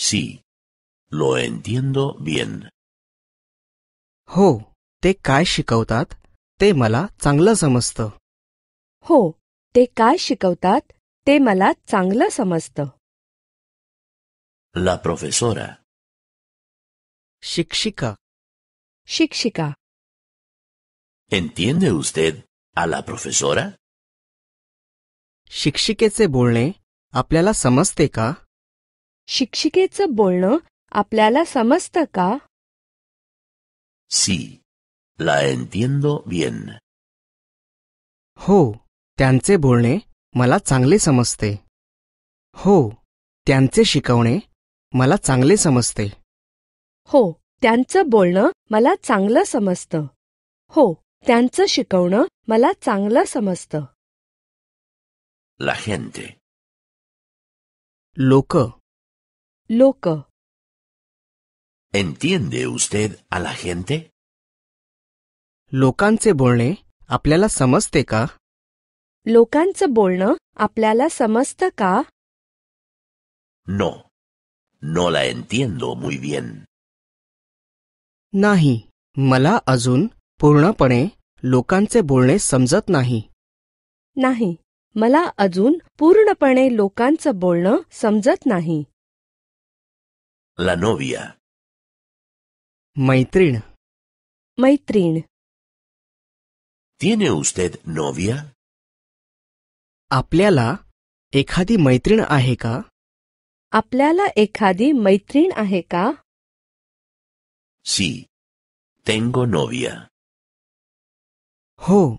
Speaker 3: सी लो entiendo बियन हो ते काय शिकवतात ते मला चांगलं समजतं हो ते काय शिकवतात ते मला चांगलं समजतं ला प्रोफेसोरा शिक्षिका शिक्षिका ¿Entiende
Speaker 2: usted a la profesora?
Speaker 3: शिक्षिकेचे बोलणे आपल्याला समजते का शिक्षिकेचं बोलणं आपल्याला समजतं का सी
Speaker 6: la entiendo
Speaker 3: हो त्यांचे बोलणे मला चांगले समजते हो त्यांचे शिकवणे मला चांगले समजते हो त्यांचं बोलणं मला चांगलं समजतं हो
Speaker 6: La
Speaker 4: gente. Loco.
Speaker 3: Loco. ¿Entiende usted a la gente? Locance bolne, aplala samasteka. bolna bolne, aplala samasteka.
Speaker 6: No. No la entiendo muy bien.
Speaker 3: Nahi, mala azun, una pane, लोकांचे बोलणे समजत नाही नाही मला अजून पूर्णपणे लोकांचं बोलणं समजत नाही La मैत्रीण मैत्रीण ¿Tiene usted novia? आपल्याला एखादी मैत्रीण आहे का आपल्याला एखादी मैत्रीण आहे का?
Speaker 6: Sí. Tengo novia.
Speaker 3: ho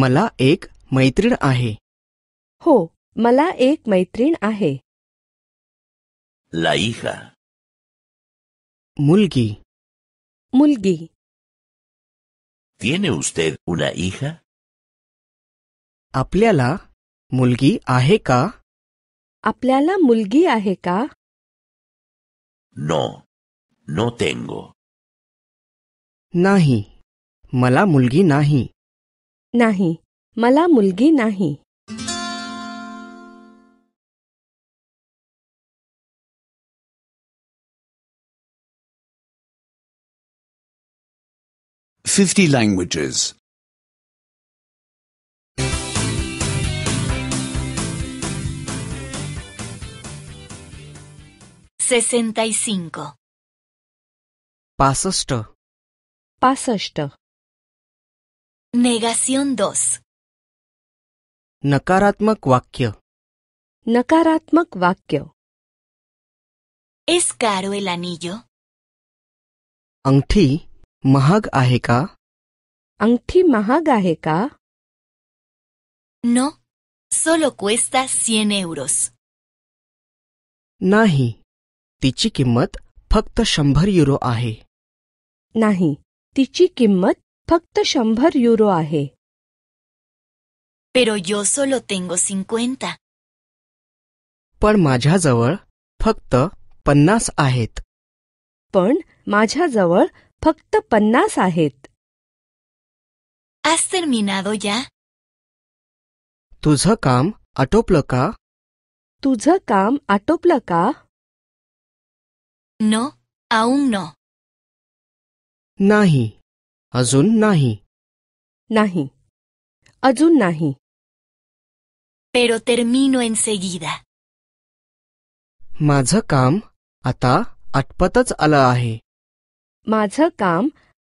Speaker 3: mala ek maitrin ahe. ho mala ek maitrin ahe.
Speaker 4: la hija mulgi mulgi. tiene usted
Speaker 3: una hija? Apleala. mulgi aheka. Apleala, mulgi no, no tengo. nahi. mala mulgi nahi. नाही मला मुलगी नाही
Speaker 4: Fifty languages.
Speaker 5: sesenta y cinco.
Speaker 3: Pasăștă.
Speaker 5: Pasăștă.
Speaker 3: Negación 2. Nakarat Makwakyo Nakarat vakya. ¿Es caro
Speaker 5: el anillo?
Speaker 3: Angti mahag Angti Angthi mahag No,
Speaker 5: solo cuesta 100 euros.
Speaker 3: Nahi, tichi kimmat pakta shambhar ahe. Nahi, tichi फक्त शंभर euro आहे पेरो यो solo tengo 50. पण माझ्याजवळ फक्त पन्नास आहेत पण माझ्याजवळ फक्त पन्नास आहेत
Speaker 5: मी terminado या
Speaker 3: तुझं काम आटोपलं का तुझं काम आटोपलं का नो आऊ नो नाही Azun nahi. Nahi. Azun nahi.
Speaker 5: Pero termino enseguida.
Speaker 3: Madza ata at alahe. Madza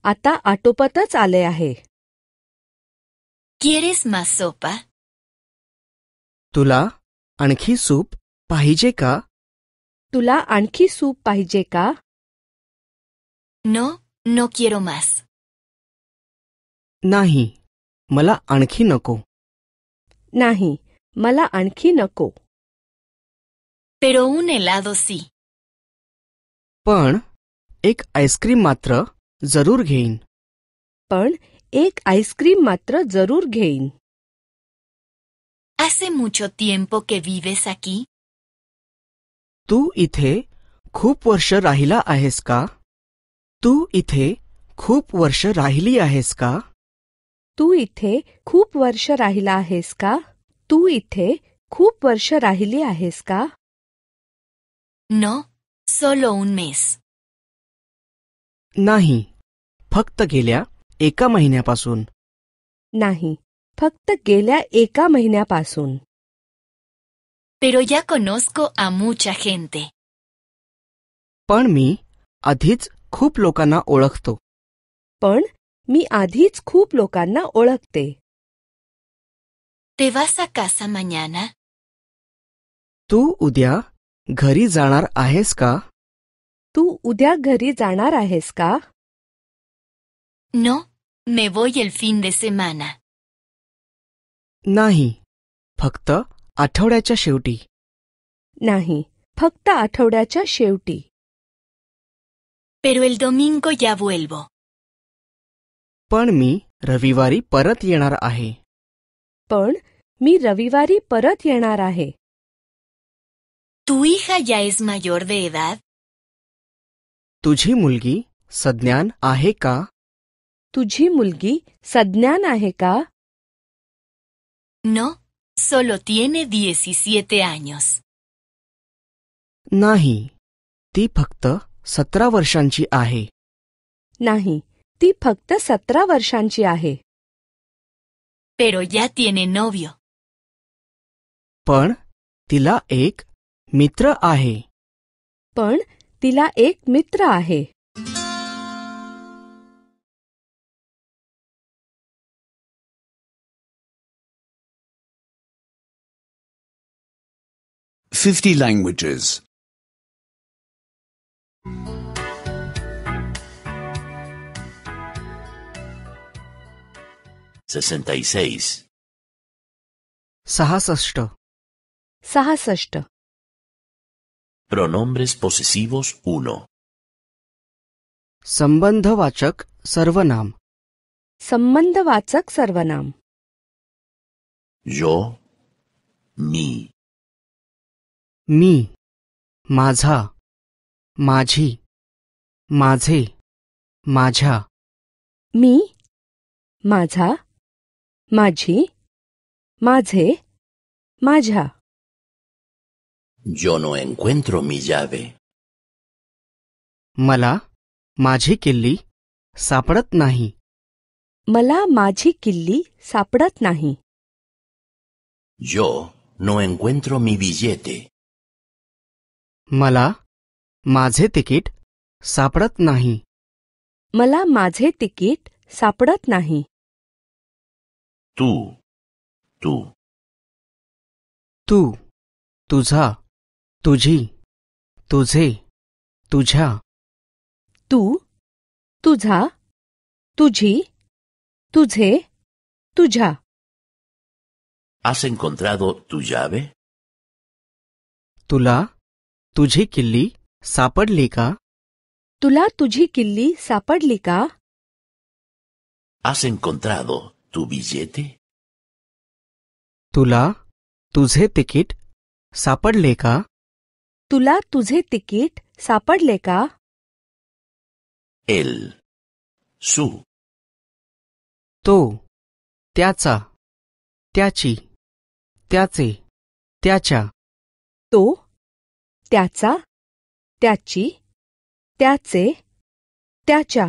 Speaker 3: ata atopatatz alahe. ¿Quieres más sopa? Tula anquisup pahijeka. Tula anquisup pahijeka. No, no quiero más. नाही मला आणखी नको नाही मला आणखी नको Pero un पण एक आईस्क्रीम मात्र जरूर घेईन पण एक
Speaker 5: आईस्क्रीम मात्र
Speaker 3: जरूर घेईन
Speaker 5: ¿Hace mucho tiempo que vives aquí?
Speaker 3: तू इथे खूप वर्ष राहिला आहेस का तू इथे खूप वर्ष राहिली आहेस का तू इथे खूप वर्ष राहिला आहेस का तू इथे खूप वर्ष राहिली आहेस का न
Speaker 5: सोलो उन मेस
Speaker 3: नाही फक्त गेल्या एका महिन्यापासून नाही फक्त गेल्या एका महिन्यापासून
Speaker 5: पेरो या कोनोस्को a खेनते
Speaker 3: पण मी आधीच खूप लोकांना ओळखतो
Speaker 5: पण मी आधीच खूप लोकांना ओळखते तेव्हा casa
Speaker 3: तू उद्या घरी जाणार आहेस का तू उद्या घरी जाणार आहेस का नो
Speaker 5: मे voy el दे de semana.
Speaker 3: नाही फक्त आठवड्याच्या शेवटी नाही फक्त आठवड्याच्या शेवटी. पेरुएल डोमिंगो या ya पण मी रविवारी परत येणार आहे पण मी रविवारी परत येणार आहे Tu तुझी मुलगी सज्ञान आहे का तुझी मुलगी सज्ञान आहे का
Speaker 5: No, solo tiene 17 años.
Speaker 3: नाही ती फक्त सतरा वर्षांची आहे नाही ती फक्त सतरा वर्षांची आहे
Speaker 5: Pero ya tiene novio.
Speaker 3: पण तिला एक मित्र आहे पण तिला एक मित्र आहे
Speaker 7: Fifty languages.
Speaker 2: sesenta y seis.
Speaker 3: Sahasashta. Sahasashta. Pronombres posesivos 1. संबंधवाचक सर्वनाम संबंधवाचक सर्वनाम Yo, mi, मी माझा माझी माझे माझ्या मी माझा माझी माझे माझा
Speaker 6: Yo no encuentro mi llave.
Speaker 2: मला माझी किल्ली सापडत नाही
Speaker 3: मला माझी किल्ली सापडत नाही
Speaker 2: Yo no encuentro
Speaker 3: mi billete. मला माझे तिकीट सापडत नाही मला माझे तिकीट सापडत नाही tú, tú. Tú, tuza, tuji, tuze, tuja. Tú, tuza, tuji, tú tuja.
Speaker 4: ¿Has encontrado tu llave?
Speaker 3: ¿Tula, tú, killi, सापडली Tula Has encontrado तू विजेते तुला तुझे तिकीट सापडले का तुला तुझे तिकीट सापडले का एल सु तो त्याचा त्याची त्याचे त्याच्या तो त्याचा त्याची त्याचे त्याच्या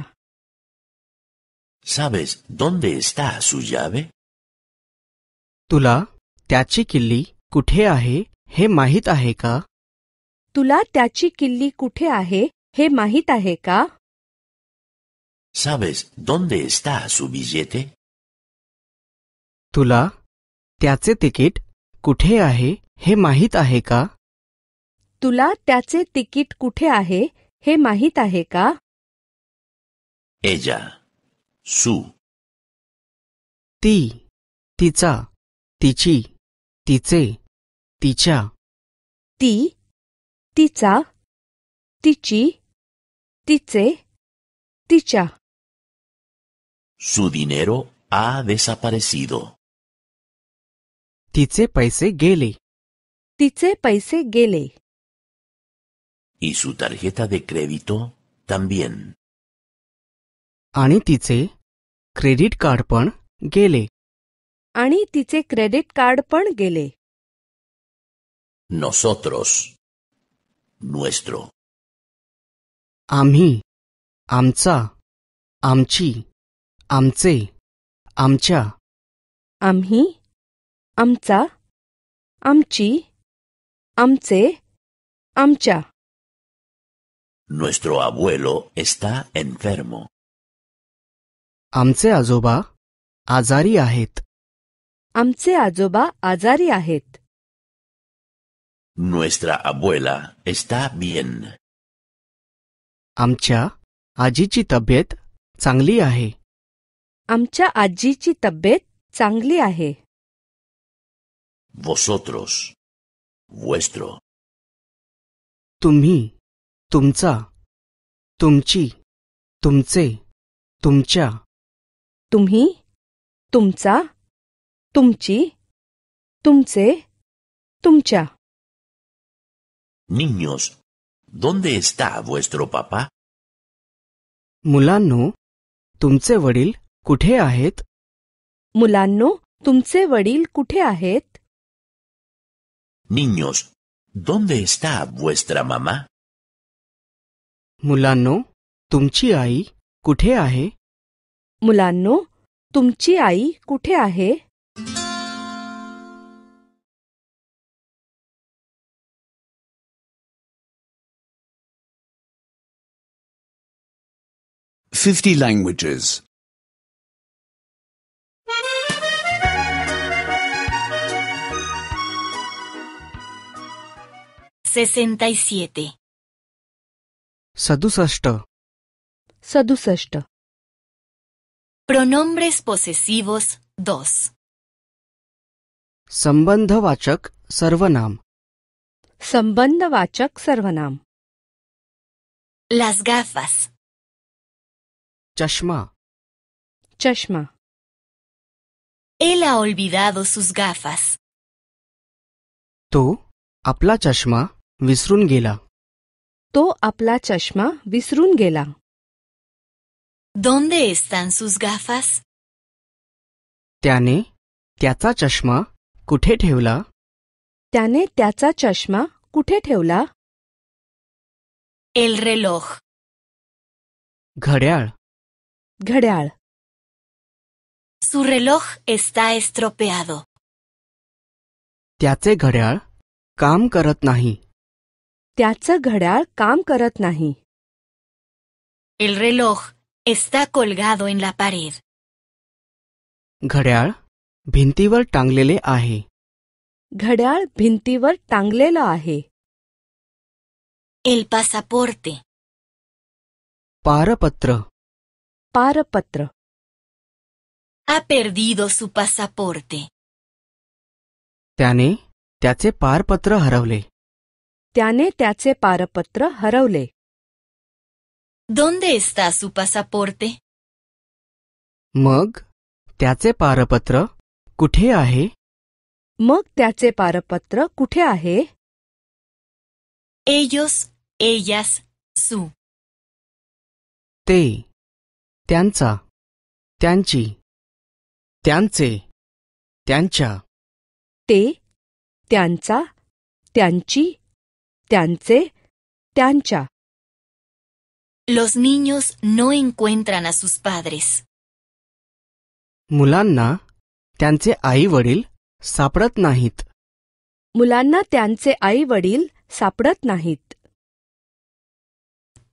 Speaker 3: ¿Sabes dónde está su llave? तुला त्याची किल्ली कुठे आहे
Speaker 2: हे माहीत आहे का
Speaker 3: तुला त्याची किल्ली कुठे आहे हे माहीत आहे का
Speaker 2: ¿Sabes dónde está su billete?
Speaker 3: तुला त्याचे तिकीट कुठे आहे हे माहीत आहे का तुला त्याचे तिकीट कुठे आहे हे माहीत आहे का Ella su. Ti, tiza, tichi, tice, ticha. Ti, tiza, tichi, tice, ticha. Su dinero ha desaparecido. Tice paise gele. Tice paise gele.
Speaker 2: Y su tarjeta de crédito también.
Speaker 3: आणि तिचे क्रेडिट कार्ड पण गेले आणि तिचे क्रेडिट कार्ड पण गेले
Speaker 6: Nosotros. Nuestro. आम्ही
Speaker 3: आमचा आमची आमचे आमच्या आम्ही आमचा आमची आमचे आमच्या
Speaker 4: Nuestro abuelo
Speaker 6: está enfermo.
Speaker 3: आमचे आजोबा
Speaker 6: आजारी आहेत
Speaker 3: आमचे आजोबा आजारी आहेत
Speaker 6: Nuestra abuela está bien.
Speaker 3: आमच्या आजीची तब्येत चांगली आहे आमच्या आजीची तब्येत चांगली आहे Vosotros. Vuestro. तुम्ही तुमचा तुमची तुमचे तुमच्या तुम्ही तुमचा तुमची तुमचे तुमच्या
Speaker 4: Niños, ¿dónde está vuestro
Speaker 3: मुलांनो तुमचे वडील कुठे आहेत मुलांनो तुमचे वडील कुठे आहेत
Speaker 2: Niños, ¿dónde está vuestra मुलांनो
Speaker 3: तुमची आई कुठे आहे मुलांनो तुमची आई कुठे आहे
Speaker 4: fifty languages
Speaker 5: sesenta y siete.
Speaker 3: Sadusashta. Sadusashta.
Speaker 5: Pronombres posesivos
Speaker 3: 2. Sambandhavachak Sarvanam. Sambandhavachak Sarvanam. Las gafas. Chashma. Chashma. Él ha olvidado sus gafas. Tú, apla chashma, visrungela. To apla chashma, visrungela. ¿Dónde están sus gafas? त्याने त्याचा चष्मा कुठे ठेवला त्याने त्याचा चष्मा कुठे ठेवला El reloj. घड्याळ घड्याळ Su reloj está estropeado. त्याचे घड्याळ काम करत नाही त्याचं घड्याळ काम करत नाही
Speaker 5: El reloj Está colgado en la pared.
Speaker 3: घड्याळ भिंतीवर टांगलेले आहे
Speaker 5: घड्याळ भिंतीवर
Speaker 3: टांगलेलं आहे El pasaporte. पारपत्र पारपत्र Ha perdido su pasaporte. त्याने त्याचे पारपत्र हरवले त्याने त्याचे पारपत्र हरवले दोन एस्ता
Speaker 5: su pasaporte?
Speaker 3: मग त्याचे पारपत्र कुठे आहे मग त्याचे पारपत्र कुठे आहे Ellos, ellas, सु ते त्यांचा त्यांची त्यांचे त्यांच्या ते त्यांचा त्यांची त्यांचे त्यांच्या Los
Speaker 5: niños no encuentran a sus padres.
Speaker 3: Mulanna, tyanche aivaril saprat nahit. Mulanna nahit.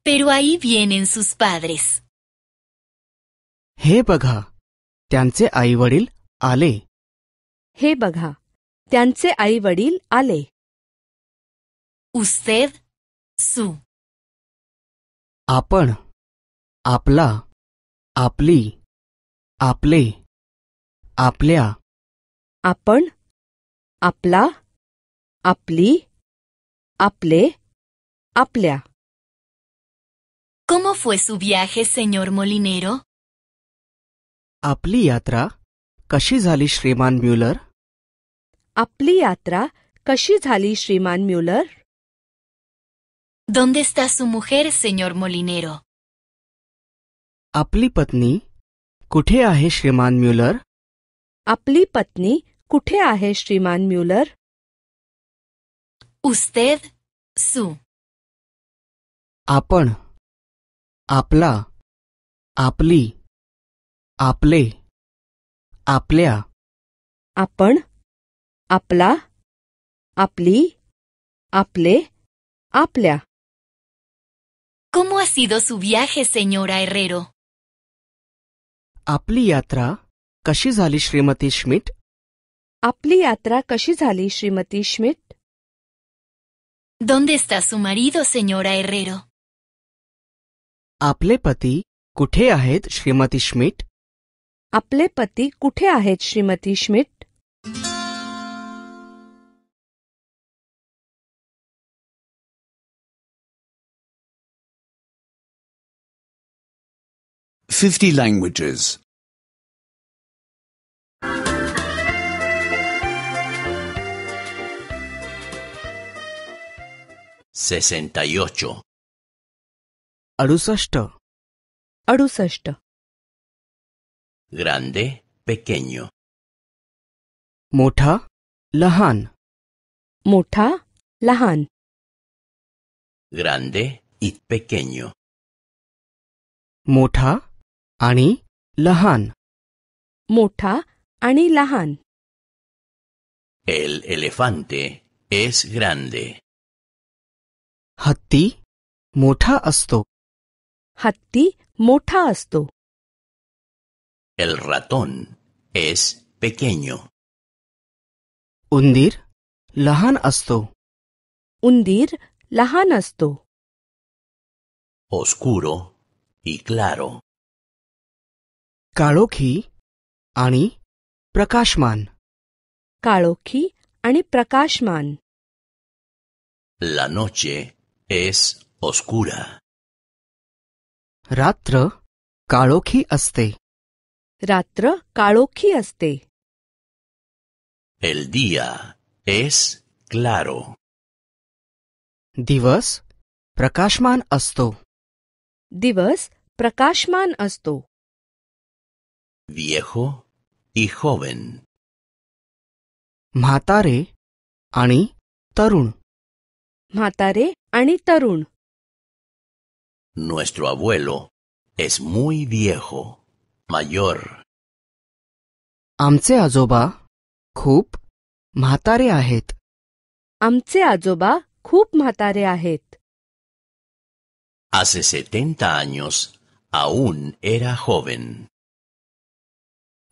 Speaker 5: Pero ahí vienen sus padres.
Speaker 3: He bagha, ayvaril ale. He bagha, ale. Usted su आपण
Speaker 6: आपला आपली आपले आपल्या आपण
Speaker 3: आपला आपली आपले आपल्या ¿Cómo
Speaker 5: fue su viaje, señor Molinero?
Speaker 3: आपली यात्रा कशी झाली श्रीमान म्युलर
Speaker 5: आपली यात्रा कशी झाली
Speaker 3: श्रीमान Müller ¿Dónde está su mujer, señor
Speaker 5: molinero?
Speaker 3: आपली पत्नी कुठे आहे श्रीमान म्युलर आपली पत्नी कुठे आहे श्रीमान म्युलर Usted, su. आपण आपला आपली आपले आपल्या आपण आपला आपली आपले आपल्या
Speaker 5: ¿Cómo ha sido su viaje, señora Herrero?
Speaker 3: ¿Apli yatra kashi Shrimati Schmidt? kashi ¿Dónde está su marido, señora Herrero? ¿Aple pati kuthe Shrimati Schmidt? ¿Aple pati kuthe Shrimati Schmidt?
Speaker 4: 50 languages.
Speaker 6: 68
Speaker 3: Arusashta Arusashta
Speaker 6: Grande, pequeño.
Speaker 3: Mota, lahan. Mota, lahan.
Speaker 6: Grande y pequeño.
Speaker 3: Mota, ani lahan, mota ani lahan.
Speaker 2: el elefante es grande.
Speaker 3: hatti mota asto. hatti mota asto.
Speaker 6: el ratón es pequeño.
Speaker 3: undir lahan asto. undir lajan asto. oscuro y claro. काळोखी आणि प्रकाशमान काळोखी आणि प्रकाशमान
Speaker 6: ला नोचे S
Speaker 3: रात्र काळोखी असते रात्र काळोखी असते
Speaker 4: L दिया S
Speaker 3: Claro दिवस प्रकाशमान असतो दिवस प्रकाशमान असतो viejo y joven. Matare ani tarun. Matare ani tarun. Nuestro
Speaker 4: abuelo
Speaker 2: es muy viejo, mayor.
Speaker 3: Amce ajoba khup matare ahet. Amce khup ahet.
Speaker 2: Hace setenta años aún era joven.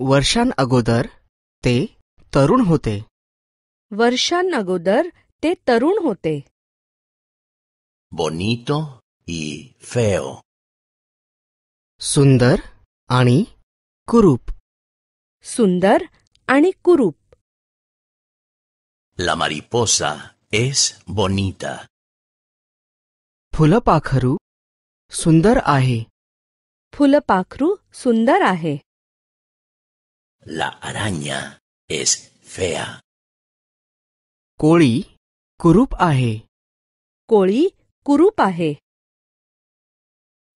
Speaker 2: वर्षांअगोदर
Speaker 3: ते तरुण होते वर्षांअगोदर ते तरुण होते bonito y feo
Speaker 4: सुंदर आणि कुरूप
Speaker 3: सुंदर आणि कुरूप
Speaker 2: La mariposa es bonita.
Speaker 3: फुलपाखरू सुंदर आहे फुलपाखरू सुंदर आहे
Speaker 6: La araña es fea. Koli
Speaker 3: kurup ahe. Koli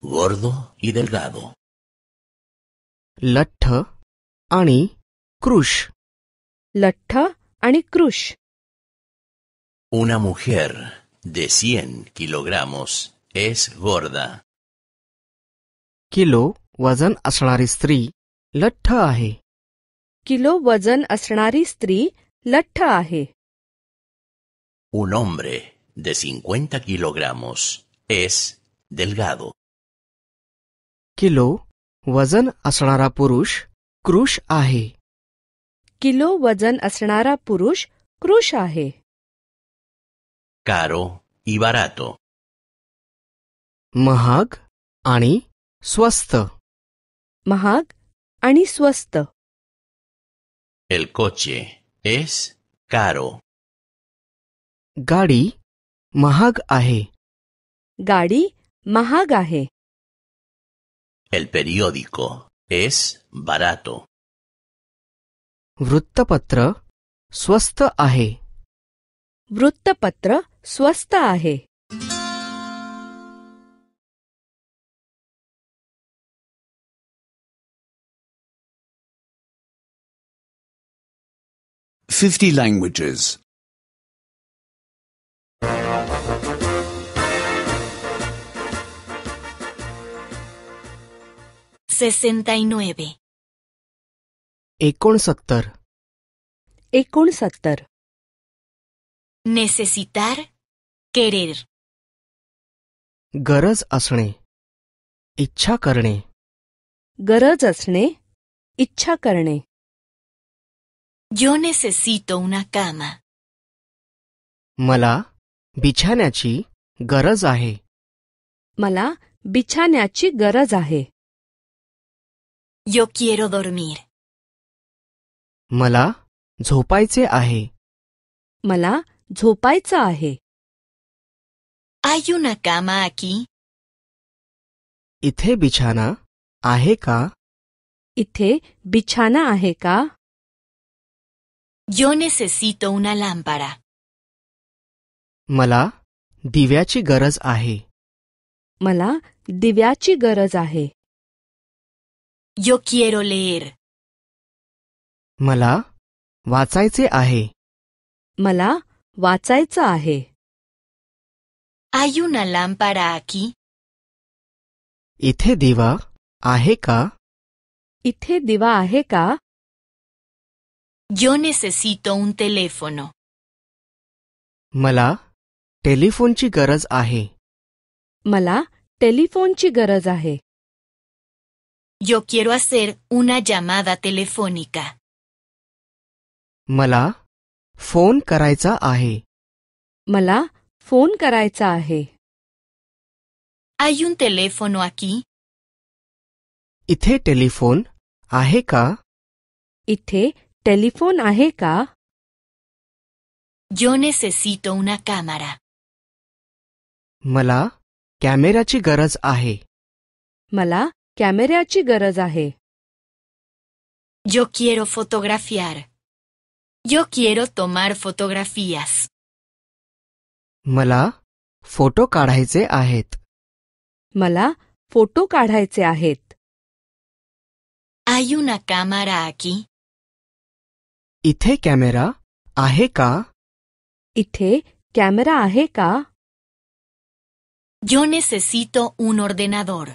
Speaker 3: Gordo y delgado. Latta ani krush. Latta ani krush.
Speaker 2: Una mujer de cien kilogramos es gorda.
Speaker 3: Kilo wazan an stri latta ahe. Kilo वजन असणारी स्त्री लठ्ठ आहे
Speaker 2: Un hombre de 50 kilogramos एस delgado.
Speaker 3: Kilo वजन असणारा पुरुष कृष आहे किलो वजन असणारा पुरुष कृष आहे
Speaker 6: Caro y barato.
Speaker 3: महाग आणि स्वस्त महाग आणि स्वस्त
Speaker 4: El coche es caro.
Speaker 3: Gari mahag Gari Mahagaje
Speaker 6: El periódico es barato.
Speaker 3: Vruttapatra swasta ahe. Vruttapatra swasta ahe.
Speaker 4: 50 languages.
Speaker 5: 69
Speaker 3: 69 necesitar querer garaz asne ichcha karne garaz asne ichcha karne Yo necesito una cama. मला बिछाण्याची गरज आहे मला बिछाण्याची गरज आहे Yo quiero dormir. मला झोपायचे आहे मला झोपायचं आहे Hay una cama इथे बिछाना आहे का इथे बिछाना आहे का यो नेसेसिटो उना मला दिव्याची गरज आहे मला दिव्याची गरज आहे यो मला वाचायचे आहे मला वाचायचं आहे ¿Hay
Speaker 5: una lámpara आकी
Speaker 3: इथे दिवा आहे का इथे दिवा आहे का
Speaker 5: Yo necesito un teléfono.
Speaker 3: Mala, teléfono chigarazaje. garaz Mala, teléfono chigarazaje.
Speaker 5: Yo quiero hacer una llamada telefónica.
Speaker 3: Mala, phone karaycha ahe. Mala, phone karaycha ahe. ¿Hay un teléfono aquí? ¿Ithe teléfono ahe ka? ¿Ithe Teléfono ahe ka? Yo necesito una cámara. Mala, cámara chigaras aje. Mala, cámara chigaras aje.
Speaker 5: Yo quiero fotografiar. Yo quiero tomar fotografías.
Speaker 3: Mala, fotocarhaese aje. Mala, fotocarhaese aje. Hay una
Speaker 5: cámara aquí.
Speaker 3: इथे camera आहे का इथे camera
Speaker 5: आहे का Yo necesito un ordenador.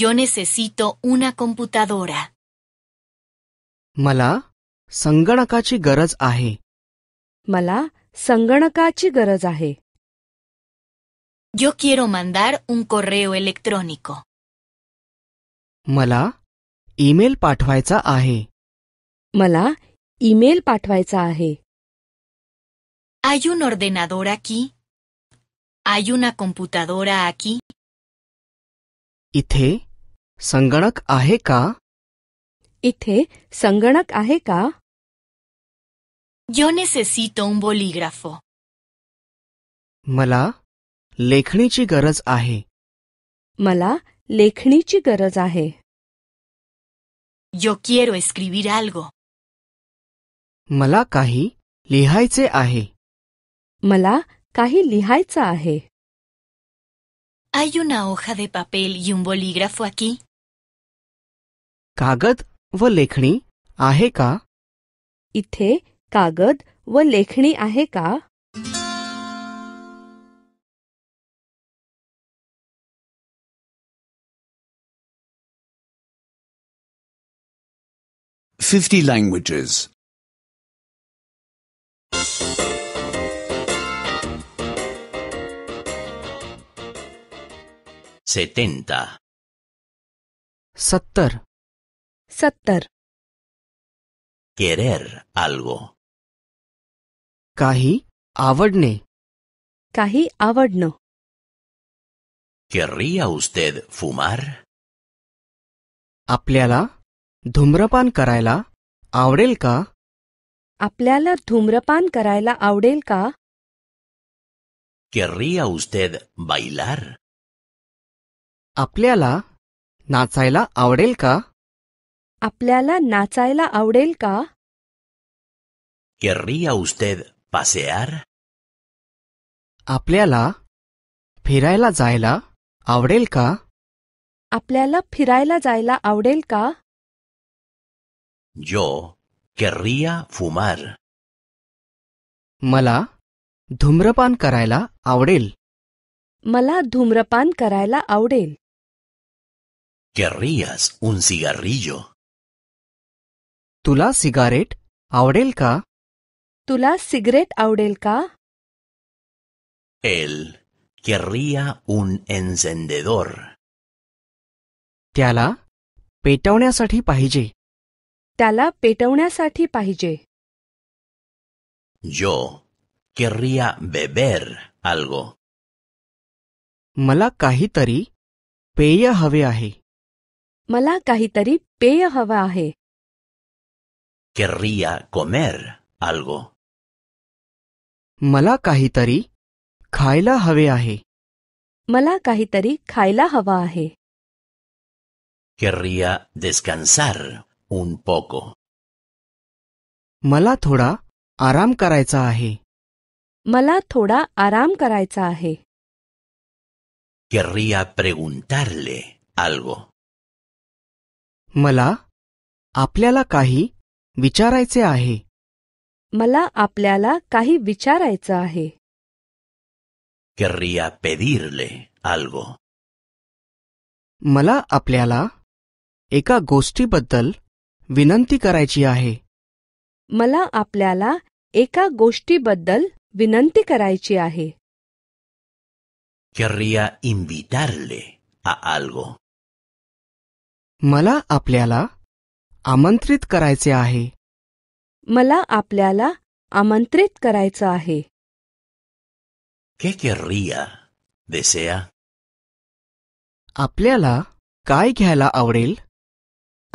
Speaker 5: Yo necesito una computadora.
Speaker 3: मला संगणकाची गरज आहे
Speaker 5: मला संगणकाची
Speaker 3: गरज आहे Yo
Speaker 5: quiero mandar un correo electrónico.
Speaker 3: मला ईमेल पाठवायचा आहे मला Email पाठवायचा
Speaker 5: ¿Hay un ordenador aquí? ¿Hay una computadora aquí?
Speaker 3: इथे संगणक aheka. का इथे aheka.
Speaker 5: Yo necesito un bolígrafo.
Speaker 3: Mala लेखणीची गरज आहे Mala लेखणीची गरज आहे.
Speaker 5: Yo quiero escribir algo.
Speaker 3: मला काही लिहायचे आहे
Speaker 5: मला काही लिहायचं आहे Hay una hoja de papel y un bolígrafo aquí?
Speaker 3: कागद व लेखणी आहे का इथे कागद व लेखणी आहे का
Speaker 6: Fifty
Speaker 7: languages. setenta
Speaker 3: सत्तर सत्तर querer algo काही आवडणे काही आवडणं querría usted fumar आपल्याला धूम्रपान करायला आवडेल का आपल्याला धूम्रपान करायला आवडेल का
Speaker 2: querría usted bailar
Speaker 3: आपल्याला नाचायला आवडेल का आपल्याला नाचायला आवडेल का ¿Querría usted pasear? आपल्याला फिरायला जायला आवडेल का आपल्याला फिरायला जायला आवडेल का Yo
Speaker 2: querría fumar.
Speaker 3: मला धूम्रपान करायला आवडेल मला धूम्रपान करायला आवडेल
Speaker 6: ¿Querrías un cigarrillo?
Speaker 3: तुला
Speaker 2: सिगारेट आवडेल का
Speaker 3: तुला सिगरेट आवडेल का
Speaker 2: Él querría un encendedor.
Speaker 3: त्याला पेटवण्यासाठी पाहिजे त्याला पेटवण्यासाठी पाहिजे Yo querría
Speaker 6: beber algo.
Speaker 3: मला काहीतरी पेय हवे आहे मला काहीतरी पेय हवं आहे
Speaker 2: Querría comer algo.
Speaker 3: मला काहीतरी
Speaker 2: खायला हवे आहे
Speaker 3: मला काहीतरी खायला हवं आहे
Speaker 2: Querría descansar un poco.
Speaker 3: मला थोडा आराम करायचा आहे मला थोडा आराम करायचा आहे
Speaker 2: Querría preguntarle
Speaker 3: algo. मला आपल्याला काही विचारायचे आहे मला आपल्याला काही विचारायचं आहे Querría pedirle algo. मला आपल्याला एका गोष्टीबद्दल विनंती करायची आहे मला आपल्याला एका गोष्टीबद्दल विनंती करायची आहे
Speaker 2: Querría invitarle a
Speaker 3: मला आपल्याला आमंत्रित करायचे आहे मला आपल्याला आमंत्रित करायचं आहे आपल्याला काय घ्यायला आवडेल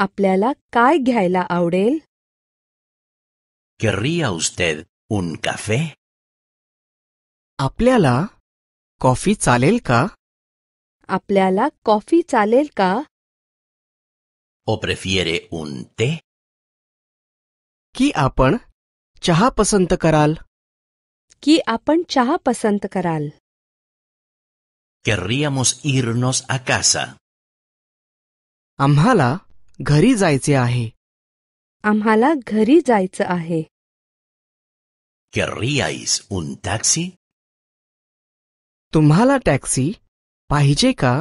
Speaker 3: आपल्याला काय घ्यायला आवडेल आपल्याला कॉफी चालेल का आपल्याला कॉफी चालेल का o prefiere un té? की आपण चहा पसंत कराल की आपण चहा पसंत कराल
Speaker 2: Querríamos irnos a casa.
Speaker 3: आम्हाला घरी जायचे आहे आम्हाला घरी जायचं आहे ¿Querríais un taxi? तुम्हाला टॅक्सी पाहिजे का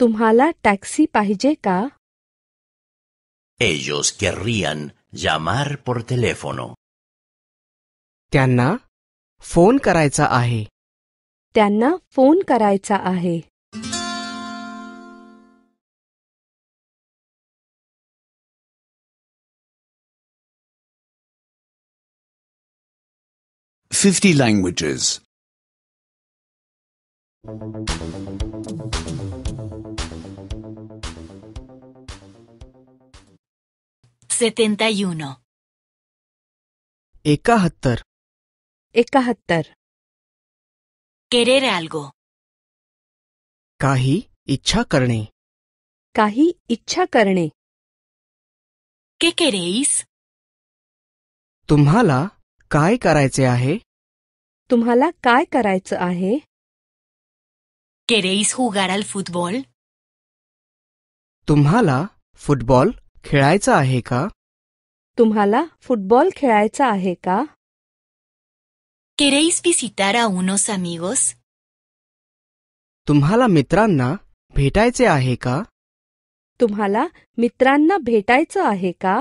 Speaker 3: तुम्हाला टॅक्सी पाहिजे का
Speaker 2: Ellos querrían llamar por teléfono. त्यांना फोन करायचा आहे
Speaker 3: त्यांना फोन करायचा आहे
Speaker 4: Fifty languages.
Speaker 5: 71
Speaker 3: इकहत्तर
Speaker 5: इकहत्तर
Speaker 3: Querer algo. काही इच्छा करणे काही इच्छा करणे ¿Qué queréis? तुम्हाला काय करायचे आहे तुम्हाला काय करायचं आहे ¿Queréis jugar al fútbol? तुम्हाला फुटबॉल खेळायचा आहे का तुम्हाला फुटबॉल खेळायचा आहे का
Speaker 5: ¿Queréis visitar a unos amigos?
Speaker 3: तुम्हाला मित्रांना भेटायचे आहे का तुम्हाला मित्रांना भेटायचं आहे का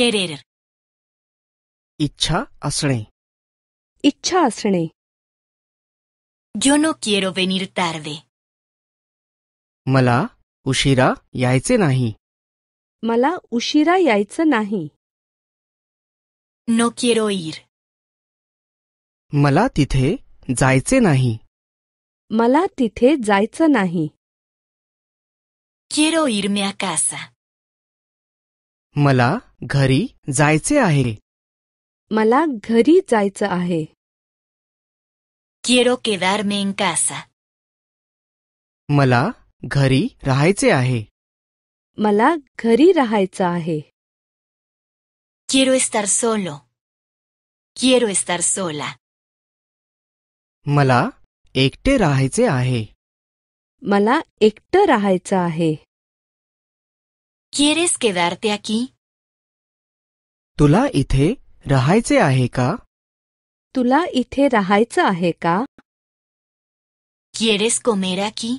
Speaker 6: Querer.
Speaker 4: इच्छा असणे
Speaker 3: इच्छा असणे Yo no quiero venir tarde. मला उशिरा यायचे नाही मला उशिरा यायचं नाही
Speaker 5: No quiero ir.
Speaker 3: मला तिथे जायचे नाही मला तिथे जायचं नाही Quiero irme a casa. मला घरी जायचे आहे मला घरी जायचं आहे
Speaker 5: Quiero quedarme en casa.
Speaker 3: मला घरी राहायचे आहे मला घरी राहायचं आहे Quiero
Speaker 5: estar solo. Quiero estar sola.
Speaker 3: मला एकटे राहायचे आहे मला एकटं राहायचं आहे
Speaker 5: ¿Quieres quedarte aquí?
Speaker 3: तुला इथे राहायचे आहे का तुला इथे राहायचं आहे का
Speaker 5: ¿Quieres comer aquí?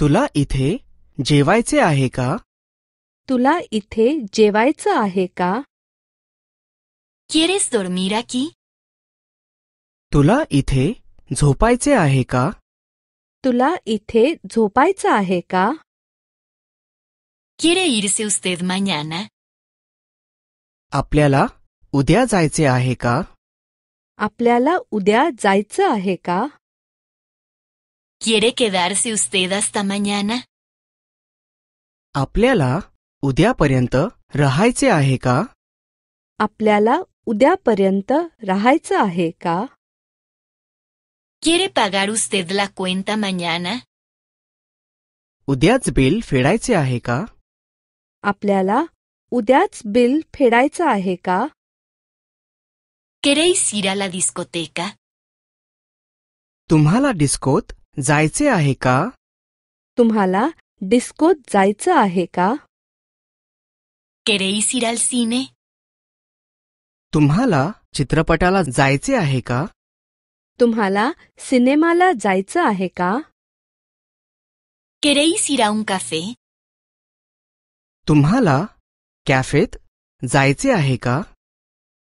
Speaker 3: तुला इथे जेवायचे आहे का तुला इथे जेवायचं आहे का ¿Quieres dormir की तुला इथे झोपायचे आहे का तुला इथे झोपायचं आहे का
Speaker 5: ¿Quiere irse usted mañana?
Speaker 3: आपल्याला उद्या जायचे आहे का आपल्याला उद्या जायचं आहे का
Speaker 5: ¿Quiere quedarse usted hasta mañana?
Speaker 3: Apliala udia parienta rahaitse aheka. Apliala udia parienta rahaitse
Speaker 5: aheka. ¿Quiere pagar usted la cuenta mañana?
Speaker 3: Udiats bill fedaitse aheka.
Speaker 5: Apliala
Speaker 3: udiats bill fedaitse aheka.
Speaker 5: ¿Queréis ir a la discoteca?
Speaker 3: ¿Tumhala discote? जायचे आहे का तुम्हाला डिस्कोत जायचं आहे का
Speaker 5: ¿Queréis ir al
Speaker 3: तुम्हाला चित्रपटाला जायचे आहे का तुम्हाला सिनेमाला जायचं आहे का
Speaker 5: ¿Queréis ir a
Speaker 3: तुम्हाला कॅफेत जायचे आहे का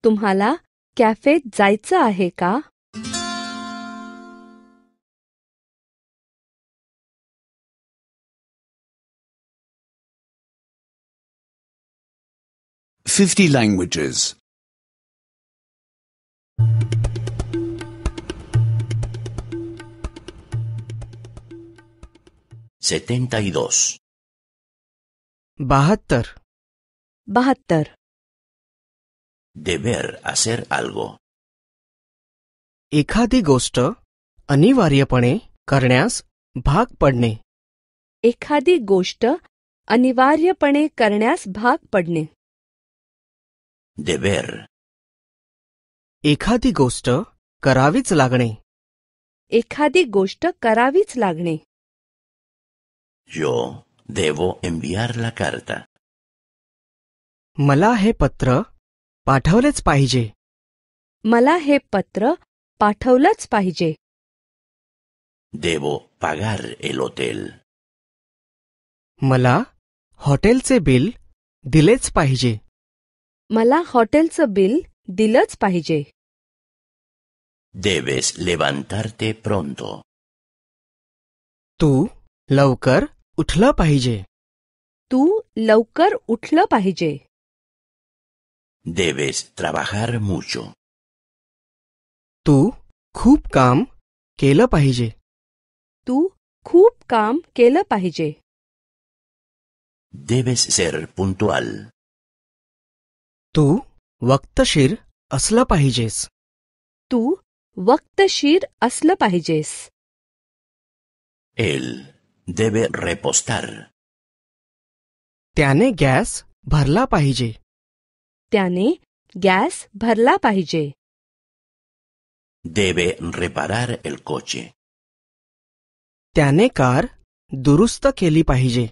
Speaker 3: तुम्हाला कॅफेत जायचं आहे का 50 languages.
Speaker 6: Setenta y dos.
Speaker 3: Bahattar. Bahattar.
Speaker 6: Deber hacer algo.
Speaker 3: Ekhadi gosta, anivariapane, karneas, bhag padne. Ekhadi gosta, anivariapane, karneas, bhag padne. deber एखादी गोष्ट करावीच लागणे एखादी गोष्ट करावीच लागणे
Speaker 6: यो देवो enviar la carta
Speaker 3: मला हे पत्र पाठवलेच पाहिजे मला हे पत्र पाठवलंच पाहिजे
Speaker 6: देवो pagar el hotel
Speaker 3: मला हॉटेलचे बिल दिलेच पाहिजे मला हॉटेलचं बिल दिलंच पाहिजे
Speaker 6: Debes levantarte pronto.
Speaker 3: तू लवकर उठलं पाहिजे तू लवकर उठलं पाहिजे Debes trabajar mucho. तू खूप काम केलं पाहिजे तू खूप काम केलं पाहिजे Debes ser puntual. तू वक्तशीर असलं पाहिजेस तू वक्तशीर असलं पाहिजेस Él debe repostar. त्याने गॅस भरला पाहिजे त्याने गॅस भरला पाहिजे
Speaker 6: Debe reparar el coche.
Speaker 3: त्याने कार दुरुस्त केली पाहिजे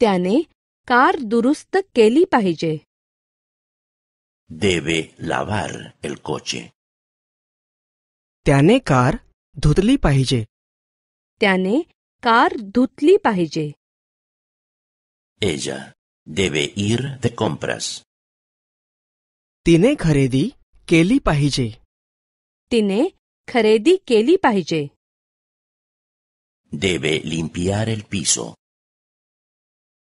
Speaker 3: त्याने कार दुरुस्त केली पाहिजे
Speaker 6: debe lavar el coche.
Speaker 3: Tiene car Dudli pahije. Tiene car dudli pahije. Ella debe
Speaker 6: ir de compras.
Speaker 3: Tiene kharedi keli pahije. Tiene kharedi keli pahije.
Speaker 6: Debe limpiar el piso.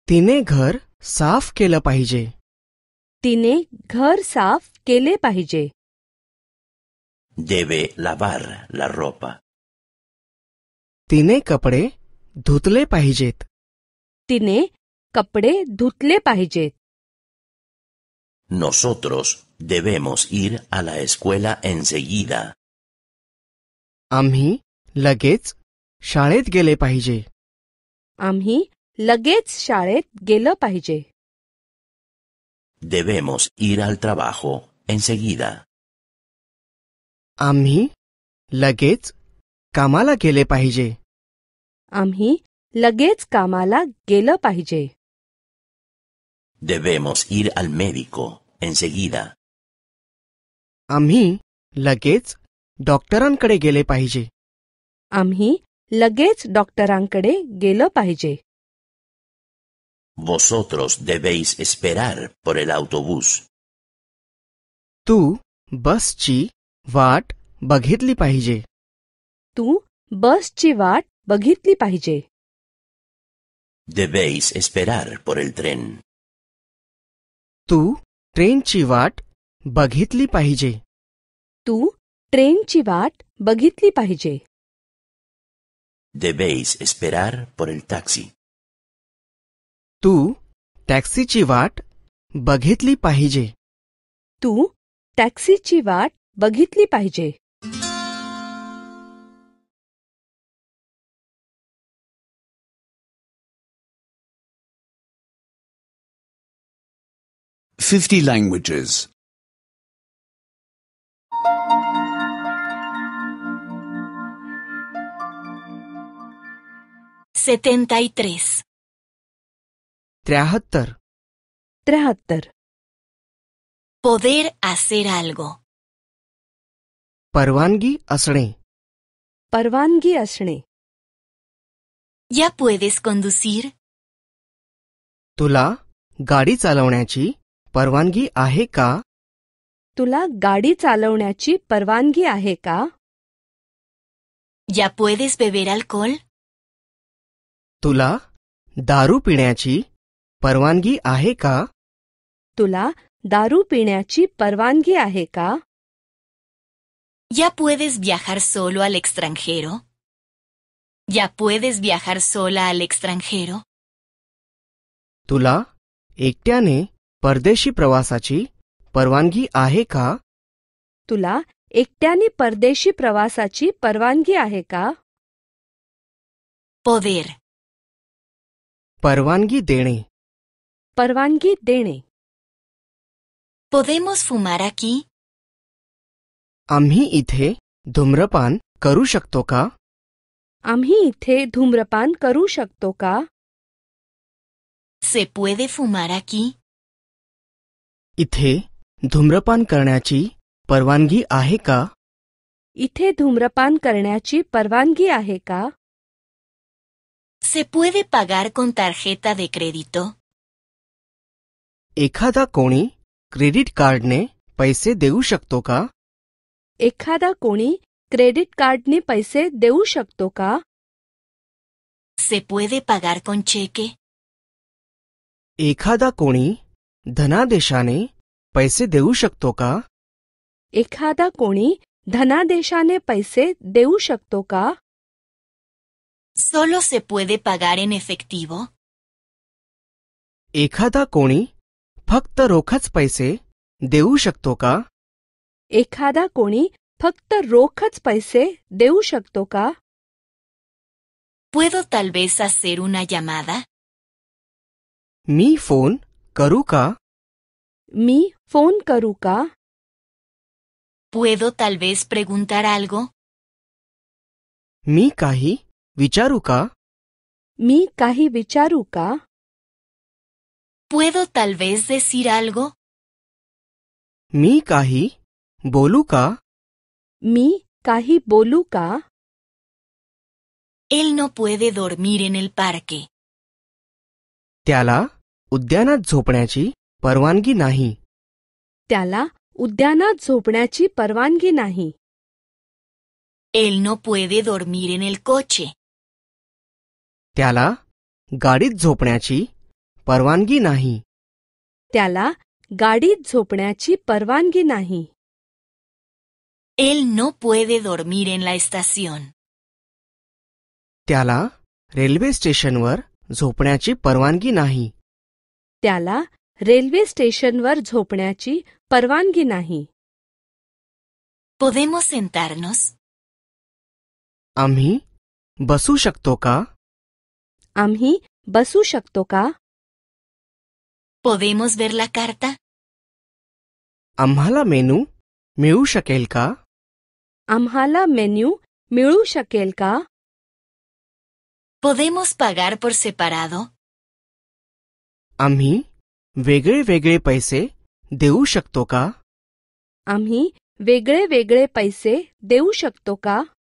Speaker 6: Tiene ghar
Speaker 3: saaf kela pahije. तिने घर साफ केले पाहिजे
Speaker 2: Debe lavar la ropa.
Speaker 3: तिने कपडे धुतले पाहिजेत तिने कपडे धुतले पाहिजेत
Speaker 2: Nosotros debemos ir a la escuela enseguida.
Speaker 3: आम्ही लगेच शाळेत
Speaker 2: गेले पाहिजे
Speaker 3: आम्ही लगेच शाळेत गेलं पाहिजे
Speaker 2: Debemos ir al trabajo enseguida.
Speaker 3: Amhi luggage, kamala gele Amhi Ami, kamala gele pahije.
Speaker 6: Debemos ir al médico enseguida.
Speaker 3: Amhi luggage, doctoran kade gele pahije. Amhi luggage, doctoran kade gele pahije.
Speaker 2: Vosotros debéis esperar por el autobús.
Speaker 3: Tú, bus chi, vat, baghitli pahije. Tú, bus chi, vat, baghitli
Speaker 6: Debéis esperar por el tren.
Speaker 3: Tú, tren chi, vat, baghitli Tú, tren chi, vat, baghitli Debéis esperar por el taxi. तू टॅक्सीची वाट बघितली पाहिजे तू टॅक्सीची वाट बघितली पाहिजे fifty languages
Speaker 5: setenta y tres.
Speaker 3: त्र्याहत्तर त्र्याहत्तर Poder hacer algo. परवानगी असणे परवानगी असणे Ya puedes conducir. तुला गाडी चालवण्याची परवानगी आहे का तुला गाडी चालवण्याची परवानगी आहे का
Speaker 5: Ya puedes beber alcohol.
Speaker 3: तुला दारू पिण्याची परवानगी आहे का तुला दारू पिण्याची परवानगी आहे का
Speaker 5: या puedes viajar solo al extranjero? Ya puedes viajar sola al extranjero?
Speaker 3: तुला एकट्याने परदेशी प्रवासाची परवानगी आहे का तुला एकट्याने परदेशी प्रवासाची परवानगी आहे का Poder. परवानगी देणे परवानगी देणे Podemos fumar aquí? आम्ही इथे धूम्रपान करू शकतो का आम्ही इथे धूम्रपान करू शकतो का Se puede fumar aquí? इथे धूम्रपान करण्याची परवानगी आहे का इथे धूम्रपान करण्याची परवानगी आहे का
Speaker 5: Se puede pagar con tarjeta de crédito?
Speaker 3: एखादा कोणी क्रेडिट कार्डने पैसे देऊ शकतो का एखादा कोणी क्रेडिट कार्डने पैसे देऊ शकतो का
Speaker 5: Se puede pagar con cheque?
Speaker 3: एखादा कोणी धनादेशाने पैसे देऊ शकतो का
Speaker 5: एखादा कोणी
Speaker 3: धनादेशाने पैसे देऊ शकतो का
Speaker 5: ¿Solo se puede pagar en efectivo?
Speaker 3: एखादा कोणी फक्त रोखच पैसे देऊ शकतो का
Speaker 5: एखादा कोणी
Speaker 3: फक्त रोखच पैसे देऊ शकतो का
Speaker 5: ¿Puedo tal vez hacer una llamada?
Speaker 3: मी फोन करू का मी फोन करू का ¿Puedo tal vez preguntar algo? मी काही विचारू का मी काही विचारू का ¿Puedo tal vez decir algo? Mi kahi boluka. Mi kahi boluka. Él no puede dormir en el parque. Tiala udyanat zopnachi
Speaker 5: Parvanginahi. nahi.
Speaker 3: Tiala udyanat zopnachi
Speaker 5: Él no puede dormir en el coche.
Speaker 3: Tiala garit zopnachi परवानगी नाही त्याला गाडीत झोपण्याची परवानगी नाही
Speaker 5: Él no puede dormir en la estación.
Speaker 3: त्याला railway स्टेशनवर झोपण्याची परवानगी नाही त्याला रेल्वे स्टेशनवर झोपण्याची परवानगी नाही ¿Podemos sentarnos? आम्ही बसू शकतो का आम्ही बसू शकतो का ¿Podemos ver la carta? Amhala menu, shakel shakelka. Amhala menu, shakel shakelka.
Speaker 5: ¿Podemos pagar por separado?
Speaker 3: Amhi, vegre vegre paise, deu shaktoka.
Speaker 5: Amhi, vegre vegre
Speaker 3: paise, deu shaktoka.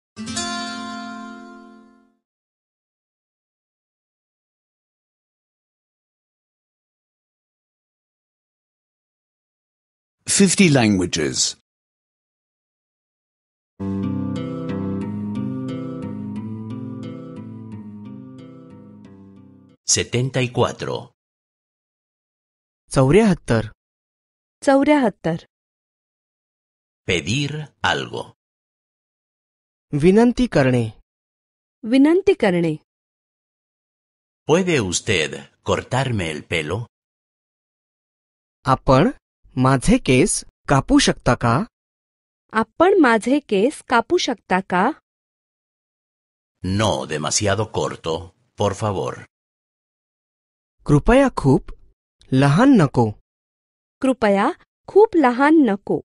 Speaker 3: 50 languages.
Speaker 2: 74.
Speaker 3: चौऱ्याहत्तर चौऱ्याहत्तर Pedir algo. Vinanti करणे Vinanti करणे ¿Puede usted cortarme el pelo?
Speaker 2: ¿Apar? माझे केस कापू शकता का
Speaker 3: आपण माझे केस कापू शकता का
Speaker 2: No, demasiado corto, por favor.
Speaker 3: कृपया खूप लहान नको कृपया खूप लहान नको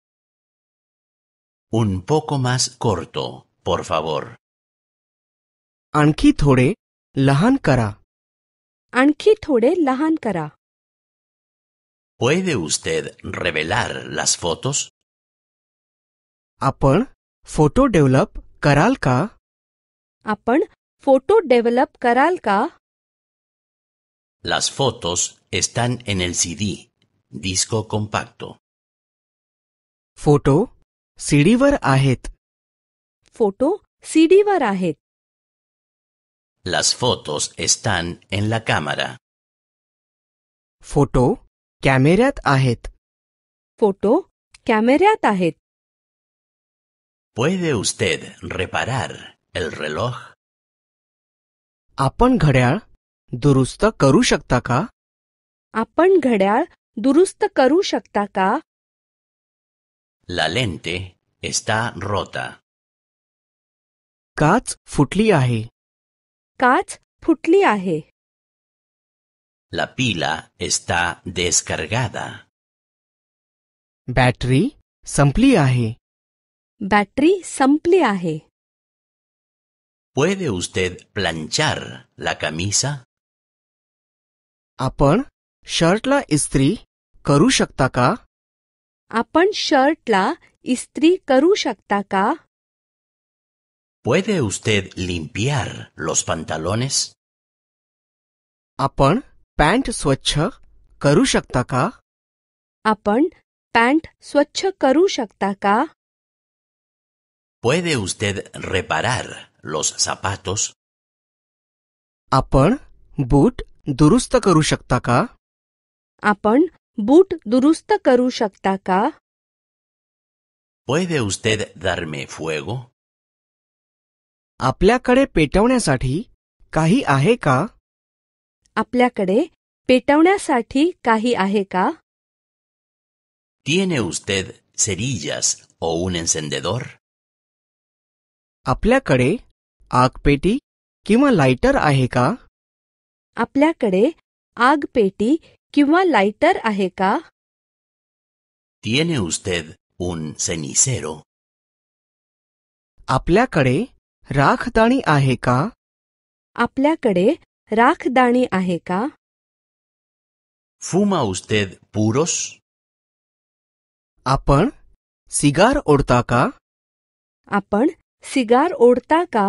Speaker 2: Un poco más corto, por favor. आणखी थोडे
Speaker 3: लहान करा आणखी थोडे लहान करा
Speaker 2: ¿Puede usted revelar las fotos?
Speaker 3: Apple photo develop karal ka? आपण develop
Speaker 2: Las fotos están en el CD, disco compacto.
Speaker 3: Foto, CD Foto CD cd आहेत Las
Speaker 2: fotos están en la cámara.
Speaker 3: Foto कॅमेऱ्यात आहेत photo कॅमेऱ्यात आहेत
Speaker 2: Puede usted reparar el reloj?
Speaker 3: आपण घड्याळ दुरुस्त करू शकता का आपण घड्याळ दुरुस्त करू शकता का La lente está rota. काच फुटली आहे काच फुटली आहे
Speaker 6: La pila está descargada.
Speaker 3: Battery sampli ahe. Battery sampli ahe.
Speaker 2: ¿Puede usted planchar la camisa? Apan shirt la istri karu shakta
Speaker 3: Apan shirt la istri karu
Speaker 2: ¿Puede usted limpiar los pantalones? Apan pant स्वच्छ करू शकता का
Speaker 3: आपण pant स्वच्छ करू शकता का
Speaker 2: ¿Puede usted reparar los zapatos?
Speaker 3: आपण बूट दुरुस्त करू शकता का आपण बूट दुरुस्त करू शकता का ¿Puede usted
Speaker 2: darme fuego?
Speaker 3: आपल्याकडे पेटवण्यासाठी काही आहे का आपल्याकडे पेटवण्यासाठी काही आहे का
Speaker 2: ¿Tiene usted cerillas o un encendedor?
Speaker 3: आपल्याकडे आगपेटी किंवा लाइटर आहे का आपल्याकडे आगपेटी किंवा lighter
Speaker 2: ¿Tiene usted un cenicero?
Speaker 3: आपल्याकडे राखदाणी आहे का आपल्याकडे राखदाणे आहे का फुमा उस्तेद पुरोस आपण सिगार ओढता का आपण सिगार ओढता का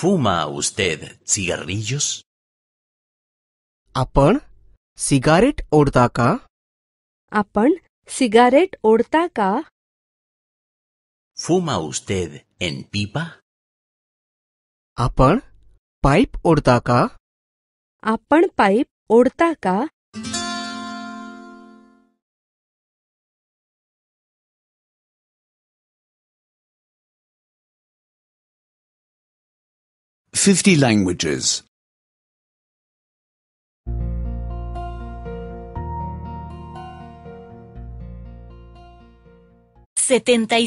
Speaker 4: फुमा उस्तेद सिगारिल्लोस
Speaker 3: आपण सिगारेट ओढता का आपण सिगारेट ओढता का
Speaker 2: फुमा उस्तेद एन पिपा
Speaker 3: आपण पाइप ओढता का आपण पाइप ओढता का
Speaker 6: फिफ्टी
Speaker 4: लैंग्वेजेस
Speaker 5: सेतेंता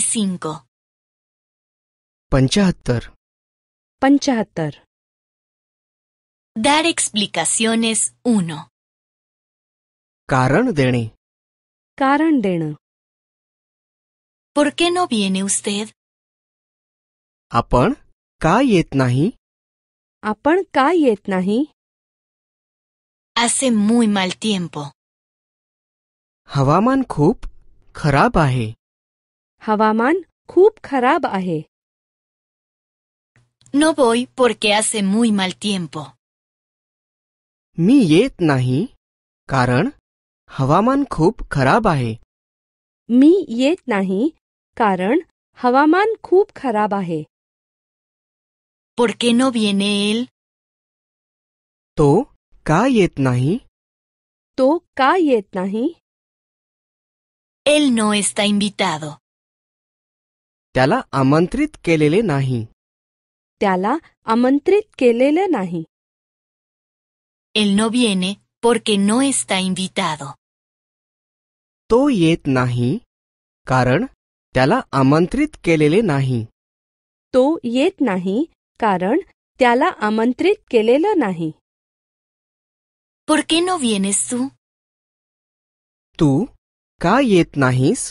Speaker 3: पंचहत्तर पंचहत्तर Dar explicaciones 1. Karan Deni Karan deni. ¿Por qué no viene usted? Apan Kayetnahi nahi. Apan ka nahi. Hace muy mal tiempo. Havaman cup karabaje ahe. Havaman
Speaker 5: Karabaje. No voy porque hace muy mal tiempo.
Speaker 3: मी येत नाही कारण हवामान खूप खराब आहे
Speaker 5: मी येत नाही
Speaker 3: कारण हवामान खूप खराब आहे ¿Por qué तो का येत नाही तो का येत नाही Él no está invitado. त्याला आमंत्रित केलेले नाही त्याला आमंत्रित
Speaker 5: केलेले नाही Él no viene porque no está invitado.
Speaker 3: तो येत नाही कारण त्याला आमंत्रित केलेले नाही तो येत नाही कारण त्याला आमंत्रित केलेलं नाही ¿Por qué no vienes tú? तू का येत नाहीस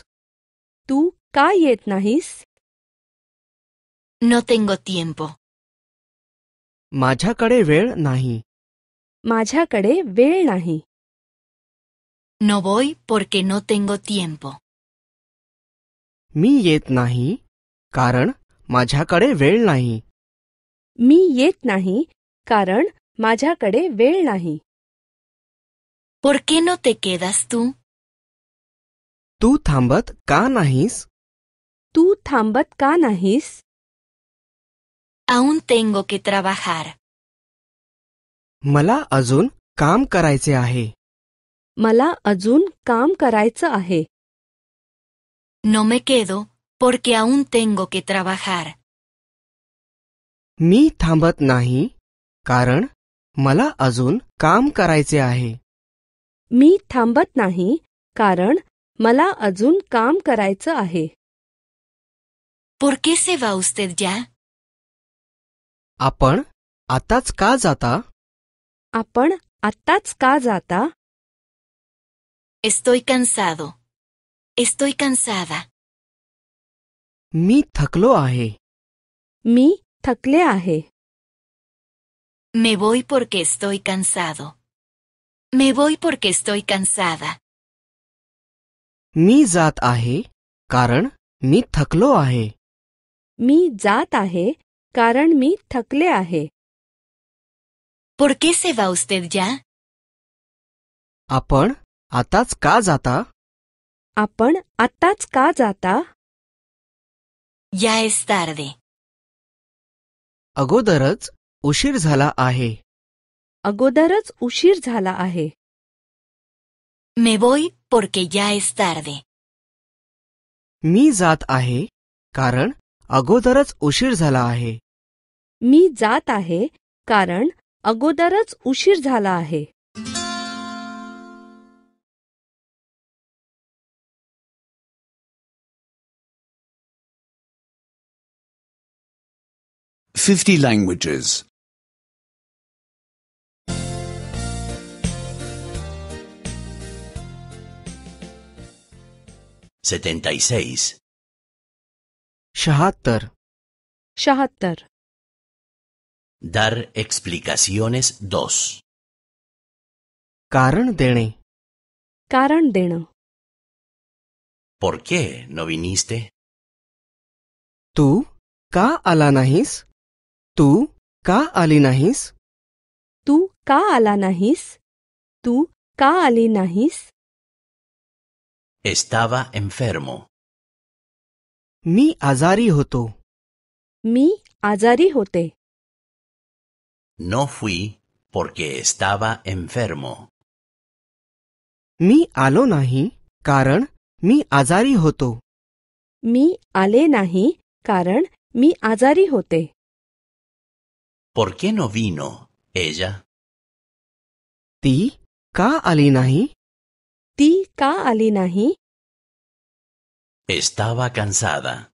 Speaker 3: तू का येत नाहीस No tengo tiempo. माझ्याकडे वेळ नाही माझ्याकडे वेळ नाही
Speaker 5: No voy porque no tengo tiempo.
Speaker 3: मी येत नाही कारण माझ्याकडे वेळ नाही मी येत नाही कारण माझ्याकडे वेळ नाही ¿Por qué no te quedas tú? तू थांबत का नाहीस तू थांबत का नाहीस? Aún tengo que trabajar. मला अजून काम करायचे आहे मला अजून काम करायचं आहे नो मे quedo,
Speaker 5: porque aún tengo que trabajar.
Speaker 3: मी थांबत नाही कारण मला अजून काम करायचे आहे मी थांबत नाही कारण मला अजून काम करायचं आहे ¿Por qué se va usted ya? आपण आताच का जाता आपण आत्ताच का जाता Estoy cansado. Estoy cansada. मी थकलो आहे
Speaker 5: मी थकले आहे Me voy porque estoy cansado. Me voy porque estoy cansada.
Speaker 3: मी जात आहे कारण मी थकलो आहे मी जात आहे कारण मी थकले आहे ¿Por qué se va usted ya? आपण आताच का जाता आपण आताच का जाता Ya es tarde. अगोदरच उशीर झाला आहे अगोदरच उशीर झाला आहे Me voy porque ya es tarde. मी जात आहे कारण अगोदरच उशीर झाला आहे मी जात आहे कारण अगोदरच उशीर झाला आहे
Speaker 4: फिफ्टी लँग्वेजेस
Speaker 2: setenta y
Speaker 3: शहात्तर शहात्तर
Speaker 6: Dar explicaciones dos.
Speaker 3: Karan dene.
Speaker 4: ¿Por
Speaker 6: qué no viniste?
Speaker 3: Tú, ka alanahis. Tú, ka
Speaker 6: alinahis.
Speaker 3: Tú, ka alanahis. Tú, ka alinahis.
Speaker 6: Estaba enfermo.
Speaker 2: Mi azari
Speaker 3: Mi azari
Speaker 2: no fui porque estaba enfermo.
Speaker 3: Mi Alonahi nahi, karan mi azari Mi ale nahi, karan mi azari hote. ¿Por qué no
Speaker 2: vino ella?
Speaker 3: Ti ka ali Ti ka ali
Speaker 2: Estaba cansada.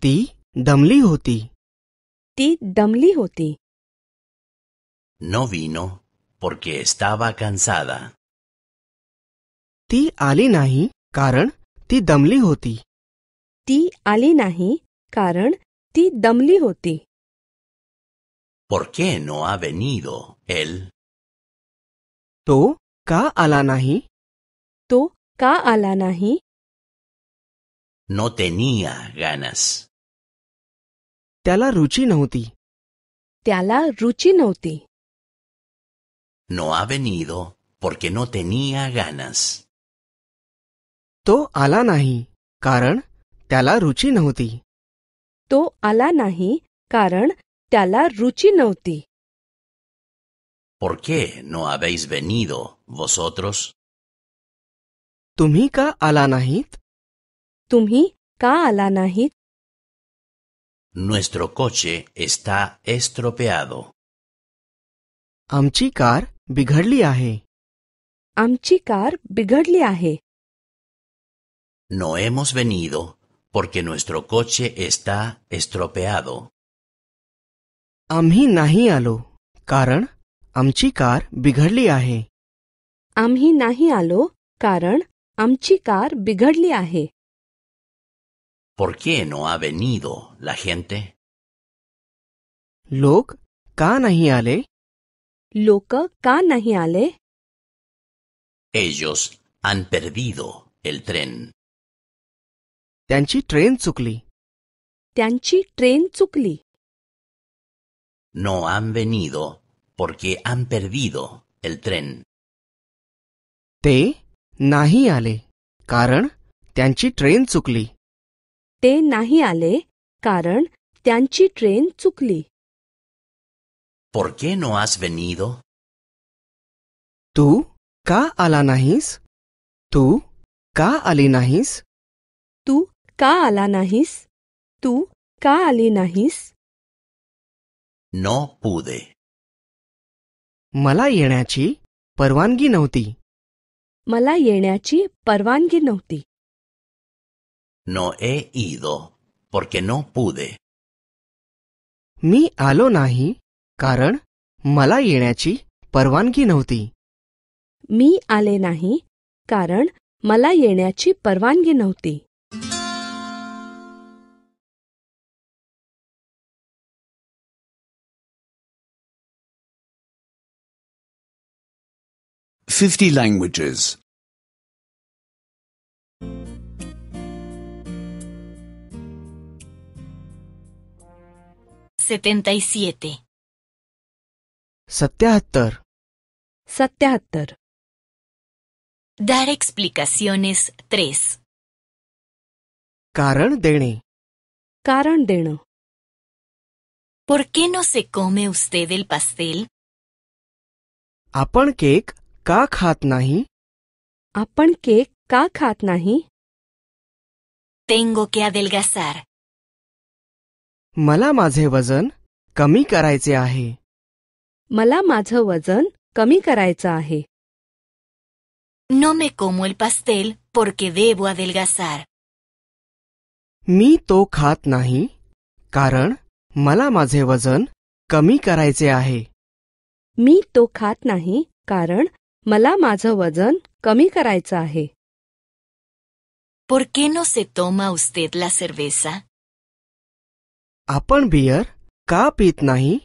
Speaker 2: Ti damli hoti. No vino porque estaba cansada.
Speaker 3: Ti ali nahi, karan ti damli Ti alinahi ti damli
Speaker 6: ¿Por qué no ha venido él? ¿Tú, ka
Speaker 4: alanahi.
Speaker 3: tú ka ala
Speaker 4: No
Speaker 6: tenía ganas.
Speaker 3: Te alaruchinoti. Te alaruchinoti.
Speaker 6: No ha venido porque no
Speaker 2: tenía ganas.
Speaker 3: To alanahi, karan, te alaruchinoti. To alanahi, karan, te alaruchinoti.
Speaker 2: ¿Por qué no habéis venido vosotros?
Speaker 3: Tumi ka alanahit. Tumi ka alanahit.
Speaker 2: Nuestro coche está estropeado.
Speaker 3: Amchi car bigadli ahe.
Speaker 2: No hemos venido porque nuestro coche está estropeado.
Speaker 3: Amhi nahi karan amchi car bigadli karan amchi car
Speaker 2: ¿Por qué no ha venido la gente? ¿Lok
Speaker 3: ka nahi aale? ¿Lok ka nahi
Speaker 6: Ellos han perdido el tren.
Speaker 3: ¿Tianchi
Speaker 2: tren sukli?
Speaker 3: ¿Tianchi tren
Speaker 2: No han venido porque han perdido el tren.
Speaker 3: ¿Te nahi aale. ¿Karan? Tanchi ते नाही आले कारण त्यांची train चुकली
Speaker 2: ¿Por qué no has venido? तू
Speaker 3: का आला नाहीस तू का आली नाहीस तू का आला नाहीस तू का आली नाहीस No pude. मला येण्याची परवानगी नव्हती मला येण्याची परवानगी नव्हती
Speaker 2: No he ido porque no pude.
Speaker 3: मी आलो नाही कारण मला येण्याची परवानगी नव्हती मी आले नाही कारण मला येण्याची परवानगी नव्हती
Speaker 4: fifty
Speaker 7: languages
Speaker 5: 77
Speaker 3: Satyatar
Speaker 5: Satyatar.
Speaker 3: Dar explicaciones 3. कारण देणे
Speaker 5: ¿Por qué no se come usted el pastel?
Speaker 3: Apan cake ka खात nahi Apan cake ka nahi Tengo que adelgazar. मला माझे वजन कमी करायचे आहे मला माझं वजन कमी करायचं आहे
Speaker 5: नो मे कोमो एल pastel porque देबो
Speaker 3: मी तो खात नाही कारण मला माझे वजन कमी करायचे आहे मी तो खात नाही कारण मला माझं
Speaker 5: वजन कमी
Speaker 3: करायचं आहे.
Speaker 5: पोरके नो से se
Speaker 3: आपण बियर का पीत नाही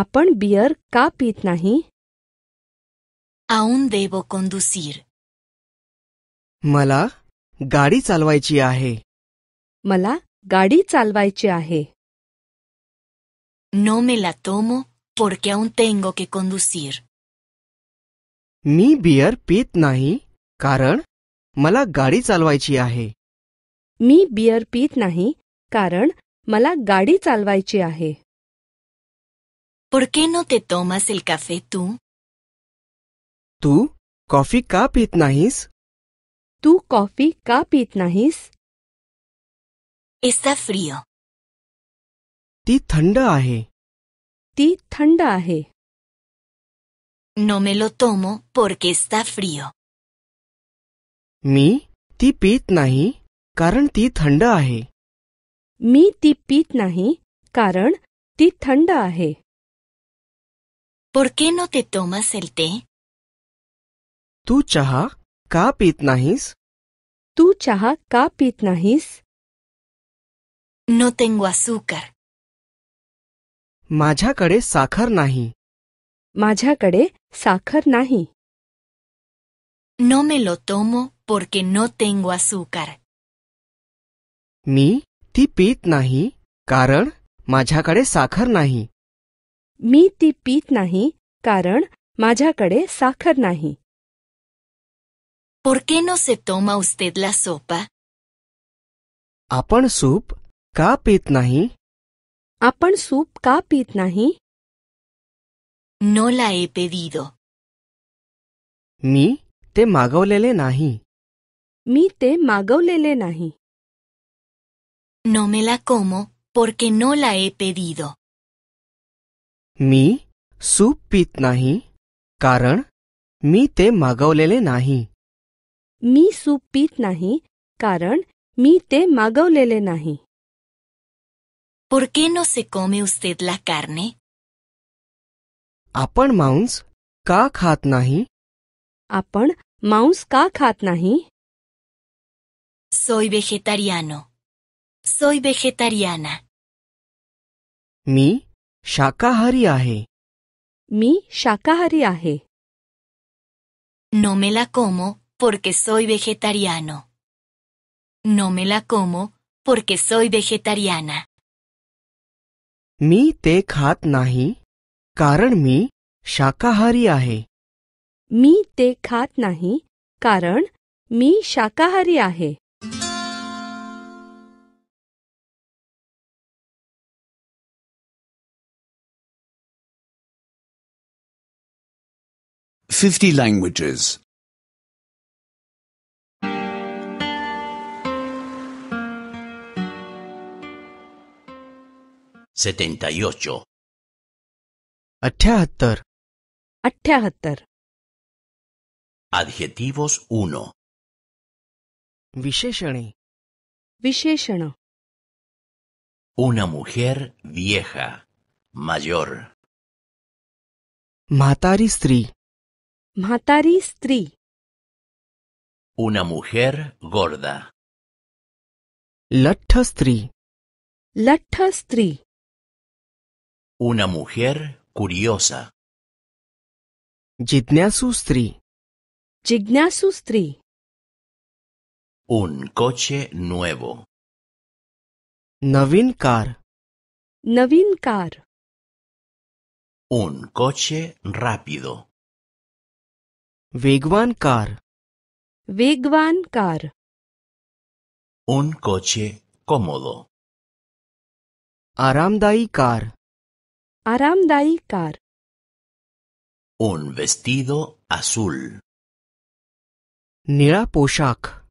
Speaker 3: आपण बियर का पीत नाही
Speaker 5: Aún debo
Speaker 3: conducir. मला गाडी चालवायची आहे मला गाडी चालवायची आहे No me la
Speaker 5: tomo porque aún tengo que conducir.
Speaker 3: मी बियर पीत नाही कारण मला गाडी चालवायची आहे मी बियर पीत नाही कारण मला गाडी चालवायची आहे
Speaker 5: ¿Por qué no te tomas el café tú?
Speaker 3: तू कॉफी का पित नाहीस तू कॉफी का पित नाहीस Está frío. ती थंड आहे ती थंड आहे No me lo tomo porque está frío. मी ती पित नाही कारण ती थंड आहे मी ती पीत नाही कारण ती थंड आहे नो ते तोमस तू चहा का पीत नाहीस तू चहा का पीत नाहीस नो तेंग सुकर माझ्याकडे साखर नाही माझ्याकडे साखर नाही
Speaker 5: नो मे लो तोमो पोरके नो तेंग सुकर
Speaker 3: मी ती पीत नाही कारण माझ्याकडे साखर नाही मी ती पीत नाही कारण माझ्याकडे साखर नाही
Speaker 5: ¿Por qué no se toma usted la sopa?
Speaker 3: आपण सूप का पीत नाही आपण सूप का पीत नाही No la he pedido. मी ते मागवलेले नाही मी ते मागवलेले नाही
Speaker 5: No me la como porque no la he pedido.
Speaker 3: Mi Supitnahi nahi, karan mi te magaulele nahi. Mi soup nahi, karan mi te
Speaker 5: magaulele nahi. ¿Por qué no se come usted la carne?
Speaker 3: Apan mouse ka khat nahi.
Speaker 5: Soy vegetariano.
Speaker 3: Soy vegetariana. Mi
Speaker 5: shakahari Mi shakahari No me la como porque soy vegetariano. No me la como porque soy vegetariana.
Speaker 3: Mi te khat nahi, karan mi shakahari
Speaker 5: Mi te khat
Speaker 3: nahi, karan mi shakahari
Speaker 4: 50 languages.
Speaker 2: 78.
Speaker 3: अठ्ठ्याहत्तर अठ्ठ्याहत्तर
Speaker 2: Adjetivos 1.
Speaker 3: विशेषणे विशेषण
Speaker 2: Una mujer
Speaker 6: vieja, mayor.
Speaker 3: म्हातारी स्त्री Mataris tri
Speaker 4: Una mujer gorda.
Speaker 3: Latta tri. Una mujer
Speaker 2: curiosa. Jignasu stri.
Speaker 3: Jignasu stri.
Speaker 2: Un coche nuevo.
Speaker 3: Navin car. Navin car. Un coche rápido. Vigwan car. Vigwan car. Un coche cómodo. Aramdai car. Aramdai car. Un vestido azul. Nira poshak.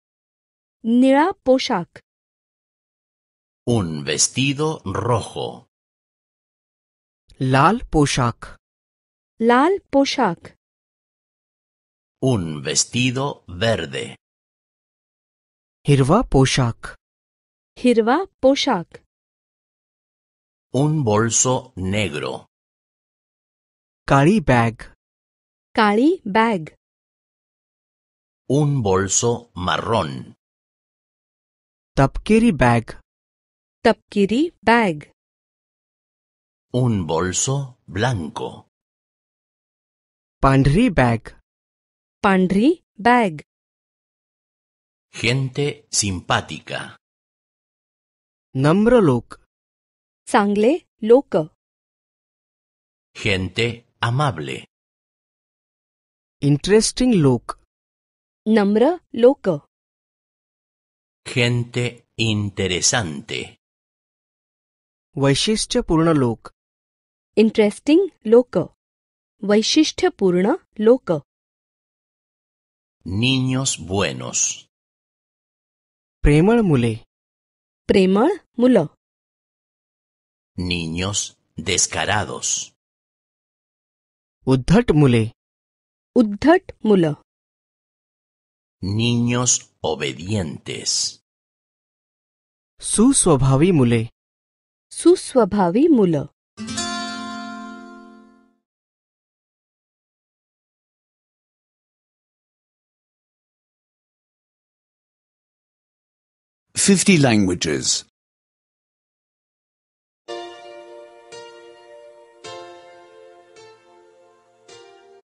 Speaker 3: Nira poshak. Un vestido rojo. Lal poshak. Lal poshak. Un
Speaker 2: vestido
Speaker 6: verde.
Speaker 3: हिरवा पोशाक हिरवा पोशाक Un bolso negro. काली bag काली bag Un bolso marrón. तपकिरी bag तपकिरी bag Un bolso blanco. पांढरी bag पांढरी बैग gente simpática नम्र लोक चांगले लोक gente amable इंटरेस्टिंग लोक नम्र लोक gente interesante वैशिष्ट्यपूर्ण लोक इंटरेस्टिंग लोक वैशिष्ट्यपूर्ण लोक Niños buenos. Premal mule. Premal mulo.
Speaker 4: Niños descarados. Uddhat mule.
Speaker 3: Uddhat mulo. Niños obedientes. Su mule. Su suabhavi
Speaker 4: 50 languages.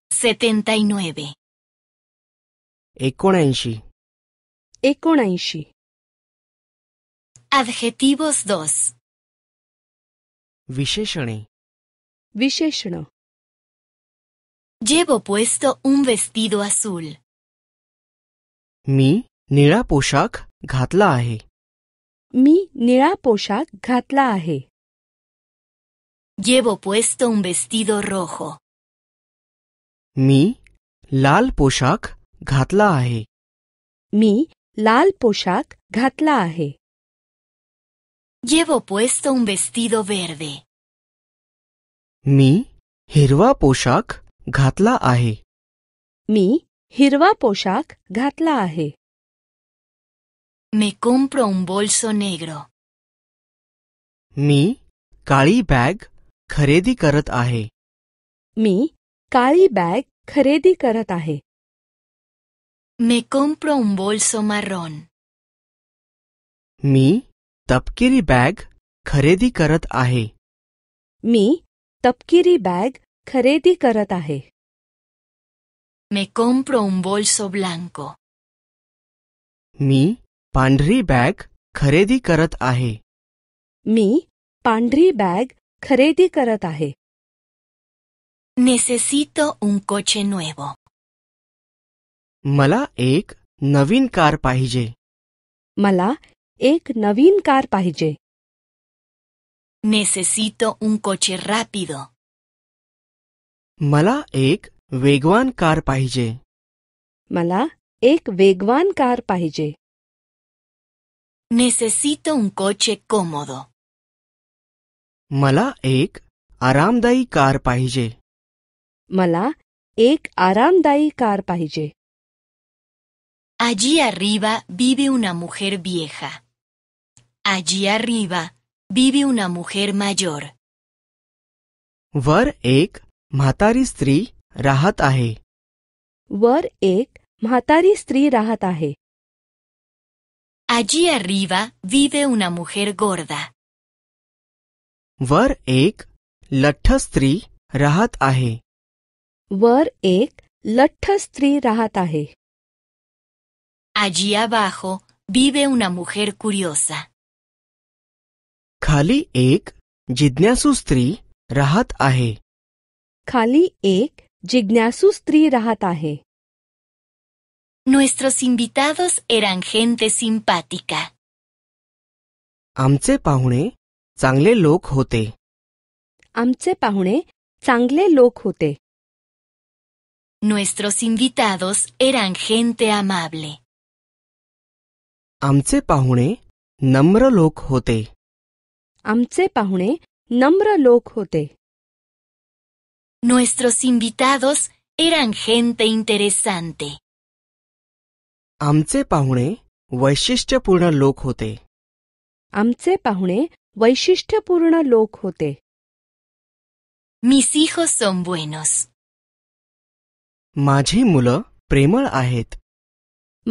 Speaker 5: 79.
Speaker 3: Econenshi.
Speaker 5: Econenshi.
Speaker 3: Adjetivos 2. Visheshani. Visheshano. Llevo puesto un vestido azul. Mi nila poshak ghatla hai. Mi nira poshak ghatla Llevo
Speaker 5: puesto un vestido rojo.
Speaker 3: Mi lal poshak ghatla Mi lal poshak Llevo
Speaker 5: puesto un vestido verde.
Speaker 3: Mi hirva poshak Mi hirva poshak ghatla Me compro un bolso negro. मी काळी bag खरेदी करत आहे मी काळी bag खरेदी करत आहे
Speaker 5: Me compro un bolso marrón.
Speaker 3: मी तपकिरी bag खरेदी करत आहे
Speaker 5: मी तपकिरी
Speaker 3: बॅग खरेदी करत आहे
Speaker 5: Me compro un bolso blanco.
Speaker 3: मी पांढरी बॅग खरेदी करत आहे मी पांढरी बॅग खरेदी करत आहे Necesito उन कोचे नुएवो मला एक नवीन कार पाहिजे मला एक नवीन कार पाहिजे
Speaker 5: Necesito उन कोचे रॅपिडो
Speaker 3: मला एक वेगवान कार पाहिजे मला एक वेगवान कार पाहिजे Necesito un coche cómodo. Mala ek aramdai car Mala ek aramdai car
Speaker 5: Allí arriba vive una mujer vieja. Allí arriba vive una mujer mayor.
Speaker 3: Var ek matari stri rahat
Speaker 5: Var ek
Speaker 3: matari stri Allí
Speaker 5: arriba vive una mujer gorda.
Speaker 3: वर एक लठ्ठ स्त्री राहत आहे
Speaker 5: वर एक लठ्ठ स्त्री राहत आहे Allí abajo vive una mujer curiosa.
Speaker 3: खाली एक जिज्ञासू स्त्री राहत आहे खाली एक जिज्ञासु स्त्री राहत आहे
Speaker 5: Nuestros invitados eran gente simpática.
Speaker 3: आमचे पाहुणे चांगले लोक होते
Speaker 5: आमचे पाहुणे
Speaker 3: चांगले लोक होते
Speaker 5: Nuestros invitados eran gente amable.
Speaker 3: आमचे पाहुणे नम्र लोक होते
Speaker 5: आमचे पाहुणे नम्र लोक होते Nuestros invitados eran gente interesante.
Speaker 3: आमचे पाहुणे वैशिष्ट्यपूर्ण लोक होते आमचे पाहुणे वैशिष्ट्यपूर्ण लोक होते
Speaker 5: मी सीख सोन बुएनोस
Speaker 3: माझी मुलं प्रेमळ आहेत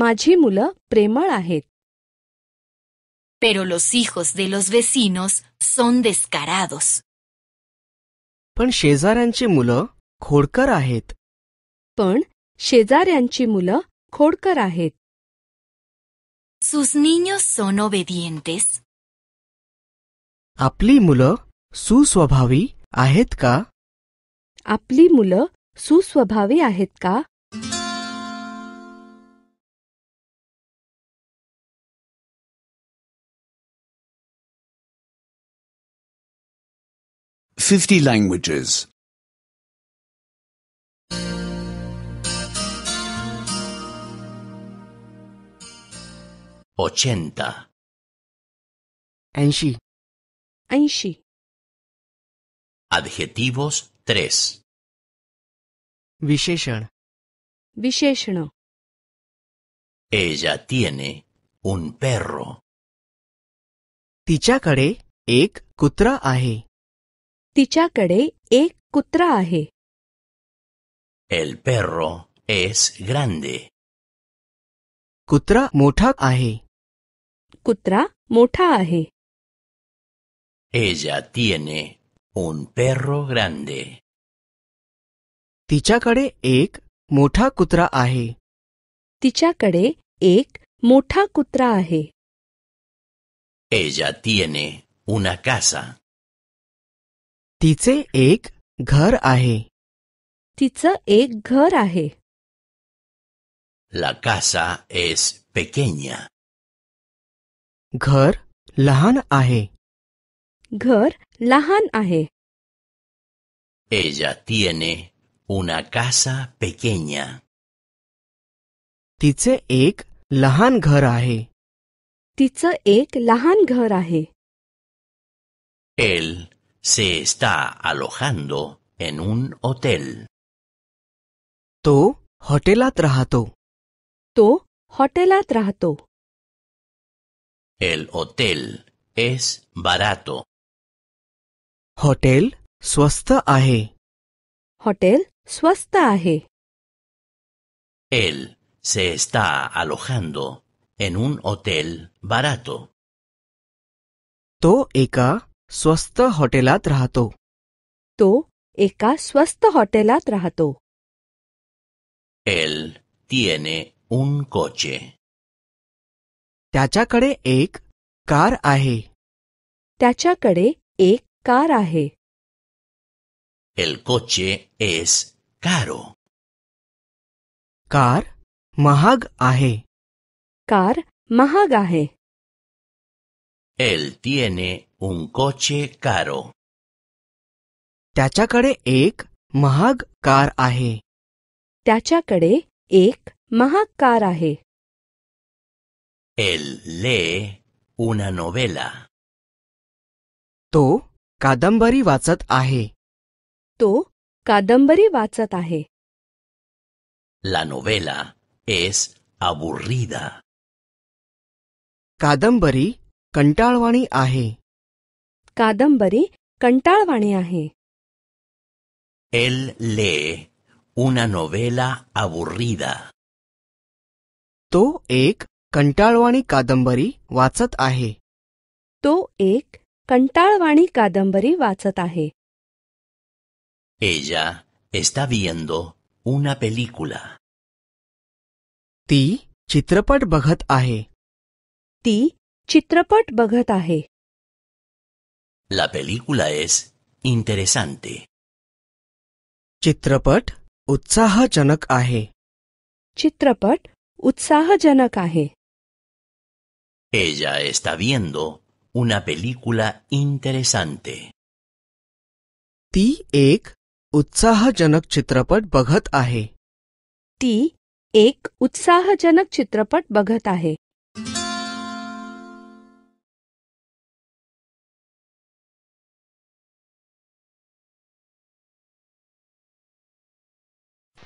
Speaker 3: माझी मुलं प्रेमळ आहेत पेरो
Speaker 5: हिजोस वेसिनोस
Speaker 3: पण शेजाऱ्यांची मुलं खोडकर आहेत पण शेजाऱ्यांची मुलं खोडकर आहेत ¿Sus
Speaker 5: niños son obedientes?
Speaker 3: आपली मुलं सुस्वभावी आहेत का आपली मुलं सुस्वभावी आहेत का Fifty languages.
Speaker 2: ochenta.
Speaker 3: Enshi Enshi
Speaker 6: Adjetivos tres.
Speaker 3: Visheshan Visheshano Ella tiene un perro Tichakare ek kutra ahe Tichakare ek kutra ahe
Speaker 2: El perro es grande
Speaker 3: Kutra motha ahe कुत्रा मोठा आहे
Speaker 2: Ella tiene un perro grande.
Speaker 3: तिच्याकडे एक मोठा कुत्रा आहे तिच्याकडे एक मोठा कुत्रा आहे
Speaker 2: Ella tiene una casa. तिचे एक
Speaker 3: घर आहे तिचं एक घर आहे
Speaker 6: La casa es pequeña.
Speaker 3: घर
Speaker 2: लहान आहे
Speaker 3: घर लहान आहे
Speaker 2: Ella tiene una casa pequeña.
Speaker 3: तिचे एक लहान घर आहे तिचं एक लहान घर आहे
Speaker 2: Él se está alojando en un hotel.
Speaker 3: तो हॉटेलात राहतो तो हॉटेलात राहतो
Speaker 2: El hotel
Speaker 6: es barato.
Speaker 3: Hotel swasta ahe. Hotel swasta
Speaker 6: Él
Speaker 2: se está alojando en un hotel barato.
Speaker 3: To eka swasta hotelat rahato. To eka swasta hotelat rahato.
Speaker 6: Él
Speaker 2: tiene un coche.
Speaker 3: त्याच्याकडे एक car आहे त्याच्याकडे एक car आहे
Speaker 4: L
Speaker 6: कोचे S कारो
Speaker 3: car महाग आहे कार महाग आहे
Speaker 2: एल tiene un coche caro. त्याच्याकडे एक महाग कार आहे
Speaker 3: त्याच्याकडे एक महाग कार आहे
Speaker 2: एल ले नोवेला
Speaker 3: तो कादंबरी वाचत आहे तो कादंबरी वाचत आहे
Speaker 2: ला नोवेला
Speaker 3: कादंबरी कंटाळवाणी आहे कादंबरी कंटाळवाणी आहे
Speaker 2: एल ले नोवेला आऊरिदा
Speaker 3: तो एक कंटाळवाणी कादंबरी वाचत आहे तो एक कंटाळवाणी कादंबरी वाचत आहे
Speaker 2: Ella está viendo una película. ती चित्रपट बघत आहे
Speaker 3: ती चित्रपट बघत आहे
Speaker 6: La película
Speaker 3: es interesante. चित्रपट उत्साहजनक आहे चित्रपट उत्साहजनक आहे
Speaker 2: Ella está viendo una película interesante. ती एक उत्साहजनक चित्रपट बघत आहे
Speaker 5: ती एक
Speaker 3: उत्साहजनक चित्रपट बघत आहे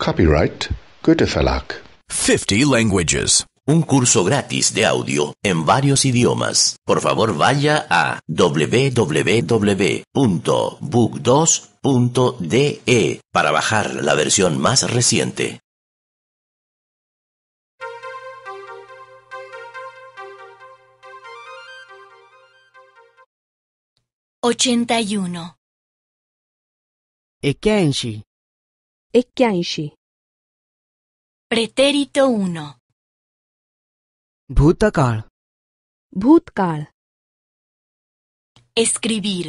Speaker 1: Copyright Goethe Verlag 50 languages un curso gratis de audio en varios idiomas. Por favor, vaya a www.book2.de e para bajar la versión más reciente.
Speaker 5: 81 y uno.
Speaker 6: E
Speaker 3: e Pretérito 1. भूतकाल भूतकाल
Speaker 6: एस्क्रिबीर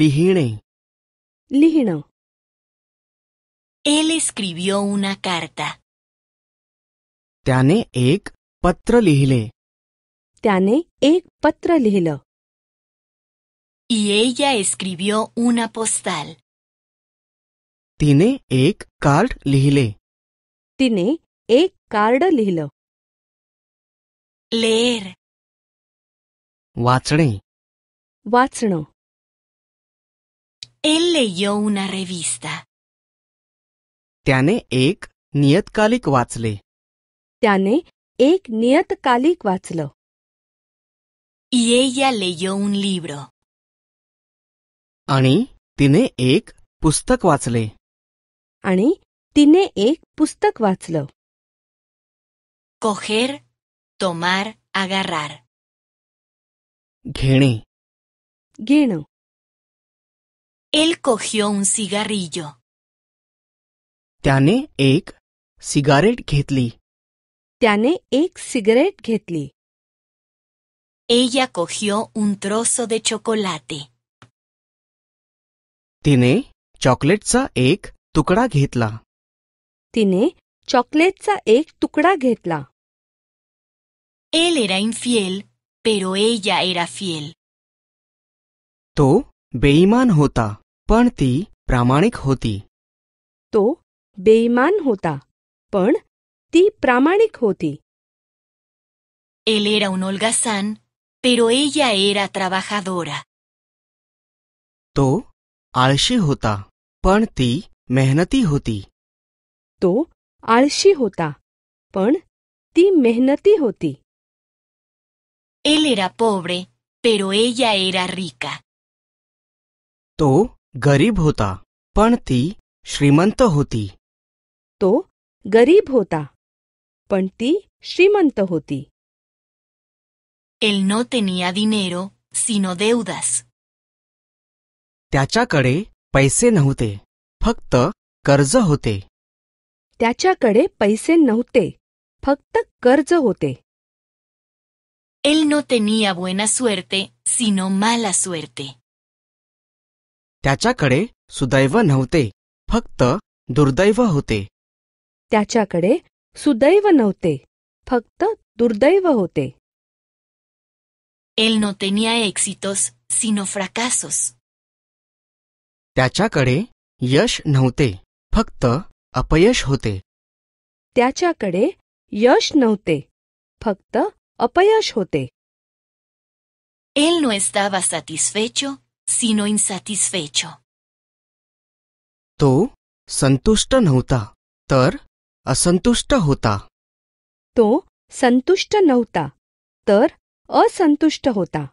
Speaker 3: लिहिणे लिहिणं Él escribió una carta. त्याने एक पत्र लिहिले त्याने एक पत्र लिहिलं Y ella escribió una तिने एक कार्ड लिहिले तिने एक कार्ड लिहिलं लेर वाचणे वाचणं एल येऊन una rivista. त्याने एक नियतकालिक वाचले त्याने एक नियतकालिक वाचलं Y ella leyó un libro. आणि तिने एक पुस्तक वाचले आणि तिने एक पुस्तक वाचलं.
Speaker 5: Coger tomar, agarrar.
Speaker 3: Geni, geno. Él cogió un cigarrillo. Tane ek cigaret ghetli. Tane ek cigarette ghetli. Ella
Speaker 5: cogió un trozo de chocolate.
Speaker 6: Tine
Speaker 3: chocolatesa ek tukra ghetla.
Speaker 5: Tine chocolatesa
Speaker 3: ek tukra Él era infiel, pero ella era fiel. तो बेईमान होता पण ती प्रामाणिक होती तो बेईमान होता पण ती प्रामाणिक होती
Speaker 5: Él era un holgazán, pero ella era trabajadora.
Speaker 3: तो आळशी होता पण ती मेहनती होती तो आळशी होता पण ती मेहनती होती Él era pobre, pero ella era rica. तो गरीब होता पण ती श्रीमंत होती तो गरीब होता पण ती श्रीमंत होती एल नो तेनिया
Speaker 5: dinero, sino deudas.
Speaker 3: त्याच्याकडे पैसे नव्हते फक्त कर्ज होते
Speaker 5: त्याच्याकडे पैसे नव्हते फक्त कर्ज होते Él no tenía buena suerte, sino mala suerte.
Speaker 3: त्याच्याकडे सुदैव नव्हते फक्त दुर्दैव होते
Speaker 5: त्याच्याकडे
Speaker 3: सुदैव नव्हते फक्त दुर्दैव होते
Speaker 5: एल नो tenía éxitos, सिनो fracasos.
Speaker 3: त्याच्याकडे यश नव्हते फक्त अपयश होते त्याच्याकडे यश नव्हते फक्त अपयश होते
Speaker 5: Él no sino
Speaker 3: तो संतुष्ट नव्हता तर असंतुष्ट होता तो संतुष्ट नव्हता तर असंतुष्ट
Speaker 5: होता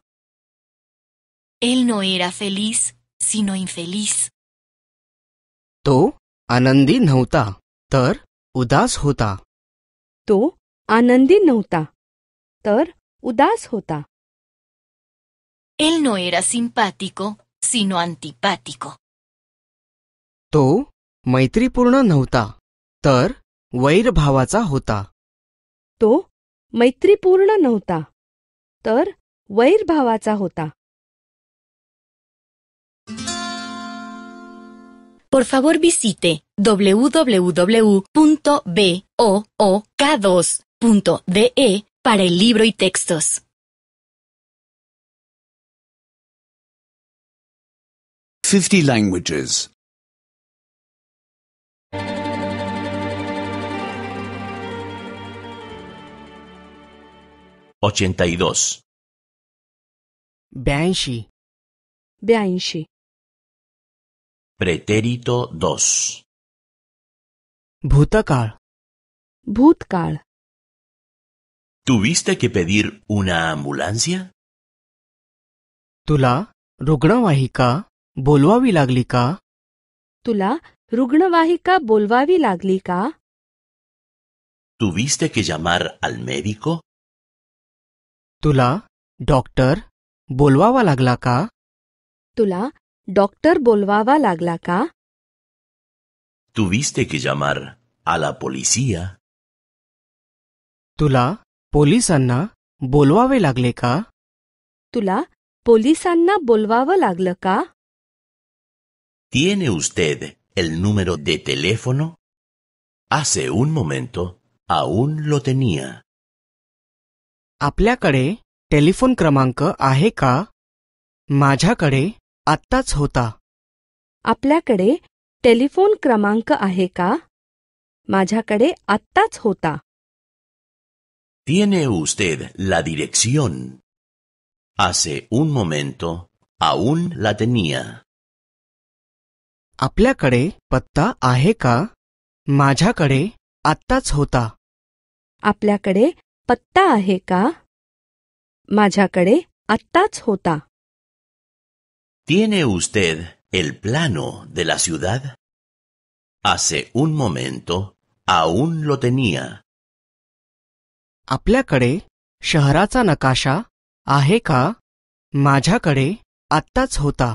Speaker 5: Él no era feliz, sino infeliz.
Speaker 3: तो आनंदी नव्हता तर उदास होता तो आनंदी नव्हता तर उदास होता
Speaker 5: एल नो एरा सिनो एलनोएरा
Speaker 3: तो मैत्रीपूर्ण नव्हता तर वैरभावाचा होता तो मैत्रीपूर्ण नव्हता तर वैरभावाचा होता
Speaker 5: Por बी सीते दबलेवू Para el libro y textos
Speaker 3: 50 Languages
Speaker 2: 82
Speaker 3: Banshi Banshi
Speaker 6: Pretérito 2
Speaker 3: Butakal Butakal
Speaker 2: ¿Tuviste que pedir una ambulancia?
Speaker 3: Tula, Rugnavahika, bolva vilaglica. Tula, Rugnavahika, Bolvavi Laglika.
Speaker 2: ¿Tuviste que llamar al médico?
Speaker 3: Tula, doctor,
Speaker 2: Bolvava glaca
Speaker 3: Tula, doctor, Bolvava Laglaca.
Speaker 2: ¿Tuviste que llamar a la policía?
Speaker 3: Tula, police बोलवावे लागले का तुला police बोलवावं लागलं का
Speaker 2: ¿Tiene usted el número de teléfono? Hace un momento aún lo tenía. आपल्याकडे telephone क्रमांक
Speaker 3: आहे का माझ्याकडे आत्ताच होता आपल्याकडे टेलिफोन क्रमांक आहे का
Speaker 2: Tiene usted la dirección. Hace un momento aún la tenía.
Speaker 3: आपल्याकडे पत्ता आहे का माझ्याकडे आत्ताच होता आपल्याकडे पत्ता आहे का माझ्याकडे
Speaker 2: ¿Tiene usted el plano de la ciudad? Hace un momento aún lo tenía. आपल्याकडे
Speaker 3: शहराचा नकाशा आहे का माझ्याकडे आत्ताच होता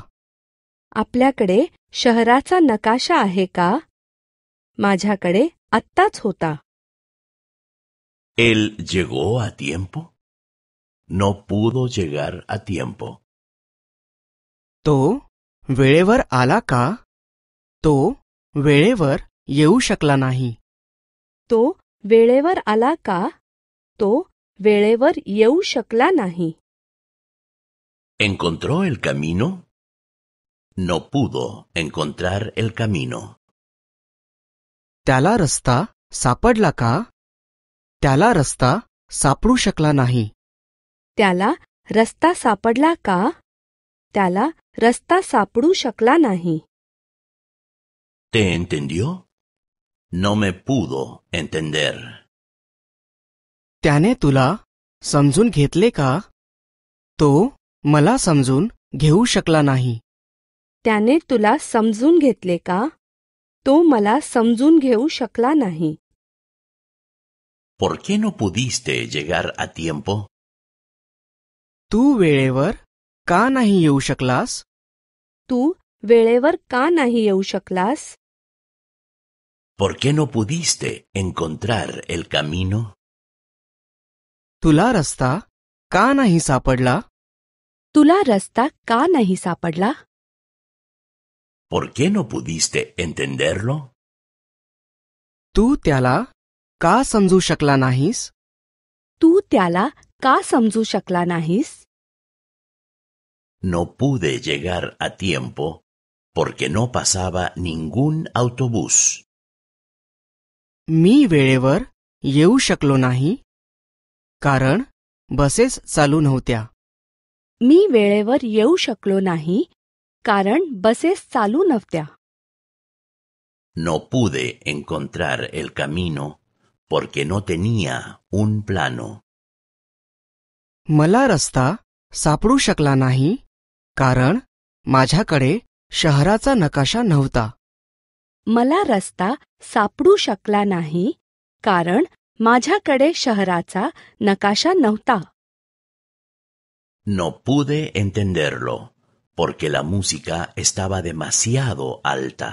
Speaker 3: आपल्याकडे शहराचा नकाशा आहे का माझ्याकडे आत्ताच होता
Speaker 2: एल जेगो आ नो नो जेगार अतिएम्पो
Speaker 3: तो वेळेवर आला का तो वेळेवर येऊ शकला नाही तो वेळेवर आला का तो वेळेवर येऊ शकला नाही
Speaker 2: ¿Encontró el camino? No pudo encontrar el camino.
Speaker 3: त्याला रस्ता सापडला का त्याला रस्ता सापडू शकला नाही त्याला रस्ता सापडला का त्याला रस्ता सापडू शकला नाही
Speaker 2: ¿Te entendió? No me pudo entender.
Speaker 3: त्याने तुला समजून घेतले का तो मला समजून घेऊ शकला नाही त्याने तुला समजून घेतले का तो मला समजून घेऊ शकला नाही
Speaker 2: ¿Por qué no pudiste llegar a tiempo? तू वेळेवर का नाही येऊ शकलास
Speaker 3: तू वेळेवर का नाही येऊ शकलास
Speaker 2: ¿Por qué no pudiste encontrar el camino?
Speaker 3: तुला रस्ता का नाही सापडला तुला रस्ता का नाही सापडला ¿Por qué no pudiste
Speaker 2: entenderlo?
Speaker 3: तू त्याला का समजू शकला नाहीस तू त्याला का समजू शकला नाहीस
Speaker 2: No pude llegar a tiempo porque no pasaba ningún autobús.
Speaker 3: मी वेळेवर येऊ शकलो नाही कारण बसेस चालू नव्हत्या मी वेळेवर येऊ शकलो नाही कारण बसेस चालू नव्हत्या
Speaker 2: नो pude एन्कॉन्ट्रार एल कामिनो porque नो tenía un प्लानो
Speaker 3: मला रस्ता सापडू शकला नाही कारण माझ्याकडे शहराचा नकाशा नव्हता मला रस्ता सापडू शकला नाही कारण माझ्याकडे शहराचा नकाशा नव्हता
Speaker 1: नो pude entenderlo, porque la música estaba demasiado alta.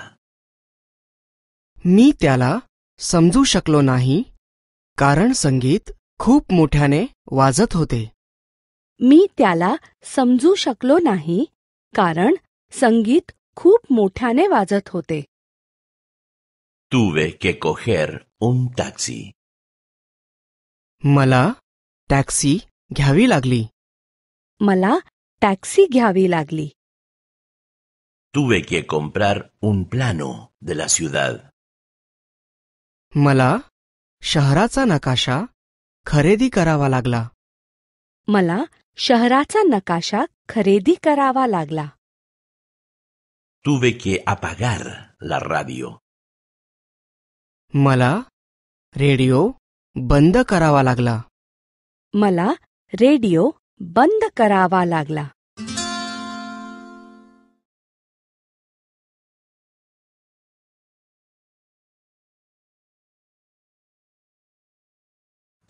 Speaker 3: मी त्याला समजू शकलो नाही कारण संगीत खूप मोठ्याने वाजत होते मी त्याला समजू शकलो नाही कारण संगीत खूप मोठ्याने वाजत होते
Speaker 6: तू वे के कोहेर उन टॅक्सी
Speaker 3: मला टॅक्सी घ्यावी लागली मला टॅक्सी घ्यावी लागली
Speaker 2: Tuve que comprar un plano de la ciudad.
Speaker 3: मला शहराचा नकाशा खरेदी करावा लागला मला शहराचा नकाशा खरेदी करावा लागला Tuve que
Speaker 6: apagar la radio.
Speaker 3: मला रेडिओ बंद करावा लागला मला रेडिओ बंद करावा लागला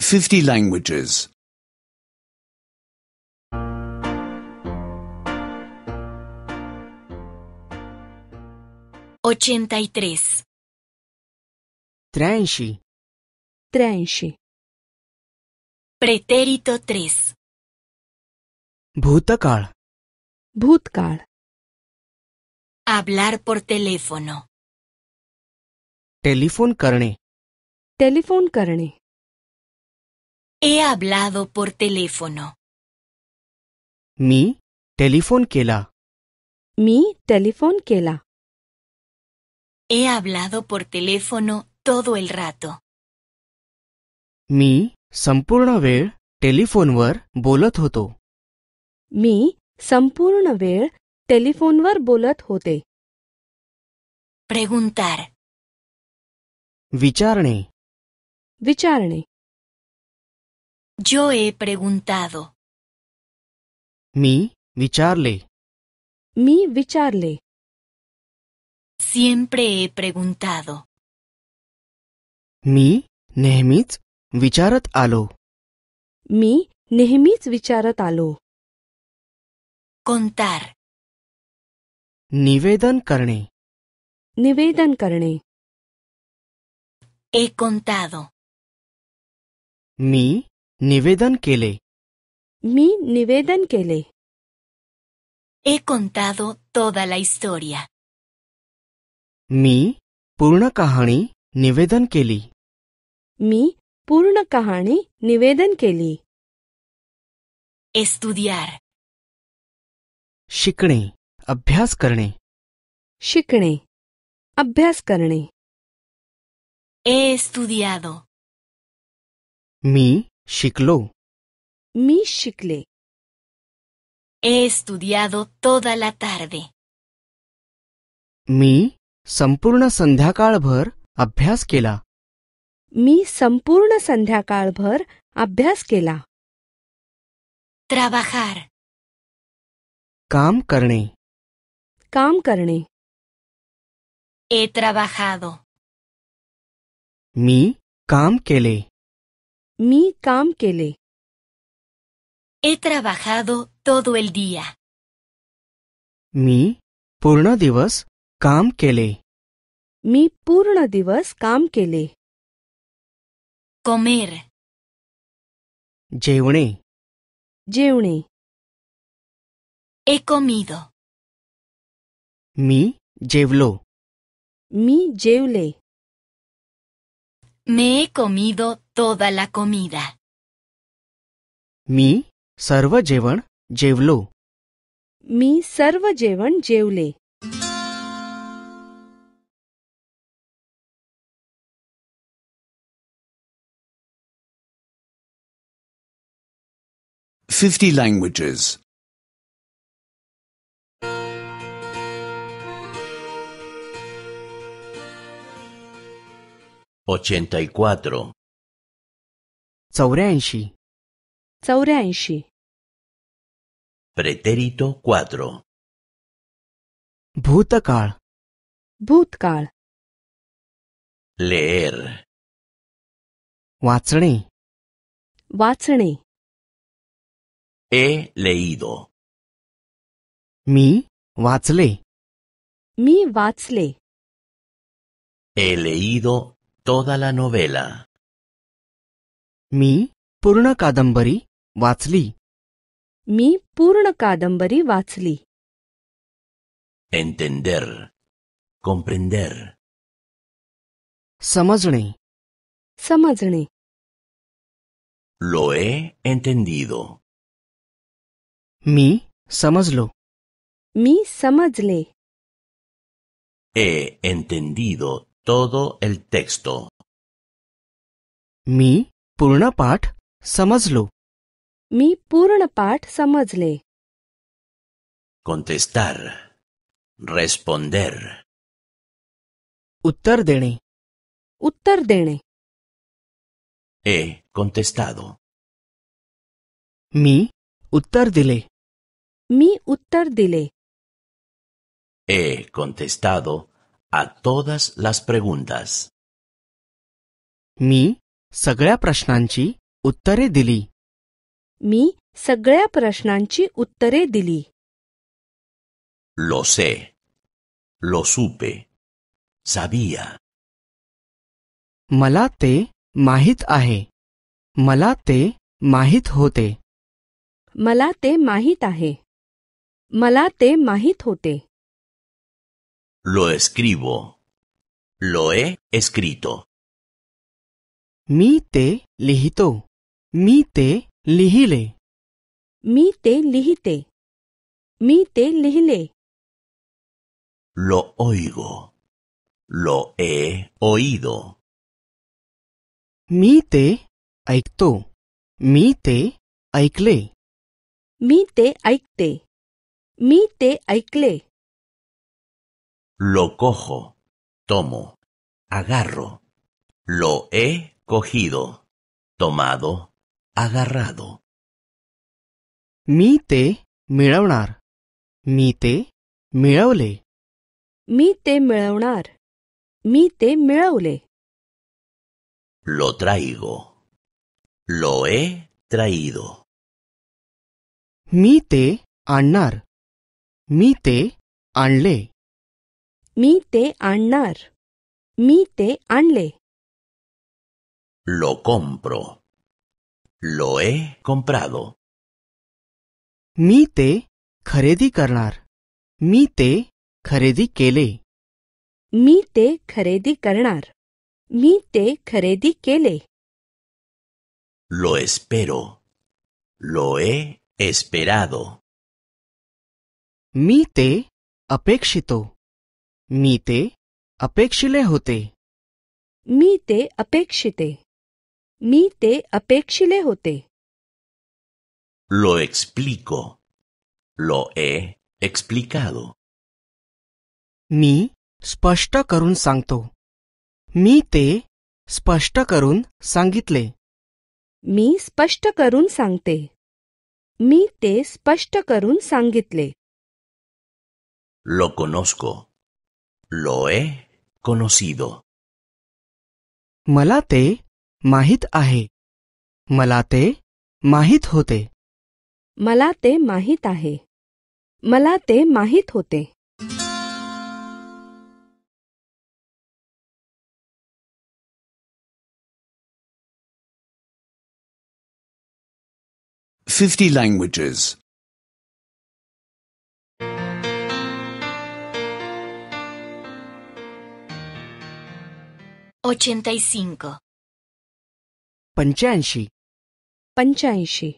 Speaker 4: fifty languages
Speaker 5: ochenta y tres.
Speaker 2: Transhi.
Speaker 3: Pretérito 3. Bhutakaal. Bhutkaal. Hablar por teléfono. Teléfono karne. Teléfono karne. He hablado por teléfono. Mi teléfono kela. Mi teléfono kela.
Speaker 5: He hablado por teléfono todo el rato.
Speaker 3: मी संपूर्ण वेळ टेलिफोनवर बोलत होतो मी संपूर्ण वेळ टेलिफोनवर बोलत होते Preguntar. विचारणे विचारणे Yo he preguntado. मी विचारले मी विचारले Siempre he preguntado. मी नेहमीच विचारत आलो मी नेहमीच विचारत आलो contar निवेदन करणे निवेदन करणे he contado मी निवेदन केले मी निवेदन केले he contado toda la historia मी पूर्ण कहाणी निवेदन केली मी पूर्ण कहानी निवेदन के लिए एस्तुदियार शिकणे अभ्यास करणे शिकणे अभ्यास करणे He
Speaker 4: मी शिकलो.
Speaker 3: मी शिकले.
Speaker 5: He estudiado toda la
Speaker 3: मी संपूर्ण संध्याकाळभर अभ्यास केला. मी संपूर्ण संध्याकाळभर अभ्यास केला trabajar काम करणे काम करणे he trabajado मी काम केले मी काम केले he trabajado todo el día मी पूर्ण दिवस काम केले मी पूर्ण दिवस काम केले comer.
Speaker 4: Jeune.
Speaker 3: Jeune. He comido.
Speaker 4: Mi jevlo.
Speaker 3: Mi jevle. Me he comido toda la comida. Mi sarva jevan jevlo. Mi sarva jevan jevle.
Speaker 4: 50 languages.
Speaker 2: 84 Zaurenshi
Speaker 3: Zaurenshi Pretérito 4 Bhutakal Bhutkal
Speaker 4: Leer
Speaker 3: Vatsani Vatsani
Speaker 6: He leído.
Speaker 3: Mi Watsley. Mi Watsley. He leído toda la novela. Mi puruna Kadambari Watsley. Mi puruna Kadambari Watsley. Entender. Comprender. Samazuni. Samazni. Lo he entendido. Mi samazlo. Mi samazle.
Speaker 6: He entendido todo el texto.
Speaker 3: Mi Purunapat Samazlo Mi Purunapat samazle.
Speaker 6: Contestar. Responder.
Speaker 3: Uttardene. Uttardene. He contestado. Mi Uttardele. Mi uttar dile.
Speaker 2: He contestado a todas las preguntas. Mi sagra prashnanchi uttare dili.
Speaker 3: Mi sagra prashnanchi uttare dili.
Speaker 6: Lo sé. Lo supe. Sabía.
Speaker 3: Malate mahit ahe. Malate mahit hote. Malate mahit ahe.
Speaker 6: Lo escribo. Lo he escrito.
Speaker 3: Mite ligito. Mite ligile. Mite ligite. Mite ligile.
Speaker 4: Lo oigo. Lo he oído.
Speaker 3: Mite aikto. Mite aikle. Mite aikte Mite te
Speaker 2: Lo cojo, tomo, agarro. Lo he cogido, tomado,
Speaker 3: agarrado. Mi te Mite Mi te miraule. Mi te ar. Mi te
Speaker 6: Lo traigo. Lo he traído. Mite
Speaker 3: te annar mite anle mite aanar mite anle
Speaker 6: lo
Speaker 4: compro
Speaker 2: lo he comprado
Speaker 3: mite kharedi mite kharedi mite kharedi mite kharedi
Speaker 2: lo espero lo he esperado
Speaker 3: मी ते अपेक्षितो मी ते अपेक्षिले होते मी ते अपेक्षिते मी ते अपेक्षिले होते
Speaker 6: लो एक्सप्लिको लो ए explicado.
Speaker 3: मी स्पष्ट करून सांगतो मी ते स्पष्ट करून सांगितले मी स्पष्ट करून सांगते मी ते स्पष्ट करून सांगितले
Speaker 2: Lo conozco. Lo
Speaker 3: he conocido. Malate mahit ahe. Malate mahit hote. Malate mahit ahe. Malate mahit hote.
Speaker 4: Fifty languages.
Speaker 5: 85
Speaker 3: Panchanshi Panchanshi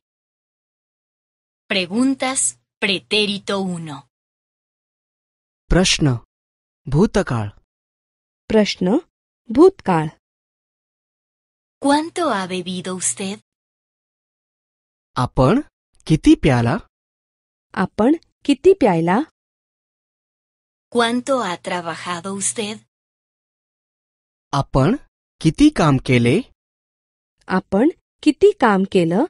Speaker 3: Preguntas pretérito 1. Prashna. Bhutakal. Prashna. Bhutkal. ¿Cuánto ha bebido usted? ¿Apan? किती प्याला ¿Apan? किती प्यायला ¿Cuánto
Speaker 5: ha trabajado usted?
Speaker 3: आपण किती काम केले आपण किती काम केलं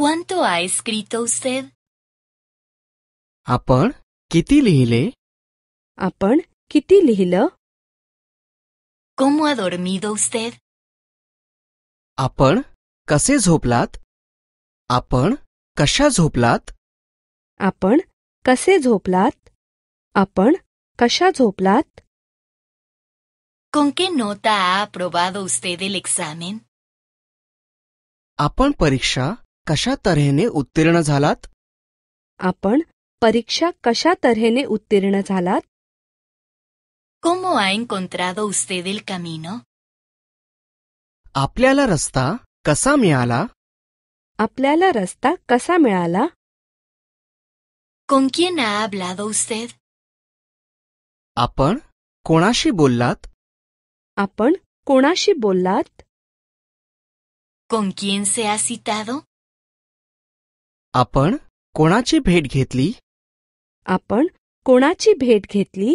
Speaker 5: Quanto ha escrito usted?
Speaker 3: आपण किती लिहिले आपण किती लिहिलं ¿Cómo ha dormido usted? आपण कसे झोपलात आपण कशा झोपलात आपण कसे झोपलात आपण कशा झोपलात
Speaker 5: ¿Con qué nota ha aprobado usted el examen?
Speaker 3: आपण परीक्षा कशा तऱ्हेने उत्तीर्ण झालात आपण परीक्षा कशा तऱ्हेने उत्तीर्ण झालात
Speaker 5: ¿Cómo ha encontrado usted el camino?
Speaker 3: आपल्याला रस्ता कसा मिळाला आपल्याला रस्ता कसा मिळाला
Speaker 5: ¿Con quién ha hablado usted?
Speaker 3: आपण कोणाशी बोललात आपण कोणाशी बोललात ¿Con आपण कोणाची भेट घेतली आपण कोणाची भेट घेतली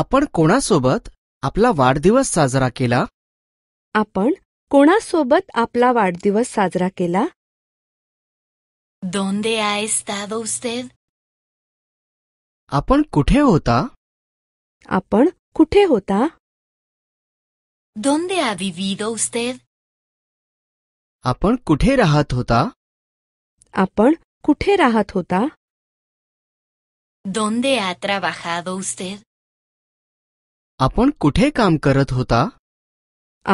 Speaker 3: आपण कोणासोबत आपला वाढदिवस साजरा केला आपण कोणासोबत आपला वाढदिवस साजरा केला ¿Dónde
Speaker 5: ha estado usted?
Speaker 3: आपण कुठे होता आपण कुठे होता
Speaker 5: ¿Dónde ha vivido usted?
Speaker 3: आपण कुठे राहत होता आपण कुठे राहत होता ¿Dónde ha trabajado usted? आपण कुठे काम करत होता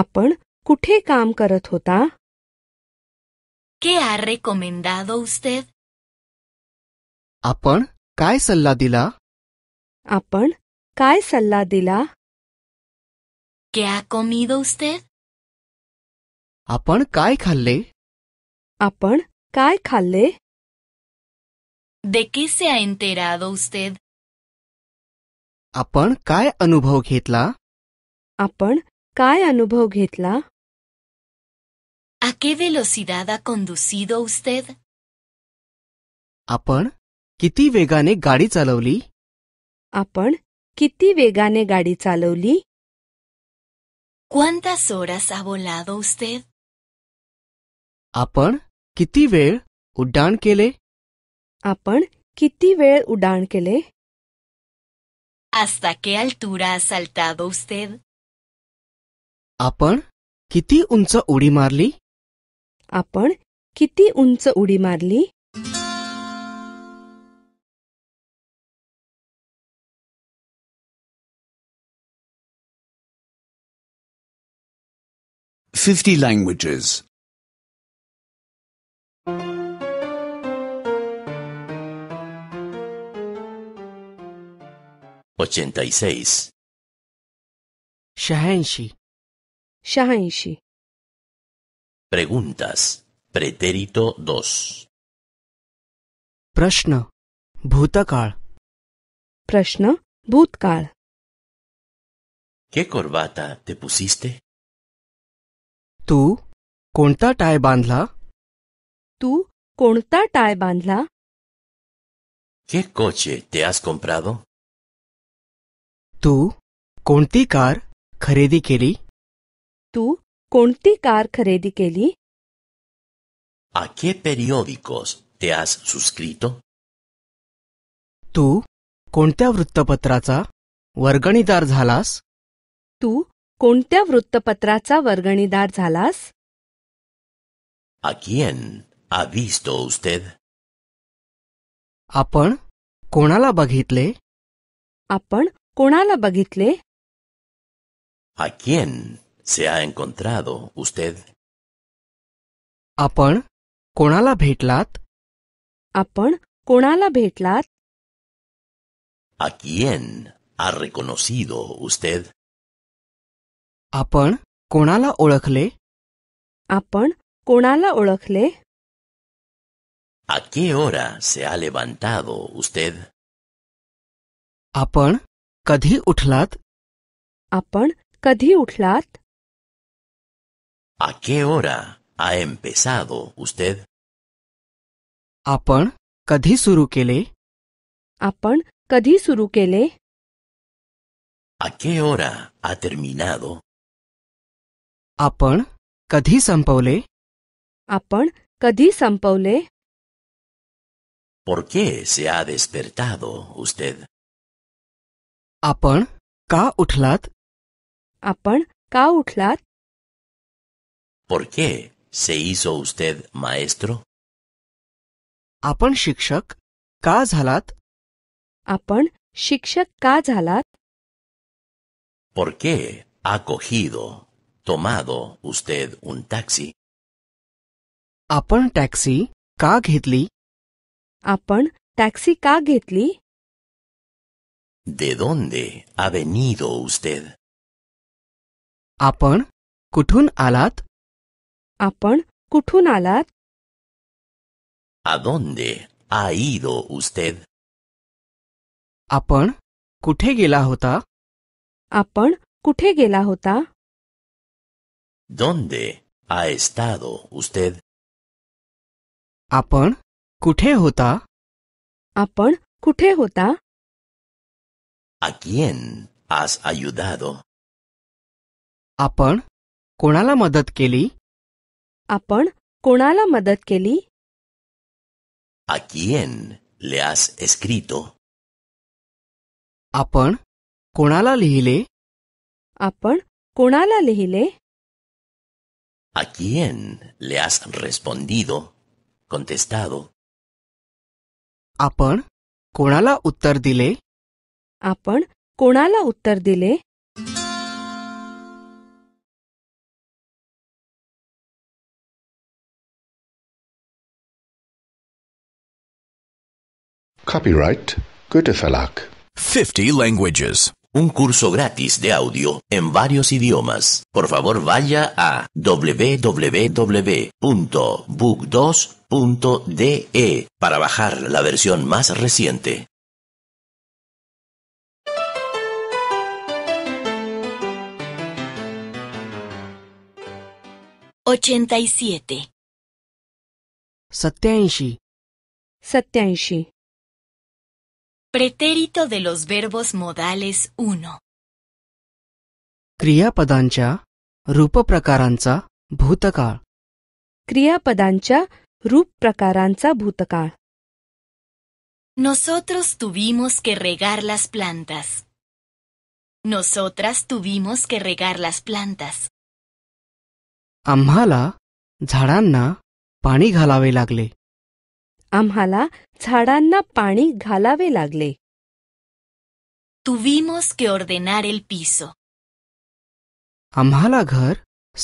Speaker 3: आपण कुठे काम करत होता
Speaker 5: ¿Qué ha recomendado usted?
Speaker 3: आपण काय सल्ला दिला आपण काय सल्ला दिला ¿Qué ha comido usted? आपण काय खाल्ले आपण काय खाल्ले ¿De qué se ha enterado usted? आपण काय अनुभव घेतला आपण काय अनुभव घेतला
Speaker 5: ¿A qué velocidad ha conducido usted?
Speaker 3: आपण किती वेगाने गाडी चालवली आपण किती वेगाने गाडी चालवली
Speaker 5: कोणता horas ha volado
Speaker 3: आपण किती वेळ उड्डाण केले आपण किती वेळ उड्डाण केले
Speaker 5: ¿Hasta qué altura ha saltado usted?
Speaker 3: आपण किती उंच उडी मारली आपण किती उंच उडी मारली
Speaker 7: 50 languages.
Speaker 2: 86
Speaker 6: Shahanshi.
Speaker 3: Shahanshi.
Speaker 6: Preguntas. Pretérito 2.
Speaker 3: प्रश्न भूतकाळ प्रश्न भूतकाळ
Speaker 6: ¿Qué corbata te pusiste?
Speaker 3: तू कोणता टाय बांधला तू कोणता टाय बांधला
Speaker 6: ¿Qué coche te has comprado?
Speaker 2: तू कोणती कार खरेदी केली
Speaker 3: तू कोणती कार खरेदी केली
Speaker 2: ¿A qué periódicos te has suscrito?
Speaker 3: तू कोणत्या वृत्तपत्राचा वर्गणीदार झालास तू कोणत्या वृत्तपत्राचा वर्गणीदार झालास अकिएन आ उस्तेद आपण कोणाला बघितले आपण कोणाला बघितले
Speaker 4: अकिएन से आ
Speaker 3: उस्तेद आपण कोणाला भेटलात आपण कोणाला भेटलात
Speaker 2: अकिएन आ रेकोनोसिडो उस्तेद
Speaker 3: आपण कोणाला ओळखले आपण कोणाला ओळखले ¿A qué hora
Speaker 6: se ha levantado usted?
Speaker 3: आपण कधी उठलात आपण कधी उठलात
Speaker 2: ¿A qué hora ha empezado usted?
Speaker 3: आपण कधी सुरू केले आपण कधी सुरू केले ¿A qué hora ha terminado? आपण कधी संपवले आपण कधी संपवले ¿Por qué
Speaker 6: se ha despertado usted?
Speaker 3: आपण का उठलात आपण का उठलात
Speaker 2: ¿Por qué se hizo usted maestro? आपण शिक्षक का झालात
Speaker 3: आपण शिक्षक का झालात
Speaker 6: ¿Por qué ha cogido tomado usted un taxi?
Speaker 3: Apan taxi ka Upon taxi ¿De dónde
Speaker 6: ha venido usted?
Speaker 3: Apan kutun alat? Kutun alat?
Speaker 6: ¿A dónde
Speaker 3: ha ido usted? Upon kuthe gela hota? kuthe gela hota? ¿Dónde
Speaker 6: ha estado usted?
Speaker 3: ¿Apan? ¿Kuthe hota? ¿Apan?
Speaker 6: ¿A quién has ayudado?
Speaker 3: ¿Apan? ¿Konala madad keli? ¿Apan? ¿Konala madad keli?
Speaker 6: ¿A quién le has escrito?
Speaker 3: ¿Apan? ¿Konala lihile? ¿Apan? ¿Konala lihile?
Speaker 2: ¿A quién le has respondido, contestado?
Speaker 3: आपण कोणाला उत्तर दिले आपण कोणाला उत्तर दिले
Speaker 1: Copyright Goethe Verlag. 50 languages. Un curso gratis de audio en varios idiomas. Por favor vaya a www.book2.de e para
Speaker 2: bajar la versión más reciente.
Speaker 5: 87.
Speaker 3: y
Speaker 5: Pretérito de los verbos modales 1.
Speaker 3: क्रियापदांच्या रूपप्रकारांचा Kriya padancha, rupa prakaranza भूतकाळ
Speaker 5: Nosotros tuvimos que regar las plantas. Nosotras tuvimos que regar las plantas.
Speaker 3: Amhala, झाडांना पाणी घालावे लागले झाडांना पाणी घालावे लागले
Speaker 5: Tuvimos que ordenar el piso.
Speaker 3: आम्हाला घर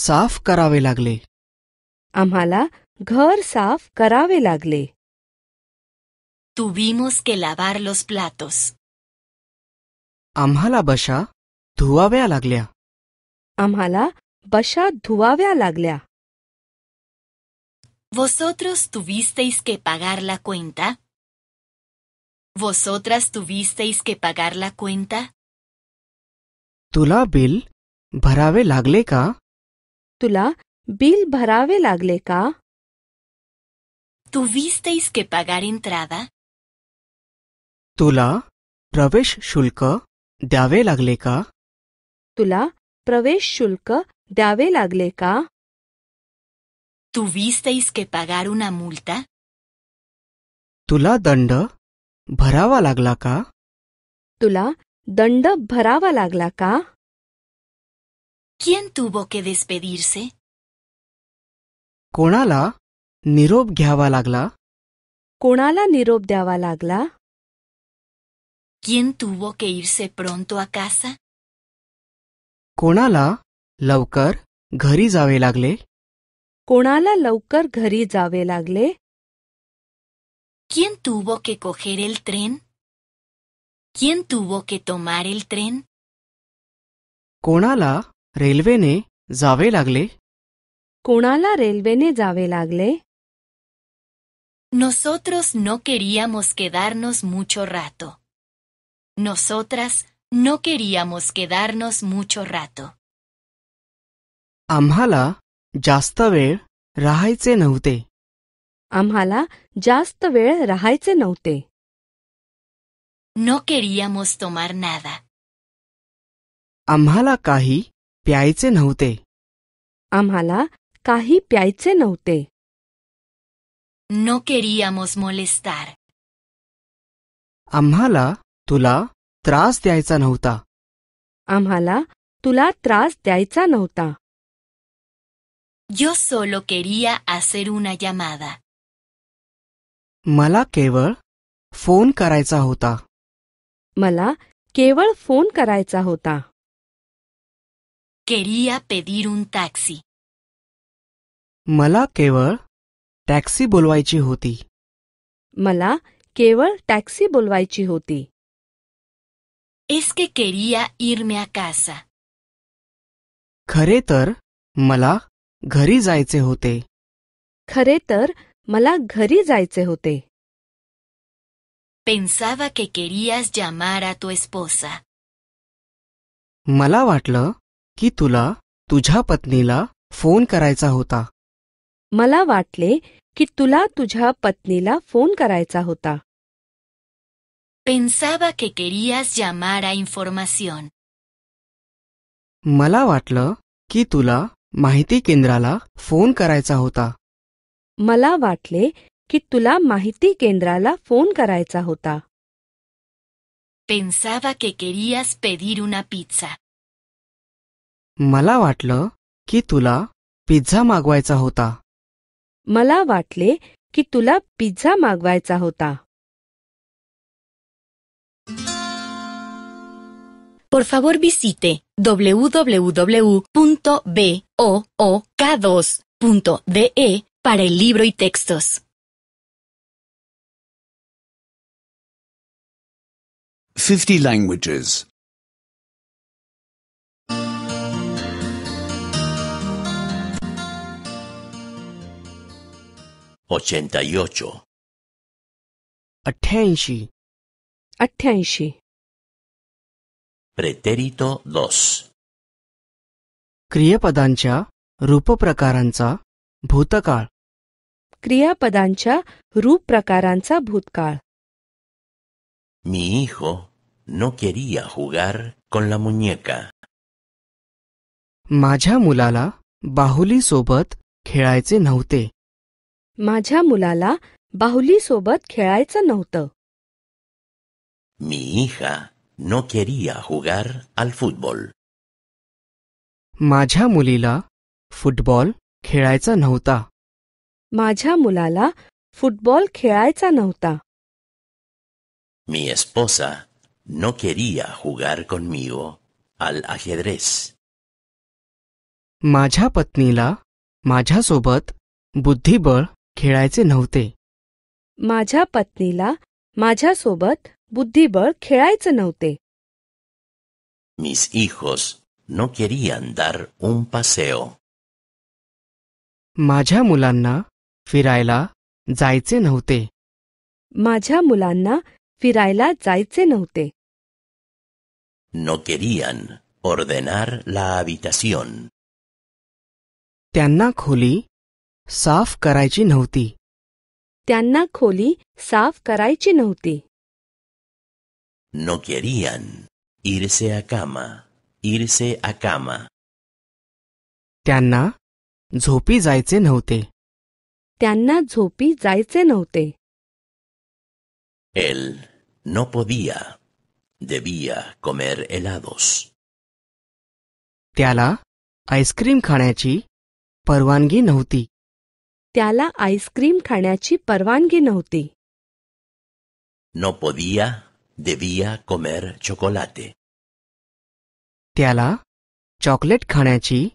Speaker 3: साफ करावे लागले आम्हाला घर साफ करावे लागले Tuvimos que lavar los platos. आम्हाला बशा धुवाव्या लागल्या आम्हाला बशा धुवाव्या लागल्या.
Speaker 5: ¿Vosotros tuvisteis que pagar la cuenta? ¿Vosotras tuvisteis que pagar la cuenta?
Speaker 3: Tula bill bharave lagle Tula bill bharave lagle
Speaker 5: ¿Tuvisteis que pagar entrada?
Speaker 3: Tula pravesh shulka dave lagle Tula pravesh shulka dave
Speaker 5: ¿Tuvisteis que pagar una multa?
Speaker 3: Tula danda भरावा लागला का तुला दंड भरावा लागला का
Speaker 5: किन tuvo que despedirse?
Speaker 3: कोणाला निरोप घ्यावा लागला कोणाला निरोप द्यावा लागला किन tuvo
Speaker 5: que irse pronto a casa?
Speaker 3: कोणाला लवकर घरी जावे लागले कोणाला लवकर घरी जावे लागले
Speaker 5: ¿Quién tuvo que coger el tren? ¿Quién tuvo que tomar el tren?
Speaker 3: con रेल्वेने जावे लागले कोणाला रेल्वेने जावे
Speaker 5: Nosotros no queríamos quedarnos mucho rato. Nosotras no queríamos quedarnos mucho rato.
Speaker 3: Amhala, जास्त वेळ राहायचे
Speaker 5: आम्हाला जास्त वेळ
Speaker 3: राहायचे नव्हते
Speaker 5: नो केरियामोस तोमार नादा
Speaker 3: आम्हाला काही प्यायचे नव्हते आम्हाला काही प्यायचे नव्हते
Speaker 5: नो केरियामोस मोलेस्तार
Speaker 3: आम्हाला तुला त्रास द्यायचा नव्हता आम्हाला तुला त्रास द्यायचा नव्हता.
Speaker 5: जो सोलो केरिया hacer उना
Speaker 3: मला केवळ फोन करायचा होता मला केवळ फोन करायचा होता
Speaker 5: केरिया pedir un taxi.
Speaker 3: मला केवळ टॅक्सी बोलवायची होती मला केवळ टॅक्सी बोलवायची होती
Speaker 5: Es que quería irme a
Speaker 3: खरे तर मला घरी जायचे होते खरे तर मला घरी जायचे होते
Speaker 5: पेन्सावा के querías llamar a tu
Speaker 3: मला वाटलं की तुला तुझ्या पत्नीला फोन करायचा होता मला वाटले की तुला तुझ्या पत्नीला फोन करायचा
Speaker 5: होता पेन्सावा que querías llamar a
Speaker 3: मला वाटलं की तुला माहिती केंद्राला फोन करायचा होता मला वाटले की तुला माहिती केंद्राला फोन करायचा होता
Speaker 5: Pensaba que querías pedir
Speaker 3: मला वाटलं की तुला पिझ्झा मागवायचा होता मला वाटले की तुला पिझ्झा मागवायचा होता
Speaker 5: Por favor visite www.book2.de para el libro y textos
Speaker 4: 50 languages
Speaker 6: 88
Speaker 3: 88
Speaker 6: pretérito dos
Speaker 3: क्रियापदांच्या रूपप्रकारांचा भूतकाळ क्रियापदांच्या रूप प्रकारांचा भूतकाळ
Speaker 2: मी hijo नो quería jugar con la
Speaker 3: माझ्या मुलाला बाहुली सोबत
Speaker 2: खेळायचे नव्हते
Speaker 3: माझ्या मुलाला बाहुली सोबत खेळायचं नव्हतं
Speaker 2: मी hija no quería jugar
Speaker 3: al fútbol. माझ्या मुलीला फुटबॉल खेळायचा नव्हता माझ्या मुलाला फुटबॉल खेळायचा नव्हता
Speaker 2: मी एस्पोसा नो quería jugar conmigo अल अजेद्रेस
Speaker 3: माझ्या पत्नीला माझ्यासोबत बुद्धिबळ खेळायचे नव्हते माझ्या पत्नीला माझ्यासोबत बुद्धिबळ खेळायचे नव्हते
Speaker 2: मिस hijos नो querían दार उन पासेओ
Speaker 3: माझ्या मुलांना फिरायला जायचे नव्हते माझ्या मुलांना फिरायला जायचे नव्हते
Speaker 2: नो केरियन ओरदेनार la
Speaker 3: त्यांना खोली साफ करायची नव्हती त्यांना खोली साफ करायची नव्हती
Speaker 2: नो केरियन इरसे अकामा इरसे अकामा
Speaker 3: त्यांना झोपी जायचे नव्हते त्यांना झोपी जायचे नव्हते
Speaker 2: Él no podía, debía comer helados.
Speaker 3: त्याला आईस्क्रीम खाण्याची परवानगी नव्हती त्याला आईस्क्रीम खाण्याची परवानगी नव्हती
Speaker 2: No podía, debía comer chocolate.
Speaker 3: त्याला चॉकलेट खाण्याची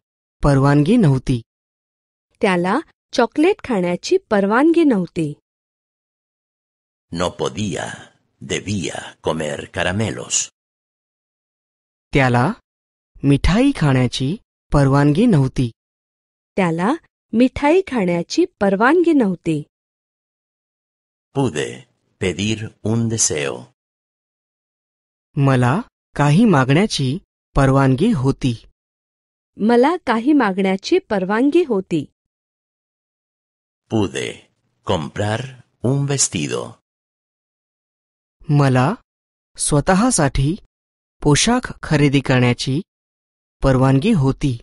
Speaker 3: परवानगी नव्हती त्याला चॉकलेट खाण्याची परवानगी नव्हती
Speaker 2: No podía, debía comer caramelos.
Speaker 3: त्याला मिठाई खाण्याची परवानगी नव्हती त्याला मिठाई खाण्याची परवानगी नव्हती
Speaker 2: Pude pedir un deseo.
Speaker 3: मला काही मागण्याची परवानगी होती मला काही मागण्याची परवानगी होती Pude comprar un vestido. मला स्वतःसाठी पोशाख खरेदी करण्याची परवानगी होती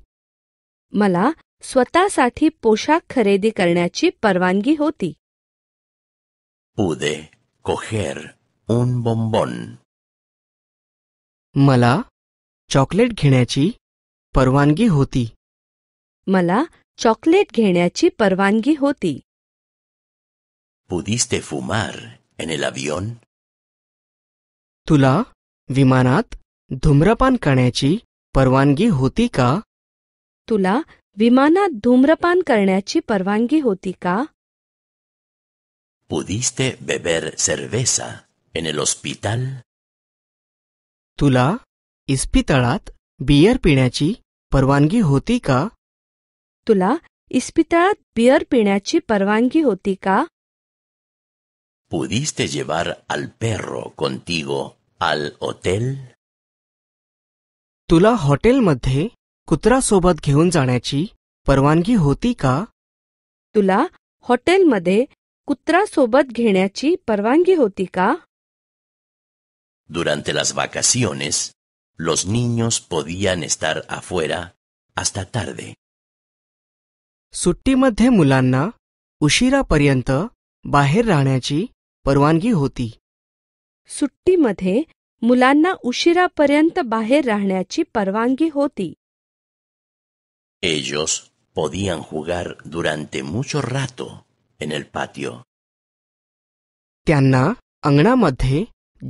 Speaker 3: मला स्वतःसाठी पोशाख खरेदी करण्याची परवानगी होती Pude coger un bombón. मला
Speaker 2: चॉकलेट घेण्याची परवानगी होती
Speaker 3: मला चॉकलेट घेण्याची परवानगी होती
Speaker 2: ¿Pudiste fumar en el avión?
Speaker 3: तुला विमानात धूम्रपान
Speaker 2: करण्याची परवानगी होती का
Speaker 3: तुला विमानात धूम्रपान करण्याची परवानगी होती का
Speaker 2: ¿Pudiste beber cerveza en el hospital? तुला
Speaker 3: इस्पितळात बियर पिण्याची परवानगी होती का तुला इस्पितळात बिअर पिण्याची परवानगी होती का
Speaker 2: पुदिस्ते जेवार अल पेरो कोंतिगो अल हॉटेल
Speaker 3: तुला हॉटेलमध्ये कुत्रासोबत घेऊन जाण्याची परवानगी होती का तुला हॉटेलमध्ये कुत्रासोबत घेण्याची परवानगी होती का
Speaker 2: Durante las vacaciones, los niños podían estar afuera hasta tarde.
Speaker 3: सुट्टीमध्ये मुलांना उशिरापर्यंत बाहेर राहण्याची परवानगी होती सुट्टीमध्ये मुलांना उशिरापर्यंत बाहेर राहण्याची परवानगी होती
Speaker 2: Ellos podían jugar durante mucho rato en el patio.
Speaker 3: त्यांना अंगणामध्ये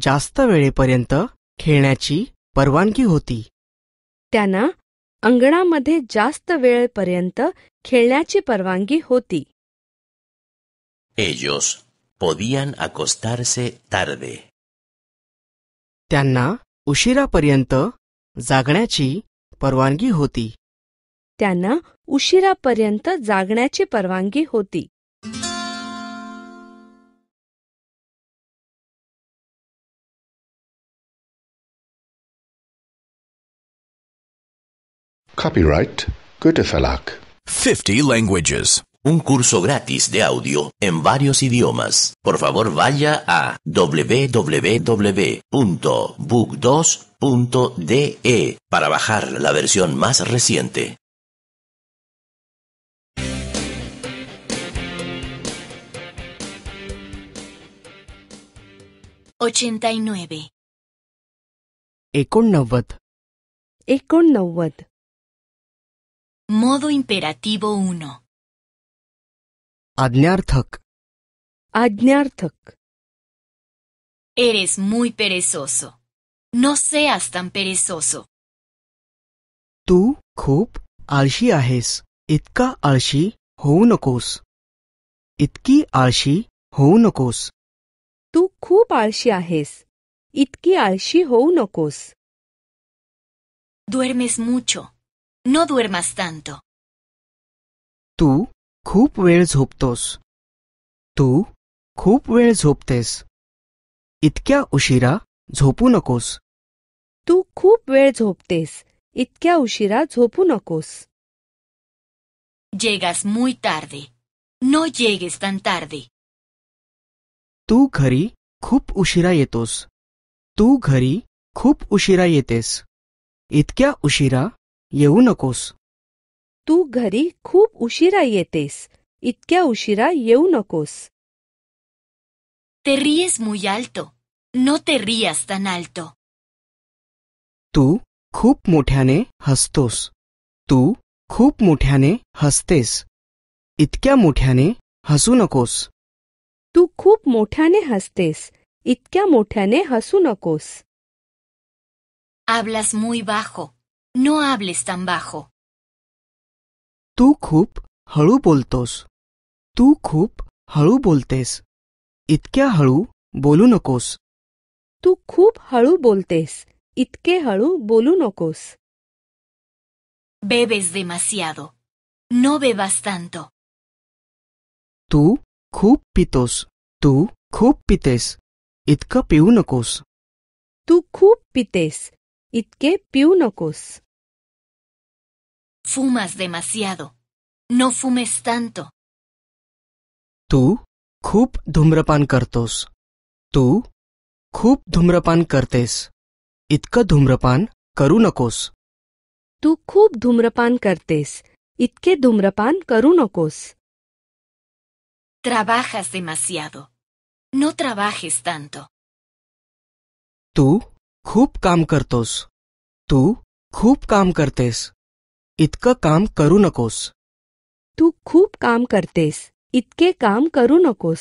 Speaker 3: जास्त वेळेपर्यंत खेळण्याची परवानगी होती त्यांना अंगणामध्ये जास्त वेळपर्यंत खेळण्याची परवानगी होती
Speaker 2: Ellos podían acostarse tarde.
Speaker 3: त्यांना उशिरापर्यंत जागण्याची परवानगी होती त्यांना उशिरापर्यंत जागण्याची परवानगी होती
Speaker 1: Copyright Goethe Verlag. 50 languages. Un curso gratis de audio en varios idiomas. Por favor, vaya a www.book2.de e para bajar la versión más reciente.
Speaker 5: 89 y nueve.
Speaker 3: Modo imperativo 1. Adnyarthak. Adnyarthak.
Speaker 5: Eres muy perezoso. No seas tan perezoso.
Speaker 3: Tú, khub, alshi ahes. Itka alshi, hounokos. Itki alshi, hounokos. Tu khub, alshi ahes. Itki alshi, hounokos.
Speaker 5: Duermes mucho. No duermas tanto.
Speaker 6: तू
Speaker 3: खूप वेळ झोपतोस तू खूप वेळ झोपतेस इतक्या उशिरा झोपू नकोस तू खूप वेळ झोपतेस इतक्या उशिरा झोपू नकोस Llegas muy
Speaker 5: tarde. No llegues tan tarde.
Speaker 3: तू घरी खूप उशिरा येतोस तू घरी खूप उशिरा येतेस इतक्या उशिरा येऊ नकोस तू घरी खूप उशिरा येतेस इतक्या उशिरा येऊ नकोस Te ríes
Speaker 5: muy alto. No te
Speaker 3: तू खूप मोठ्याने हसतोस तू खूप मोठ्याने हसतेस इतक्या मोठ्याने हसू नकोस तू खूप मोठ्याने हसतेस इतक्या मोठ्याने हसू नकोस
Speaker 5: Hablas muy bajo. No hables tan bajo.
Speaker 3: Tú cup halu boltos. Tú cup halu boltes. Itkya halu Tú khup halu boltes. Itke halu bolunokos.
Speaker 5: Bebes demasiado. No bebas tanto.
Speaker 3: Tú khup Tú khup pites. Itka Tú khup pites. Itke
Speaker 5: piunokos. Fumas demasiado. No fumes tanto.
Speaker 3: Tú, khub dhumrapan kartos. Tú, khub dhumrapan kartes. Itka dhumrapan karunakos. Tú khub dhumrapan kartes. Itke dhumrapan karunakos.
Speaker 5: Trabajas demasiado. No trabajes tanto.
Speaker 3: Tú, khub kam kartos. Tú, khub kam kartes. इतकं काम करू नकोस तू खूप काम करतेस इतके काम करू नकोस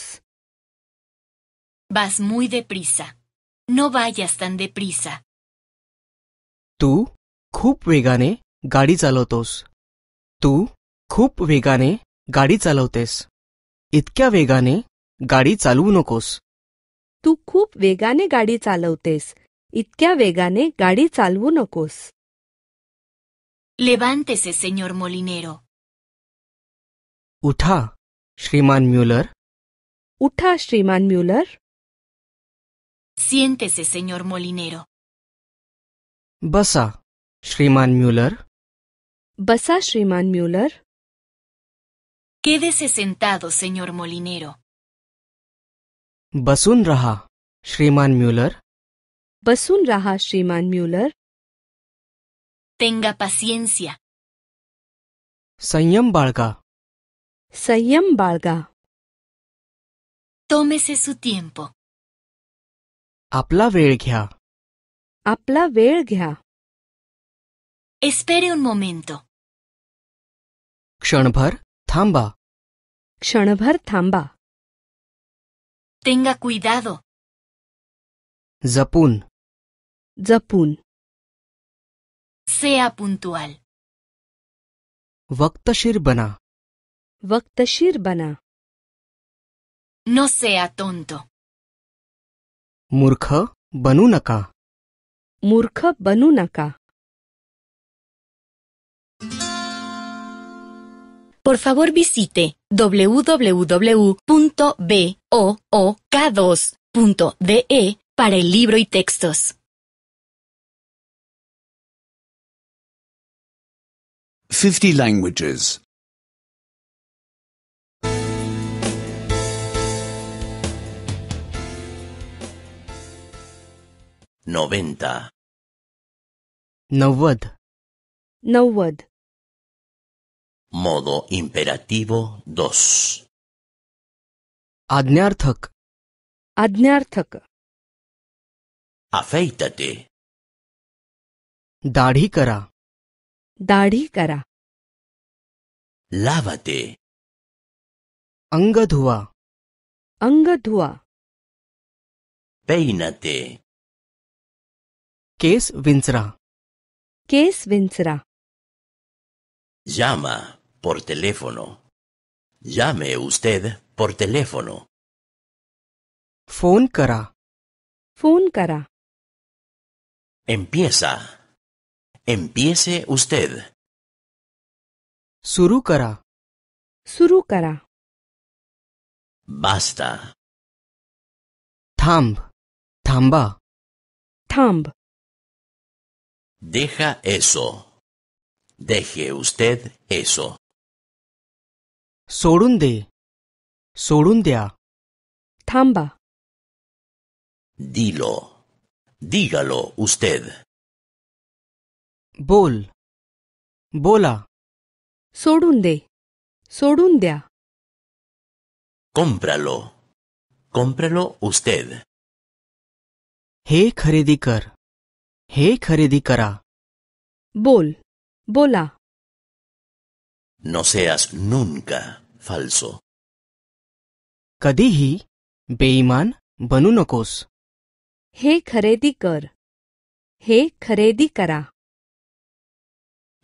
Speaker 5: दे प्रिसा नो वायस तन दे प्रिसा
Speaker 3: तू खूप वेगाने गाडी चालवतोस तू खूप वेगाने गाडी चालवतेस इतक्या वेगाने गाडी चालवू नकोस तू खूप वेगाने गाडी चालवतेस इतक्या वेगाने गाडी चालवू नकोस
Speaker 5: Levántese, señor molinero.
Speaker 3: Utha, Sriman Müller. Uta, Sriman Müller. Siéntese,
Speaker 5: señor molinero.
Speaker 3: Basa, Sriman Müller. Basa, Sriman Müller. Quédese sentado, señor molinero. Basun raha, Sriman Müller. Basun raha, Sriman Müller. Tenga
Speaker 5: paciencia.
Speaker 3: Sayambalga. Sayambalga. Tómese su tiempo. Apla verga. Apla verga. Espere un momento.
Speaker 4: Kshanabhar thamba.
Speaker 3: Kshanabhar thamba. Tenga cuidado. Zapun. Zapun sea puntual. Vakta shirbana. Vakta shirbana. No sea tonto.
Speaker 4: Murkha banunaka.
Speaker 3: Murkha banunaka.
Speaker 5: Por favor visite www.book2.de para el libro y textos.
Speaker 4: 50 languages.
Speaker 2: 90
Speaker 3: 90 90
Speaker 6: Modo imperativo 2
Speaker 3: Adnyarthak Adnyarthak Afeítate Dadhi kara दाढ़ी करा लावते अंग धुआ अंग धुआ पेनते केस विंसरा केस विंसरा
Speaker 2: जामा पोर टेलीफोनो जामे उस्तेद पोर टेलीफोनो
Speaker 3: फोन करा फोन करा एम्पिएसा Empiece usted. Surúcara surúcara. Basta. Tamb.
Speaker 6: Tamba. Tamb. Deja eso. Deje usted eso.
Speaker 3: Sorunde. Sorundia. Tamba.
Speaker 6: Dilo. Dígalo usted.
Speaker 3: बोल बोला सोडून दे सोडून द्या cómpralo cómprelo उस्तेद हे खरेदी कर हे खरेदी करा बोल बोला
Speaker 6: नो सेयास nunca फाल्सो
Speaker 3: कधीही बेईमान बनू नकोस हे खरेदी कर हे खरेदी करा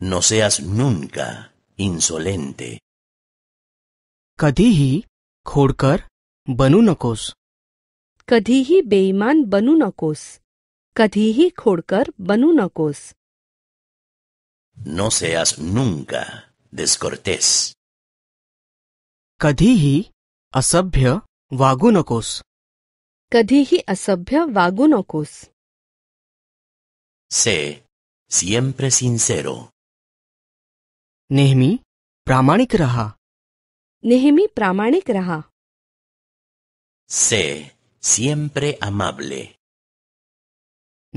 Speaker 6: No seas nunca insolente.
Speaker 3: Kadihi khorkar banunakos. Kadihi beiman banunakos. Kadhihi khorkar banunakos.
Speaker 6: No seas nunca descortés.
Speaker 3: Kadhihi asabhya vagunakos. Kadhihi asabhya vagunakos. C. Siempre sincero. नेहमी प्रामाणिक रहा नेहमी प्रामाणिक रहा से siempre amable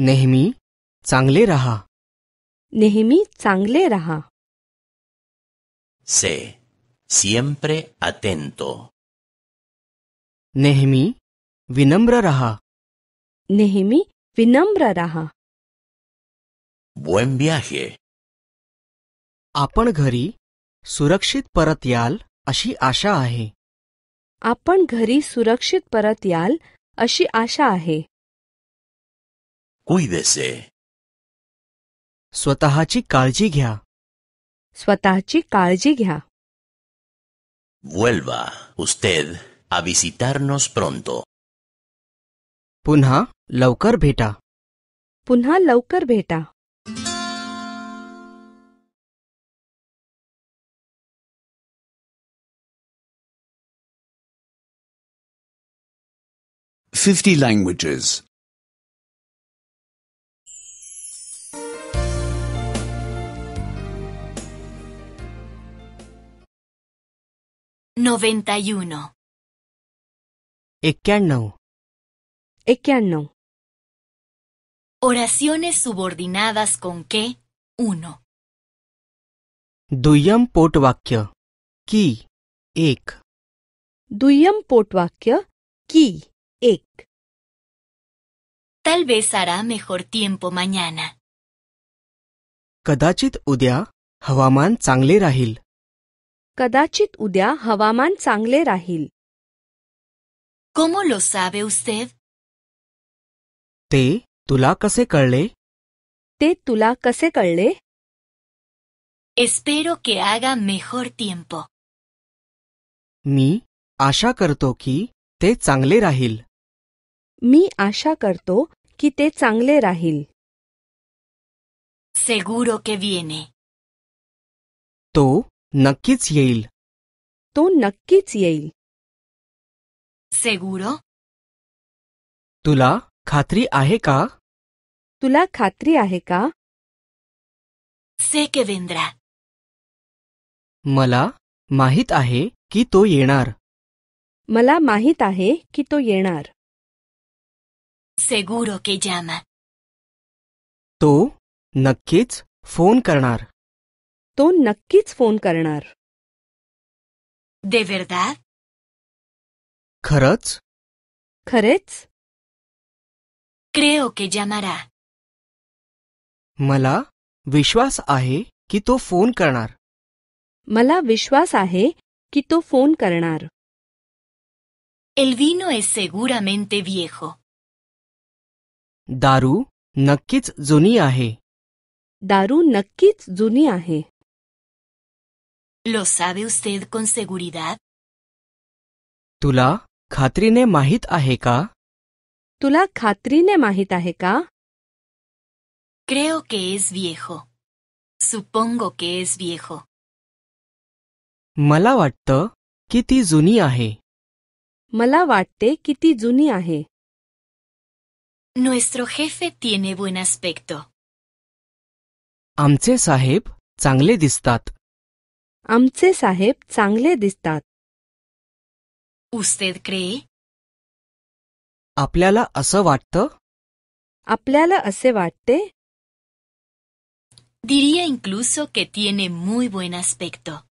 Speaker 3: नेहमी चांगले रहा नेहमी चांगले रहा से siempre atento नेहमी विनम्र रहा नेहमी विनम्र रहा Buen viaje. आपण घरी सुरक्षित परत याल अशी आशा आहे आपण घरी सुरक्षित परत याल अशी आशा आहे Cuídese. स्वतःची काळजी घ्या स्वतःची काळजी घ्या
Speaker 2: Vuelva usted a visitarnos pronto.
Speaker 3: पुन्हा लवकर भेटा पुन्हा लवकर भेटा
Speaker 4: 50 languages.
Speaker 5: Oraciones subordinadas con que Uno.
Speaker 3: Duyam potvakya ki ek. Duyam ki ek.
Speaker 5: Tal vez hará mejor tiempo mañana.
Speaker 3: कदाचित उद्या हवामान चांगले राहील
Speaker 5: कदाचित उद्या
Speaker 3: हवामान चांगले राहील ¿Cómo lo sabe usted? ते तुला कसे कळले ते तुला कसे कळले Espero que haga mejor tiempo. मी आशा करतो की ते चांगले राहील मी आशा करतो की ते चांगले राहील Seguro que viene. तो नक्कीच येईल तो नक्कीच येईल ¿Seguro? तुला खात्री आहे का तुला खात्री आहे का से que मला माहित आहे की तो येणार मला माहित आहे की तो येणार
Speaker 5: Seguro que llama.
Speaker 3: ¿Tú, nakit phone karnar. To nakkits fon karnar. De verdad? Karats? Karets? Creo que llamará. Mala Vishwas ahe kito fon karnar. Mala Vishwas ahe kito fon
Speaker 5: El vino es seguramente viejo.
Speaker 3: दारू नक्कीच जुनी आहे दारू नक्कीच जुनी आहे
Speaker 5: लो साबे उस्तेद con seguridad?
Speaker 3: तुला खात्रीने माहीत आहे का तुला खात्रीने माहीत आहे का
Speaker 5: क्रेओ के एस viejo. सुपोंगो के एस viejo.
Speaker 3: मला वाटतं की ती जुनी आहे मला वाटते की ती जुनी आहे
Speaker 5: Nuestro jefe tiene buen aspecto.
Speaker 3: Amce Saheb Changle Distat. Amce Saheb Changle Distat.
Speaker 5: ¿Usted cree?
Speaker 3: Aplala la Aplala varte?
Speaker 5: Diría incluso que tiene muy buen aspecto.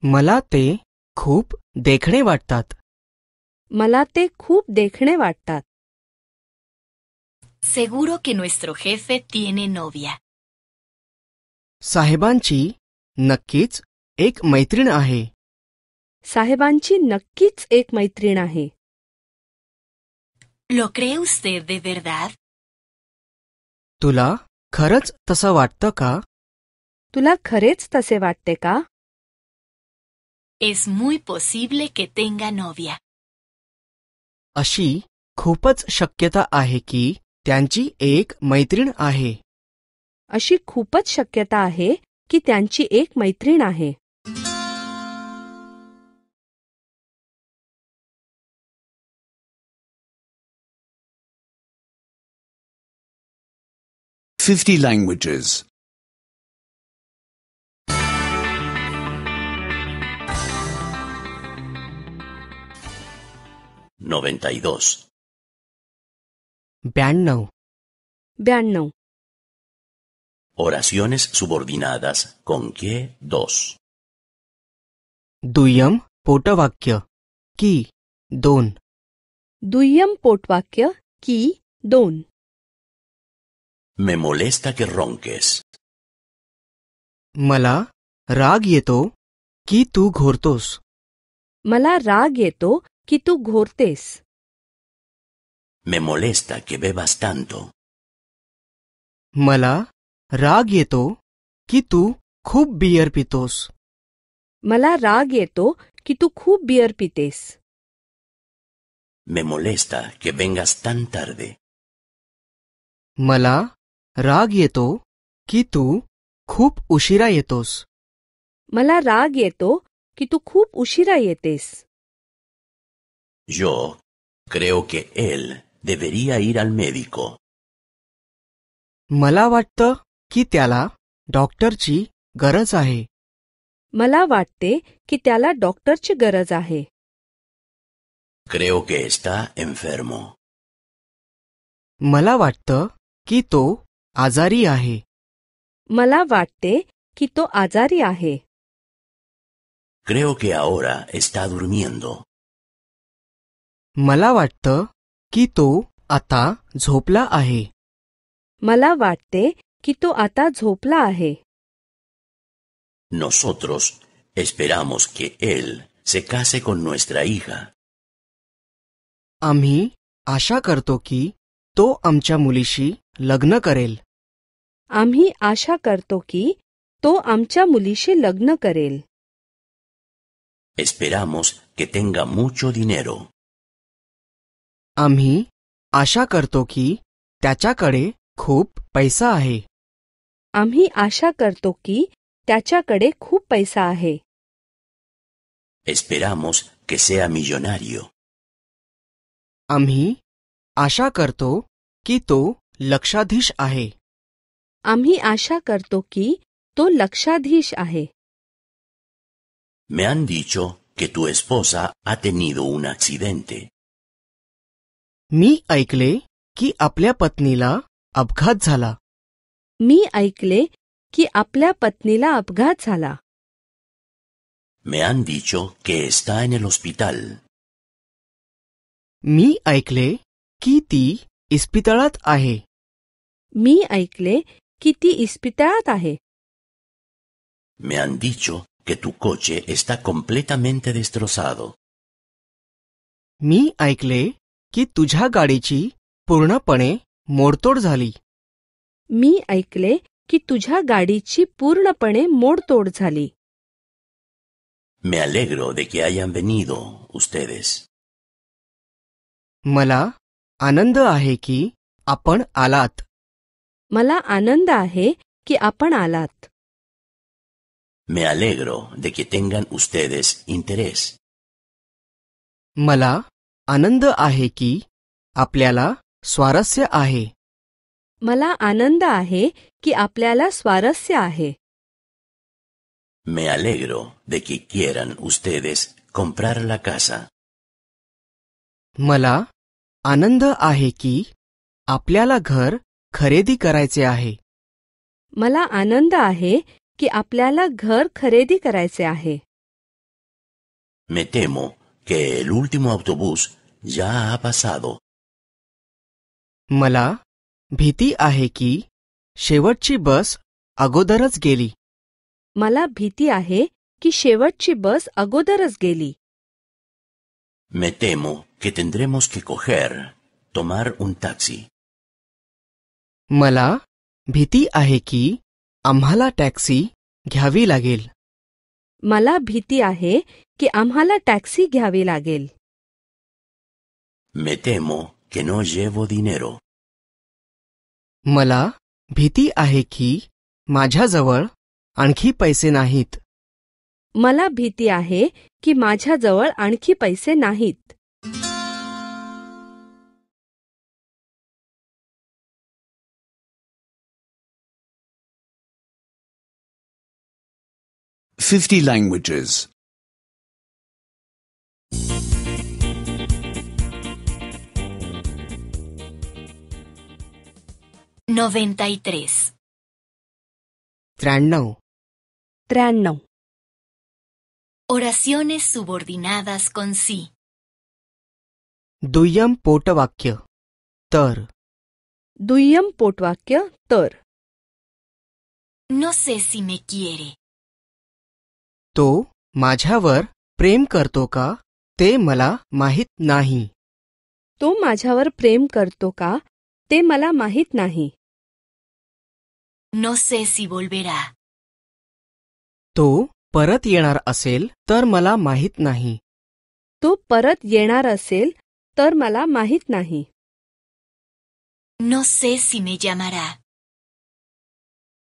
Speaker 3: Malate Khub Dekhne Vartat.
Speaker 5: Malate Khub Dekhne Vartat. Seguro que nuestro jefe tiene novia.
Speaker 3: साहेबांची नक्कीच एक मैत्रीण आहे साहेबांची नक्कीच एक मैत्रीण आहे ¿Lo cree usted de verdad? तुला खरंच तसं वाटतं का तुला खरेच तसे वाटते का
Speaker 5: Es muy posible que tenga novia.
Speaker 3: अशी खूपच शक्यता आहे की त्यांची एक मैत्रीण आहे अशी खूपच शक्यता आहे की त्यांची एक मैत्रीण आहे
Speaker 4: fifty languages
Speaker 6: Noventa y dos. Oraciones subordinadas con qué dos.
Speaker 3: Duyam potvakya, ki don. Duyam potvakya ki don. Me molesta que ronques. Mala ragieto ki tu ghortos. Mala ragieto ki tu ghortes.
Speaker 6: Me molesta que bebas tanto.
Speaker 3: Mala, rag yeto, ki tu khub pitos. Mala rag ki
Speaker 6: Me molesta
Speaker 3: que vengas tan tarde. Mala, raguieto yeto, ki tu khub Mala rag ki Yo creo que él
Speaker 2: debería ir al médico.
Speaker 3: Malavatta kitiala doctor chi garazahe. Malavatta, kitiala doctor chi garazahe.
Speaker 6: Creo que está enfermo.
Speaker 3: Malavatta kito azariahe. Malavatta, kito azariahe.
Speaker 6: Creo que ahora está durmiendo.
Speaker 3: Malavatta की तो आता झोपला आहे मला वाटते की तो आता झोपला आहे
Speaker 2: Nosotros esperamos que él se case con nuestra hija.
Speaker 3: आम्ही आशा करतो की तो आमच्या मुलीशी लग्न करेल आम्ही आशा करतो की तो आमच्या मुलीशी लग्न करेल
Speaker 2: Esperamos que tenga mucho dinero. आम्ही
Speaker 3: आशा करतो की त्याच्याकडे खूप पैसा आहे आम्ही आशा करतो की त्याच्याकडे खूप पैसा आहे
Speaker 2: Esperamos que sea millonario.
Speaker 3: आम्ही आशा करतो की तो लक्षाधीश आहे आम्ही आशा करतो की तो लक्षाधीश आहे
Speaker 2: Me han dicho que tu esposa ha tenido un accidente.
Speaker 3: मी ऐकले की आपल्या पत्नीला अपघात झाला मी ऐकले की आपल्या पत्नीला अपघात झाला
Speaker 2: Me han dicho que está en el hospital. मी ऐकले
Speaker 3: की ती इस्पितळात आहे मी ऐकले की ती इस्पितळात आहे
Speaker 2: Me han dicho que tu coche está completamente destrozado.
Speaker 3: मी ऐकले की तुझ्या गाडीची पूर्णपणे मोडतोड झाली मी ऐकले की तुझ्या गाडीची पूर्णपणे मोडतोड झाली
Speaker 6: Me alegro de que hayan venido ustedes.
Speaker 3: मला आनंद आहे की आपण आलात मला आनंद आहे की आपण आलात
Speaker 6: Me alegro de que tengan ustedes interés.
Speaker 3: मला आनंद आहे की आपल्याला स्वारस्य आहे मला आनंद आहे की आपल्याला स्वारस्य आहे
Speaker 6: Me alegro de que quieran ustedes comprar la casa.
Speaker 3: मला आनंद आहे की आपल्याला घर खरेदी करायचे आहे मला आनंद आहे की आपल्याला घर खरेदी करायचे आहे
Speaker 2: Me temo que el último autobús ya ha pasado.
Speaker 3: मला भीती आहे की शेवटची बस अगोदरच गेली मला भीती आहे की शेवटची बस अगोदरच गेली
Speaker 6: Me temo que tendremos que coger, tomar un taxi.
Speaker 3: मला भीती आहे की आम्हाला टॅक्सी घ्यावी लागेल मला भीती आहे की आम्हाला टॅक्सी घ्यावी लागेल Me temo que no llevo dinero. मला भीती आहे की माझ्याजवळ आणखी पैसे नाहीत मला भीती आहे की माझ्याजवळ आणखी पैसे नाहीत
Speaker 4: fifty languages
Speaker 5: 93
Speaker 3: Trannau
Speaker 5: Trannau Oraciones
Speaker 3: subordinadas con sí. Duyam potavakya. Tar. Duyam potavakya. Tar. No sé si me quiere. To majhavar prem kartoka. Te mala mahit nahi. To majhavar prem kartoka. Te mala mahit nahi.
Speaker 5: No sé si volverá.
Speaker 3: तो परत येणार असेल तर मला माहीत नाही तो परत येणार असेल तर मला माहीत नाही
Speaker 5: No sé si me llamará.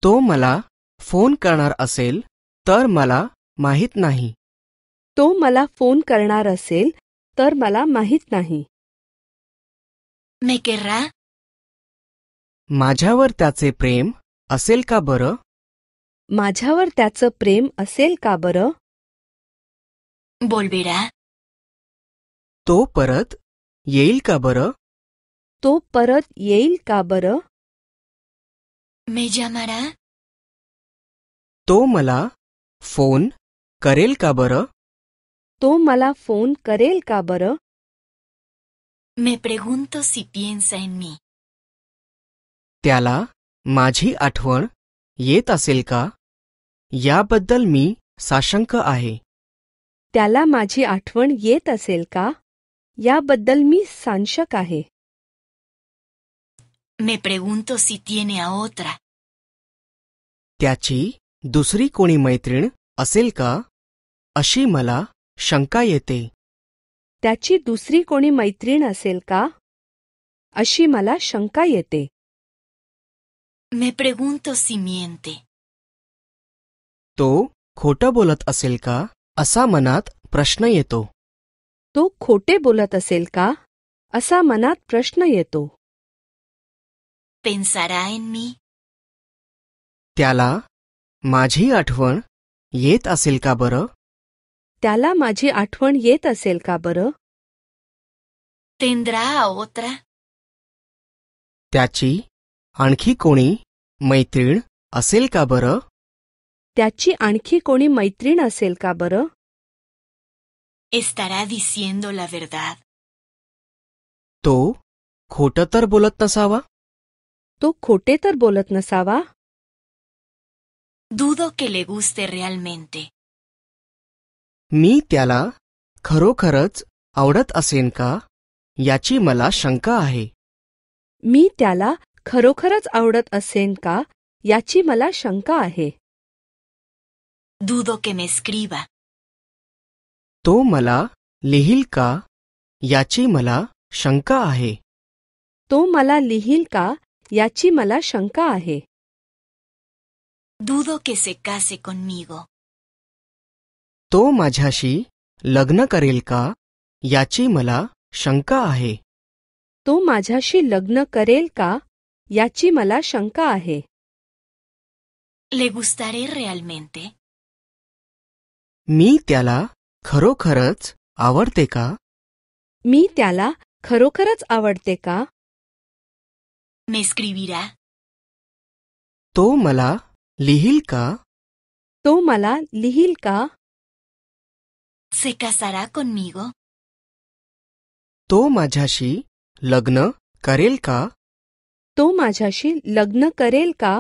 Speaker 3: तो मला फोन करणार असेल तर मला माहीत नाही तो मला फोन करणार असेल तर मला माहीत नाही ¿Me querrá? माझ्यावर त्याचे प्रेम असेल का बरं माझ्यावर त्याचं प्रेम असेल का बरं बोलबेडा तो परत येईल का बरं तो परत येईल का बरं मेजा मारा तो मला फोन करेल का बरं तो मला फोन करेल का बरं मे प्रेगुंत
Speaker 5: सिपियन सैन मी
Speaker 3: त्याला माझी आठवण येत असेल का याबद्दल मी साशंक आहे त्याला माझी आठवण येत असेल का याबद्दल मी सांशक आहे
Speaker 5: pregunto si tiene a
Speaker 3: त्याची दुसरी कोणी मैत्रीण असेल का अशी मला शंका येते त्याची दुसरी कोणी मैत्रीण असेल का अशी मला शंका येते Me pregunto si miente. तो खोटं बोलत असेल का असा मनात प्रश्न येतो तो खोटे बोलत असेल का असा मनात प्रश्न येतो ¿Pensará त्याला माझी आठवण येत असेल का बरं त्याला माझी आठवण येत असेल का बरं
Speaker 5: तेंद्रा ओत्रा
Speaker 3: त्याची आणखी कोणी मैत्रीण असेल का बरं त्याची आणखी कोणी मैत्रीण असेल का बरं तो खोटं तर बोलत नसावा तो खोटे तर बोलत नसावा
Speaker 5: Dudo que le guste
Speaker 3: मी त्याला खरोखरच आवडत असेन का याची मला शंका आहे मी त्याला खरोखरच आवडत असेन का याची मला शंका आहे Dudo que me तो मला लिहिल का याची मला शंका आहे तो मला लिहिल का याची मला शंका आहे
Speaker 5: Dudo que se case conmigo.
Speaker 3: तो माझ्याशी लग्न करेल का याची मला शंका आहे तो माझ्याशी लग्न करेल का याची मला शंका आहे ले मी त्याला खरोखरच आवडते का मी त्याला खरोखरच आवडते का तो मला लिहिल का तो मला लिहिल का से कासारा कोनमिगो तो माझ्याशी लग्न करेल का तो माझ्याशी लग्न करेल का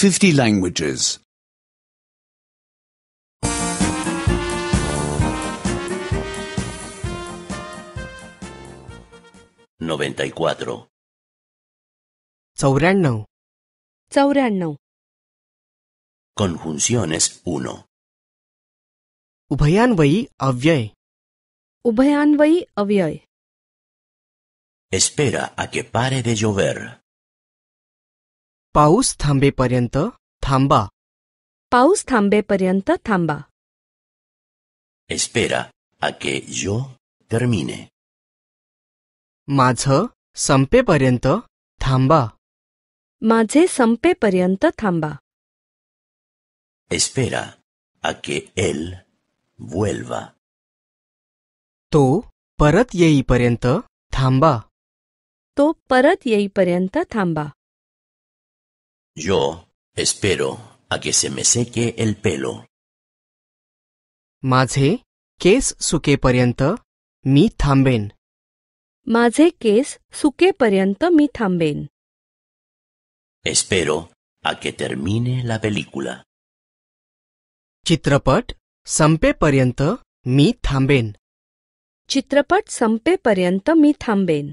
Speaker 3: फिफ्टी
Speaker 2: लँग्वेजेस नोव्हेंटाई
Speaker 3: चौऱ्याण्णव चौऱ्याण्णव
Speaker 4: Conjunciones 1. Ubhayanvayi avyay.
Speaker 3: Ubhayanvayi avyay. Espera a que pare de llover. Paus thambe parienta thamba. Paus thambe parienta tamba
Speaker 6: Espera a que yo termine. Madha sampe
Speaker 3: parienta thamba. Madhe sampe parienta thamba.
Speaker 6: Espera a que él vuelva.
Speaker 3: To parat y parenta tamba. To parat y parenta tamba.
Speaker 6: Yo espero a que se me seque el pelo.
Speaker 3: es kes suke parenta mi thamben. es kes suke parenta mi thamben. Espero a que termine la película. चित्रपट संपेपर्यंत मी थांबेन चित्रपट संपेपर्यंत मी थांबेन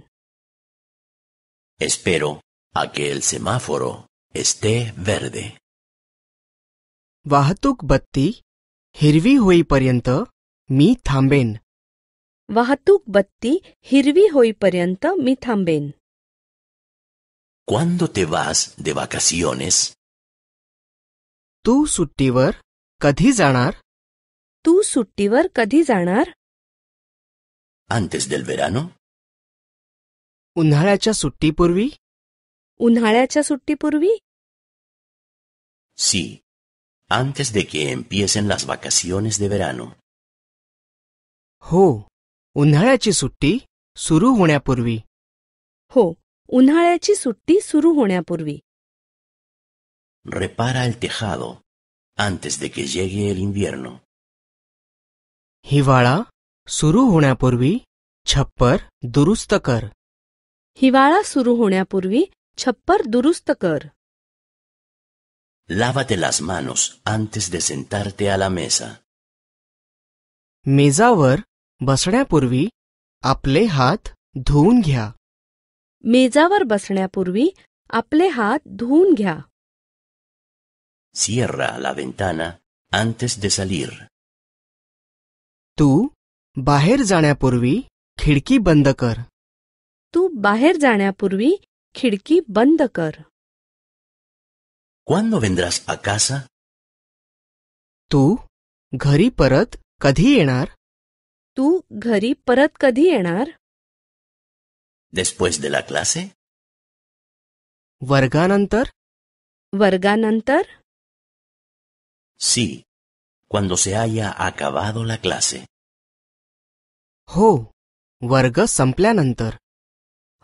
Speaker 2: Espero a que el semáforo esté verde.
Speaker 3: वाहतूक बत्ती हिरवी होईपर्यंत मी थांबेन वाहतूक बत्ती हिरवी होईपर्यंत मी थांबेन ¿Cuándo te vas de vacaciones? तू सुट्टीवर Kadhizanar, ¿Tú, Sutivar kadhizanar. ¿Antes del verano? ¿Un Haracha Suti ¿Un Haracha Suti
Speaker 2: Sí. Antes de que empiecen las vacaciones de verano.
Speaker 3: Ho, un Haracha Suti Suruhonea Ho, un Haracha Suti
Speaker 6: Repara el tejado antes de que llegue el invierno. Hivala,
Speaker 3: suru hunapurvi, chappar durustakar. Hivala suru hunapurvi, chappar durustakar.
Speaker 2: Lávate las manos antes de sentarte a la mesa. Mezawar
Speaker 3: basanapurvi, aplehat hat dhungya. Mezawar basanapurvi, aplehat hat dhungya
Speaker 2: cierra la ventana antes de salir.
Speaker 3: Tú, Baher Purvi, Khirki Bandakar. Tú, Baher Purvi, Khirki Bandakar. ¿Cuándo vendrás a casa? Tú, Ghari Parat Kadhienar. Tú, Ghari Parat
Speaker 6: Después de la clase. Varganantar.
Speaker 3: Varganantar.
Speaker 6: Sí, cuando se haya acabado la clase.
Speaker 3: Ho, varga samplanantar.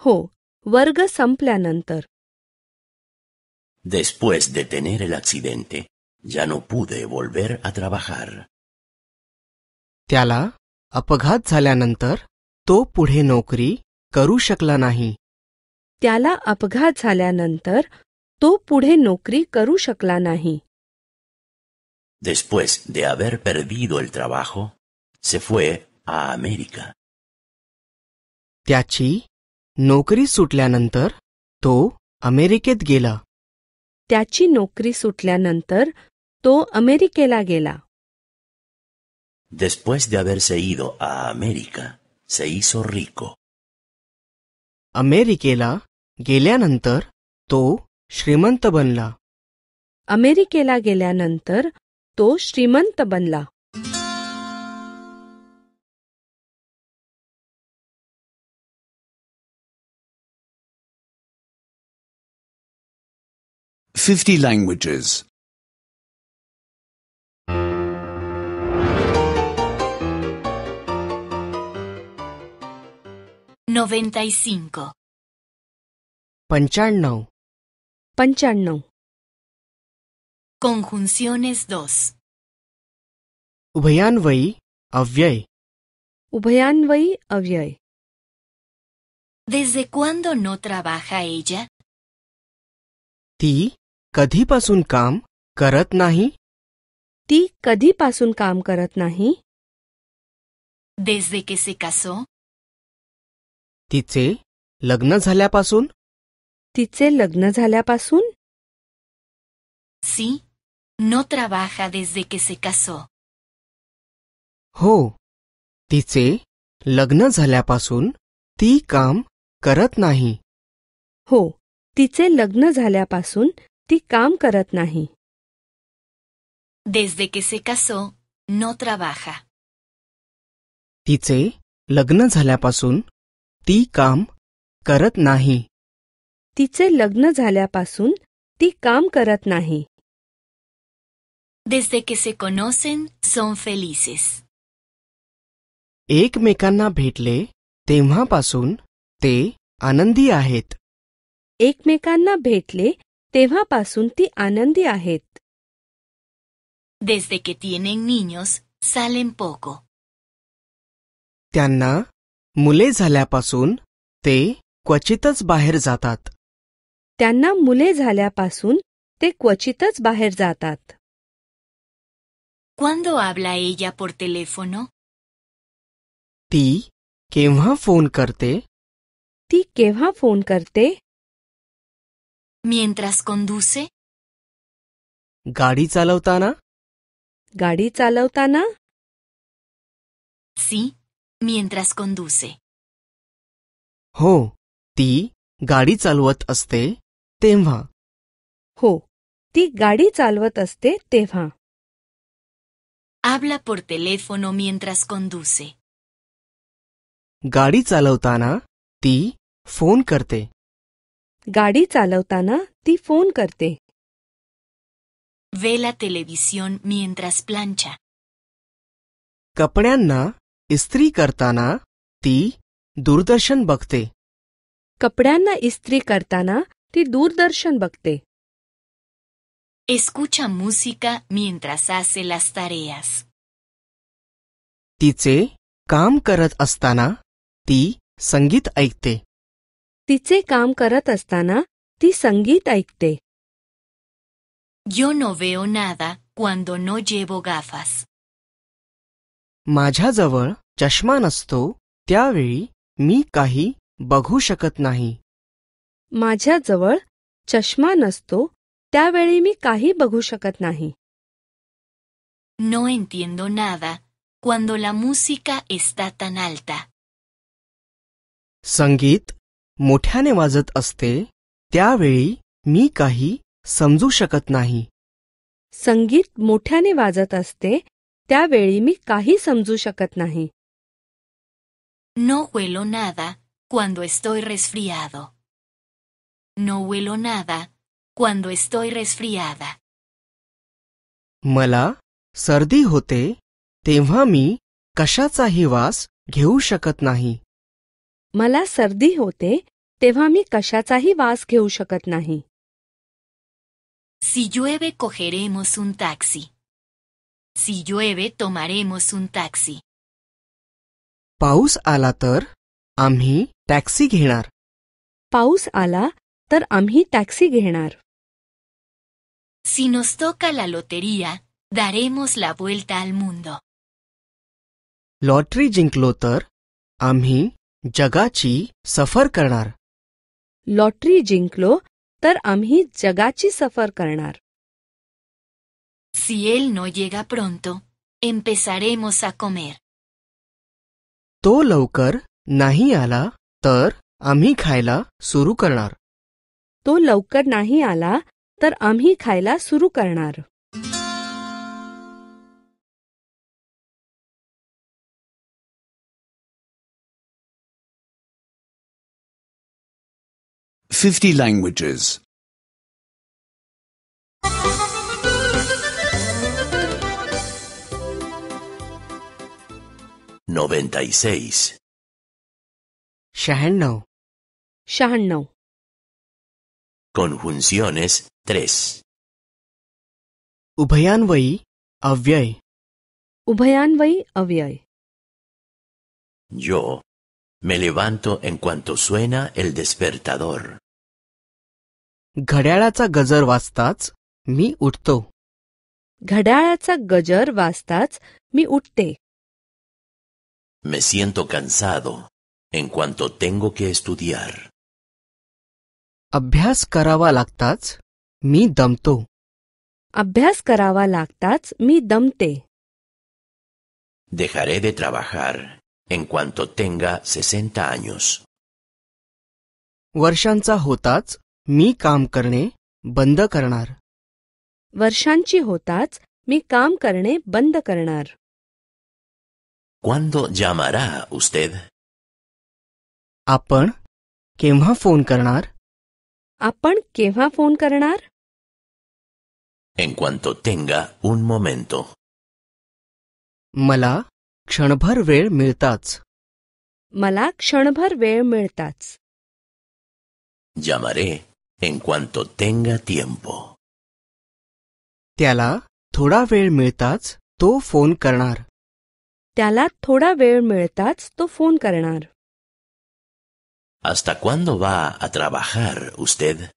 Speaker 3: Ho, varga samplanantar.
Speaker 2: Después de tener el accidente, ya no pude volver a trabajar. Tiala,
Speaker 3: apaghat zalanantar, to pudhe nokri, karu shakla nahi. Tiala apaghat to pudhe nokri, karu shakla
Speaker 6: Después de haber perdido el trabajo, se fue a América.
Speaker 3: त्याची नोकरी सुटल्यानंतर तो अमेरिकेत गेला त्याची नोकरी सुटल्यानंतर तो अमेरिकेला गेला
Speaker 2: Después de haberse ido a América, se hizo rico. अमेरिकेला
Speaker 3: गेल्यानंतर तो श्रीमंत बनला अमेरिकेला गेल्यानंतर तो श्रीमंत बनला
Speaker 4: Fifty languages.
Speaker 5: Noventa y cinco.
Speaker 3: Panchar no. no. Conjunciones 2 Ubhayanvayi avyay Ubhayanvayi avyay ¿Desde cuándo no trabaja ella? Ti kadipasun kam kaam karat nahi Ti kadipasun pasun kaam karat nahi
Speaker 5: ¿Desde que se casó?
Speaker 3: Tiche lagna zhalya pasun Tiche lagna zhalya pasun Sí,
Speaker 5: No trabaja desde que se casó.
Speaker 3: हो तिचे लग्न झाल्यापासून ती काम करत नाही हो तिचे लग्न झाल्यापासून ती काम करत नाही
Speaker 5: Desde que se casó, no trabaja.
Speaker 3: तिचे लग्न झाल्यापासून ती काम करत नाही तिचे लग्न झाल्यापासून ती काम करत नाही
Speaker 5: desde que se conocen son felices.
Speaker 3: एकमेकांना भेटले तेव्हापासून ते आनंदी आहेत एकमेकांना भेटले तेव्हापासून ती आनंदी आहेत
Speaker 5: Desde que tienen niños salen poco.
Speaker 3: त्यांना मुले झाल्यापासून ते क्वचितच बाहेर जातात त्यांना मुले झाल्यापासून ते क्वचितच बाहेर जातात
Speaker 5: ¿Cuándo habla ella por teléfono?
Speaker 3: Ti, ¿qué phone karte? Ti, ¿qué phone karte? Mientras conduce. na? chalautana. Sí, mientras conduce. Ho, ti, gari chalvat aste, temha. Ho, ti, gari chalvat
Speaker 5: aste, Habla por teléfono mientras conduce.
Speaker 3: Gadi chalautana, ti phone karte. Gadi ti phone karte.
Speaker 5: Ve la televisión mientras plancha.
Speaker 3: Kapdianna istri kartana, ti durdarshan bakte. Kapdianna istri kartana, ti durdarshan bakte.
Speaker 5: Escucha música mientras hace las tareas.
Speaker 3: Tice kamkarat karat astana ti sangit aikte. Tice kamkarat astana ti sangit aikte.
Speaker 5: Yo no veo nada cuando no llevo gafas.
Speaker 3: माझ्या chashmanastu tiaveri, mi kahi, मी काही बघू शकत त्यावेळी मी काही बघू शकत
Speaker 5: नाही No entiendo nada cuando la música está tan alta.
Speaker 3: संगीत मोठ्याने वाजत असते त्यावेळी मी काही समजू शकत नाही संगीत मोठ्याने वाजत असते त्यावेळी मी काही समजू शकत नाही
Speaker 5: No huelo nada cuando estoy resfriado. No huelo nada cuando estoy resfriada.
Speaker 3: Mala, sardi tevami kashatsahivas kashatsa geushakat nahi. Mala sardi tevami temhami kashatsa hivas, geushakat nahi.
Speaker 5: Si llueve, cogeremos un taxi. Si llueve, tomaremos un taxi.
Speaker 3: Paus alatar, amhi, taxi ghinar. Paus ala, tar amhi, taxi ghinar.
Speaker 5: Si nos toca la lotería, daremos la vuelta al mundo.
Speaker 3: Lottery tar, amhi jagachi safar karnar. Lottery jinklo, tar amhi jagachi safar karnar.
Speaker 5: Si él no llega pronto, empezaremos a comer.
Speaker 3: To laukar nahi ala, tar amhi khaila suru karnar. To laukar nahi ala, तर आम्ही खायला सुरू करणार
Speaker 7: fifty languages
Speaker 6: नोवेंता इसेस
Speaker 3: शहाण्णव शहाण्णव
Speaker 6: Conjunciones 3.
Speaker 3: Ubhayanvayi avyay. Ubhayanvayi avyay.
Speaker 2: Yo me levanto en cuanto suena el despertador.
Speaker 3: Gharyalacha gajar mi urto. Gharyalacha gajar mi utte.
Speaker 2: Me siento cansado en cuanto tengo que estudiar.
Speaker 3: Abhyas karava मी दमतो अभ्यास करावा लागताच मी दमते
Speaker 2: Dejaré de trabajar en cuanto tenga 60 años.
Speaker 3: वर्षांचा होताच मी काम करणे बंद करणार वर्षांची होताच मी काम करणे बंद करणार ¿Cuándo
Speaker 6: llamará usted?
Speaker 3: आपण केव्हा फोन करणार आपण केव्हा फोन करणार En cuanto tenga un momento. मला क्षणभर वेळ मिळताच मला क्षणभर वेळ मिळताच
Speaker 6: Llamaré en cuanto tenga tiempo. त्याला
Speaker 3: थोडा वेळ मिळताच तो फोन करणार त्याला थोडा वेळ मिळताच तो फोन करणार
Speaker 6: ¿Hasta cuándo va a trabajar usted?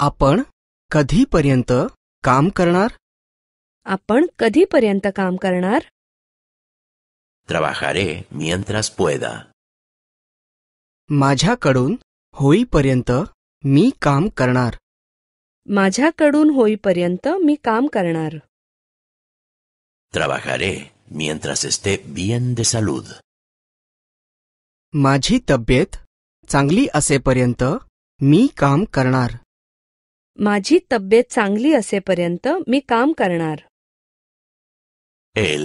Speaker 3: ¿Apan kadhi parienta kam karnar? ¿Apan kadhi parienta, kam karnar?
Speaker 2: Trabajaré mientras pueda.
Speaker 3: Majakarun kadun hoi parienta mi kam karnar? Majakarun kadun parienta mi kam karanar.
Speaker 2: Trabajaré mientras esté bien de salud.
Speaker 3: माझी तब्येत चांगली असेपर्यंत मी काम करणार माझी तब्येत चांगली असेपर्यंत मी काम करणार
Speaker 2: Él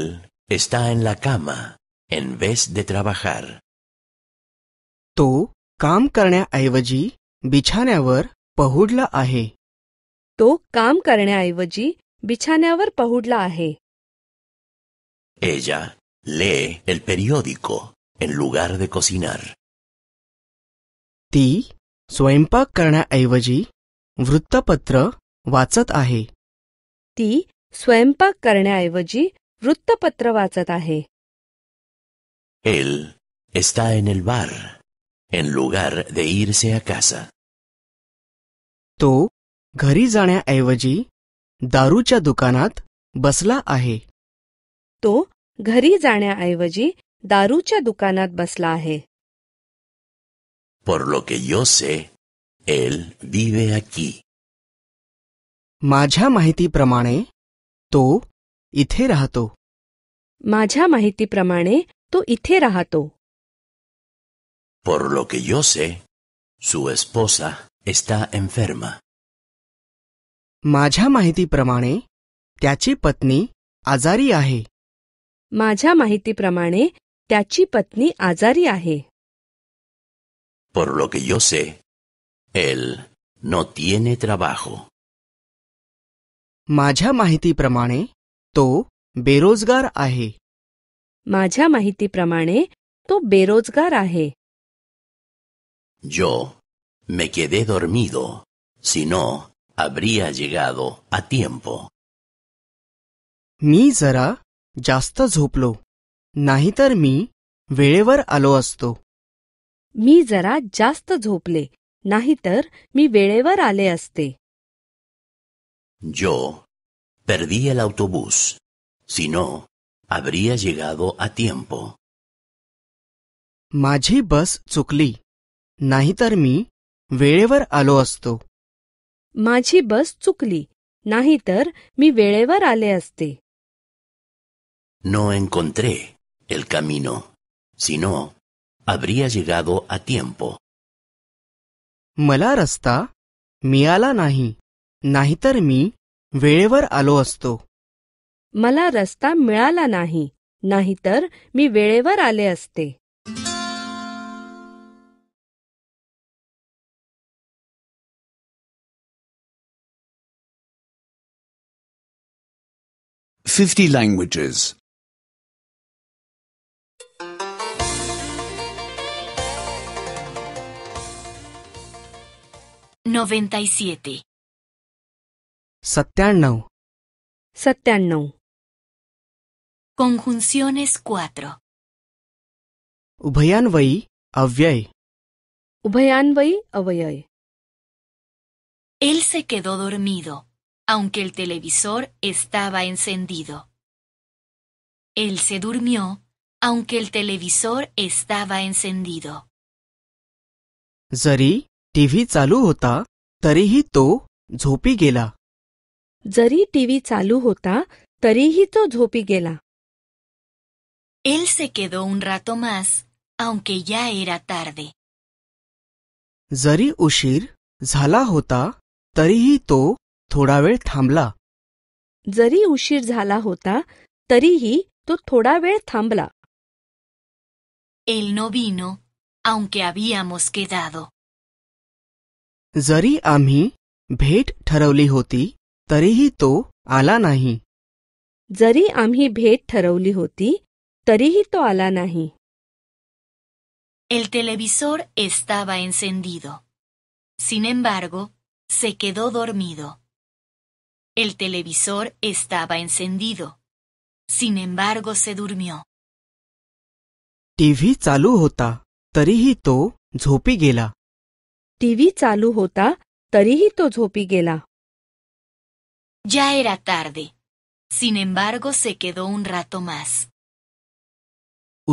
Speaker 2: está en la cama en vez de trabajar.
Speaker 3: तो काम करण्याऐवजी बिछाण्यावर पहुडला आहे तो काम करण्याऐवजी बिछाण्यावर पहुडला आहे
Speaker 6: Ella lee el periódico en lugar de cocinar. ती
Speaker 3: स्वयंपाक करण्याऐवजी वृत्तपत्र वाचत आहे ती स्वयंपाक करण्याऐवजी वृत्तपत्र वाचत आहे
Speaker 2: एल está एन एल बार एन लुगार दे इरसे अ कासा
Speaker 3: तो घरी जाण्याऐवजी दारूच्या दुकानात बसला आहे तो घरी जाण्याऐवजी दारूच्या दुकानात बसला आहे
Speaker 6: Por lo que yo sé, él vive aquí.
Speaker 3: माझ्या माहितीप्रमाणे तो इथे राहतो माझ्या माहितीप्रमाणे तो इथे राहतो
Speaker 2: Por lo que yo sé, su esposa está enferma.
Speaker 3: माझ्या माहितीप्रमाणे त्याची पत्नी आजारी आहे माझ्या माहितीप्रमाणे त्याची पत्नी आजारी आहे
Speaker 6: Por lo que yo sé, él no tiene trabajo.
Speaker 3: माझ्या माहितीप्रमाणे तो बेरोजगार आहे माझ्या माहितीप्रमाणे तो बेरोजगार आहे
Speaker 2: Yo me quedé dormido, si no, habría llegado a tiempo.
Speaker 3: मी जरा जास्त झोपलो नाहीतर मी वेळेवर आलो असतो मी जरा जास्त झोपले नाहीतर मी वेळेवर आले असते
Speaker 2: Yo perdí el autobús. Si no, habría llegado a tiempo.
Speaker 3: माझी बस चुकली नाहीतर मी वेळेवर आलो असतो माझी बस चुकली नाहीतर मी वेळेवर आले असते
Speaker 2: No encontré el camino. Si no, habría llegado a tiempo.
Speaker 3: Mala rasta miala ala nahi, nahitar mi vele alo asto. Mala rasta me ala nahi, nahitar mi vele aste.
Speaker 4: Fifty languages.
Speaker 5: 97
Speaker 3: सत्त्याण्णव
Speaker 5: Satanau. Conjunciones 4
Speaker 3: उभयान्वयी Avyay उभयान्वयी
Speaker 5: avyay. Él se quedó dormido, aunque el televisor estaba encendido. Él se durmió, aunque el televisor estaba encendido.
Speaker 3: Zari. TV चालू होता तरीही तो झोपी गेला जरी TV चालू होता तरीही तो झोपी गेला
Speaker 5: Él se quedó un rato más, aunque ya era tarde.
Speaker 3: जरी उशीर झाला होता तरीही तो थोडा वेळ थांबला जरी उशीर झाला होता तरीही तो थोडा वेळ थांबला
Speaker 5: Él no vino, aunque habíamos quedado.
Speaker 3: जरी आम्ही भेट ठरवली होती तरीही तो आला नाही जरी आम्ही भेट ठरवली होती तरीही तो
Speaker 5: आला नाही El televisor estaba encendido. Sin embargo, se quedó dormido. El televisor estaba encendido. Sin embargo, se durmió.
Speaker 3: TV चालू होता तरीही तो झोपी गेला टीव्ही चालू होता तरीही तो झोपी गेला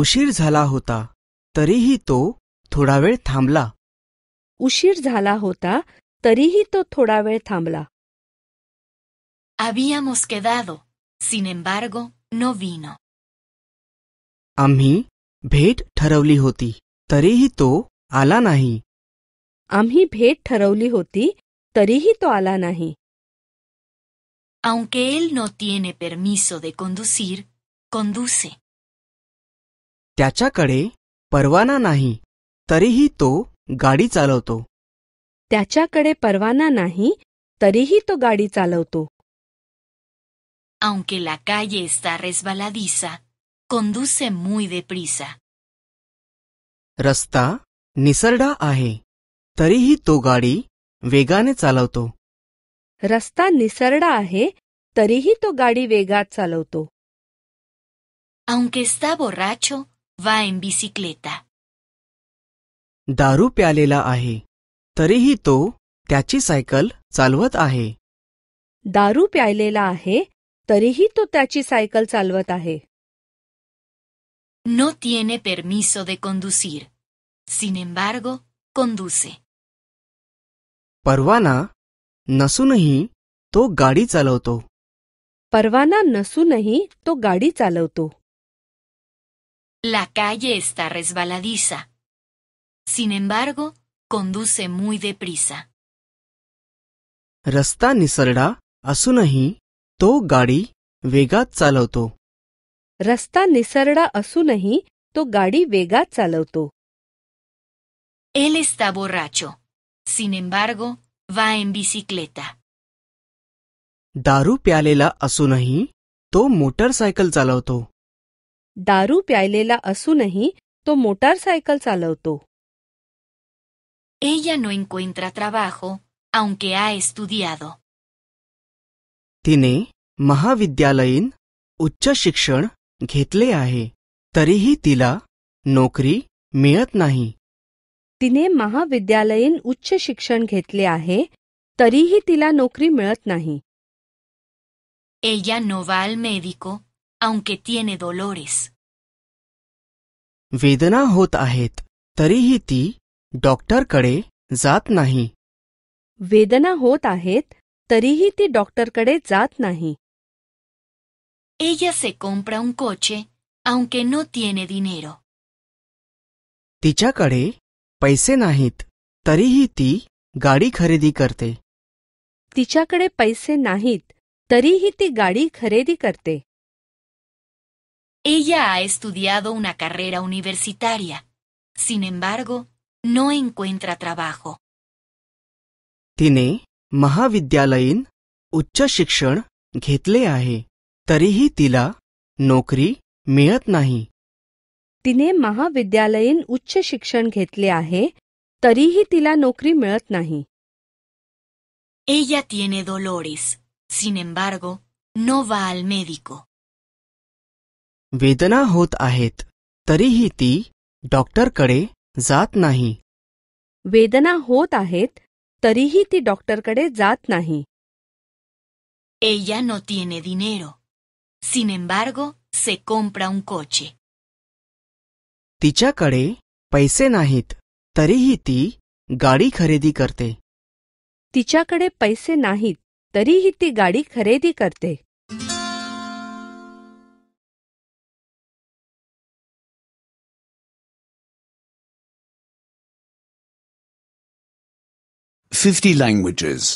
Speaker 3: उशीर झाला होता तरीही तो थोडा वेळ थांबला उशीर झाला होता तरीही तो थोडा वेळ थांबला
Speaker 5: Habíamos quedado. Sin embargo, no vino.
Speaker 3: आम्ही भेट ठरवली होती तरीही तो आला नाही आम्ही भेट ठरवली होती तरीही तो आला नाही
Speaker 5: Aunque él no tiene permiso de conducir,
Speaker 3: त्याच्याकडे परवाना नाही तरीही तो गाडी चालवतो त्याच्याकडे परवाना नाही तरीही तो गाडी चालवतो
Speaker 5: Aunque la calle está resbaladiza, conduce मुई deprisa.
Speaker 3: रस्ता निसरडा आहे तरीही तो गाडी वेगाने चालवतो रस्ता निसरडा आहे तरीही तो गाडी वेगात चालवतो Aunque
Speaker 5: borracho, va en bicicleta.
Speaker 3: दारू प्यालेला आहे तरीही तो त्याची सायकल चालवत आहे दारू प्यायलेला आहे तरीही तो त्याची सायकल चालवत आहे
Speaker 5: No tiene permiso de conducir. Sin embargo, conduce.
Speaker 3: परवाना नसूनही तो गाडी चालवतो परवाना नसूनही तो गाडी चालवतो
Speaker 5: La calle está resbaladiza. Sin embargo, conduce muy deprisa.
Speaker 3: रस्ता निसरडा असूनही तो गाडी वेगात चालवतो रस्ता निसरडा असूनही तो गाडी वेगात चालवतो
Speaker 5: Él está borracho. sin embargo, va en bicicleta.
Speaker 3: दारू प्यालेला असूनही तो मोटरसायकल चालवतो
Speaker 5: दारू प्यायलेला
Speaker 3: असूनही तो मोटरसायकल चालवतो
Speaker 5: एया नो encuentra trabajo, aunque ha estudiado.
Speaker 3: तिने महाविद्यालयीन उच्च शिक्षण घेतले आहे तरीही तिला नोकरी मिळत नाही तिने महाविद्यालयीन उच्च शिक्षण घेतले आहे तरीही तिला नोकरी मिळत नाही वेदना होत आहेत तरीही ती डॉक्टरकडे जात नाही वेदना होत आहेत तरीही ती डॉक्टरकडे जात
Speaker 5: नाही Ella se compra un coche,
Speaker 3: तिच्याकडे पैसे नाहीत तरीही ती गाडी खरेदी करते तिच्याकडे पैसे नाहीत तरीही ती गाडी खरेदी करते
Speaker 5: Ella ha estudiado una carrera universitaria. Sin embargo, no encuentra trabajo.
Speaker 3: तिने महाविद्यालयीन उच्च शिक्षण घेतले आहे तरीही तिला नोकरी मिळत नाही तिने महाविद्यालयीन उच्च शिक्षण घेतले आहे तरीही तिला नोकरी
Speaker 5: मिळत नाही Ella tiene dolores. Sin embargo, no va al médico.
Speaker 3: वेदना होत आहेत तरीही ती डॉक्टरकडे जात नाही
Speaker 5: वेदना होत
Speaker 3: आहेत तरीही ती डॉक्टरकडे जात नाही
Speaker 5: Ella no tiene dinero. Sin embargo, se compra un coche.
Speaker 3: तिच्याकडे पैसे नाहीत तरीही ती गाडी खरेदी करते तिच्याकडे पैसे नाहीत तरीही ती गाडी खरेदी करते
Speaker 7: fifty languages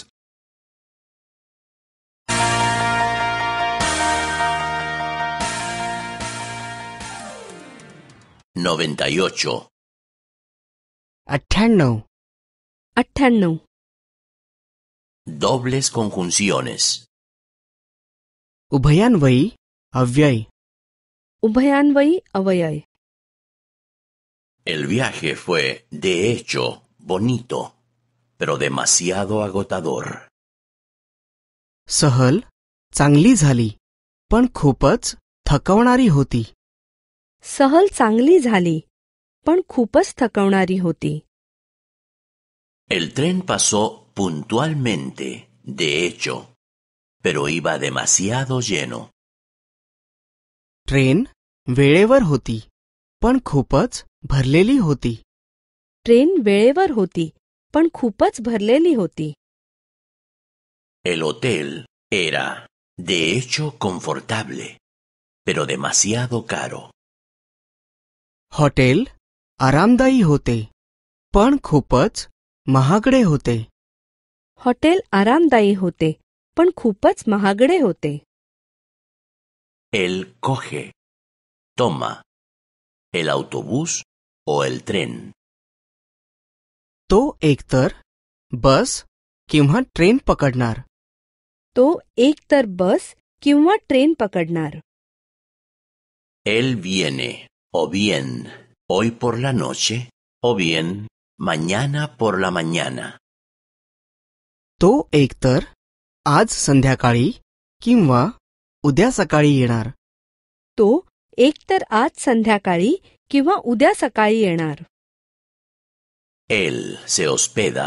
Speaker 2: 98
Speaker 3: Atano Atano
Speaker 4: Dobles conjunciones
Speaker 2: Ubayan Ubhayanvai avyay
Speaker 3: Ubhayanvai avyay
Speaker 2: El viaje fue de hecho bonito pero demasiado agotador
Speaker 3: Sahal changli jali pan khupach thakavnari hoti सहल चांगली झाली पण खूपच थकवणारी होती
Speaker 2: El tren pasó puntualmente, de hecho, pero iba demasiado lleno.
Speaker 3: Train वेळेवर होती पण खूपच भरलेली होती ट्रेन वेळेवर होती पण खूपच भरलेली होती
Speaker 2: El hotel era, de hecho, confortable, pero demasiado caro.
Speaker 3: Hotel आरामदायी होते पण खूपच महागडे होते हॉटेल आरामदायी होते पण खूपच महागडे होते El coge, toma,
Speaker 2: el autobús o el tren.
Speaker 3: तो एकतर बस किंवा ट्रेन पकडणार तो एकतर बस किंवा ट्रेन पकडणार
Speaker 2: El viene, o bien hoy por la noche, o bien mañana por la mañana.
Speaker 3: तो एकतर आज संध्याकाळी
Speaker 2: किंवा उद्या सकाळी येणार
Speaker 3: तो एकतर आज संध्याकाळी किंवा उद्या सकाळी येणार
Speaker 2: Él se hospeda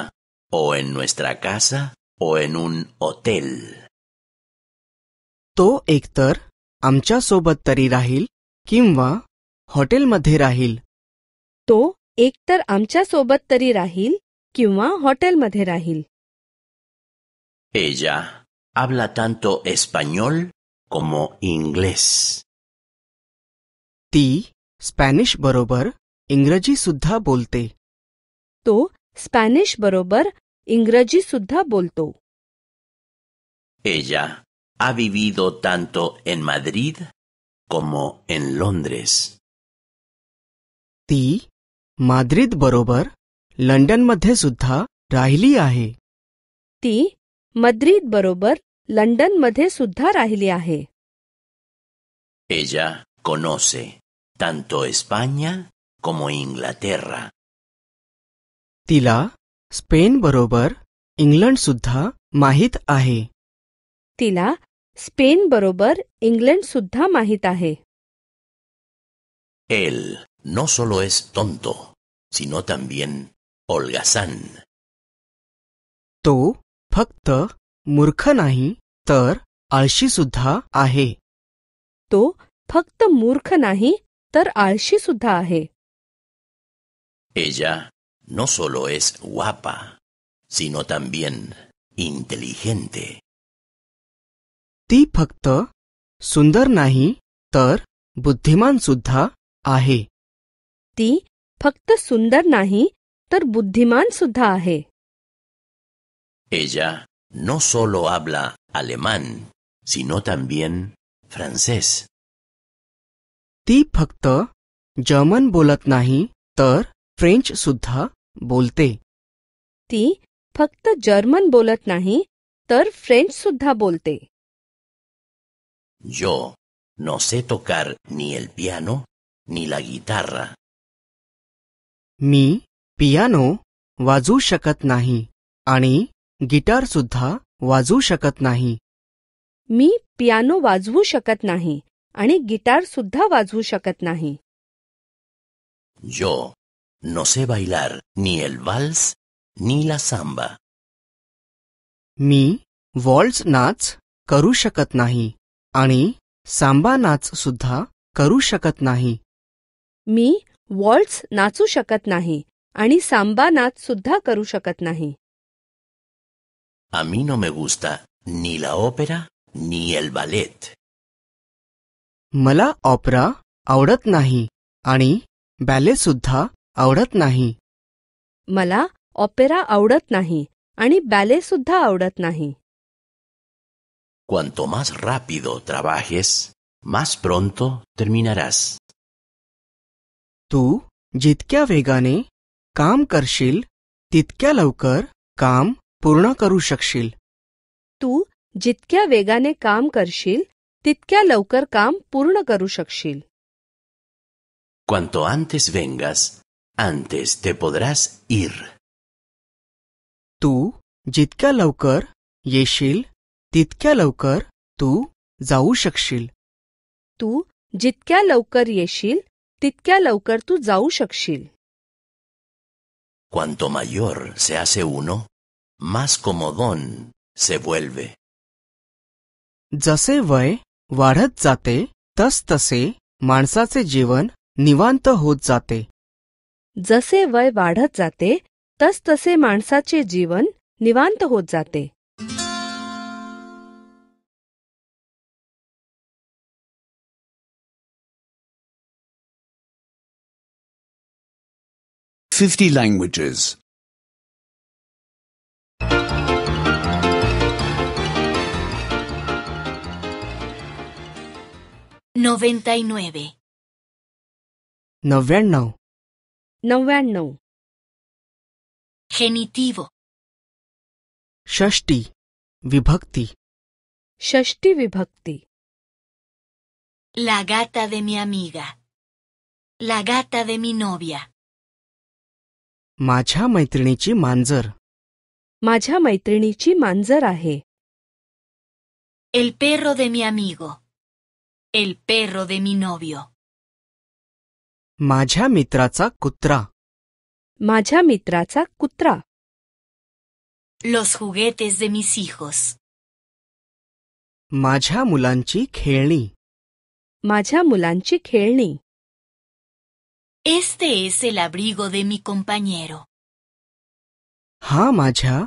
Speaker 2: o en nuestra casa o en un hotel.
Speaker 3: तो एकतर आमच्या सोबत तरी राहील किंवा हॉटेलमध्ये राहील तो एकतर आमच्यासोबत तरी राहील किंवा हॉटेलमध्ये राहील
Speaker 2: Ella habla tanto español como inglés. ती
Speaker 3: स्पॅनिश बरोबर इंग्रजी सुद्धा बोलते तो स्पॅनिश बरोबर इंग्रजी सुद्धा बोलतो
Speaker 6: Ella
Speaker 2: ha vivido tanto en Madrid como en Londres.
Speaker 3: ती माद्रिद बरोबर लंडनमध्ये सुद्धा
Speaker 2: राहिली आहे
Speaker 3: ती मद्रिद बरोबर लंडनमध्ये सुद्धा राहिली आहे
Speaker 2: Ella conoce tanto España como Inglaterra. तिला
Speaker 3: स्पेन बरोबर इंग्लंड सुद्धा माहीत आहे तिला स्पेन बरोबर इंग्लंड सुद्धा माहीत आहे
Speaker 6: Él
Speaker 2: no solo es tonto, sino también holgazán.
Speaker 3: To pakta murkhanahi tar alshi ahe. To pakta murkhanahi tar alshi sudha ahe.
Speaker 2: Ella no solo es guapa, sino también inteligente.
Speaker 3: Ti pakta sundar nahi tar ahe. व्यक्ती फक्त सुंदर नाही तर बुद्धिमान सुद्धा आहे
Speaker 2: Ella no solo habla alemán, sino también francés.
Speaker 3: ती फक्त जर्मन बोलत नाही तर फ्रेंच सुद्धा बोलते ती फक्त जर्मन बोलत नाही तर फ्रेंच सुद्धा बोलते
Speaker 2: Yo no sé tocar ni el piano ni la guitarra.
Speaker 3: मी पियानो वाजू शकत नाही आणि गिटार सुद्धा वाजू शकत नाही मी पियानो वाजवू शकत नाही आणि गिटार सुद्धा वाजवू शकत नाही
Speaker 2: जो नोसे नियल
Speaker 3: सांबा. मी वॉल्स नाच करू शकत नाही आणि सांबा नाच सुद्धा करू शकत नाही मी वॉल्ट्स नाचू शकत नाही आणि सांबा नाच सुद्धा करू शकत नाही
Speaker 2: A नो no me gusta ओपेरा
Speaker 3: मला ऑपरा आवडत नाही आणि बॅले सुद्धा आवडत नाही मला ऑपेरा आवडत नाही आणि बॅले सुद्धा आवडत नाही
Speaker 2: Cuanto मास rápido trabajes, मास pronto terminarás.
Speaker 3: तू जितक्या वेगाने काम करशील तितक्या लवकर काम पूर्ण करू शकशील तू जितक्या वेगाने काम करशील तितक्या लवकर काम पूर्ण करू शकशील
Speaker 2: Cuanto antes vengas, antes te podrás ir.
Speaker 3: तू जितक्या लवकर येशील तितक्या लवकर तू
Speaker 2: जाऊ शकशील
Speaker 3: तू जितक्या लवकर येशील तितक्या लवकर तू जाऊ शकशील
Speaker 2: Cuanto mayor se hace uno, más comodón se vuelve.
Speaker 3: जसे वय वाढत जाते तसतसे माणसाचे जीवन निवांत होत जाते जसे वय वाढत जाते तसतसे माणसाचे जीवन निवांत होत जाते
Speaker 4: 50 languages.
Speaker 5: 99.
Speaker 3: Noverno. Noverno. Genitivo. Shashti. Vibhakti. Shashti Vibhakti.
Speaker 5: La gata de mi amiga. La gata de mi novia.
Speaker 3: मैत्रिणीची मैत्रिणीची El perro de
Speaker 5: mi amigo. El perro de mi novio.
Speaker 3: मित्राचा कुत्रा Kutra. Los juguetes de mis hijos. माझ्या मुलांची खेळणी
Speaker 5: este es el abrigo de mi compañero.
Speaker 3: हा majha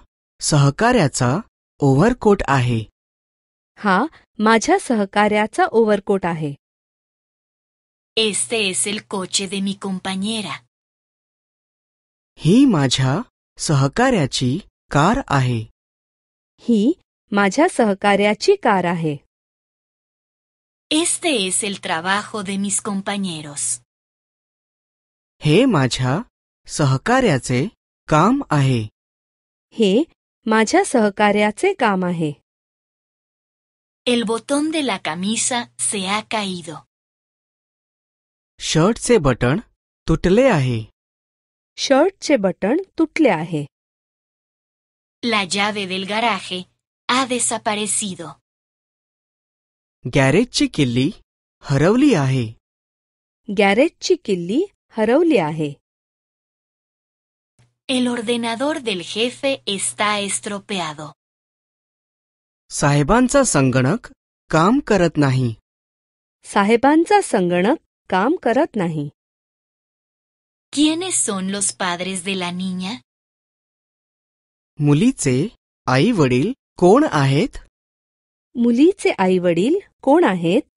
Speaker 3: सहकाऱ्याचा overcoat आहे हा माझ्या सहकाऱ्याचा ओव्हरकोट आहे
Speaker 5: Este es el coche de mi compañera.
Speaker 3: ही माझ्या सहकाऱ्याची कार आहे ही majha सहकाऱ्याची कार आहे
Speaker 5: Este es el trabajo de mis compañeros.
Speaker 3: हे माझ्या सहकार्याचे काम आहे हे माझ्या सहकार्याचे काम आहे El
Speaker 5: botón de la camisa se ha caído.
Speaker 3: शर्टचे बटण तुटले आहे शर्टचे बटण तुटले आहे
Speaker 5: La llave del garaje ha desaparecido.
Speaker 3: गॅरेजची किल्ली हरवली आहे
Speaker 5: गॅरेजची किल्ली El ordenador del jefe está estropeado.
Speaker 3: साहेबांचा Sanganak Kam Karatnahi.
Speaker 5: Sahebanza
Speaker 3: Sanganak kam Karatnahi
Speaker 5: ¿Quiénes son los padres de la niña?
Speaker 3: Mulitse aivadil kon ahet? Mulitse
Speaker 5: aivadil kona ahet?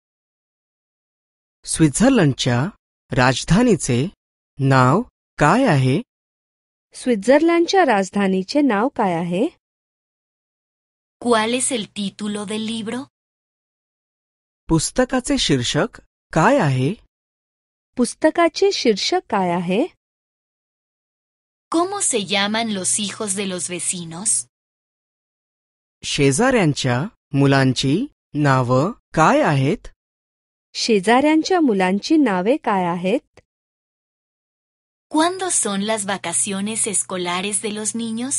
Speaker 3: स्वित्झर्लंडच्या राजधानीचे नाव काय आहे स्वित्झर्लंडच्या राजधानीचे नाव काय आहे पुस्तकाचे शीर्षक काय आहे पुस्तकाचे शीर्षक काय आहे
Speaker 5: कोमो से llaman los hijos de
Speaker 3: शेजाऱ्यांच्या मुलांची नावं काय आहेत शेजाऱ्यांच्या मुलांची नावे काय आहेत
Speaker 5: ¿Cuándo son las vacaciones escolares de los niños?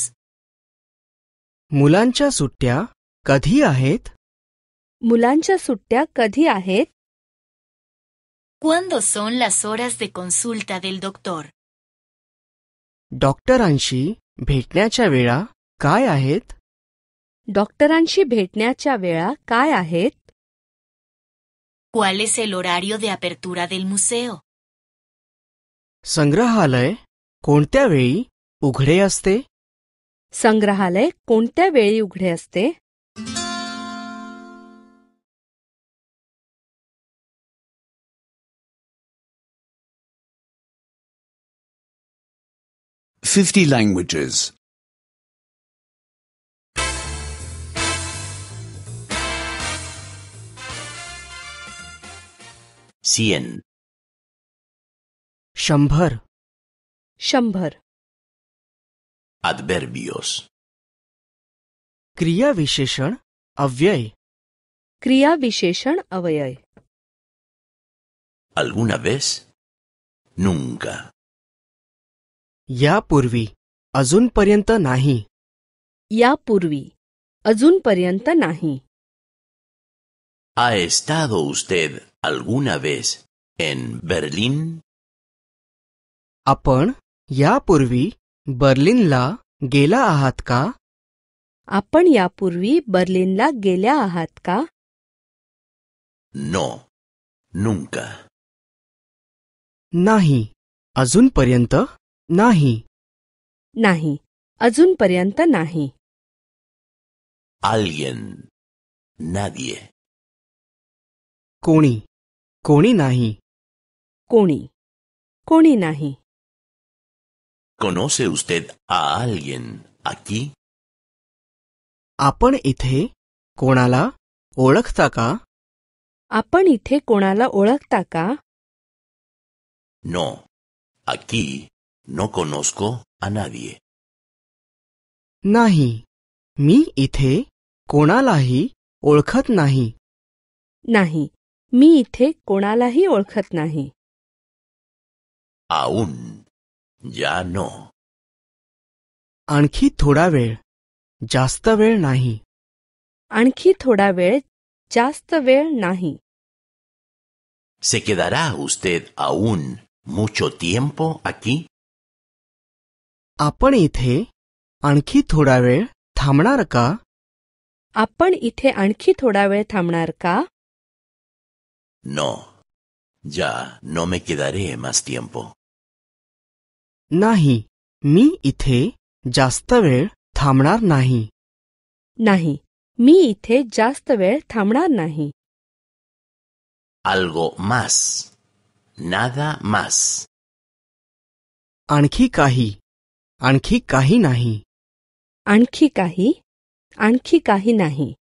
Speaker 3: मुलांच्या सुट्ट्या कधी आहेत मुलांच्या सुट्ट्या कधी आहेत
Speaker 5: ¿Cuándo son las horas de consulta del doctor?
Speaker 3: डॉक्टरांशी भेटण्याच्या वेळा काय आहेत डॉक्टरांशी भेटण्याच्या वेळा काय आहेत
Speaker 5: ¿Cuál es el horario de apertura del museo?
Speaker 3: Sangrajale, ¿cuánta veí ughre aste? Sangrahalay, 50 veí ughre aste?
Speaker 4: Fifty languages.
Speaker 2: cien.
Speaker 3: Shambhar. Shambhar. Adverbios. Kriya visheshan avyay. Kriya avyay. ¿Alguna vez? Nunca. Ya purvi. Azun parienta nahi. Ya purvi. Azun parienta nahi.
Speaker 2: ¿Ha estado usted alguna vez en Berlín?
Speaker 3: आपण यापूर्वी बर्लिनला गेला आहात का आपण यापूर्वी बर्लिनला गेल्या आहात का नो नुंका नाही
Speaker 4: अजूनपर्यंत नाही
Speaker 3: नाही अजूनपर्यंत नाही Alguien. Nadie. कोणी कोणी नाही कोणी कोणी नाही
Speaker 4: ¿Conoce usted a alguien aquí?
Speaker 3: आपण इथे कोणाला ओळखता का आपण इथे कोणाला ओळखता का
Speaker 6: No. Aquí no conozco a nadie.
Speaker 3: नाही मी इथे कोणालाही ओळखत नाही नाही मी इथे कोणालाही ओळखत नाही
Speaker 6: आऊन या नो
Speaker 3: आणखी थोडा वेळ जास्त वेळ नाही आणखी थोडा वेळ जास्त वेळ नाही
Speaker 2: ¿Se quedará usted aún mucho tiempo aquí?
Speaker 3: आपण इथे
Speaker 2: आणखी थोडा वेळ थांबणार का
Speaker 3: आपण इथे आणखी थोडा वेळ थांबणार का
Speaker 2: No. Ya no me quedaré más tiempo.
Speaker 3: Nahi. Mi ithe jastaver
Speaker 2: thamnar nahi.
Speaker 3: Nahi. Mi ithe jastaver thamnar nahi.
Speaker 2: Algo más. Nada más.
Speaker 3: Anki kahi. Anki kahi nahi. Anki kahi. Anki kahi nahi.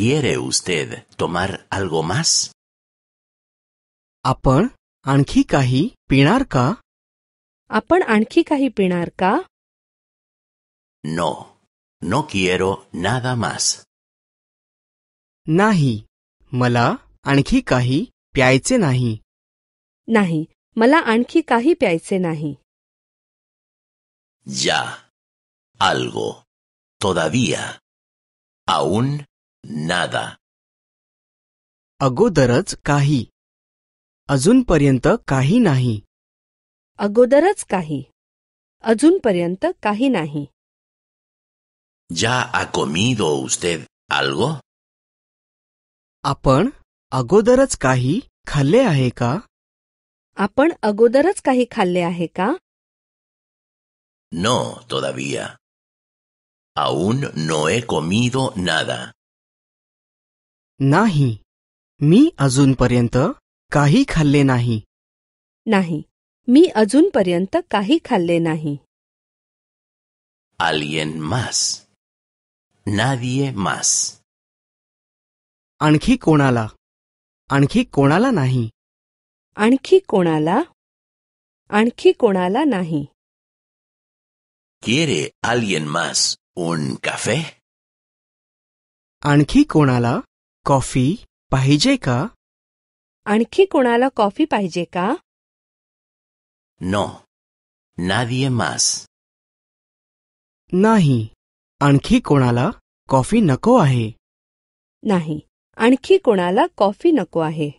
Speaker 3: ¿Quiere
Speaker 2: usted tomar algo más?
Speaker 3: ¿Apan ankikaji kahi pinar ka? ¿Apan No, no quiero nada más. Nahi, mala anki kahi nahi. Nahi, mala anki kahi nahi.
Speaker 6: Ya, algo, todavía, aún नादा
Speaker 3: अगोदरच काही अजूनपर्यंत काही नाही अगोदरच काही अजूनपर्यंत काही नाही आपण अगोदरच काही खाल्ले आहे का आपण अगोदरच काही खाल्ले आहे का
Speaker 6: No, तो दाविया no he comido नादा
Speaker 3: नाही मी अजूनपर्यंत काही खाल्ले नाही नाही मी अजूनपर्यंत काही खाल्ले नाही
Speaker 6: Alguien मास
Speaker 3: Nadie मास आणखी कोणाला आणखी कोणाला नाही आणखी कोणाला आणखी कोणाला नाही ¿Quiere
Speaker 2: alguien मास un काफे
Speaker 3: आणखी कोणाला कॉफी पाहिजे का आणखी कोणाला कॉफी पाहिजे का नो नादिये मास नाही आणखी कोणाला कॉफी नको आहे नाही आणखी कोणाला कॉफी नको आहे